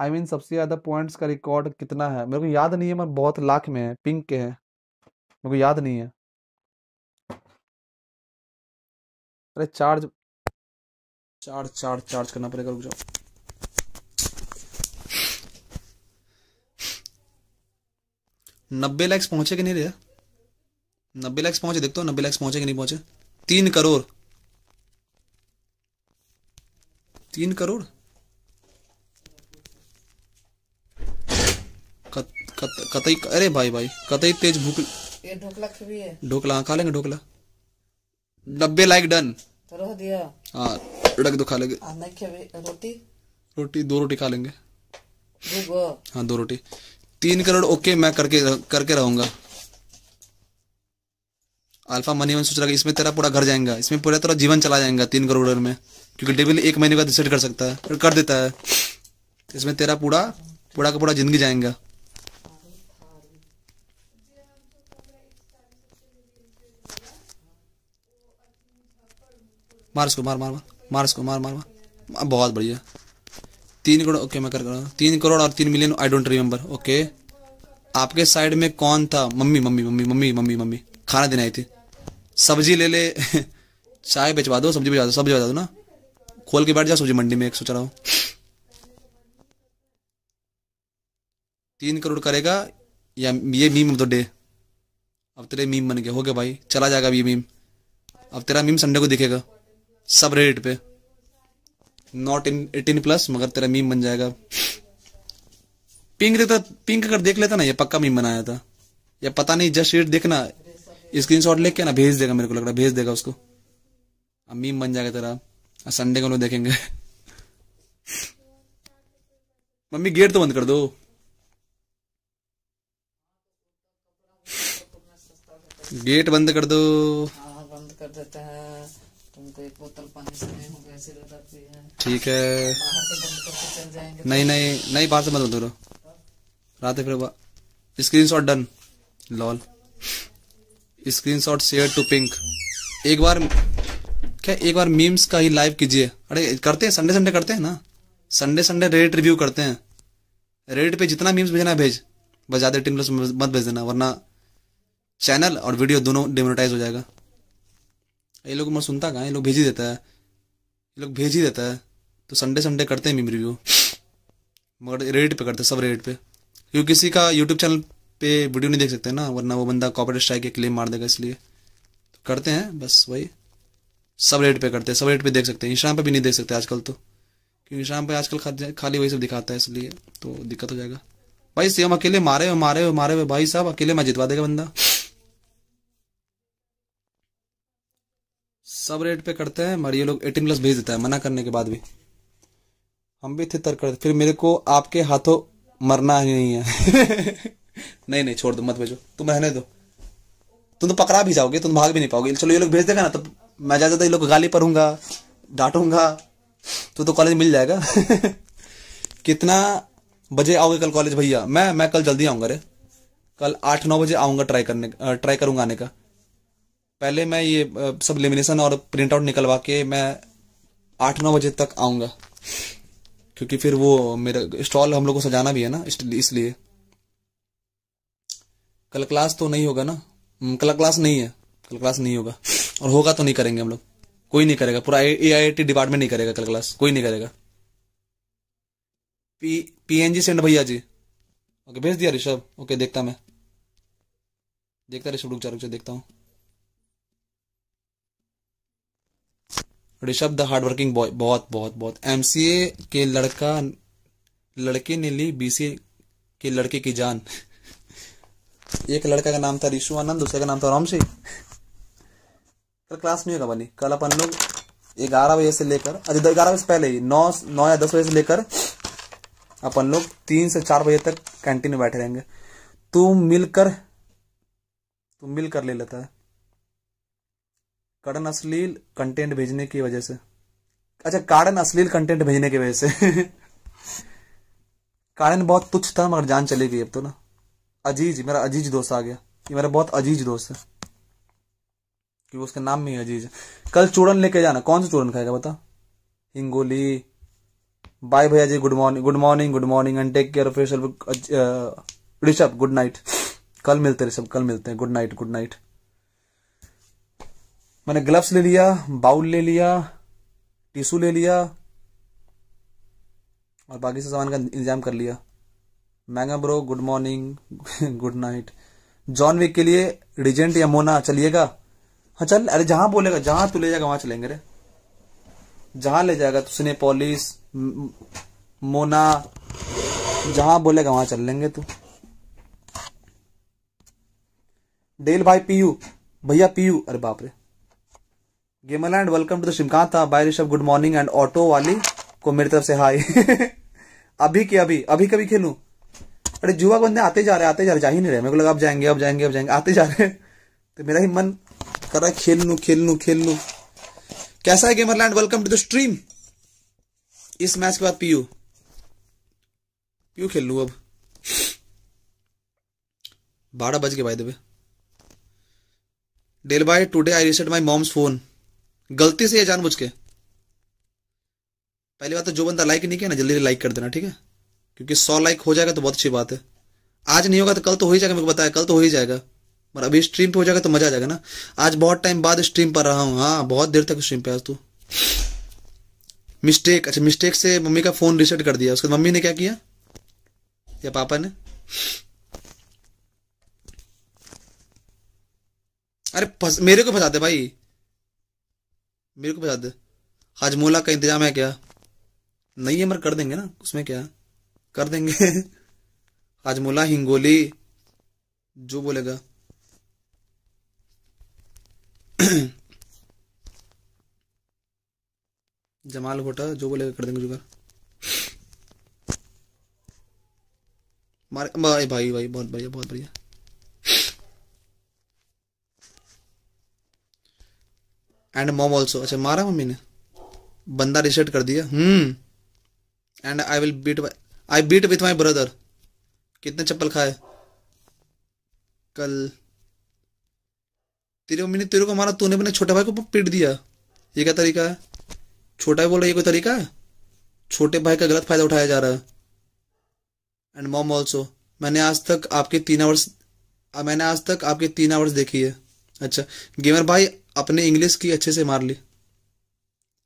आई I मीन mean, सबसे ज़्यादा पॉइंट्स का रिकॉर्ड कितना है मेरे को याद नहीं है मैं बहुत लाख में है पिंक के हैं मेरे को याद नहीं है अरे चार्ज चार्ज चार्ज चार्ज करना पड़ेगा रुक जाओ नब्बे लैक्स पहुंचे कि नहीं रे नब्बे लैक्स पहुंचे देखते हो नब्बे लैक्स पहुंचे कि नहीं पहुंचे तीन करोड़ तीन करोड़ कत, कत, अरे भाई भाई कतई तेज भूख ढोकला खा लेंगे ढोकला नब्बे लाइक डन तो दिया हाँ रख दो खा लेंगे रोटी रोटी दो रोटी खा लेंगे हाँ दो रोटी तीन करोड़ ओके मैं करके करके रहूंगा अल्फा मनी वन सोच रहा है इसमें तेरा पूरा घर जाएगा इसमें पूरा तेरा जीवन चला जाएगा तीन करोड़ में क्योंकि डेविल एक महीने का डिसाइड कर सकता है कर देता है इसमें तेरा पूरा पूरा का पूरा जिंदगी जाएगा मार्स को मार मार मार मार मार मार मार बहुत बढ़िया तीन करोड़ ओके मैं कर रहा हूँ तीन करोड़ और तीन million I don't remember okay आपके साइड में कौन था mummy mummy mummy mummy mummy mummy खाना देने आई थी सब्जी ले ले चाय बेचवा दो सब्जी बेचवा दो सब्जी बेचवा दो ना खोल के बैठ जाओ सब्जी मंडी में एक सोच रहा हूँ तीन करोड़ करेगा या ये मीम ऑफ द डे अब तेरे मीम बन गया हो गया भाई चला जाएगा अब ये मीम अब तेरा मीम संडे को दिखेगा सब रेडिट पे नॉट इन एटीन प्लस मगर तेरा मीम बन जाएगा पिंक देखता पिंक अगर देख लेता ना ये पक्का मीम बनाया था या पता नहीं जस्ट रेट देखना स्क्रीन शॉट लेके ना भेज देगा मेरे को लग रहा भेज देगा उसको अब मीम बन जाएगा तेरा संडे को लोग देखेंगे मम्मी गेट तो बंद कर दो गेट बंद कर दो हाँ बंद कर देते हैं तुमको एक बोतल पानी से कैसे है ठीक है नहीं नहीं नहीं बाहर से मत करो रात फिर screenshot done lol screenshot share to pink एक बार क्या एक बार मीम्स का ही लाइव कीजिए अरे करते हैं संडे संडे करते हैं ना संडे संडे रेट रिव्यू करते हैं रेट पे जितना मीम्स भेजना भेज बस ज़्यादा टीम प्लस मत भेज देना वरना चैनल और वीडियो दोनों डिमोनेटाइज हो जाएगा ये लोग मैं सुनता कहाँ ये लोग भेज ही देता है ये लोग भेज ही देता है तो संडे संडे करते हैं मीम रिव्यू मगर रेट पे करते सब रेट पे क्योंकि किसी का यूट्यूब चैनल पे वीडियो नहीं देख सकते ना वरना वो बंदा कॉपरेट स्ट्राइक के क्लेम मार देगा इसलिए तो करते हैं बस वही सब रेट पे करते हैं सब रेट पे देख सकते हैं इंस्टाम पे भी नहीं देख सकते आजकल तो क्योंकि इंस्टाम पे आजकल खाली वही सब दिखाता है इसलिए तो दिक्कत हो जाएगा भाई सेम अकेले मारे हो मारे हो मारे हुए भाई साहब अकेले मैं जितवा देगा बंदा सब रेट पे करते हैं मगर ये लोग एटीन प्लस भेज देता है मना करने के बाद भी हम भी थे तर्क फिर मेरे को आपके हाथों मरना ही नहीं है नहीं नहीं छोड़ दो मत भेजो तुम रहने दो तुम तो पकड़ा भी जाओगे तुम भाग भी नहीं पाओगे चलो ये लोग भेज देगा ना तो मैं ज़्यादा ये लोग गाली पढ़ूंगा डांटूंगा तो तो कॉलेज मिल जाएगा कितना बजे आओगे कल कॉलेज भैया मैं मैं कल जल्दी आऊँगा रे कल आठ नौ बजे आऊँगा ट्राई करने ट्राई करूँगा आने का पहले मैं ये सब लेमिनेशन और प्रिंट आउट निकलवा के मैं आठ नौ बजे तक आऊँगा क्योंकि फिर वो मेरा स्टॉल हम लोग को सजाना भी है ना इसलिए कल क्लास तो नहीं होगा ना हम्म, कल क्लास नहीं है कल क्लास नहीं होगा और होगा तो नहीं करेंगे हम लोग कोई नहीं करेगा पूरा ए आई टी डिपार्टमेंट नहीं करेगा कल क्लास कोई नहीं करेगा P P N G send भैया जी ओके भेज दिया ऋषभ ओके देखता मैं देखता ऋषभ रुक जा रुक जा देखता हूँ Rishabh the hard working boy बहुत बहुत बहुत एम के लड़का लड़के ने ली बी के लड़के की जान एक लड़का का नाम था रिशु आनंद दूसरे का नाम था रामशी कल क्लास नहीं होगा बनी कल अपन लोग ग्यारह बजे से लेकर अरे ग्यारह बजे से पहले ही नौ नौ या दस बजे से लेकर अपन लोग तीन से चार बजे तक कैंटीन में बैठे रहेंगे तू मिलकर तू मिलकर ले लेता है कारण अश्लील कंटेंट भेजने की वजह से अच्छा कारण अश्लील कंटेंट भेजने की वजह से कारण बहुत तुच्छ था मगर जान चली गई अब तो ना अजीज मेरा अजीज दोस्त आ गया ये मेरा बहुत अजीज दोस्त है क्योंकि उसका नाम में ही अजीज कल चूड़न लेके जाना कौन सा चूड़न खाएगा बता हिंगोली बाय भैया जी good morning good morning good morning and take care of yourself Rishabh good night कल मिलते ऋषभ कल मिलते हैं गुड नाइट गुड नाइट मैंने ग्लव्स ले लिया बाउल ले लिया टिशू ले लिया और बाकी से सामान का इंतजाम कर लिया महंगा bro good morning good night John Wick के लिए रिजेंट या मोना चलिएगा हाँ चल अरे जहां बोलेगा जहां तू ले जाएगा वहां चलेंगे रे जहां ले जाएगा तू सिने पॉलिस मोना जहां बोलेगा वहां चल लेंगे तू डेल भाई पीयू भैया पीयू अरे बाप रे Gamerland and welcome to the शिमकाता bye Rishabh good morning and auto वाली को मेरी तरफ से हाय अभी के अभी अभी कभी खेलू अरे जुआ बंदे आते जा रहे आते जा रहे जा ही नहीं रहे मेरे को लगा अब जाएंगे अब जाएंगे अब जाएंगे आते जा रहे तो मेरा ही मन कर रहा है खेल लू खेल लू खेल लू कैसा है Gamerland welcome to the stream इस मैच के बाद पीयू पीयू खेल लू अब बारह बज के भाई देवे डेल bye today I reset my mom's phone गलती से या जानबूझ के पहली बात तो जो बंदा लाइक नहीं किया ना जल्दी से लाइक कर देना ठीक है क्योंकि सौ लाइक हो जाएगा तो बहुत अच्छी बात है आज नहीं होगा तो कल तो हो ही जाएगा मेरे को बताया कल तो हो ही जाएगा मगर अभी स्ट्रीम पे हो जाएगा तो मजा आ जाएगा ना आज बहुत टाइम बाद स्ट्रीम पर रहा हूँ हाँ बहुत देर तक स्ट्रीम पे आज तू मिस्टेक अच्छा मिस्टेक से मम्मी का फोन रिसेट कर दिया उसके मम्मी ने क्या किया या पापा ने अरे मेरे को फंसाते भाई मेरे को बता दे हजमोला का इंतजाम है क्या नहीं है मगर कर देंगे ना उसमें क्या कर देंगे हजमोला हिंगोली जो बोलेगा जमाल घोटा जो बोलेगा कर देंगे जुगर मार भाई भाई बहुत बढ़िया बहुत बढ़िया एंड मॉम ऑल्सो अच्छा मारा मम्मी ने बंदा रिसेट कर दिया hmm and I will beat I beat with my brother कितने चप्पल खाए कल तेरे मम्मी ने तेरे को मारा तूने अपने छोटे भाई को पीट दिया ये क्या तरीका है छोटा बोल रहा है ये कोई तरीका है छोटे भाई का गलत फायदा उठाया जा रहा है एंड मॉम ऑल्सो मैंने आज तक आपके तीन आवर्स मैंने आज तक आपके तीन आवर्स देखी है अच्छा गेमर भाई अपने इंग्लिश की अच्छे से मार ली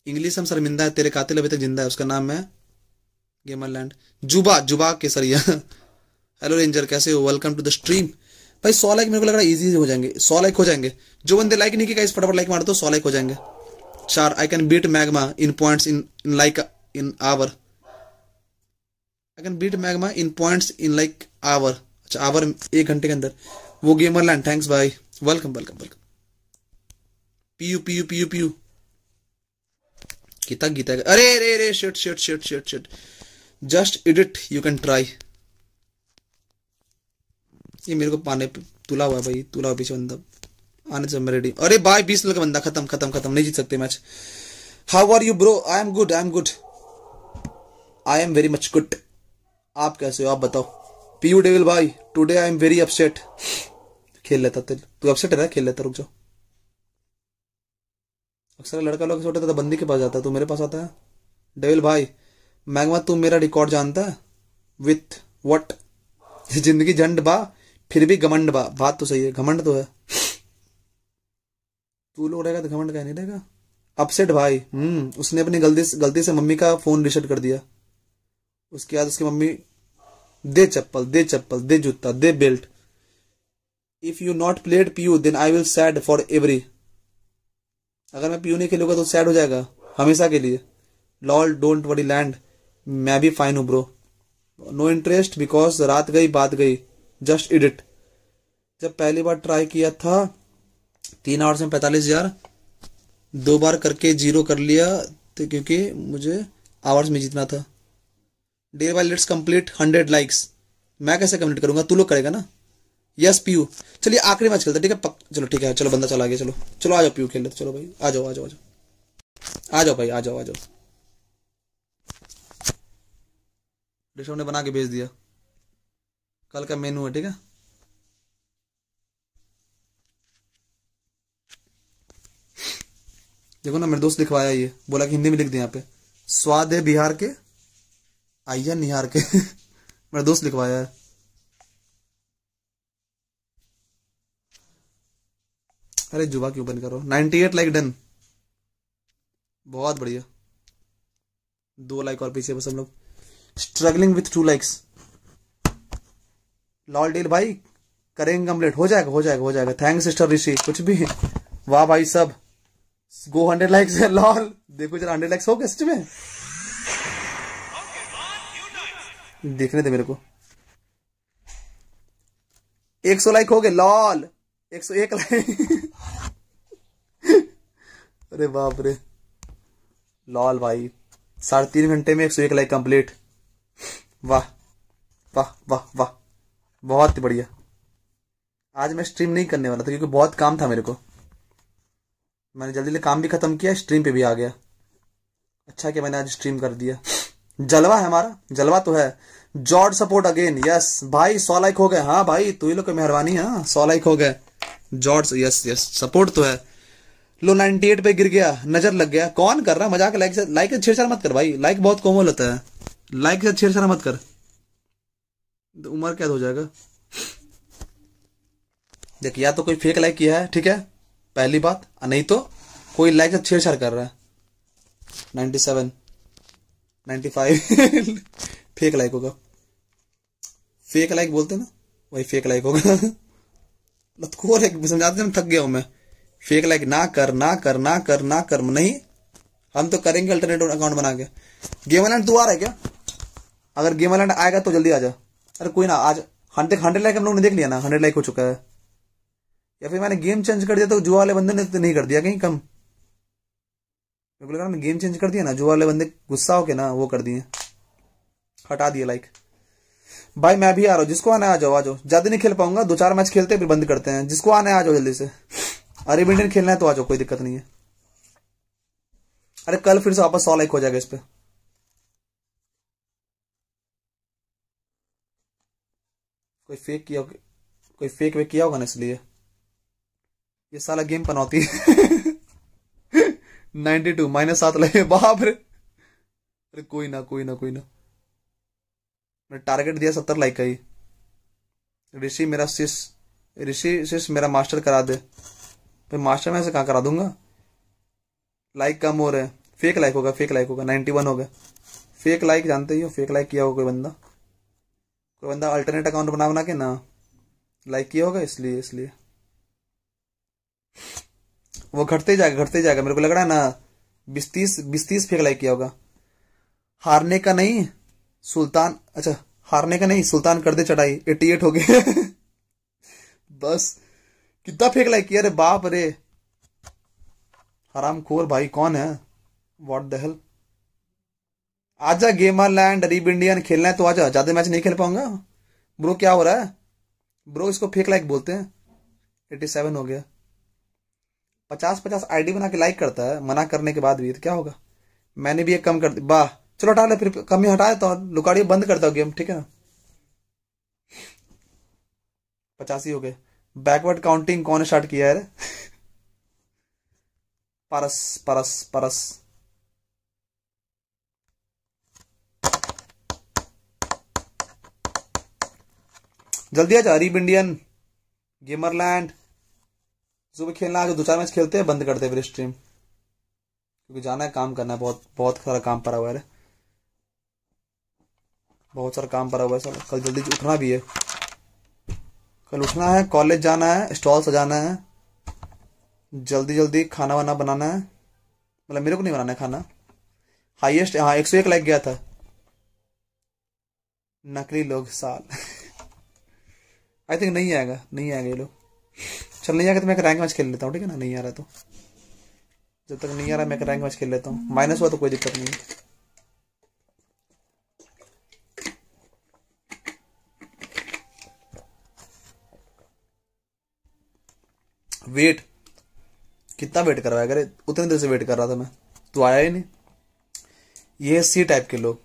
इंग्लिश हम शर्मिंदा है तेरे कातिल अभी तक जिंदा है उसका नाम है गेमरलैंड जुबा जुबा केसरिया हेलो रेंजर कैसे हो वेलकम टू द स्ट्रीम भाई सौ लाइक मेरे को लग रहा है इजी हो जाएंगे सौ लाइक हो जाएंगे जो बंदे लाइक नहीं किया इस फटाफट लाइक मार दो सौ लाइक हो जाएंगे चार I can beat Magma in points in in like in hour I can beat Magma in points in like hour अच्छा आवर एक घंटे के अंदर वो गेमर लैंड थैंक्स भाई welcome welcome welcome PU PU PU PU Geeta Geeta अरे अरे अरे shit shit shit shit shit just edit you can try ये मेरे को पाने तुला हुआ है भाई तुला पीछे बंदा आने से मैं रेडी अरे भाई बीस लग बंदा खत्म खत्म खत्म नहीं जीत सकते match how are you bro I am good I am good I am very much good आप कैसे हो आप बताओ पीयू डेविल भाई today I am very upset खेल लेता तू अपसेट है खेल लेता रुक जाओ अक्सर लड़का लोग छोटे था तो तो बंदी के पास जाता है तो मेरे पास आता है डेविल भाई मैगमा तू मेरा रिकॉर्ड जानता है विथ वट जिंदगी झंड बा फिर भी घमंड बा बात तो सही है घमंड तो है तू लोग रहेगा तो घमंड कह नहीं रहेगा अपसेट भाई हम्म उसने अपनी गलती से गलती से मम्मी का फोन रिसेट कर दिया उसके बाद उसकी मम्मी दे चप्पल दे चप्पल दे जूता दे belt if you not played P U then I will sad for every अगर मैं पीयू नहीं खेलूंगा तो सैड हो जाएगा हमेशा के लिए लॉल डोंट वरी लैंड मैं भी फाइन हूं ब्रो नो इंटरेस्ट बिकॉज रात गई बात गई जस्ट इडिट जब पहली बार ट्राई किया था तीन आवर्स में पैंतालीस हजार दो बार करके जीरो कर लिया तो क्योंकि मुझे आवर्स में जीतना था day by let's complete hundred likes मैं कैसे कंप्लीट करूँगा तू लोग करेगा ना यस पीयू चलिए आखिरी मैच खेलते ठीक है पक चलो ठीक है चलो बंदा चला गया चलो चलो आ जाओ पीयू खेल लेते चलो भाई आ जाओ आ जाओ आ जाओ आ जाओ भाई आ जाओ आ जाओ ऋषभ ने बना के भेज दिया कल का मेनू है ठीक है देखो ना मेरे दोस्त लिखवाया ये बोला कि हिंदी में लिख दिया यहाँ पे स्वाद है बिहार के आइया निहार के मेरा दोस्त लिखवाया है अरे जुबा क्यों बंद करो नाइनटी एट लाइक डन बहुत बढ़िया दो लाइक और पीछे बस हम लोग struggling with two likes lol deal भाई करेंगे कंप्लीट हो जाएगा हो जाएगा हो जाएगा थैंक सिस्टर ऋषि कुछ भी वाह भाई सब गो हंड्रेड लाइक्स है लॉल देखो जरा हंड्रेड लाइक्स हो गए में देखने दे मेरे को एक सौ लाइक हो गए लॉल एक सौ एक लाइन अरे बाप रे लाल भाई साढ़े तीन घंटे में एक सौ एक लाइक कंप्लीट वाह वाह वाह वाह बहुत ही बढ़िया आज मैं स्ट्रीम नहीं करने वाला था क्योंकि बहुत काम था मेरे को मैंने जल्दी जल्दी काम भी खत्म किया स्ट्रीम पे भी आ गया अच्छा क्या मैंने आज स्ट्रीम कर दिया जलवा है हमारा जलवा तो है जॉर्ज सपोर्ट अगेन यस भाई सौ लाइक हो गए हाँ भाई तू ही लोग की मेहरबानी है हाँ। सौ लाइक हो गए जॉर्ज यस यस सपोर्ट तो है लो 98 पे गिर गया नजर लग गया कौन कर रहा मजाक लाइक से लाइक से छेड़छाड़ मत कर भाई लाइक बहुत कोमल होता है लाइक से छेड़छाड़ मत कर तो उम्र कैद हो जाएगा देख या तो कोई फेक लाइक किया है ठीक है पहली बात नहीं तो कोई लाइक से छेड़छाड़ कर रहा है ninety seven ninety five fake like होगा फेक लाइक बोलते ना वही फेक लाइक होगा है समझाते हम थक गया हूं मैं फेक लाइक ना कर ना कर ना कर ना कर नहीं हम तो करेंगे अल्टरनेट अकाउंट बना के गेम लैंड तू आ रहा है क्या अगर गेम लैंड आएगा तो जल्दी आ जा अरे कोई ना आज हंड्रेड हंड्रेड लाइक हम लोग ने देख लिया ना हंड्रेड लाइक हो चुका है या फिर मैंने गेम चेंज कर दिया तो जुआ वाले बंदे ने तो नहीं कर दिया कहीं कम मेरे गेम चेंज कर दिया ना जुआ वाले बंदे गुस्सा होके ना वो कर दिए हटा दिए लाइक भाई मैं भी आ रहा हूँ जिसको आना आ जाओ आ जाओ ज्यादा नहीं खेल पाऊंगा दो चार मैच खेलते फिर बंद करते हैं जिसको आना आ जाओ जल्दी से अरे बिल्डन खेलना है तो आ जाओ कोई दिक्कत नहीं है अरे कल फिर से वापस सौ लाइक हो जाएगा इस पर कोई फेक किया कोई फेक वेक किया होगा ना इसलिए ये साला गेम पनौती नाइनटी टू माइनस सात लगे बाप रे अरे कोई ना कोई ना कोई ना मैंने टारगेट दिया सत्तर लाइक का ही ऋषि मेरा शिष्य ऋषि शिष्य मेरा मास्टर करा दे फिर मास्टर मैं ऐसे कहाँ करा दूंगा लाइक कम हो रहे हैं फेक लाइक होगा फेक लाइक होगा नाइन्टी वन हो फेक लाइक जानते ही हो फेक लाइक किया होगा कोई बंदा कोई बंदा अल्टरनेट अकाउंट बना बना के ना लाइक किया होगा इसलिए इसलिए वो घटते जाएगा घटते जाएगा मेरे को लग रहा है ना बीस तीस बीस तीस फेक लाइक किया होगा हारने का नहीं सुल्तान अच्छा हारने का नहीं सुल्तान कर दे चढ़ाई एटी एट हो गए बस कितना फेंक लाइक किया अरे बाप रे हराम खोर भाई कौन है वॉट द हेल जा गेमर लैंड रिब इंडियन खेलना है तो जा ज्यादा मैच नहीं खेल पाऊंगा ब्रो क्या हो रहा है ब्रो इसको फेक लाइक बोलते हैं एट्टी सेवन हो गया पचास पचास आईडी बना के लाइक करता है मना करने के बाद भी तो क्या होगा मैंने भी एक कम कर दिया वाह चलो हटा ले फिर कमी हटाए तो लुकाड़ी बंद करता हूँ गेम ठीक है ना पचासी हो गए बैकवर्ड काउंटिंग कौन स्टार्ट किया है परस परस परस जल्दी आ जा अरीब इंडियन गेमरलैंड सुबह खेलना आगे दो चार मैच खेलते हैं बंद करते हैं फिर स्ट्रीम क्योंकि जाना है काम करना है बहुत बहुत सारा काम पड़ा हुआ है बहुत सारा काम पड़ा हुआ है सर कल जल्दी उठना भी है कल उठना है कॉलेज जाना है स्टॉल सजाना है जल्दी जल्दी खाना वाना बनाना है मतलब मेरे को नहीं बनाना है खाना हाईएस्ट हाँ एक सौ एक लाइक गया था नकली लोग साल आई थिंक नहीं आएगा नहीं आएगा ये लोग चल नहीं आएगा तो मैं एक रैंक मैच खेल लेता हूँ ठीक है ना नहीं आ रहा तो जब तक नहीं आ रहा मैं एक रैंक मैच खेल लेता हूँ माइनस हुआ तो कोई दिक्कत नहीं है वेट कितना वेट करवाया करे उतनी देर से वेट कर रहा था मैं तो आया ही नहीं ये सी टाइप के लोग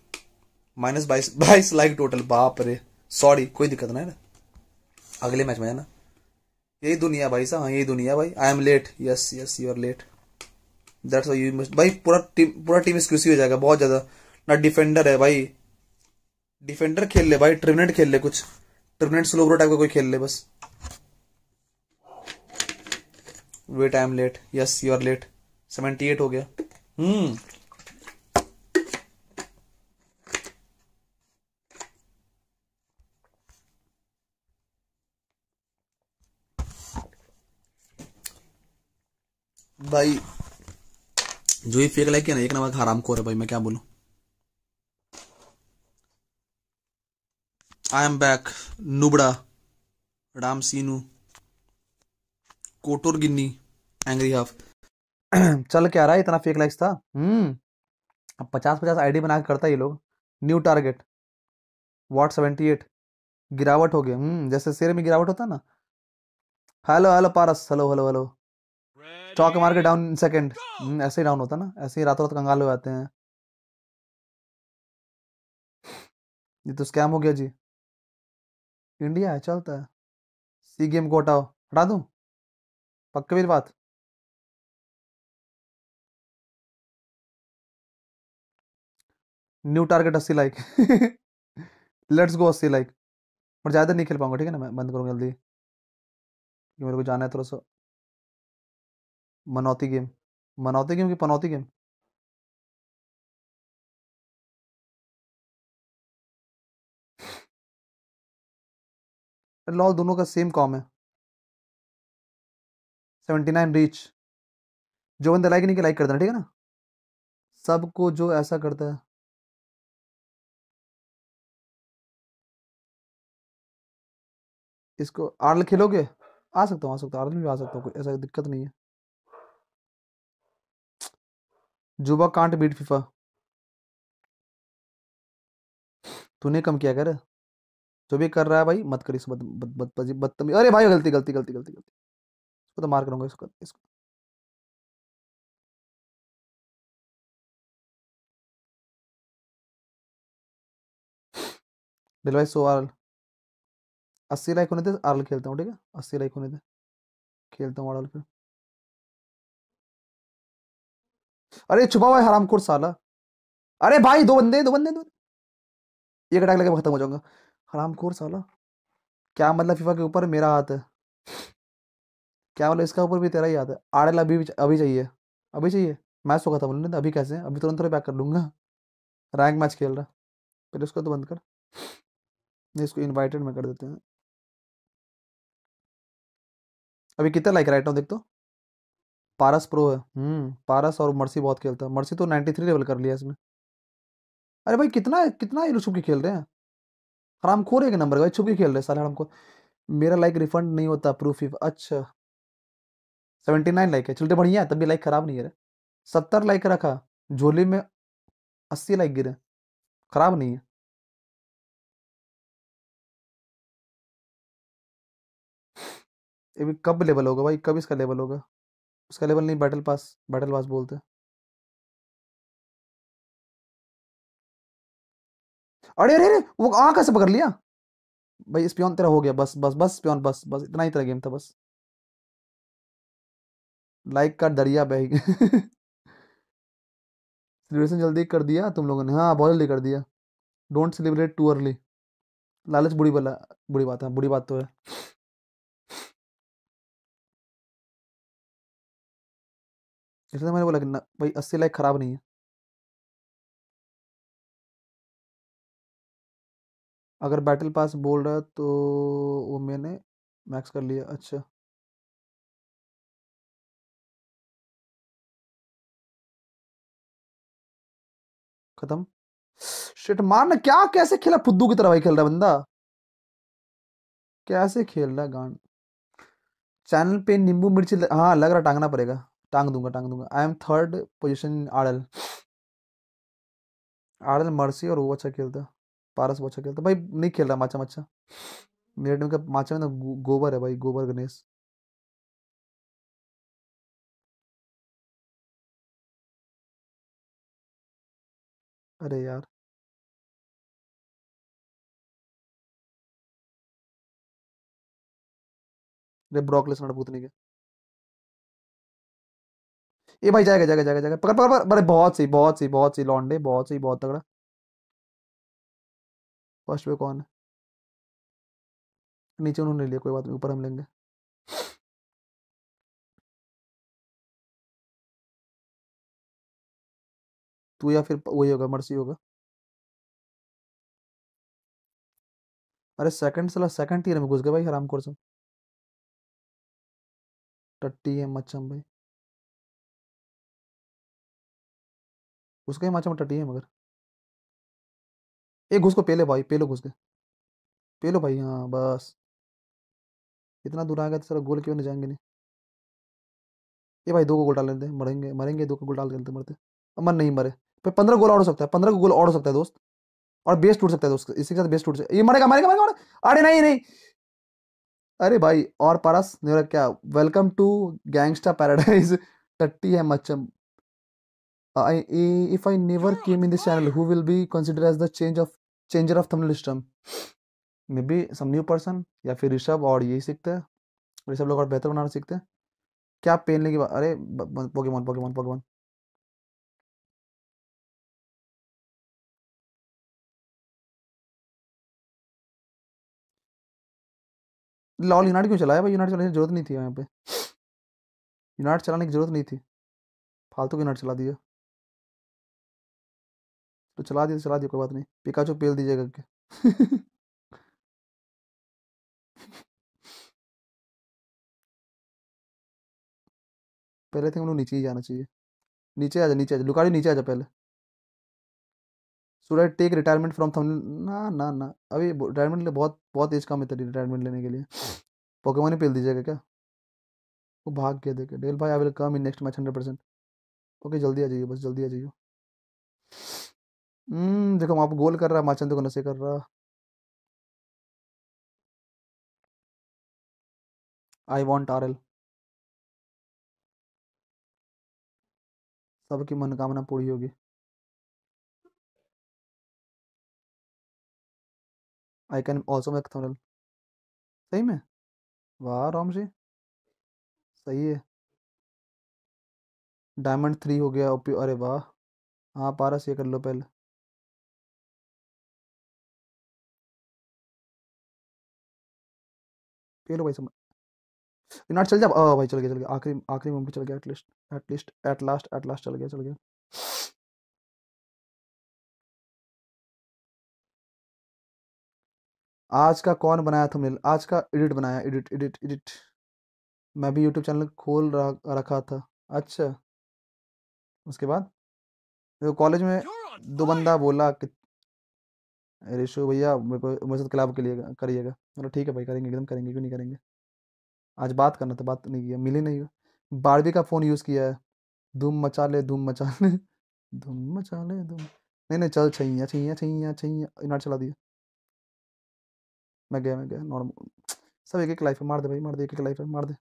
माइनस बाईस बाईस लाइक टोटल बाप रे सॉरी कोई दिक्कत नहीं ना अगले मैच में जाना यही दुनिया भाई साहब हाँ यही दुनिया भाई I am late yes yes you are late that's you must भाई पूरा टीम पूरा टीम एक्सक्लूसिव हो जाएगा बहुत ज़्यादा ना डिफेंडर है भाई डिफेंडर खेल ले भाई ट्रिमिनेट खेल ले कुछ ट्रिमिनेट स्लोब्रो टाइप का कोई खेल ले बस wait I am late yes you are late seventy eight हो गया हम्म भाई जो ये फेक लाइक है ना एक नंबर का हराम खोर है भाई मैं क्या बोलू आई एम बैक नुबड़ा राम सीनू कोटोर गिन्नी एंग्री हाफ चल क्या रहा है इतना फेक लाइक्स था हम्म अब पचास पचास आईडी बना के करता है ये लोग new target what seventy eight गिरावट हो गया हम्म जैसे शेर में गिरावट होता ना hello hello Paras hello hello hello चौक मार के डाउन सेकेंड हम्म, ऐसे ही डाउन होता ना ऐसे ही रातों रात कंगाल हो जाते हैं ये तो स्कैम हो गया जी इंडिया है चलता है सी गेम को हटाओ हटा दूँ Hakkı बात न्यू टारगेट अस्सी लाइक लेट्स गो अस्सी लाइक और ज़्यादा नहीं खेल पाऊंगा ठीक है ना मैं बंद करूंगा जल्दी मेरे को जाना है थोड़ा सा मनौती गेम मनौती गेम की पनौती गेम लॉल दोनों का सेम कॉम है सेवेंटी नाइन रीच जो बंदा लाइक नहीं के लाइक कर देना ठीक है ना सबको जो ऐसा करता है इसको आर्ल खेलोगे आ सकता हूँ आ सकता हूँ आर्ल भी आ सकता हूँ कोई ऐसा दिक्कत नहीं है जुबा कांट बीट फिफा तूने कम किया कर जो भी कर रहा है भाई मत कर इसको बदतमीज अरे भाई गलती गलती गलती गलती गलती इसको तो मार करूँगा इसको इसको दिल सो आर अस्सी लाइक होने थे आरल खेलता हूँ ठीक है अस्सी लाइक होने थे खेलता हूँ आरल फिर अरे छुपा हुआ है हराम हरामखोर साला अरे भाई दो बंदे दो बंदे दो एक अटैक लगे खत्म हो जाऊंगा हराम हरामखोर साला क्या मतलब फीफा के ऊपर मेरा हाथ है क्या बोला मतलब इसका ऊपर भी तेरा ही याद है ला अभी अभी चाहिए अभी चाहिए मैच होगा था बोलने अभी कैसे अभी तुरंत तुरंत पैक कर लूँगा रैंक मैच खेल रहा पहले उसको तो बंद कर नहीं इसको इन्वाइटेड में कर देते हैं अभी कितना लाइक राइट हूँ देख तो पारस प्रो है पारस हम्म, और मर्सी बहुत खेलता है मर्सी तो नाइन्टी थ्री लेवल कर लिया इसमें अरे भाई कितना है? कितना ये छुप के खेल रहे हैं हराम रहे एक नंबर भाई के खेल रहे हैं साले हराम को मेरा लाइक रिफंड नहीं होता प्रूफ अच्छा सेवेंटी नाइन लाइक है चलते बढ़िया है तभी लाइक खराब नहीं है सत्तर लाइक रखा झोली में अस्सी लाइक गिरे खराब नहीं है ये भी कब लेवल होगा भाई कब इसका लेवल होगा उसका लेवल नहीं बैटल पास बैटल पास बोलते अरे अरे अरे वो आ कैसे पकड़ लिया भाई स्पियन तेरा हो गया बस बस बस स्पियन बस बस इतना ही तेरा गेम था बस लाइक का दरिया बह सेलिब्रेशन जल्दी कर दिया तुम लोगों ने हाँ बहुत जल्दी कर दिया डोंट सेलिब्रेट टू अर्ली लालच बुरी बला बुरी बात है बुरी बात तो है इसलिए तो मैंने बोला कि ना भाई अस्सी लाइक ख़राब नहीं है अगर बैटल पास बोल रहा है तो वो मैंने मैक्स कर लिया अच्छा खत्म शिट मारना क्या कैसे खेला फुद्दू की तरह भाई खेल रहा बंदा कैसे खेल रहा गांड चैनल पे नींबू मिर्ची हाँ लग रहा टांगना पड़ेगा टांग दूंगा टांग दूंगा आई एम थर्ड पोजिशन आड़ल आड़ल मर्सी और वो अच्छा खेलता पारस वो अच्छा खेलता भाई नहीं खेल रहा माचा माचा मेरे टीम का माचा में ना गोबर है भाई गोबर गणेश अरे यार! अरे ब्रॉक लेसनर के। ये भाई जाएगा, जाएगा, जाएगा, जाएगा। पकड़, पकड़, पकड़। अरे बहुत सही, बहुत सही, बहुत सही लॉन्डे, बहुत सही, बहुत तगड़ा। फर्स्ट पे कौन है? नीचे उन्होंने लिया कोई बात नहीं, ऊपर हम लेंगे। तू या फिर वही होगा मर्सी होगा अरे सेकंड सला सेकंड टीयर में घुस गए भाई हराम से टट्टी है मच्छम भाई उसका ही मच्छम टट्टी है मगर एक घुस को पहले भाई पहले घुस गए पहले भाई हाँ बस इतना दूर आ गया तो सर गोल क्यों नहीं जाएंगे नहीं ये भाई दो को गोल डाल लेते मरेंगे मरेंगे दो को गोल डाल लेते मरते अमर नहीं मरे पे पंद्रह गोल और हो सकता है पंद्रह गोल और हो सकता है दोस्त और बेस टूट सकता है दोस्त इसी के साथ बेस टूट सकता है ये मरेगा मरेगा मरेगा अरे नहीं नहीं अरे भाई और परस नहीं क्या वेलकम टू गैंगस्टर पैराडाइज टट्टी है मच्छम if I never came in this channel who will be consider as the change of changer of thumbnail thumbnail maybe some new person या फिर ऋषभ और यही सीखते हैं ऋषभ लोग और बेहतर बनाना सीखते हैं क्या पेन लेके अरे पोकेमोन पोकेमोन पोकेमोन लाहौल यूनाइट क्यों चलाया भाई यूनाइट चलाने की जरूरत नहीं थी यहाँ पे यूनाइट चलाने की जरूरत नहीं थी फालतू यूनाइट तो चला दिया तो चला दिया चला दिया कोई बात नहीं चो पेल दीजिएगा करके पहले थे तो उन्होंने नीचे ही जाना चाहिए नीचे आ जा नीचे आ जा लुकाड़ी नीचे आ जा पहले should I take retirement from them ना ना ना अभी रिटायरमेंट ले बहुत बहुत एज कम है तेरी रिटायरमेंट लेने के लिए पोकेमोन ही पेल दीजिएगा क्या वो भाग के देखे डेल भाई I will come in next match hundred percent okay जल्दी आ जाइए बस जल्दी आ जाइए हम्म देखो वहाँ गोल कर रहा है माचन देखो नशे कर रहा आई वॉन्ट आर एल सबकी मनोकामना पूरी होगी I can also make thumbnail सही में वाह राम जी सही है डायमंड थ्री हो गया ओपी अरे वाह हाँ पारस ये कर लो पहले ये भाई समझ नॉट चल जा भाई चल गया चल गया आखिरी आखिरी मोमेंट चल गया at least at least at last at last चल गया चल गया आज का कौन बनाया थंबनेल आज का एडिट बनाया एडिट एडिट एडिट मैं भी यूट्यूब चैनल खोल रखा था अच्छा उसके बाद तो कॉलेज में दो बंदा बोला कि रेशो भैया मेरे साथ क्लब के लिए करिएगा चलो ठीक है भाई करेंगे एकदम करेंगे क्यों नहीं करेंगे आज बात करना था बात नहीं किया मिली नहीं बारहवीं का फ़ोन यूज़ किया है धूम मचा ले धूम मचा ले धूम मचा ले धूम नहीं नहीं चल छइया छइया छइया छइया इनाट चला दिया मैं गया मैं गया नॉर्मल सब एक एक लाइफ है मार दे भाई मार दे एक एक लाइफ है मार दे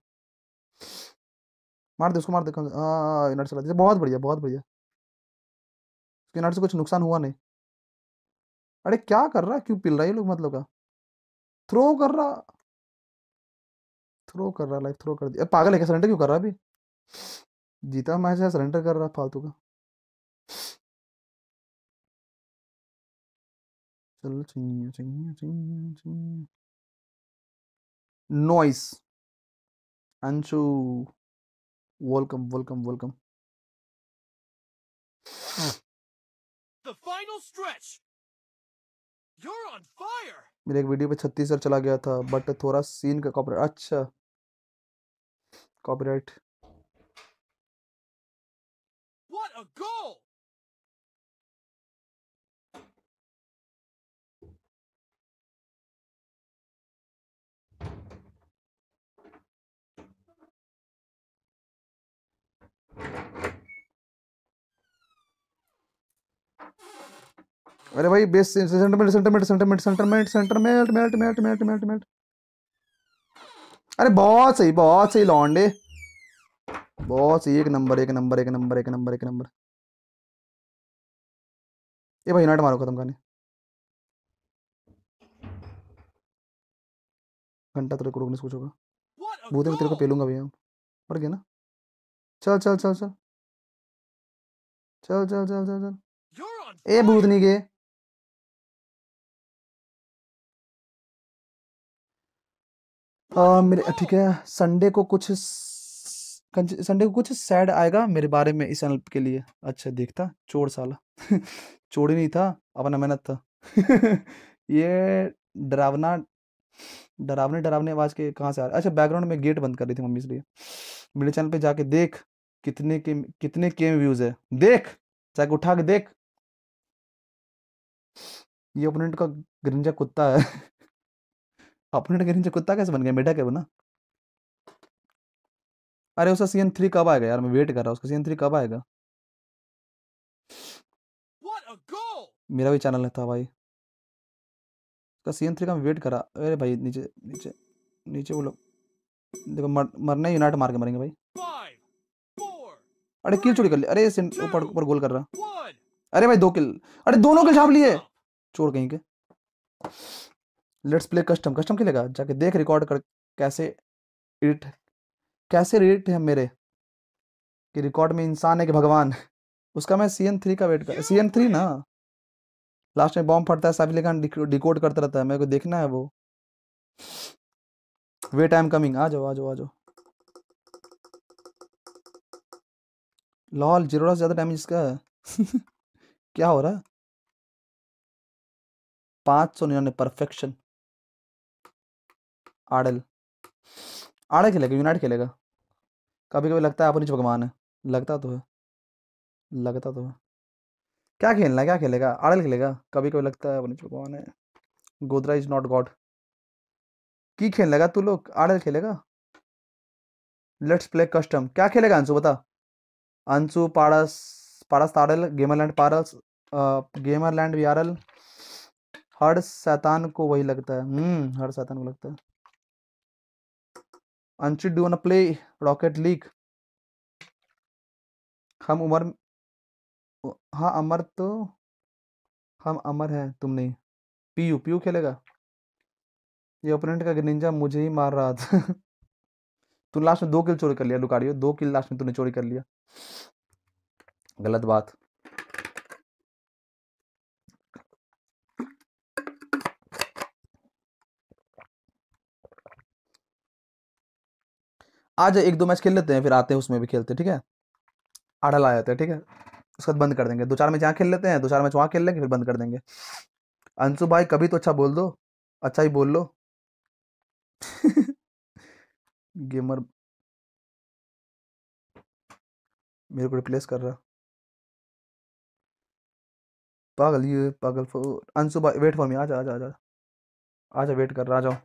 मार दे उसको मार दे यूनिट हाँ, हाँ, हाँ, चला दिया बहुत बढ़िया बहुत बढ़िया उसके से कुछ नुकसान हुआ नहीं अरे क्या कर रहा क्यों पिल रहा है लोग मतलब का थ्रो कर रहा थ्रो कर रहा लाइफ थ्रो कर दिया पागल है क्या सरेंडर क्यों कर रहा अभी जीता मैच है सरेंडर कर रहा फालतू का Soltinho, soltinho, soltinho. Noise. Anshu. Welcome, welcome, welcome. The final stretch. You're on fire. मेरे एक वीडियो पे छत्तीस हजार चला गया था बट थोड़ा सीन का कॉपीराइट अच्छा कॉपीराइट What a goal! अरे भाई बेस सेंटरमेंट सेंटरमेंट सेंटरमेंट सेंटरमेंट सेंटरमेंट melt melt melt melt melt अरे बहुत सही बहुत सही लॉन्डे बहुत सही एक नंबर एक नंबर एक नंबर एक नंबर एक नंबर ये भाई नाट मारो खत्म करने घंटा तेरे को रोकने सोचोगा भूत में तेरे को पेलूंगा भैया हाँ। पड़ गया ना चल चल चल चल चल चल चल चल चल ए भूतनी के हाँ, मेरे ठीक है संडे को कुछ संडे को कुछ सैड आएगा मेरे बारे में इस चैनल के लिए अच्छा देखता चोर साला चोर ही नहीं था अपना मेहनत था ये डरावना डरावने डरावने आवाज के कहाँ से आ रहा अच्छा बैकग्राउंड में गेट बंद कर रही थी मम्मी इसलिए मेरे चैनल पे जाके देख कितने के कितने के व्यूज है देख जाके उठा के देख ये ओपोनेंट का गरिंजा कुत्ता है ओपोनेंट गरिंजा कुत्ता कैसे बन गया बेटा क्या बना अरे उसका सीएन थ्री कब आएगा यार मैं वेट कर रहा हूँ उसका सीएन थ्री कब आएगा मेरा भी चैनल था भाई उसका सीजन थ्री का मैं वेट करा अरे भाई नीचे नीचे नीचे वो लोग देखो मर, मरना यूनाइट मार के मरेंगे भाई अरे किल चोरी कर लिया अरे ऊपर ऊपर गोल कर रहा अरे भाई दो किल अरे दोनों किल छाप लिए चोर कहीं के लेट्स प्ले कस्टम कस्टम खेलेगा जाके देख रिकॉर्ड कर कैसे एडिट कैसे रेट है मेरे कि रिकॉर्ड में इंसान है कि भगवान उसका मैं सी एन थ्री का वेट कर सी एन थ्री ना लास्ट में बॉम्ब फटता है साबिल खान डिकोड करता रहता है मेरे को देखना है वो वेट आई एम कमिंग आ जाओ आ जाओ आ जाओ लॉल जीरो से ज़्यादा डैमेज इसका है क्या हो रहा है पांच सौ निन्यानवे परफेक्शन आड़ल आड़े खेलेगा यूनाइट खेलेगा कभी कभी लगता है आप भगवान है लगता तो है लगता तो है क्या खेलना है क्या खेलेगा आड़ल खेलेगा कभी कभी लगता है अपनी भगवान है गोदरा इज नॉट गॉड की खेलेगा तू लोग आर्डर खेलेगा लेट्स प्ले कस्टम क्या खेलेगा अंशु बता अंशु पारस पारस तारल gamer land Paras gamer land VRL हर शैतान को वही लगता है हम्म हर शैतान को लगता है Anshu do wanna play rocket league हम उमर हाँ अमर तो हम अमर हैं तुम नहीं पीयू पीयू खेलेगा ये ओपोनेंट का निंजा मुझे ही मार रहा था तू लास्ट में दो किल चोरी कर लिया लुकारियो दो किल लास्ट में तूने चोरी कर लिया गलत बात आज एक दो मैच खेल लेते हैं फिर आते हैं उसमें भी खेलते हैं ठीक है आढ़ल आ जाते हैं ठीक है उसके बाद बंद कर देंगे दो चार मैच यहाँ खेल लेते हैं दो चार मैच वहाँ खेल लेंगे फिर बंद कर देंगे अंशु भाई कभी तो अच्छा बोल दो अच्छा ही बोल लो गेमर मेरे को रिप्लेस कर रहा पागल ये पागल अंशु भाई वेट फॉर मी आ जा आ जा आ जा वेट कर रहा आ जाओ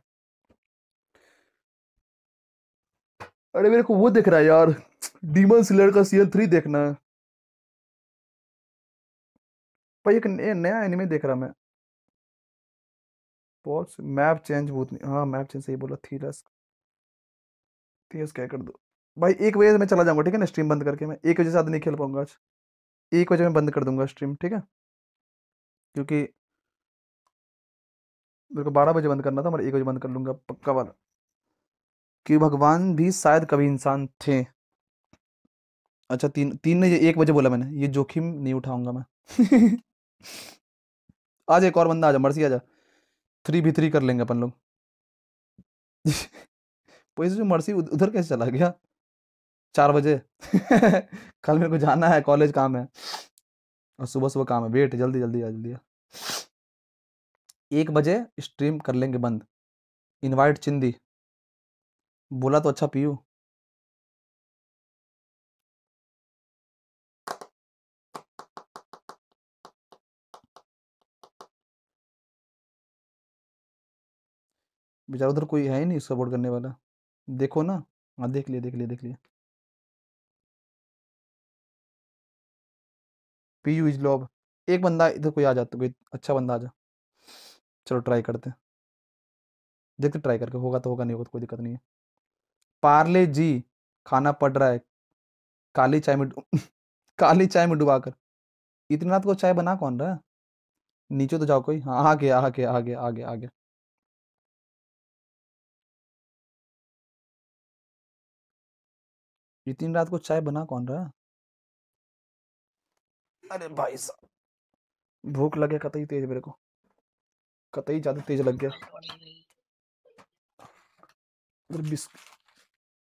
अरे मेरे को वो देख रहा है यार डीमन सिलर का सीजन थ्री देखना है भाई एक नया एनिमे देख रहा मैं पॉज मैप चेंज भूत हाँ मैप चेंज सही बोला थी थी थीरस क्या कर दो भाई एक बजे मैं चला जाऊंगा ठीक है ना स्ट्रीम बंद करके मैं एक बजे से ज़्यादा नहीं खेल पाऊंगा आज एक बजे मैं बंद कर दूंगा स्ट्रीम ठीक है क्योंकि मेरे को बारह बजे बंद करना था मैं एक बजे बंद कर लूंगा पक्का वाला कि भगवान भी शायद कभी इंसान थे अच्छा तीन तीन ने ये एक बजे बोला मैंने ये जोखिम नहीं उठाऊंगा मैं आज एक और बंदा आ जा मर्सी आ जा थ्री भी थ्री कर लेंगे अपन लोग पैसे जो मर्सी उधर कैसे चला गया चार बजे कल मेरे को जाना है कॉलेज काम है और सुबह सुबह काम है वेट जल्दी जल्दी आ जल्दी आ एक बजे स्ट्रीम कर लेंगे बंद इनवाइट चिंदी बोला तो अच्छा पीयू बेचारा उधर कोई है ही नहीं सपोर्ट करने वाला देखो ना हाँ देख लिया देख लिया देख लिया पी यू इज अब एक बंदा इधर कोई आ जाता तो कोई अच्छा बंदा आ जा चलो ट्राई करते हैं देखते ट्राई करके होगा तो होगा नहीं होगा तो कोई दिक्कत नहीं है पार्ले जी खाना पड़ रहा है काली चाय में काली चाय में डुबा कर इतनी रात को चाय बना कौन रहा है नीचे तो जाओ कोई हाँ आ गया आ गया आ गया आ गया आ गया तीन रात को चाय बना कौन रहा अरे भाई साहब भूख लगे कतई तेज मेरे को कतई ज्यादा तेज लग गया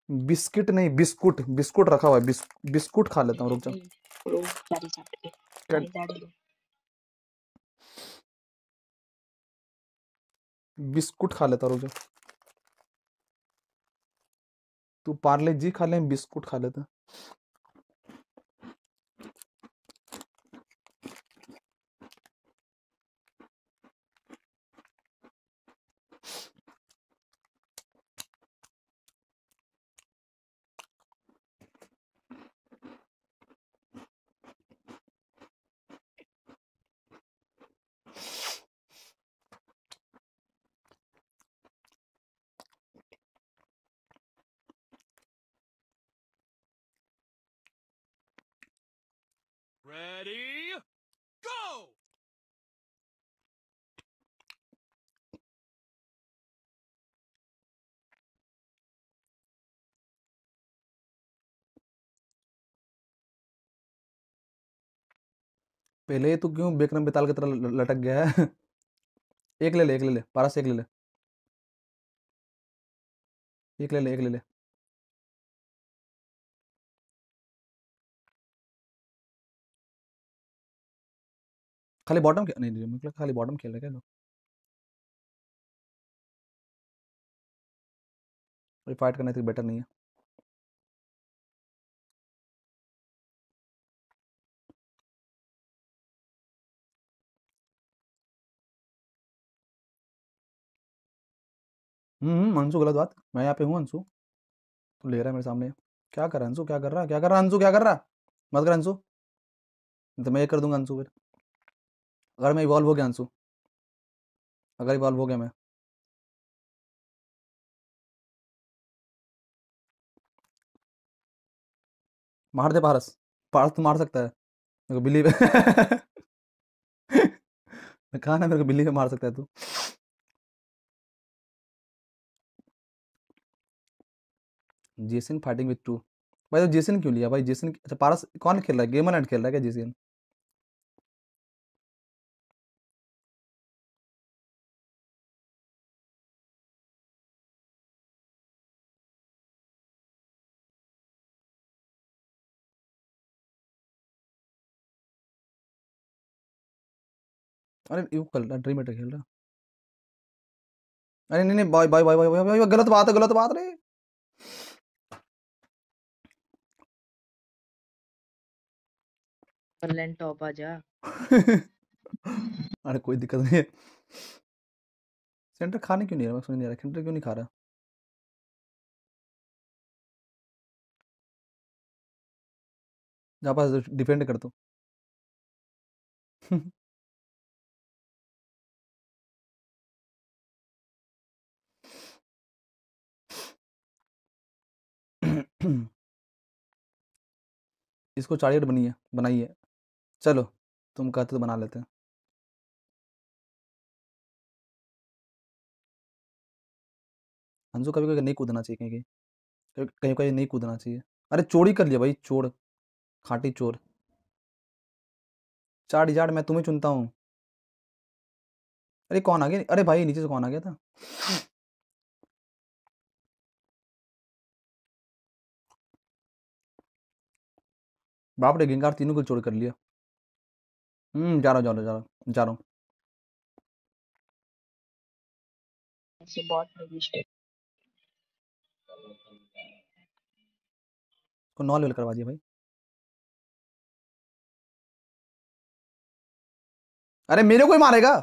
बिस्किट नहीं बिस्कुट बिस्कुट रखा हुआ है बिस्कुट खा लेता हूँ रुक जाओ बिस्कुट खा लेता रुक जाओ तू पार्ले जी खा ले बिस्कुट खा लेते Ready? Go! पहले तो क्यों बेकरम बेताल की तरह लटक गया है एक ले ले एक ले ले पारस एक ले ले एक ले ले एक ले ले खाली बॉटम नहीं मतलब खाली बॉटम खेल रहे क्या लोग फाइट करने तो बेटर नहीं है हम्म, हम्म अंशु गलत बात मैं यहाँ पे हूँ अंशु तो ले रहा है मेरे सामने क्या कर रहा है अंशु क्या कर रहा है क्या कर रहा है अंशु क्या कर रहा मत कर अंशु तो मैं ये कर दूंगा अंशु फिर अगर मैं इवॉल्व हो गया अंशु अगर इवॉल्व हो गया मैं मार दे पारस पारस तो मार सकता है मेरे को बिल्ली पे मैं कहा ना मेरे को बिल्ली पे मार सकता है तू जेसन फाइटिंग विथ टू भाई तो जेसन क्यों लिया भाई जेसन अच्छा पारस कौन खेल रहा है गेमर नेट खेल रहा है क्या जेसन अरे यू खेल रहा ड्रीम एटर खेल रहा अरे नहीं नहीं bye bye bye bye bye bye गलत बात है गलत बात रे ऑनलाइन टॉप आ जा अरे कोई दिक्कत नहीं है सेंटर खाने क्यों नहीं रहा मैं सुन नहीं रहा सेंटर क्यों नहीं खा रहा जा पास डिफेंड कर दो इसको चार्ट बनिए बनाइए चलो तुम कहते तो बना लेते हैं अंजू कभी कभी नहीं कूदना चाहिए कहीं कहीं कहीं कहीं नहीं कूदना चाहिए अरे चोरी कर लिया भाई चोर खाटी चोर चार हजार मैं तुम्हें चुनता हूँ अरे कौन आ गया अरे भाई नीचे से कौन आ गया था बाप रे गंगार तीनों को चोर कर लिया हम्म जा रहा जा रहा जा रहा जा रहा हूँ को नॉन लेवल करवा दिया भाई अरे मेरे को ही मारेगा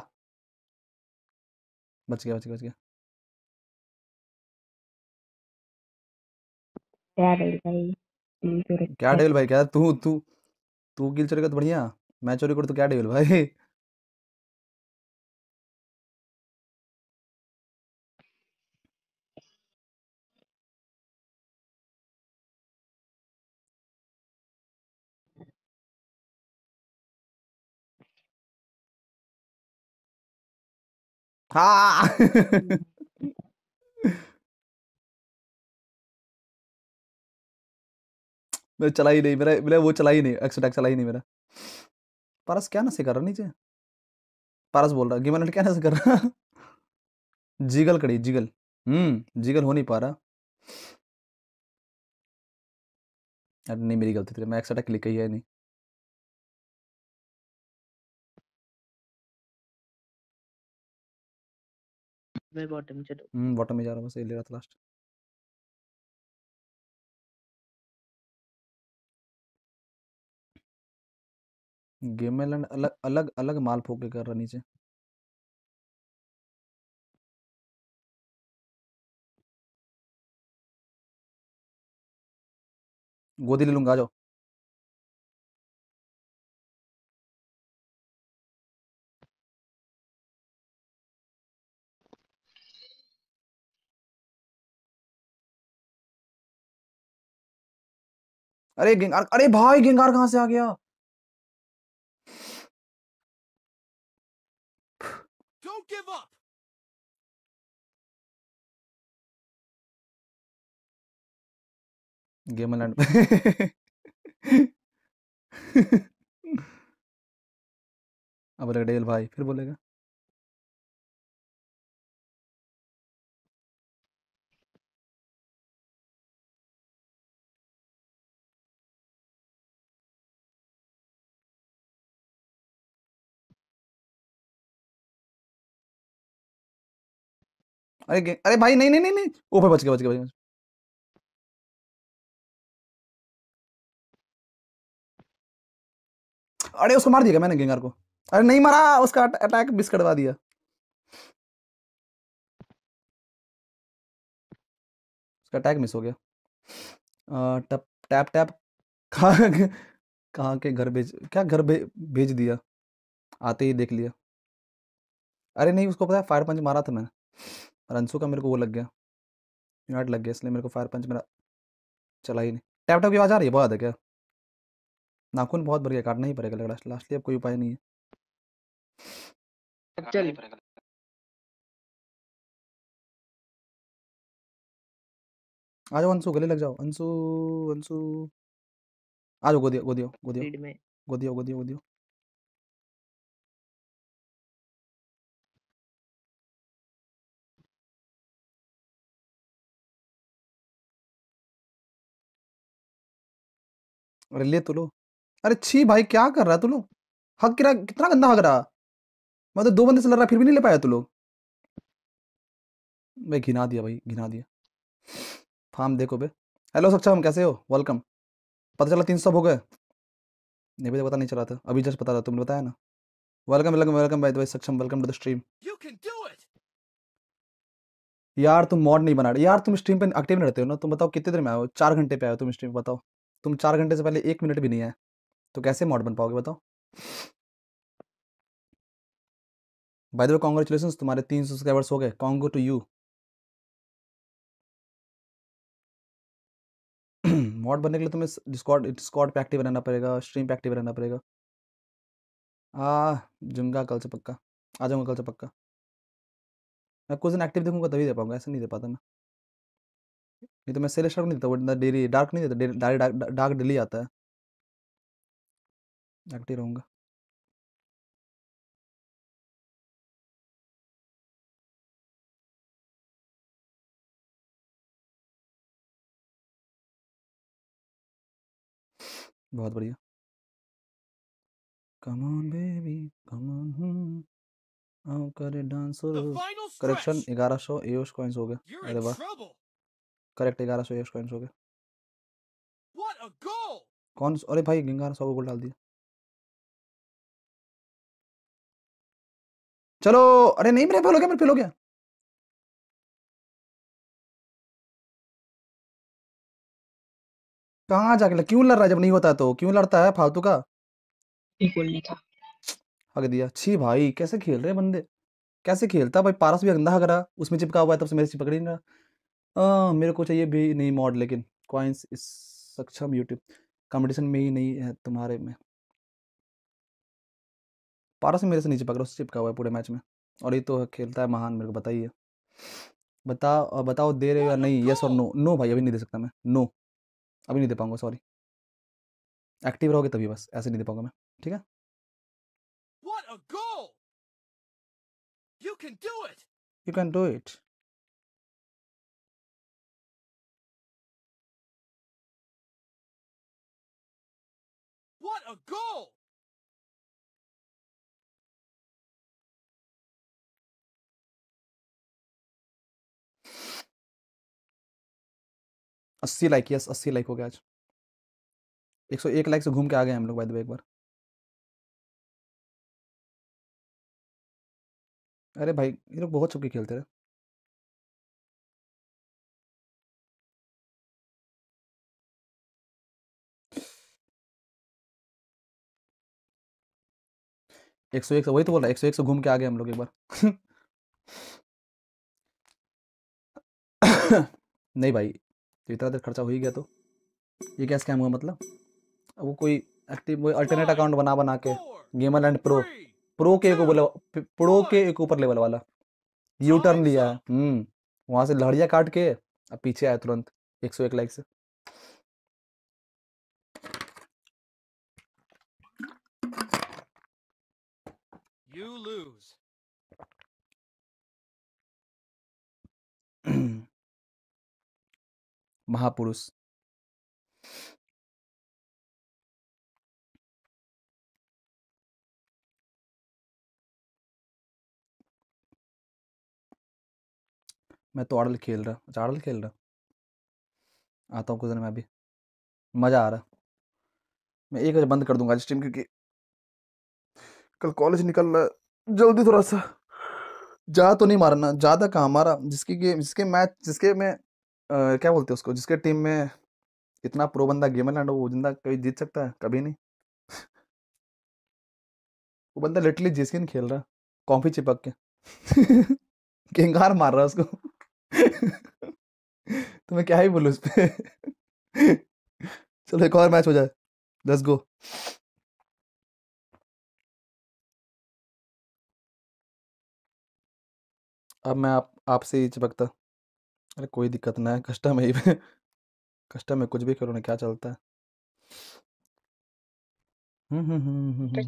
बच गया बच गया बच गया यार भाई क्या डेवल भाई क्या तू तू तू किल चोरी कर तो बढ़िया मैं चोरी करूँ तो क्या डेवल भाई हाँ मैं चला ही नहीं मेरा मेरा वो चला ही नहीं एक्स अटैक चला ही नहीं मेरा पारस क्या नशे कर रहा नीचे पारस बोल रहा गेमर क्या नशे कर रहा जीगल कड़ी जीगल हम्म जीगल हो नहीं पा रहा अरे नहीं मेरी गलती थी मैं एक्स अटैक क्लिक ही है नहीं मैं बॉटम चलो हम्म बॉटम में जा रहा हूँ बस ये ले रहा था लास्ट गेमेलैंड अलग अलग अलग माल के कर रहा नीचे गोदी ले लूंगा आ जाओ अरे गेंगार अरे भाई गेंगार कहां से आ गया Don't give up! Game land अब रेडेल भाई फिर बोलेगा अरे अरे भाई नहीं नहीं नहीं नहीं ओ बच गया बच गया अरे उसको मार दिया मैंने गेंगार को अरे नहीं मारा उसका अटैक मिस करवा दिया उसका अटैक मिस हो गया टप टैप टैप कहाँ के घर भेज क्या घर भे, भेज दिया आते ही देख लिया अरे नहीं उसको पता है फायर पंच मारा था मैंने और अंशु का मेरे को वो लग गया यूनाइट लग गया इसलिए मेरे को फायर पंच मेरा चला ही नहीं टैप टैप की आवाज़ आ रही है बहुत है क्या नाखून बहुत बढ़ गया काटना ही पड़ेगा लग लास्टली अब कोई उपाय नहीं है चल आ जाओ अंशु गले लग जाओ अंशु अंशु आ जाओ गोदियो गोदियो गोदियो गोदियो गोदियो गोदियो अरे ले तो लो अरे छी भाई क्या कर रहा है तू लोग हक कि कितना गंदा हक रहा मैं तो दो बंदे से लड़ रहा फिर भी नहीं ले पाया तू लोग भाई घिना दिया भाई घिना दिया फार्म देखो बे हेलो सब हम कैसे हो वेलकम पता चला तीन सौ हो गए नहीं भाई तो पता नहीं चला था अभी जस्ट पता था तुमने बताया ना वेलकम वेलकम वेलकम भाई तो भाई सक्षम वेलकम टू द स्ट्रीम यार तुम मॉड नहीं बना यार तुम स्ट्रीम पे एक्टिव नहीं रहते हो ना तुम बताओ कितने देर में आए हो चार घंटे पे आए हो तुम स्ट्रीम बताओ तुम चार घंटे से पहले एक मिनट भी नहीं है तो कैसे मॉड बन पाओगे बताओ बाय द वे तुम्हारे तीन सब्सक्राइबर्स हो गए कॉन्गो टू यू मॉड बनने के लिए तुम्हें डिस्कॉर्ड डिस्कॉर्ड पे एक्टिव रहना पड़ेगा स्ट्रीम पे एक्टिव रहना पड़ेगा आ जुंगा कल से पक्का आ जाऊँगा कल से पक्का मैं कुछ दिन एक्टिव देखूंगा तभी दे पाऊंगा ऐसे नहीं दे पाता मैं नहीं तो मैं सेल स्टार्क नहीं देता वो इतना डेरी डार्क नहीं देता डायरेक्ट डार्क डार्क डेली आता है एक्टिव रहूँगा बहुत बढ़िया come on baby come on हूं आओ करे डांस करेक्शन 1100 एओस कॉइंस हो गए अरे वाह करेक्ट ग्यारह सौ एक्स कॉइन्स हो गए कौन अरे भाई गिंगार सौ गोल डाल दिया चलो अरे नहीं मेरे फेल हो गया मेरे फेल हो गया कहा जाके क्यों लड़ रहा है जब नहीं होता तो क्यों लड़ता है फालतू का हक दिया छी भाई कैसे खेल रहे बंदे कैसे खेलता भाई पारस भी अंधा हक रहा उसमें चिपका हुआ है तब से मेरे से पकड़ ही नहीं रहा आ, हाँ, मेरे को चाहिए भी नहीं मॉड लेकिन क्वाइंस इस सक्षम यूट्यूब कंपटीशन में ही नहीं है तुम्हारे में पारस मेरे से नीचे पकड़ो चिपका हुआ है पूरे मैच में और ये तो खेलता है महान मेरे को बताइए बताओ बताओ दे रहे हो या नहीं यस और नो नो भाई अभी नहीं दे सकता मैं नो अभी नहीं दे पाऊंगा सॉरी एक्टिव रहोगे तभी बस ऐसे नहीं दे पाऊंगा मैं ठीक है You can do it. You can do it. a goal! अस्सी लाइक यस अस्सी लाइक हो गया आज एक सौ एक लाइक से घूम के आ गए हम लोग बाय द वे एक बार अरे भाई ये लोग बहुत छुपके खेलते रहे एक सौ एक सौ वही तो बोल रहा है एक सौ एक सौ घूम के आ गए हम लोग एक बार नहीं भाई तो इतना देर तो खर्चा हो ही गया तो ये क्या स्कैम हुआ मतलब वो कोई एक्टिव वो अल्टरनेट अकाउंट बना बना के गेमर एंड प्रो प्रो के एक ऊपर प्रो के एक ऊपर लेवल वाला यू टर्न लिया है हम्म, वहाँ से लहड़िया काट के अब पीछे आया तुरंत एक सौ एक लाइक से lose. महापुरुष मैं तो आड़ल खेल रहा अच्छा आड़ल खेल रहा आता हूँ कुछ दिन में अभी मज़ा आ रहा मैं एक बजे बंद कर दूंगा आज स्ट्रीम क्योंकि कल कॉलेज निकल रहा जल्दी थोड़ा सा ज़्यादा तो नहीं मारना ज़्यादा कहाँ मारा जिसकी गेम जिसके मैच जिसके में आ, क्या बोलते हैं उसको जिसके टीम में इतना प्रो बंदा गेमर लैंड वो जिंदा कभी जीत सकता है कभी नहीं वो बंदा लिटली लिटरली नहीं खेल रहा कॉफी चिपक के गेंगार मार रहा उसको तो मैं क्या ही बोलूँ उस पर चलो एक और मैच हो जाए दस गो अब मैं आप आपसे ही चिपकता अरे कोई दिक्कत ना है कस्टम ही कस्टम में कुछ भी करो ना क्या चलता है हम्म, हम्म, हम्म, वाईफाई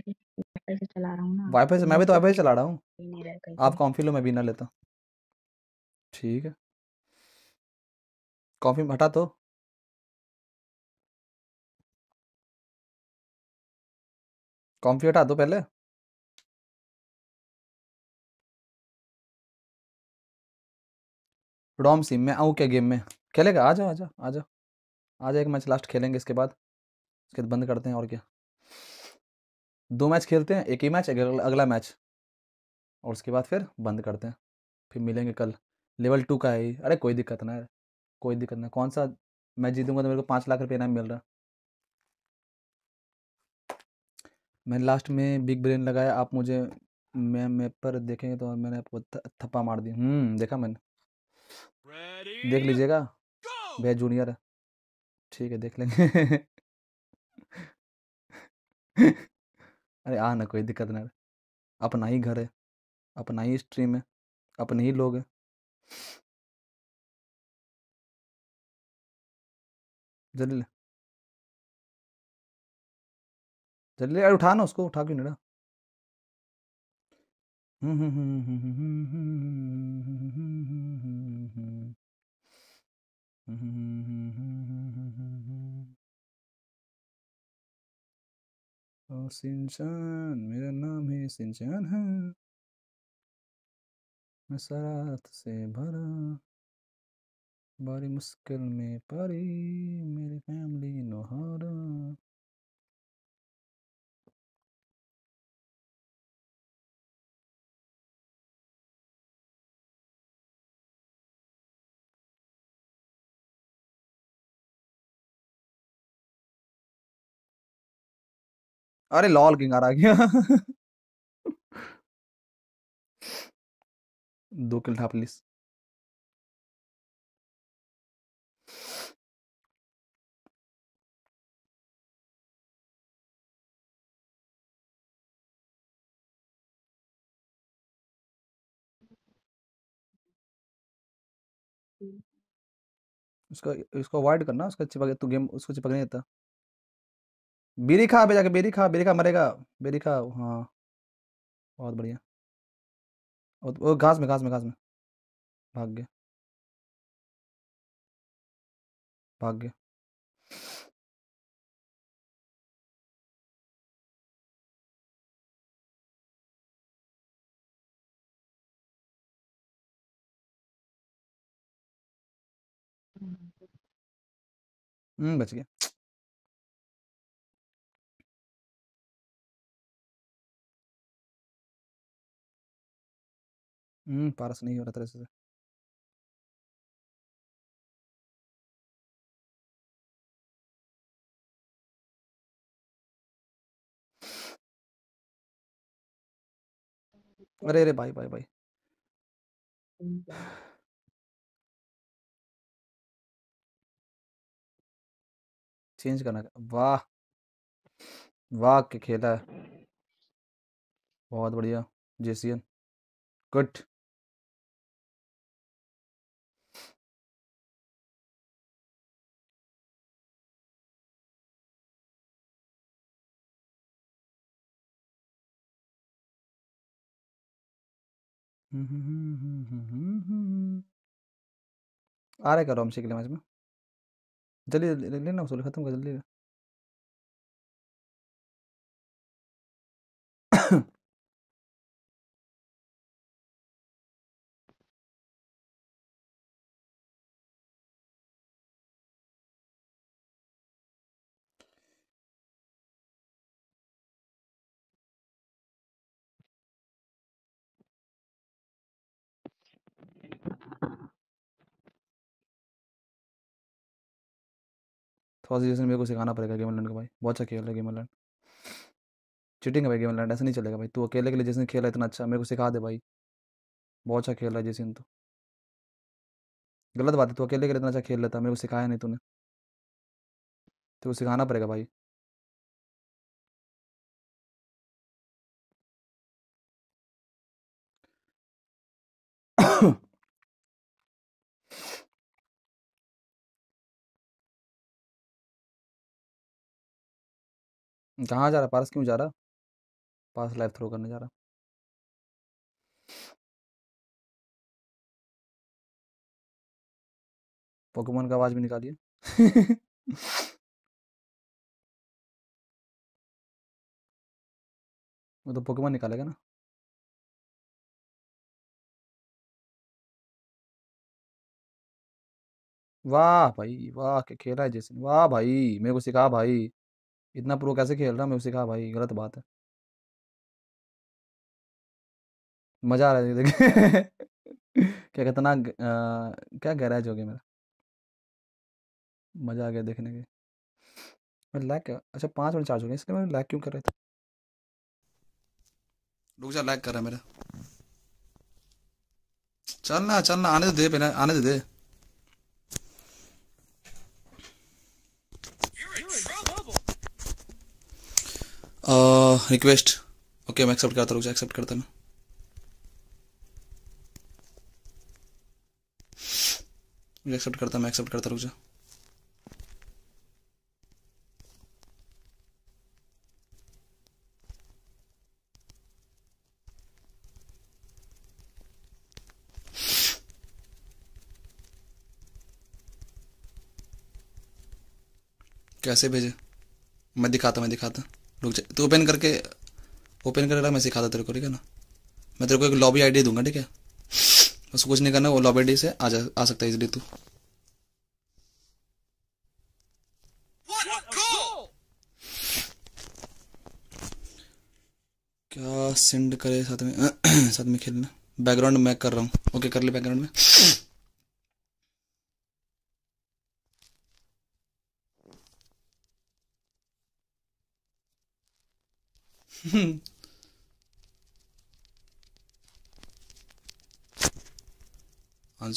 से वाईफाई से चला रहा हूँ ना वाईफाई से तो मैं भी तो वाईफाई चला रहा हूँ आप थी कॉम्फी लो मैं भी ना लेता ठीक है कॉफ़ी हटा तो कॉफी हटा दो पहले रोम सिम में आऊँ क्या गेम में खेलेगा आ जाओ आ जाओ आ जाओ आ जाओ एक मैच लास्ट खेलेंगे इसके बाद इसके बाद बंद करते हैं और क्या दो मैच खेलते हैं एक ही मैच एक अगला मैच और उसके बाद फिर बंद करते हैं फिर मिलेंगे कल लेवल टू का है अरे कोई दिक्कत ना कोई दिक्कत ना कौन सा मैं जीतूंगा तो मेरे को पाँच लाख रुपये इनाम मिल रहा मैंने लास्ट में बिग ब्रेन लगाया आप मुझे मैं मैप पर देखेंगे तो मैंने आपको थप्पा मार दी हम्म देखा मैंने देख लीजिएगा भैया जूनियर है ठीक है देख लेंगे अरे आ ना कोई दिक्कत ना अपना ही घर है अपना ही स्ट्रीम है अपने ही लोग हैं जल्दी जल्दी अरे उठा ना उसको उठा क्यों नहीं और मेरा नाम है सिंचान है मैं सरात से भरा बड़ी मुश्किल में पड़ी मेरी फैमिली नुहारा अरे लॉल किंग आ रहा गया दो किल था प्लीज उसको उसको अवॉइड करना उसका चिपक तू गेम उसको चिपक नहीं देता बेरी खा अभी जाके बेरी खा बेरी खा मरेगा बेरी खा हाँ बहुत बढ़िया वो घास में घास में घास में भाग गया भाग गया हम्म, हम्म बच गया हम्म पारस नहीं हो रहा तरह से। अरे, अरे! भाई, भाई, भाई। चेंज करना वाह! वाह! के खेला है। बहुत बढ़िया, जेसियन। गुड। हुँ, हुँ, हुँ, आ रहा है क्या रॉम शेक के लिए समझ में जल्दी ले- लेना उसको खत्म कर जल्दी ले। थोड़ा तो सा जैसे मेरे को सिखाना पड़ेगा गेम लैंड का भाई बहुत अच्छा खेल है गेम लैंड चिटिंग है भाई गेम लैंड ऐसा नहीं चलेगा भाई तू अकेले के लिए जिसने खेला इतना अच्छा मेरे को सिखा दे भाई बहुत अच्छा खेल रहा है जैसे तो गलत बात है तू अकेले के लिए इतना अच्छा खेल लेता मेरे को सिखाया नहीं तूने तेरे को सिखाना पड़ेगा भाई कहाँ जा रहा पारस क्यों जा रहा पास लाइफ थ्रो करने जा रहा पोकेमोन का आवाज़ भी निकालिए वो तो पोकेमोन निकालेगा ना वाह भाई वाह क्या खेला है जैसे वाह भाई मेरे को सिखा भाई इतना प्रो कैसे खेल रहा मैं उसे कहा भाई गलत बात है मज़ा आ रहा है देख क्या कितना क्या गैराज हो गया मेरा मज़ा आ गया देखने के मैं लैग अच्छा पाँच मिनट चार्ज हो गया इसके मैं लैग क्यों कर रहा था रुक जा लैग कर रहा है मेरा चलना चलना आने दे पहले आने दे दे रिक्वेस्ट ओके मैं एक्सेप्ट करता रुक एक्सेप्ट करता मैं एक्सेप्ट करता मैं एक्सेप्ट करता रुक जा कैसे भेजे मैं दिखाता मैं दिखाता रुक जा तो ओपन करके ओपन करके मैं सिखाता तेरे को ठीक है ना मैं तेरे को एक लॉबी आईडी दूंगा ठीक है बस कुछ नहीं करना वो लॉबी आईडी से आ जा आ सकता है इसलिए तू क्या सेंड करे साथ में साथ में खेलना बैकग्राउंड मैं कर रहा हूँ ओके कर ले बैकग्राउंड में आंसू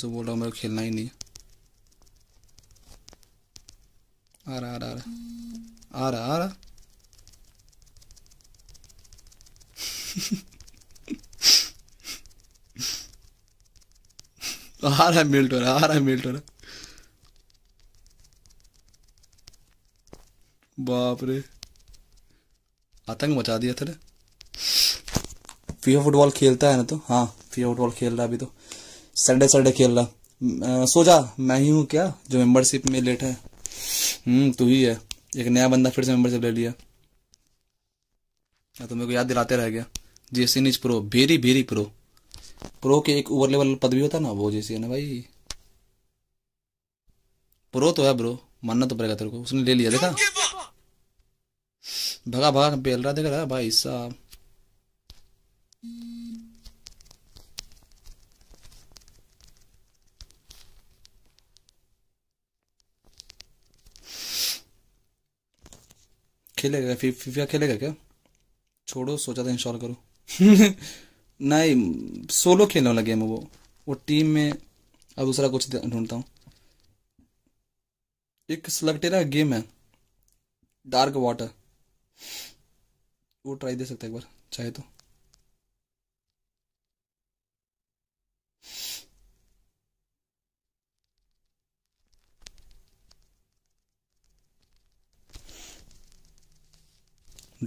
तो बोल रहा हूँ मेरा खेलना ही नहीं आ रहा आ रहा आ रहा आ रहा आ रहा है रहा हो रहा आ रहा मेल्ट हो रहा बाप रे आतंक मचा दिया तेरे फीफा फुटबॉल खेलता है ना तो हाँ फीफा फुटबॉल खेल रहा अभी तो संडे संडे खेल रहा सोचा मैं ही हूँ क्या जो मेंबरशिप में लेट है हम्म, तू ही है एक नया बंदा फिर से मेंबरशिप ले लिया तो मेरे को याद दिलाते रह गया जे सी निज pro very very pro pro के एक ओवर लेवल पद भी होता ना वो जे सी है ना भाई प्रो तो है ब्रो मानना तो पड़ेगा तेरे को उसने ले लिया देखा भगा भगा बेल रहा देख रहा भाई साहब खेलेगा फिफिया खेलेगा क्या छोड़ो सोचा था इंस्टॉल करो नहीं सोलो खेलने वाला गेम है वो वो टीम में अब दूसरा कुछ ढूंढता हूँ एक सिलेक्टेड गेम है डार्क वाटर वो ट्राई दे सकते एक बार चाहे तो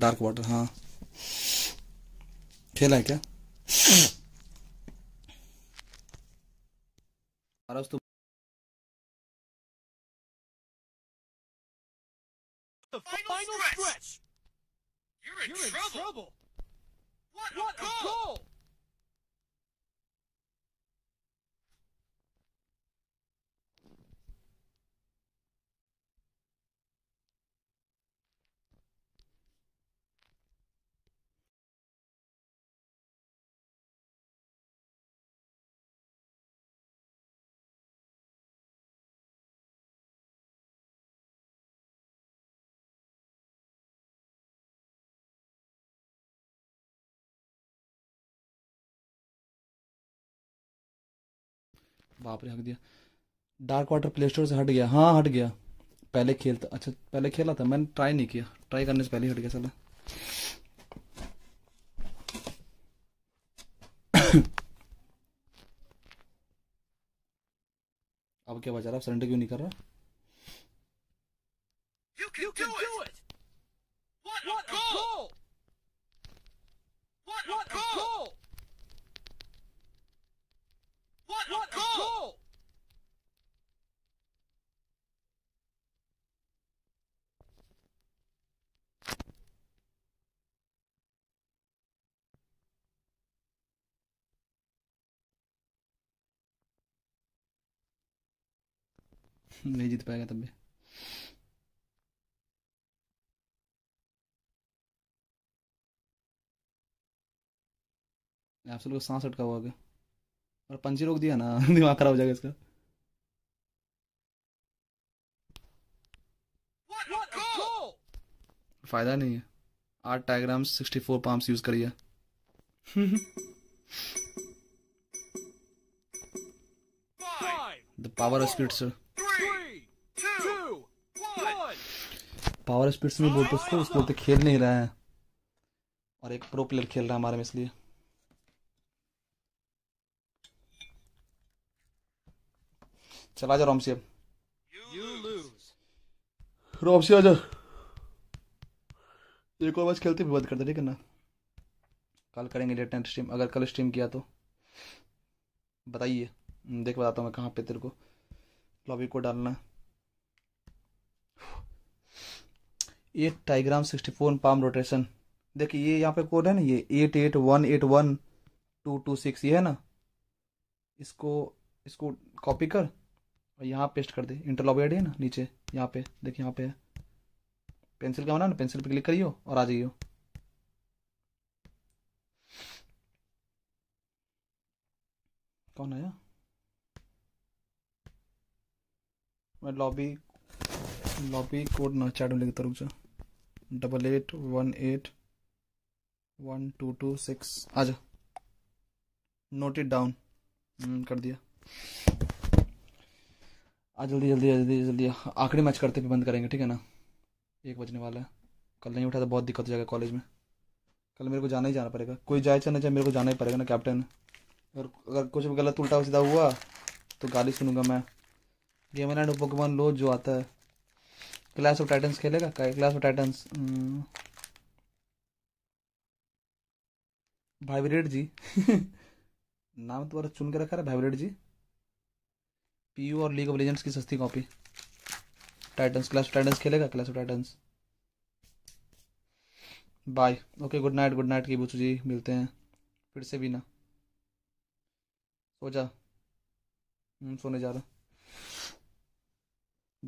डार्क वाटर हाँ खेला है क्या final, You're in You're trouble. In trouble. What, what a, goal. a goal! बाप रे हक दिया डार्क वाटर प्ले स्टोर से हट गया हाँ हट गया पहले खेलता अच्छा पहले खेला था मैंने ट्राई नहीं किया ट्राई करने से पहले हट गया साला अब क्या बचा रहा सरेंडर क्यों नहीं कर रहा you can, you can do, do it. it. What, a goal! What, a goal! What a goal! नहीं जीत पाएगा तब भी आप सब लोग सांस अटका हुआ क्या और पंजी रोक दिया ना दिमाग खराब हो जाएगा इसका फायदा नहीं है आठ टाइग्राम सिक्सटी फोर पाम्स यूज करिए the power speed sir power speeds में बोलते उसको उसको बोलते खेल नहीं रहा है और एक प्रो प्लेयर खेल रहा है हमारे में इसलिए चला जा रोमसी अब रोमसी आ आजा एक और मैच खेलते भी बंद कर दे ठीक है ना कल करेंगे लेट नाइट स्ट्रीम अगर कल स्ट्रीम किया तो बताइए देख बताता हूँ मैं कहाँ पे तेरे को लॉबी को डालना ये टाइग्राम सिक्सटी फोर पाम रोटेशन देखिए ये यहाँ पे कोड है ना ये eight eight one eight one two two six ये है ना इसको इसको कॉपी कर और यहाँ पेस्ट कर दे इंटरलॉक एड है ना नीचे यहाँ पे देखिए यहाँ पे पेंसिल का होना ना पेंसिल पे क्लिक करियो और आ जाइयो कौन आया मैं लॉबी लॉबी कोड ना चैट में लिखता तो रुक जा double eight one eight one two two six आ जा नोट इट डाउन कर दिया आज जल्दी जल्दी जल्दी जल्दी आखिरी मैच करते भी बंद करेंगे ठीक है ना एक बजने वाला है कल नहीं उठा तो बहुत दिक्कत हो जाएगा कॉलेज में कल मेरे को जाना ही जाना पड़ेगा कोई जाए चाहे ना चाहे मेरे को जाना ही पड़ेगा ना कैप्टन अगर अगर कुछ भी गलत उल्टा सीधा हुआ तो गाली सुनूंगा मैं गेम एंड पोकेमॉन लो जो आता है क्लास ऑफ टाइटन्स खेलेगा क्लास ऑफ टाइटन्स भाइब्रेड जी नाम तुम्हारा चुन के रखा है भाइब्रेड जी पीयू और लीग ऑफ लेजेंड्स की सस्ती copy titans clash of titans खेलेगा clash of titans bye okay good night good night की बुचू जी मिलते हैं फिर से भी ना सो जा हम्म, सोने जा रहा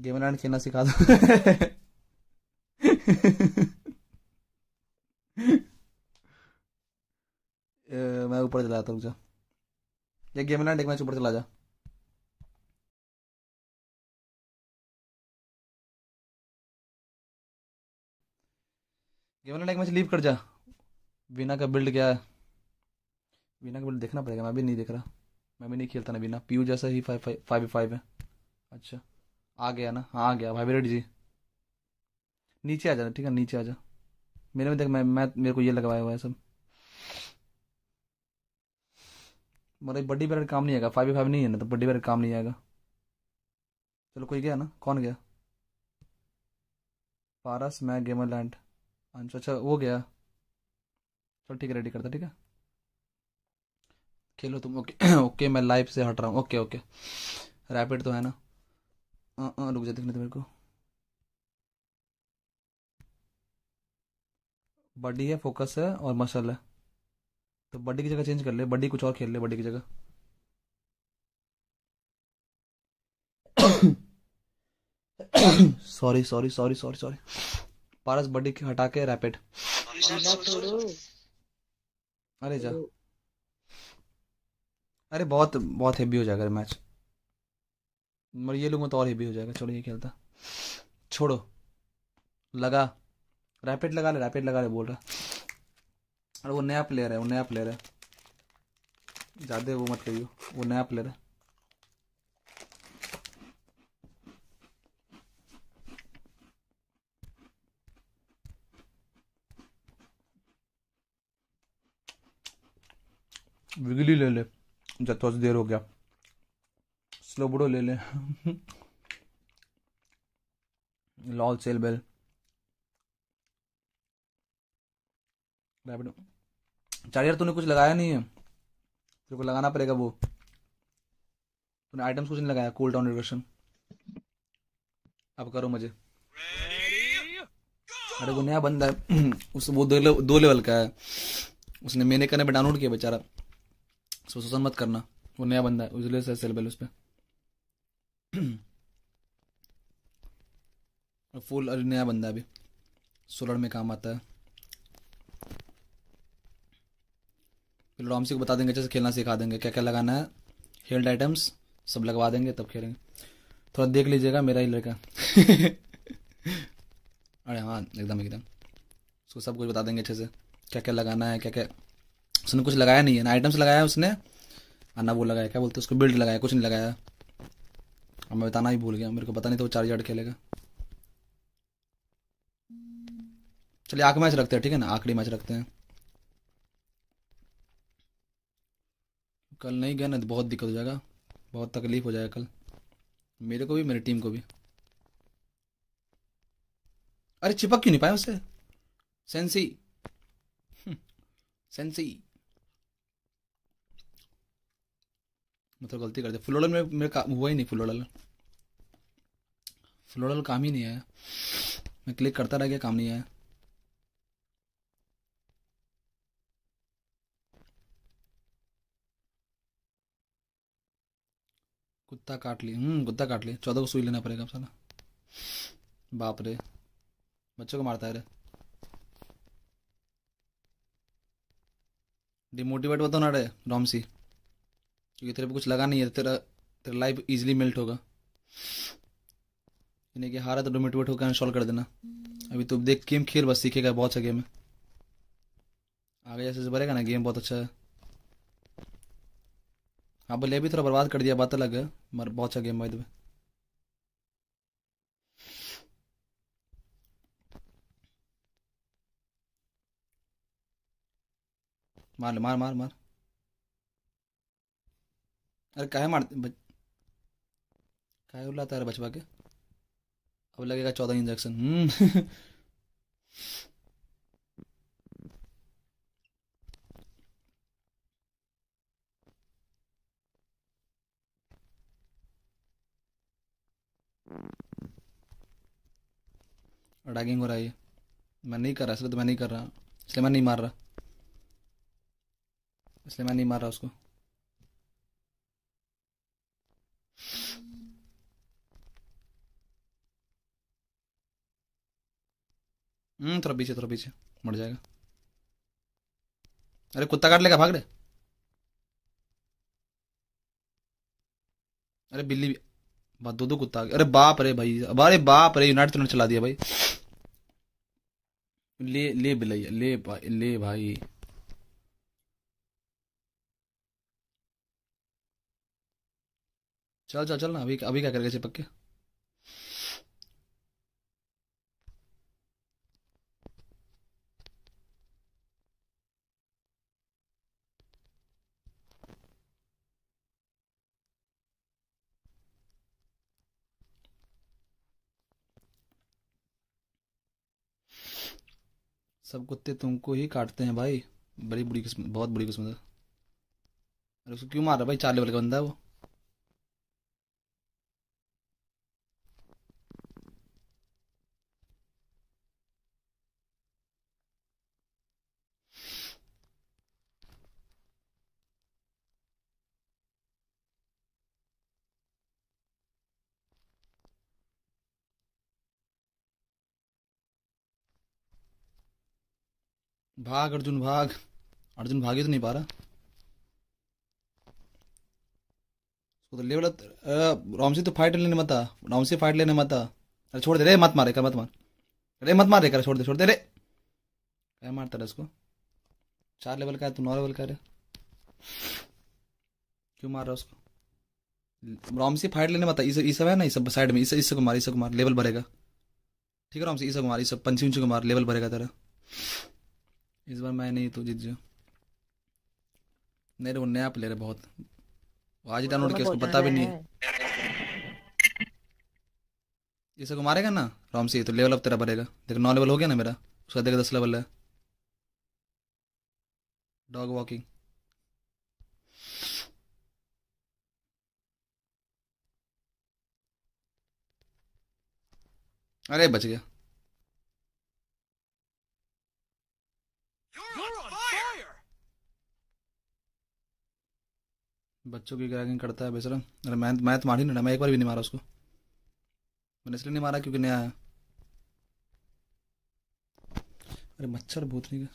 गेम लैंड खेलना सिखा दो मैं ऊपर चला जाता हूँ जा ये गेम लैंड एक मैच ऊपर चला जा गेम लाइक मैच लीव कर जा बिना का बिल्ड क्या है बिना का बिल्ड देखना पड़ेगा मैं भी नहीं देख रहा मैं भी नहीं खेलता ना बिना पीयू जैसा ही फाइव फाइव फाइव फाइव है अच्छा आ गया ना हाँ आ गया भाई रेड्डी जी नीचे आ जाना ठीक है नीचे आ जा मेरे में देख मैं मैं मेरे को ये लगवाया हुआ है सब मतलब बड्डी बैरेट काम नहीं आएगा फाइव फाइव नहीं है ना तो बड्डी बैर काम नहीं आएगा चलो कोई गया ना कौन गया पारस मैं गेमर लैंड आंसू अच्छा हो अच्छा, गया चल ठीक है रेडी करता ठीक है खेलो तुम ओके ओके मैं लाइव से हट रहा हूँ ओके ओके रैपिड तो है ना आ, हाँ, आ, हाँ, रुक जा दिखने तो मेरे को बडी है फोकस है और मसल है तो बडी की जगह चेंज कर ले बडी कुछ और खेल ले बडी की जगह sorry sorry sorry sorry sorry Paras buddy की हटा के रैपिड अरे जा अरे बहुत बहुत हेवी हो जाएगा मैच मर ये लूंगा तो और हेवी हो जाएगा चलो ये खेलता छोड़ो लगा रैपिड लगा ले रैपिड लगा ले बोल रहा अरे वो नया प्लेयर है वो नया प्लेयर है ज़्यादा वो मत करियो वो नया प्लेयर है विगली ले ले जब से देर हो गया बुडो ले ले लॉल सेल बेल चार यार तूने कुछ लगाया नहीं है तेरे को लगाना पड़ेगा वो तूने आइटम्स कुछ नहीं लगाया कूल डाउन रिवर्शन अब करो मजे अरे वो नया बंदा है उस वो दो, दो लेवल का है उसने मैंने करने पर डाउनलोड किया बेचारा सो शोषण मत करना वो नया बंदा है उजले से सेलेबल उस पर फुल और नया बंदा अभी सोलर में काम आता है फिर डॉमसी को बता देंगे अच्छे से खेलना सिखा देंगे क्या क्या लगाना है हेल्ड आइटम्स सब लगवा देंगे तब खेलेंगे थोड़ा देख लीजिएगा मेरा ही लड़का अरे हाँ एकदम एकदम उसको सब कुछ बता देंगे अच्छे से क्या क्या लगाना है क्या क्या उसने कुछ लगाया नहीं है ना आइटम्स लगाया उसने और ना वो लगाया क्या बोलते उसको बिल्ड लगाया कुछ नहीं लगाया अब मैं बताना ही भूल गया मेरे को पता नहीं तो वो चार आर्ड खेलेगा चलिए आख मैच रखते हैं ठीक है ना आखिरी मैच रखते हैं कल नहीं गया ना तो बहुत दिक्कत हो जाएगा बहुत तकलीफ हो जाएगा कल मेरे को भी मेरी टीम को भी अरे चिपक क्यों नहीं पाया उससे सेंसी सेंसी मतलब गलती कर दिया फ्लोडल में मेरे काम हुआ ही नहीं फ्लोडल फ्लोडल काम ही नहीं है मैं क्लिक करता रह गया काम नहीं आया कुत्ता काट ली हम्म कुत्ता काट ली चौदह को सुई लेना पड़ेगा साला बाप रे बच्चों को मारता है रे डिमोटिवेट बताओ ना रे रॉमसी क्योंकि तेरे पे कुछ लगा नहीं है तेरा तेरा लाइफ इजीली मेल्ट होगा यानी कि हारा तो डोमेटोमेट होकर इंस्टॉल कर देना अभी तो देख गेम खेल बस सीखेगा बहुत अच्छा गेम है आगे जैसे बढ़ेगा ना गेम बहुत अच्छा है हाँ बोले अभी थोड़ा बर्बाद कर दिया बात अलग है मगर बहुत अच्छा गेम भाई तुम्हें मार ले मार मार मार अरे काय मारते बच... काय उलाता अरे बचवा के अब लगेगा चौदह इंजेक्शन हम्म। डैगिंग हो रहा है मैं नहीं कर रहा इसलिए तो मैं नहीं कर रहा इसलिए मैं नहीं मार रहा इसलिए मैं नहीं मार रहा उसको हम्म थोड़ा पीछे थोड़ा पीछे मर जाएगा अरे कुत्ता काट लेगा भाग रे अरे बिल्ली भी दो दो कुत्ता अरे बाप रे भाई अरे बाप रे यूनाइटेड तो चला दिया भाई ले ले बिल्ली ले भाई ले भाई चल चल चल ना अभी अभी क्या करेगा चिपक के सब कुत्ते तुमको ही काटते हैं भाई बड़ी बुरी किस्मत बहुत बुरी किस्मत है अरे उसको क्यों मार रहा भाई चार लेवल का बंदा है वो भाग अर्जुन भाग अर्जुन भाग ही तो नहीं पा रहा उसको तो लेवल रामसी तो फाइट लेने मत रामसी फाइट लेने मत अरे छोड़ दे रे मत मारे कर मत मार रे मत मारे कर छोड़ दे छोड़ दे रे क्या मारता रहा उसको चार लेवल का है तू नौ लेवल का रे क्यों मार रहा उसको रामसी फाइट लेने मत ये इस है ना इस सब साइड में इस को मार इस को मार लेवल भरेगा ठीक है रामसी इस को मार इस पंची उंची को मार लेवल भरेगा तेरा इस बार मैं नहीं तो जीत जो नहीं वो नया प्लेयर है बहुत आज ही डाउनलोड किया उसको पता भी नहीं है इसे को मारेगा ना राम से तो लेवल अप तेरा बढ़ेगा देख नौ लेवल हो गया ना मेरा उसका देख दस लेवल है डॉग वॉकिंग अरे बच गया बच्चों की क्रैकिंग करता है बेचारा अरे मैं मैं तो मार ही नहीं मैं एक बार भी नहीं मारा उसको मैंने इसलिए नहीं मारा क्योंकि नया है अरे मच्छर भूत नहीं का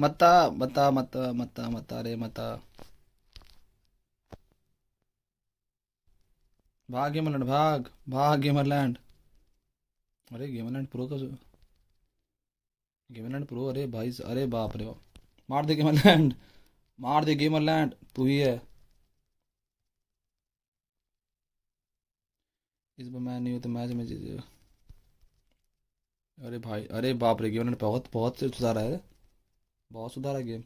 मता मता मता मता मता रे मता भाग लैंड भाग भाग गेमरलैंड अरे गेमर लैंड प्रो का लैंड प्रो अरे भाई अरे बाप रे बाप मार दे गेमरलैंड मार दे गेमरलैंड तू ही है इस बार मैं नहीं हूँ तो मैच में जीत अरे भाई अरे बाप रे गेमरलैंड बहुत बहुत सुधारा है बहुत सुधारा गेम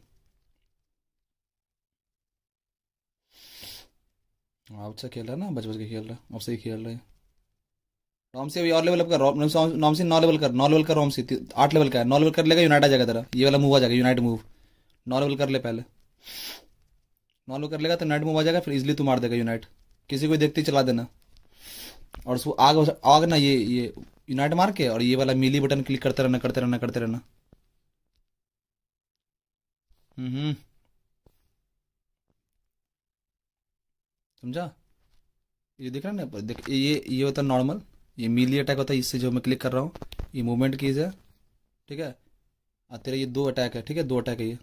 आउट अच्छा से खेल रहा है ना बच बच के खेल रहा है अब से ही खेल रहे हैं रॉमसी अभी और लेवल अप कर नॉमसी नौ लेवल कर नौ लेवल कर रॉमसी आठ लेवल का है नौ लेवल कर लेगा यूनाइट आ जाएगा तेरा ये वाला मूव आ जाएगा यूनाइट मूव नौ लेवल कर ले पहले नौ लेवल कर लेगा तो यूनाइट मूव आ जाएगा फिर इजिली तू मार देगा यूनाइट किसी को देखते ही चला देना और उसको आग आग ना ये ये यूनाइट मार के और ये वाला मिली बटन क्लिक करते रहना करते रहना करते रहना हम्म, हम्म। समझा ये दिख रहा है ना देख ये ये होता है नॉर्मल ये मिली अटैक होता है इससे जो मैं क्लिक कर रहा हूँ ये मूवमेंट कीज है ठीक है और हाँ, तेरा ये दो अटैक है ठीक है दो अटैक है ये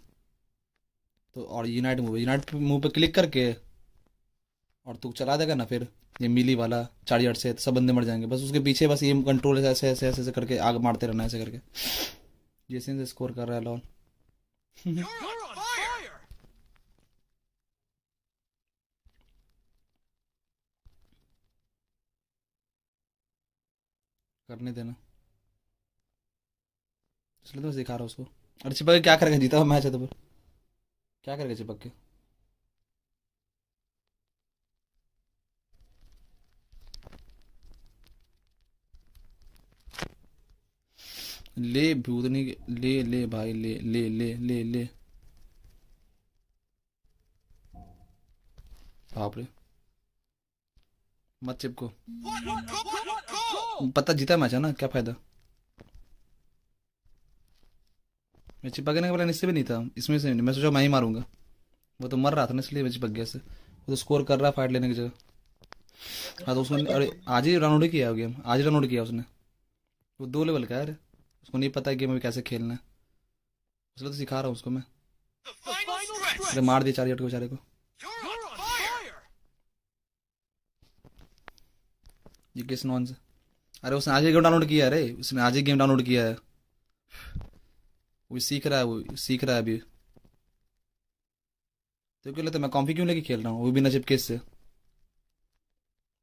तो और यूनाइट मूव यूनाइट मूव पे क्लिक करके और तू चला देगा ना फिर ये मिली वाला चार यार्ड से तो सब बंदे मर जाएंगे बस उसके पीछे बस ये कंट्रोल ऐसे ऐसे ऐसे ऐसे करके आग मारते रहना ऐसे करके जैसे स्कोर कर रहा है लॉल करने देना इसलिए तो दिखा रहा हूँ उसको अरे चिपक के क्या करेगा जीता हुआ मैच है तो फिर क्या करेगा चिपक के ले भूतनी ले ले भाई ले ले ले ले ले बाप रे मत चिपको पता जीता मैच है ना क्या फायदा मैं चिपक गया पहले इससे भी नहीं था इसमें से नहीं मैं सोचा मैं ही मारूंगा वो तो मर रहा था ना इसलिए मैं चिपक गया से वो तो स्कोर कर रहा है फाइट लेने की जगह हाँ तो उसने अरे आज ही रनआउट किया गेम आज ही रनआउट किया उसने वो दो लेवल का यार अरे उसको नहीं पता है गेम अभी कैसे खेलना है इसलिए तो सिखा रहा हूँ उसको मैं अरे मार दिया चार को बेचारे को ये किस नॉन से अरे उसने आज ही गेम डाउनलोड किया अरे उसने आज ही गेम डाउनलोड किया है वो सीख रहा है वो सीख रहा है अभी तो क्यों लेते मैं कॉम्पी क्यों लेके खेल रहा हूँ वो बिना चिपकेस से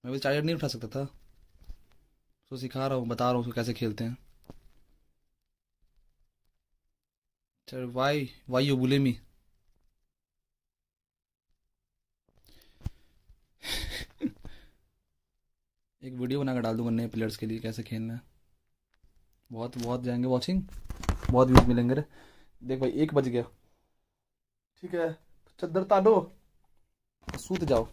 मैं भी चार्जर नहीं उठा सकता था उसको सिखा रहा हूँ बता रहा हूँ उसको कैसे खेलते हैं चल why why you blame me me एक वीडियो बनाकर डाल दूंगा नए प्लेयर्स के लिए कैसे खेलना है बहुत बहुत जाएंगे वॉचिंग बहुत व्यूज मिलेंगे रे देख भाई एक बज गया ठीक है चद्दर तानो सूत जाओ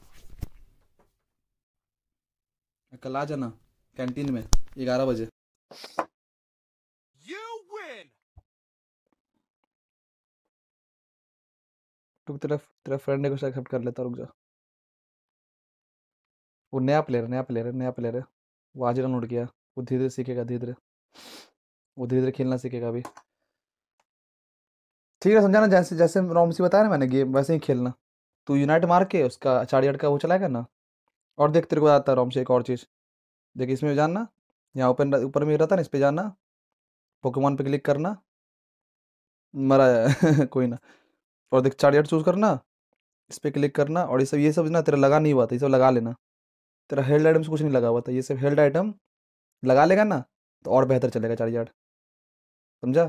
कल आ जाना कैंटीन में ग्यारह बजे तू तेरा तेरा फ्रेंड ने कुछ एक्सेप्ट कर लेता रुक जा वो नया प्लेयर नया प्लेयर है नया प्लेयर है वो आज रन उठ गया वो धीरे धीरे सीखेगा धीरे धीरे वो धीरे धीरे खेलना सीखेगा अभी ठीक है समझाना जैसे जैसे नॉर्मसी बताया ना मैंने गेम वैसे ही खेलना तू यूनाइट मार के उसका चार यार्ड का वो चलाएगा ना और देख तेरे को आता है रॉमसी एक और चीज़ देख इसमें जानना यहाँ ओपन ऊपर में रहता ना इस पर जाना पोकेमॉन पे क्लिक करना मरा कोई ना और देख चार यार्ड चूज़ करना इस पर क्लिक करना और ये सब ये सब ना तेरा लगा नहीं हुआ था ये सब लगा लेना तेरा हेल्ड आइटम से कुछ नहीं लगा हुआ था ये सिर्फ हेल्ड आइटम लगा लेगा ना तो और बेहतर चलेगा चार यार्ड समझा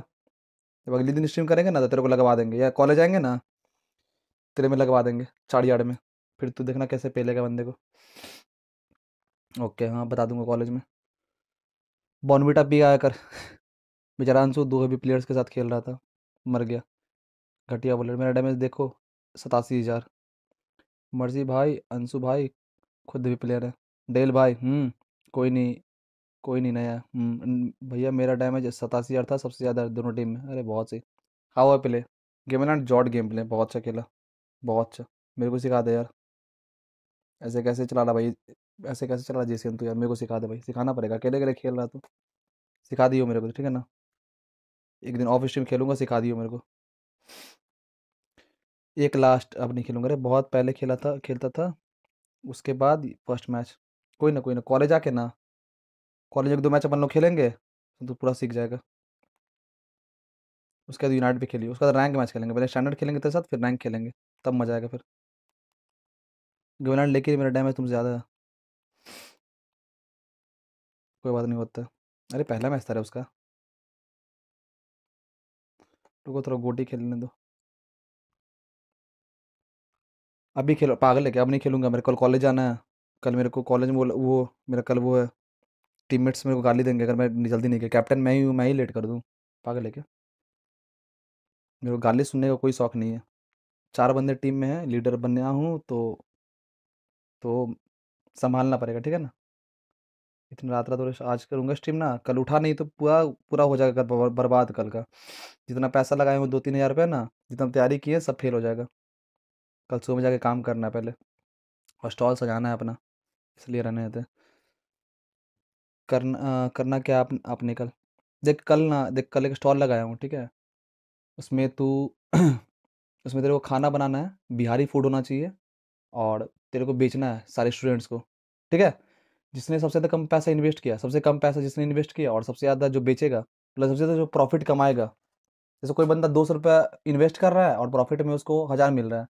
जब अगले दिन स्ट्रीम करेंगे ना तो तेरे को लगवा देंगे या कॉलेज आएंगे ना तेरे में लगवा देंगे चार यार्ड में फिर तू देखना कैसे लेगा बंदे को ओके हाँ बता दूंगा कॉलेज में बॉनविटा भी आया कर बेचारा अंशु दो भी प्लेयर्स के साथ खेल रहा था मर गया घटिया बॉलर मेरा डैमेज देखो सतासी हज़ार मर्जी भाई अंशु भाई खुद भी प्लेयर है डेल भाई हम्म, कोई नहीं कोई नहीं नया हम्म, भैया मेरा डैमेज सतासी था सबसे ज़्यादा दोनों टीम में अरे बहुत सही हाउ आई प्ले गेम ना जॉट गेम प्ले बहुत अच्छा खेला बहुत अच्छा मेरे को सिखा दे यार ऐसे कैसे चला रहा भाई ऐसे कैसे चला रहा जी तू यार मेरे को सिखा दे भाई सिखाना पड़ेगा अकेले अकेले खेल रहा तू सिखा दियो मेरे को ठीक है ना एक दिन ऑफिस टीम खेलूँगा सिखा दियो मेरे को एक लास्ट अब नहीं खेलूंगा अरे बहुत पहले खेला था खेलता था उसके बाद फर्स्ट मैच कोई ना कोई ना कॉलेज आके ना कॉलेज एक दो मैच अपन लोग खेलेंगे तो पूरा सीख जाएगा उसके बाद यूनाइट भी खेलिए उसके बाद रैंक मैच खेलेंगे पहले स्टैंडर्ड खेलेंगे तेरे साथ फिर रैंक खेलेंगे तब मजा आएगा फिर यूनाइट लेके मेरा डैमेज तुम ज़्यादा है कोई बात नहीं होता अरे पहला मैच था उसका रुको थोड़ा गोटी खेलने दो अभी खेलो पागल है क्या अब नहीं खेलूंगा मेरे कल कॉलेज जाना है कल मेरे को कॉलेज में वो मेरा कल वो है टीममेट्स मेरे को गाली देंगे अगर मैं जल्दी नहीं गया कैप्टन मैं ही हूँ मैं ही लेट कर दूँ पागल है क्या मेरे को गाली सुनने का कोई शौक़ नहीं है चार बंदे टीम में हैं लीडर बनना हूँ तो तो संभालना पड़ेगा ठीक है ना इतनी रात रात और आज करूँगा स्ट्रीम ना कल उठा नहीं तो पूरा पूरा हो जाएगा बर्बाद कल का जितना पैसा लगाए हूँ दो तीन हज़ार रुपये ना जितना तैयारी की है सब फेल हो जाएगा कल सुबह जाके काम करना है पहले और स्टॉल सजाना है अपना इसलिए रहने देते करना करना क्या आप आपने कल देख कल ना देख कल एक स्टॉल लगाया हूँ ठीक है उसमें तू उसमें तेरे को खाना बनाना है बिहारी फूड होना चाहिए और तेरे को बेचना है सारे स्टूडेंट्स को ठीक है जिसने सबसे ज़्यादा कम पैसा इन्वेस्ट किया सबसे कम पैसा जिसने इन्वेस्ट किया और सबसे ज़्यादा जो बेचेगा प्लस मतलब सबसे ज़्यादा जो प्रॉफिट कमाएगा जैसे कोई बंदा दो सौ रुपया इन्वेस्ट कर रहा है और प्रॉफिट में उसको हज़ार मिल रहा है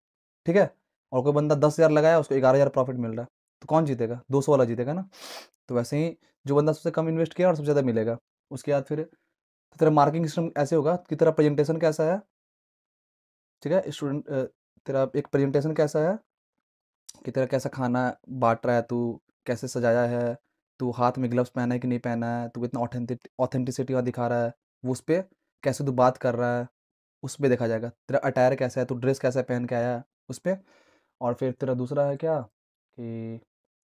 ठीक है और कोई बंदा दस हज़ार लगाया उसको ग्यारह हज़ार प्रॉफिट मिल रहा है तो कौन जीतेगा दो सौ वाला जीतेगा ना तो वैसे ही जो बंदा सबसे कम इन्वेस्ट किया और सबसे ज़्यादा मिलेगा उसके बाद फिर तो तेरा मार्किंग सिस्टम ऐसे होगा कि तेरा प्रेजेंटेशन कैसा है ठीक है स्टूडेंट तेरा एक प्रेजेंटेशन कैसा है कि तेरा कैसा खाना बांट रहा है तू कैसे सजाया है तू हाथ में ग्लव्स पहना है कि नहीं पहना है तू इतना ऑथेंटिसिटी वहाँ दिखा रहा है वो उस पर कैसे तू बात कर रहा है उस पर देखा जाएगा तेरा अटायर कैसा है तू ड्रेस कैसा पहन के आया उस पर और फिर तेरा दूसरा है क्या कि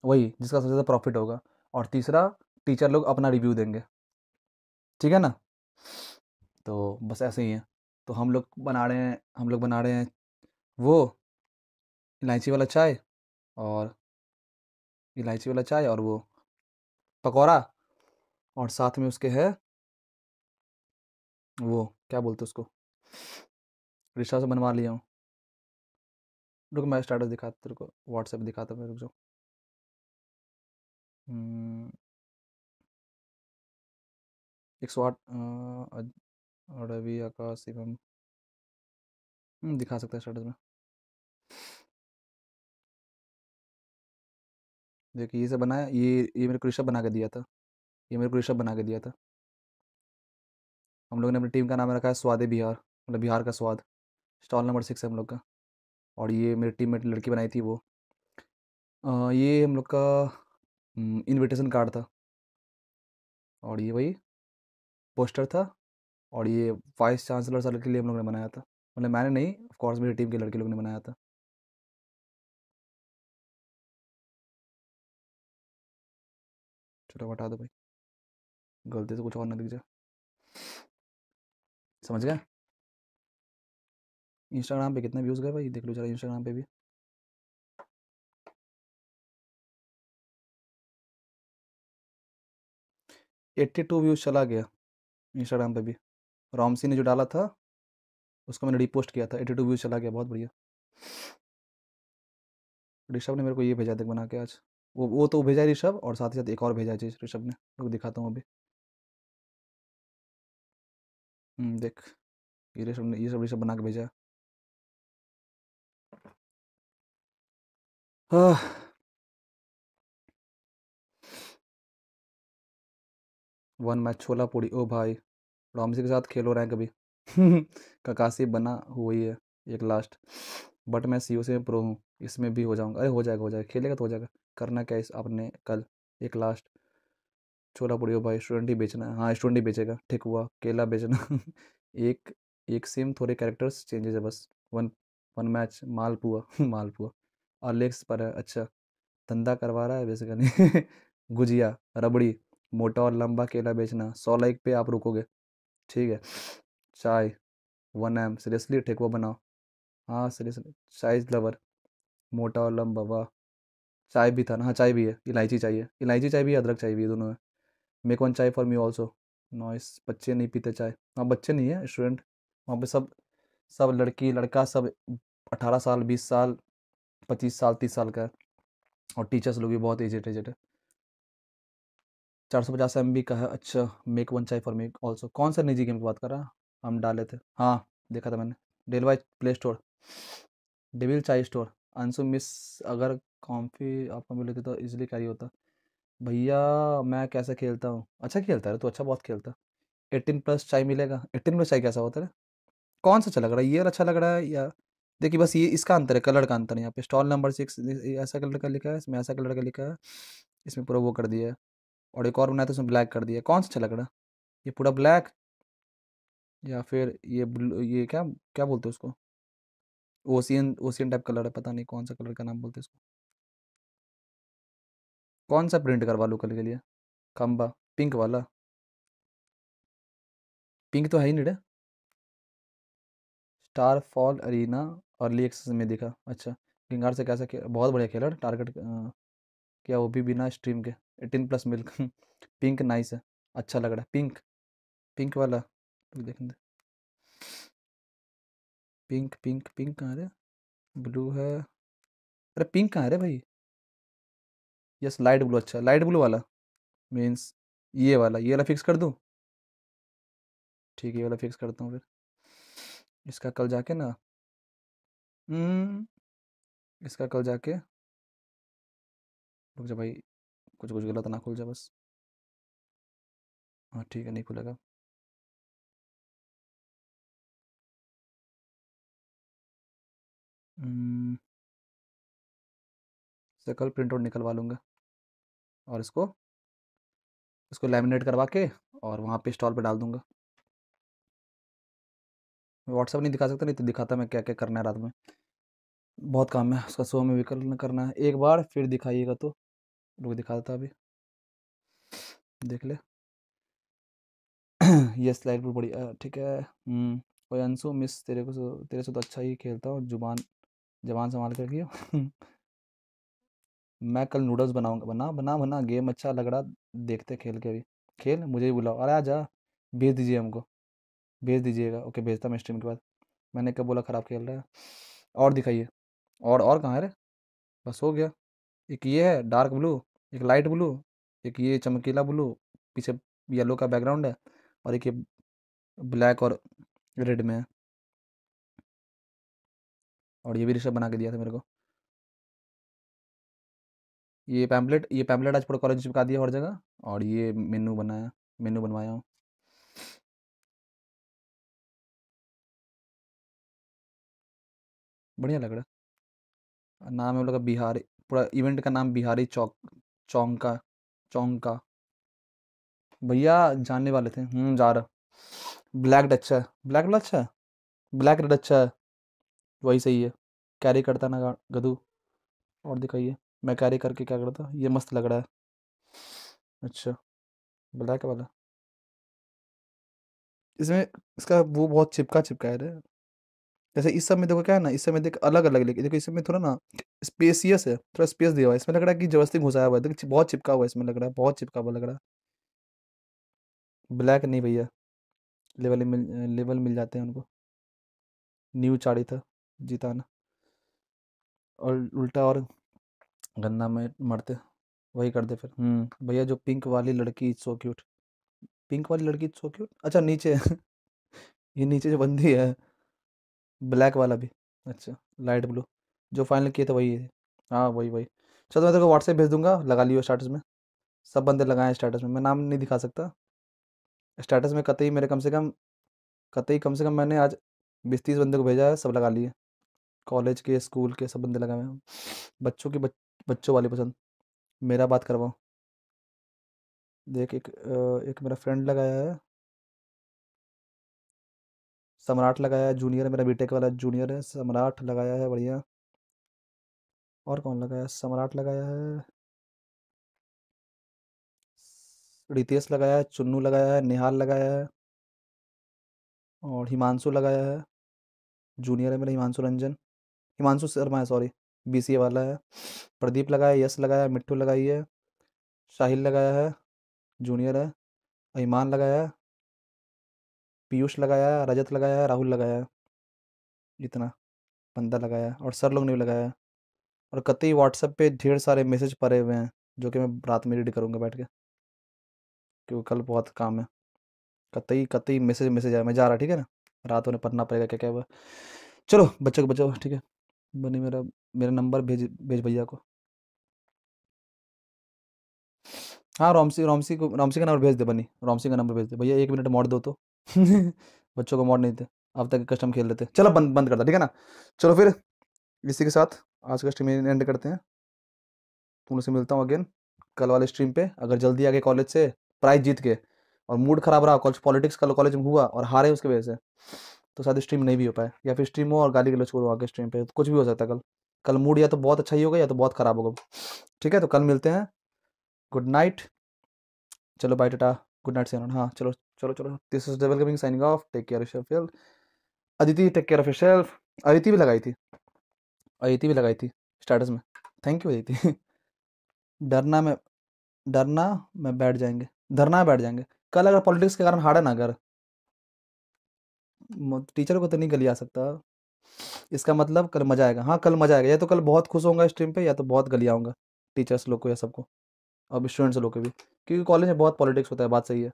वही जिसका सबसे ज़्यादा प्रॉफिट होगा और तीसरा टीचर लोग अपना रिव्यू देंगे ठीक है ना तो बस ऐसे ही है तो हम लोग बना रहे हैं हम लोग बना रहे हैं वो इलायची वाला चाय और इलायची वाला चाय और वो पकौड़ा और साथ में उसके है वो क्या बोलते उसको रिश्ता से तो बनवा लिया हूँ रुक मैं स्टेटस दिखाता तेरे को व्हाट्सएप दिखाता मैं रुक जाओ हम्म। एक सौ आठ आकाश शिवम हम्म, दिखा सकता है स्टेटस में देखिए ये से बनाया ये ये मेरे को ऋषभ बना के दिया था ये मेरे को ऋषभ बना के दिया था हम लोग ने अपनी टीम का नाम रखा है स्वादे बिहार मतलब बिहार का स्वाद स्टॉल नंबर सिक्स है हम लोग का और ये मेरी टीम मेट लड़की बनाई थी वो आ, ये हम लोग का इनविटेशन कार्ड था और ये वही पोस्टर था और ये वाइस चांसलर सर के लिए हम लोग ने बनाया था मतलब मैंने नहीं ऑफकोर्स मेरी टीम के लड़के लोग ने बनाया था चलो हटा दो भाई गलती से कुछ और ना दिख जाए समझ गया इंस्टाग्राम पे कितने व्यूज़ गए भाई देख लो जरा इंस्टाग्राम पे भी एट्टी टू व्यूज़ चला गया इंस्टाग्राम पे भी रामसी ने जो डाला था उसको मैंने रिपोस्ट किया था एट्टी टू व्यूज़ चला गया बहुत बढ़िया ऋषभ ने मेरे को ये भेजा देख बना के आज वो वो तो भेजा है ऋषभ और साथ ही साथ एक और भेजा चीज़ ऋषभ ने तो दिखाता हूँ अभी हम्म, देख ये ऋषभ ने ये सब ऋषभ बना के भेजा वन ah. मैच छोला पूरी ओ भाई रामसी के साथ खेल हो रहे हैं कभी ककासी बना हुई है एक लास्ट बट मैं सी से प्रो हूँ इसमें भी हो जाऊंगा अरे हो जाएगा हो जाएगा खेलेगा तो हो जाएगा करना क्या इस आपने कल एक लास्ट छोला पूरी ओ भाई स्टूडेंट ही बेचना है हाँ स्टूडेंट ही बेचेगा ठीक हुआ केला बेचना एक एक सेम थोड़े कैरेक्टर्स चेंजेज है बस वन वन मैच मालपुआ मालपुआ और लेग्स पर है अच्छा धंधा करवा रहा है बेसिकली गुजिया रबड़ी मोटा और लंबा केला बेचना सौ लाइक पे आप रुकोगे ठीक है चाय वन एम सीरियसली ठेकवा बनाओ हाँ सीरियसली चाय लवर मोटा और लंबा वाह चाय भी था ना हाँ चाय भी है इलायची चाहिए इलायची चाय भी अदरक चाय भी है दोनों में make one chai for me also noise बच्चे नहीं पीते चाय हाँ बच्चे नहीं है स्टूडेंट वहाँ पे सब सब लड़की लड़का सब अठारह साल बीस साल पच्चीस साल तीस साल का है और टीचर्स लोग भी बहुत एजेड एजेड है चार सौ पचास एम बी का है अच्छा make one chai for make also कौन सा निजी गेम की बात कर रहा हम डाले थे हाँ देखा था मैंने डेल why play store devil chai store Anshu miss अगर कॉम्फी आपको मिले थे तो इजिली कैरी होता भैया मैं कैसे खेलता हूँ अच्छा खेलता है तो अच्छा बहुत खेलता एटीन प्लस चाय मिलेगा एटीन प्लस चाय कैसा होता है कौन सा अच्छा लग रहा है ये अच्छा लग रहा है या देखिए बस ये इसका अंतर है कलर का अंतर है यहाँ पे स्टॉल नंबर सिक्स ऐसा कलर का लिखा है इसमें ऐसा कलर का लिखा है इसमें पूरा वो कर दिया और एक और बनाया था तो उसमें ब्लैक कर दिया कौन सा अच्छा लग रहा है ये पूरा ब्लैक या फिर ये ब्लू ये क्या क्या बोलते हैं उसको ओसियन ओसियन टाइप कलर है पता नहीं कौन सा कलर का नाम बोलते हैं कौन सा प्रिंट करवा लो कल के लिए खम्बा पिंक वाला पिंक तो है ही नहीं रे star fall arena early access में दिखा अच्छा गिंगार से कैसा बहुत बढ़िया खेला टारगेट क्या वो भी बिना स्ट्रीम के eighteen plus milk pink nice है अच्छा लग रहा है पिंक पिंक वाला देखें पिंक पिंक पिंक कहाँ रे ब्लू है अरे पिंक कहाँ रे भाई यस लाइट ब्लू अच्छा लाइट ब्लू वाला मीन्स ये वाला ये वाला फिक्स कर दूँ ठीक है ये वाला फिक्स करता हूँ फिर इसका कल जाके ना हम्म, इसका कल जाके रुक जा भाई, कुछ कुछ गलत ना खुल जाए बस। हाँ, ठीक है, नहीं खुलेगा। हुँ। हम्म, कल प्रिंट आउट निकलवा लूँगा और इसको इसको लैमिनेट करवा के और वहाँ पे स्टॉल पे डाल दूँगा। व्हाट्सअप नहीं दिखा सकता नहीं तो दिखाता मैं क्या क्या करना है रात में बहुत काम है उसका सुबह में विकल्प करना है एक बार फिर दिखाइएगा तो रुक दिखा देता अभी देख ले ये स्लाइड पर बड़ी ठीक है कोई हम्म, अंशु मिस तेरे को तेरे से तो अच्छा ही खेलता हूँ जुबान जबान संभाल कर रखियो मैं कल नूडल्स बनाऊंगा बना बना बना गेम अच्छा लग रहा देखते खेल के भी खेल मुझे भी बुलाओ अरे आ जा भेज दीजिए हमको भेज दीजिएगा ओके भेजता मैं स्ट्रीम के बाद मैंने कब बोला ख़राब खेल रहा है और दिखाइए और और कहाँ है रे बस हो गया एक ये है डार्क ब्लू एक लाइट ब्लू एक ये चमकीला ब्लू पीछे येलो का बैकग्राउंड है और एक ये ब्लैक और रेड में है और ये भी रिश्ता बना के दिया था मेरे को ये पैम्पलेट ये पैम्पलेट आज पूरा कॉलेज चिपका दिया हर जगह और ये मेनू बनाया मेनू बनवाया हूँ बढ़िया लग रहा नाम है वो का बिहारी पूरा इवेंट का नाम बिहारी चौक चौंका चौंका भैया जानने वाले थे हम्म जा रहा ब्लैक अच्छा है ब्लैक वाला अच्छा है ब्लैक रेड अच्छा है वही सही है कैरी करता ना गधू और दिखाइए मैं कैरी करके क्या करता ये मस्त लग रहा है अच्छा ब्लैक वाला इसमें इसका वो बहुत चिपका चिपका है जैसे इस सब में देखो क्या है ना इस समय देख अलग अलग लेकिन देखो इस समय थोड़ा ना स्पेसियस है थोड़ा स्पेस दिया हुआ है इसमें लग रहा है कि जबरदस्ती घुसाया हुआ है देखो बहुत चिपका हुआ है इसमें लग रहा है बहुत चिपका हुआ लग रहा है ब्लैक नहीं भैया लेवल मिल लेवल मिल जाते हैं उनको न्यू चाड़ी था जीताना और उल्टा और गन्ना में मरते वही कर दे फिर हम्म, भैया जो पिंक वाली लड़की इज सो क्यूट पिंक वाली लड़की इज सो क्यूट अच्छा नीचे ये नीचे जो बंदी है ब्लैक वाला भी अच्छा लाइट ब्लू जो फाइनल किए थे वही है हाँ वही वही चलो मैं तेरे को व्हाट्सएप भेज दूंगा लगा लियो स्टेटस में सब बंदे लगाए स्टेटस में मैं नाम नहीं दिखा सकता स्टेटस में कतई मेरे कम से कम कतई कम से कम मैंने आज बीस तीस बंदे को भेजा है सब लगा लिए कॉलेज के स्कूल के सब बंदे लगाए हैं बच्चों की बच्चों वाली पसंद मेरा बात करवाओ देख एक एक मेरा फ्रेंड लगाया है सम्राट लगाया है जूनियर मेरा बीटेक वाला जूनियर है सम्राट लगाया है बढ़िया और कौन लगाया सम्राट लगाया है रितेश लगाया है चुन्नू लगाया है निहाल लगाया है और हिमांशु लगाया है जूनियर है मेरा हिमांशु रंजन हिमांशु शर्मा है सॉरी बीसीए वाला है प्रदीप लगाया यश लगाया मिट्टू लगाई है शाहिल लगाया है जूनियर है अहिमान लगाया है पीयूष लगाया रजत लगाया राहुल लगाया जितना बंदा लगाया और सर लोग ने भी लगाया और कतई व्हाट्सएप पे ढेर सारे मैसेज पड़े हुए हैं जो कि मैं रात में रीड करूँगा बैठ के क्योंकि कल बहुत काम है कतई कतई मैसेज मैसेज आया मैं जा रहा ठीक है ना रात उन्हें पढ़ना पड़ेगा क्या क्या हुआ चलो बच्चों को बचाओ ठीक है बनी मेरा मेरा नंबर भेज भेज भैया को हाँ रोमसी रोमसी को रोमसी का नंबर भेज दे बनी रोमसी का नंबर भेज दे भैया एक मिनट मोड़ दो तो बच्चों को मोड नहीं देते अब तक कस्टम खेल लेते चलो बंद बंद करता ठीक है ना चलो फिर इसी के साथ आज का स्ट्रीम एंड करते हैं तुम से मिलता हूँ अगेन कल वाले स्ट्रीम पे अगर जल्दी आगे कॉलेज से प्राइज जीत के और मूड खराब रहा कॉलेज पॉलिटिक्स कल कॉलेज में हुआ और हारे उसकी वजह से तो शायद स्ट्रीम नहीं भी हो पाए या फिर स्ट्रीम हो और गाली गलच करो आगे स्ट्रीम पे तो कुछ भी हो सकता है कल कल मूड या तो बहुत अच्छा ही होगा या तो बहुत ख़राब होगा ठीक है तो कल मिलते हैं गुड नाइट चलो बाय टाटा गुड नाइट सेनन हाँ चलो चलो चलो this is double signing off take care of your Aditi take care of your self Aditi भी लगाई थी अदिति भी लगाई थी स्टार्टस में थैंक यू अदिति डरना में डरना में बैठ जाएंगे धरना में बैठ जाएंगे कल अगर पॉलिटिक्स के कारण हारे ना अगर टीचर को तो नहीं गली आ सकता इसका मतलब कल मजा आएगा हाँ कल मजा आएगा या तो कल बहुत खुश होगा स्ट्रीम पे या तो बहुत गली आऊंगा टीचर्स लोग को या सबको और स्टूडेंट्स लोग को भी क्योंकि कॉलेज में बहुत पॉलिटिक्स होता है बात सही है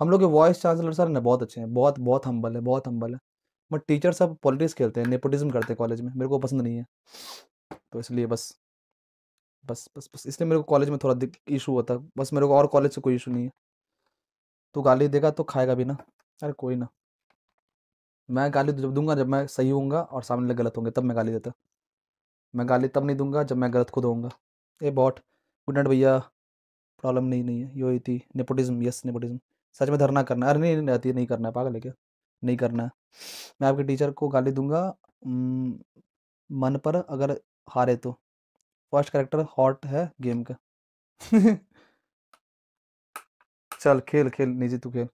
हम लोग के वॉइस चांसलर सर ना बहुत अच्छे हैं बहुत बहुत हम्बल है बहुत हम्बल है बट टीचर सब पॉलिटिक्स खेलते हैं नेपोटिज्म करते हैं कॉलेज में मेरे को पसंद नहीं है तो इसलिए बस बस बस बस इसलिए मेरे को कॉलेज में थोड़ा इशू होता है बस मेरे को और कॉलेज से कोई इशू नहीं है तो गाली देगा तो खाएगा भी ना अरे कोई ना मैं गाली जब दूंगा जब मैं सही हूँ और सामने वाले गलत होंगे तब मैं गाली देता मैं गाली तब नहीं दूंगा जब मैं गलत खुद होऊंगा ए बॉट गुड नाइट भैया प्रॉब्लम नहीं नहीं है यो ही थी नेपोटिज्म यस नेपोटिज्म सच में धरना करना है अरे नहीं नहीं नहीं, नहीं करना है पागल है क्या नहीं करना है मैं आपके टीचर को गाली दूंगा मन पर अगर हारे तो फर्स्ट करेक्टर हॉट है गेम का चल खेल खेल निजी तू खेल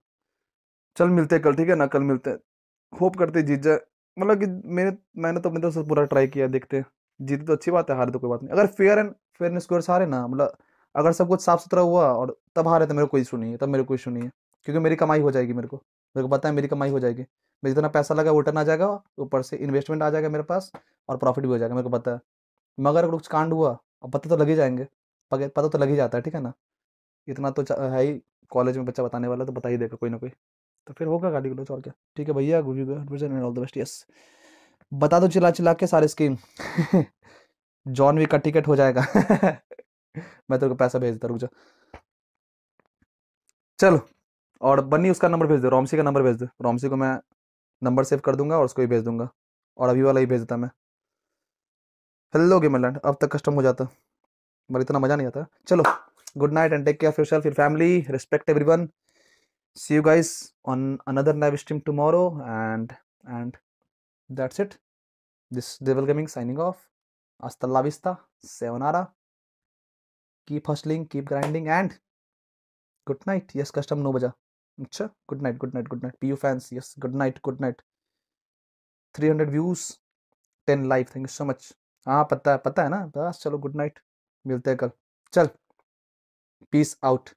चल मिलते कल ठीक है ना कल मिलते होप करते जीत जाए मतलब कि मैंने मैंने तो अपने तरफ से पूरा ट्राई किया देखते हैं जीते तो अच्छी बात है हारे तो कोई बात नहीं अगर fair and fair and square सारे हारे ना मतलब अगर सब कुछ साफ सुथरा हुआ और तब हारे तो मेरे कोई इशू नहीं है तब मेरे कोई इशू नहीं है क्योंकि मेरी कमाई हो जाएगी मेरे को मेरे को पता है मेरी कमाई हो जाएगी मैं जितना पैसा लगा वो रिटर्न आ जाएगा ऊपर से इन्वेस्टमेंट आ जाएगा मेरे पास और प्रॉफिट भी हो जाएगा मेरे को पता है मगर अगर कुछ कांड हुआ अब पता तो लग ही जाएंगे पता तो लग ही जाता है ठीक है ना इतना तो है ही कॉलेज में बच्चा बताने वाला तो बता ही देगा कोई ना कोई तो फिर होगा गाड़ी गलोच और क्या ठीक है भैया good and all the best yes बता दो चिल्ला चिल्ला के सारे स्कीम जॉन वी का टिकट हो जाएगा मैं तेरे तो को पैसा भेजता रुक जा चलो और बनी उसका नंबर भेज दो रोमसी का नंबर भेज दो रोमसी को मैं नंबर सेव कर दूंगा और उसको ही भेज दूंगा और अभी वाला ही भेज देता मैं हेलो गेमरलैंड अब तक कस्टम हो जाता मगर इतना मज़ा नहीं आता चलो good night and take care for self your family respect every see you guys on another live stream tomorrow and and that's it this devil gaming signing off hasta la vista sayonara keep hustling keep grinding and good night yes कस्टम नौ बजा अच्छा good night good night good night P U fans yes good night good night three hundred views ten live thank you so much हाँ पता है पता है ना बस चलो गुड नाइट मिलते हैं कल चल पीस आउट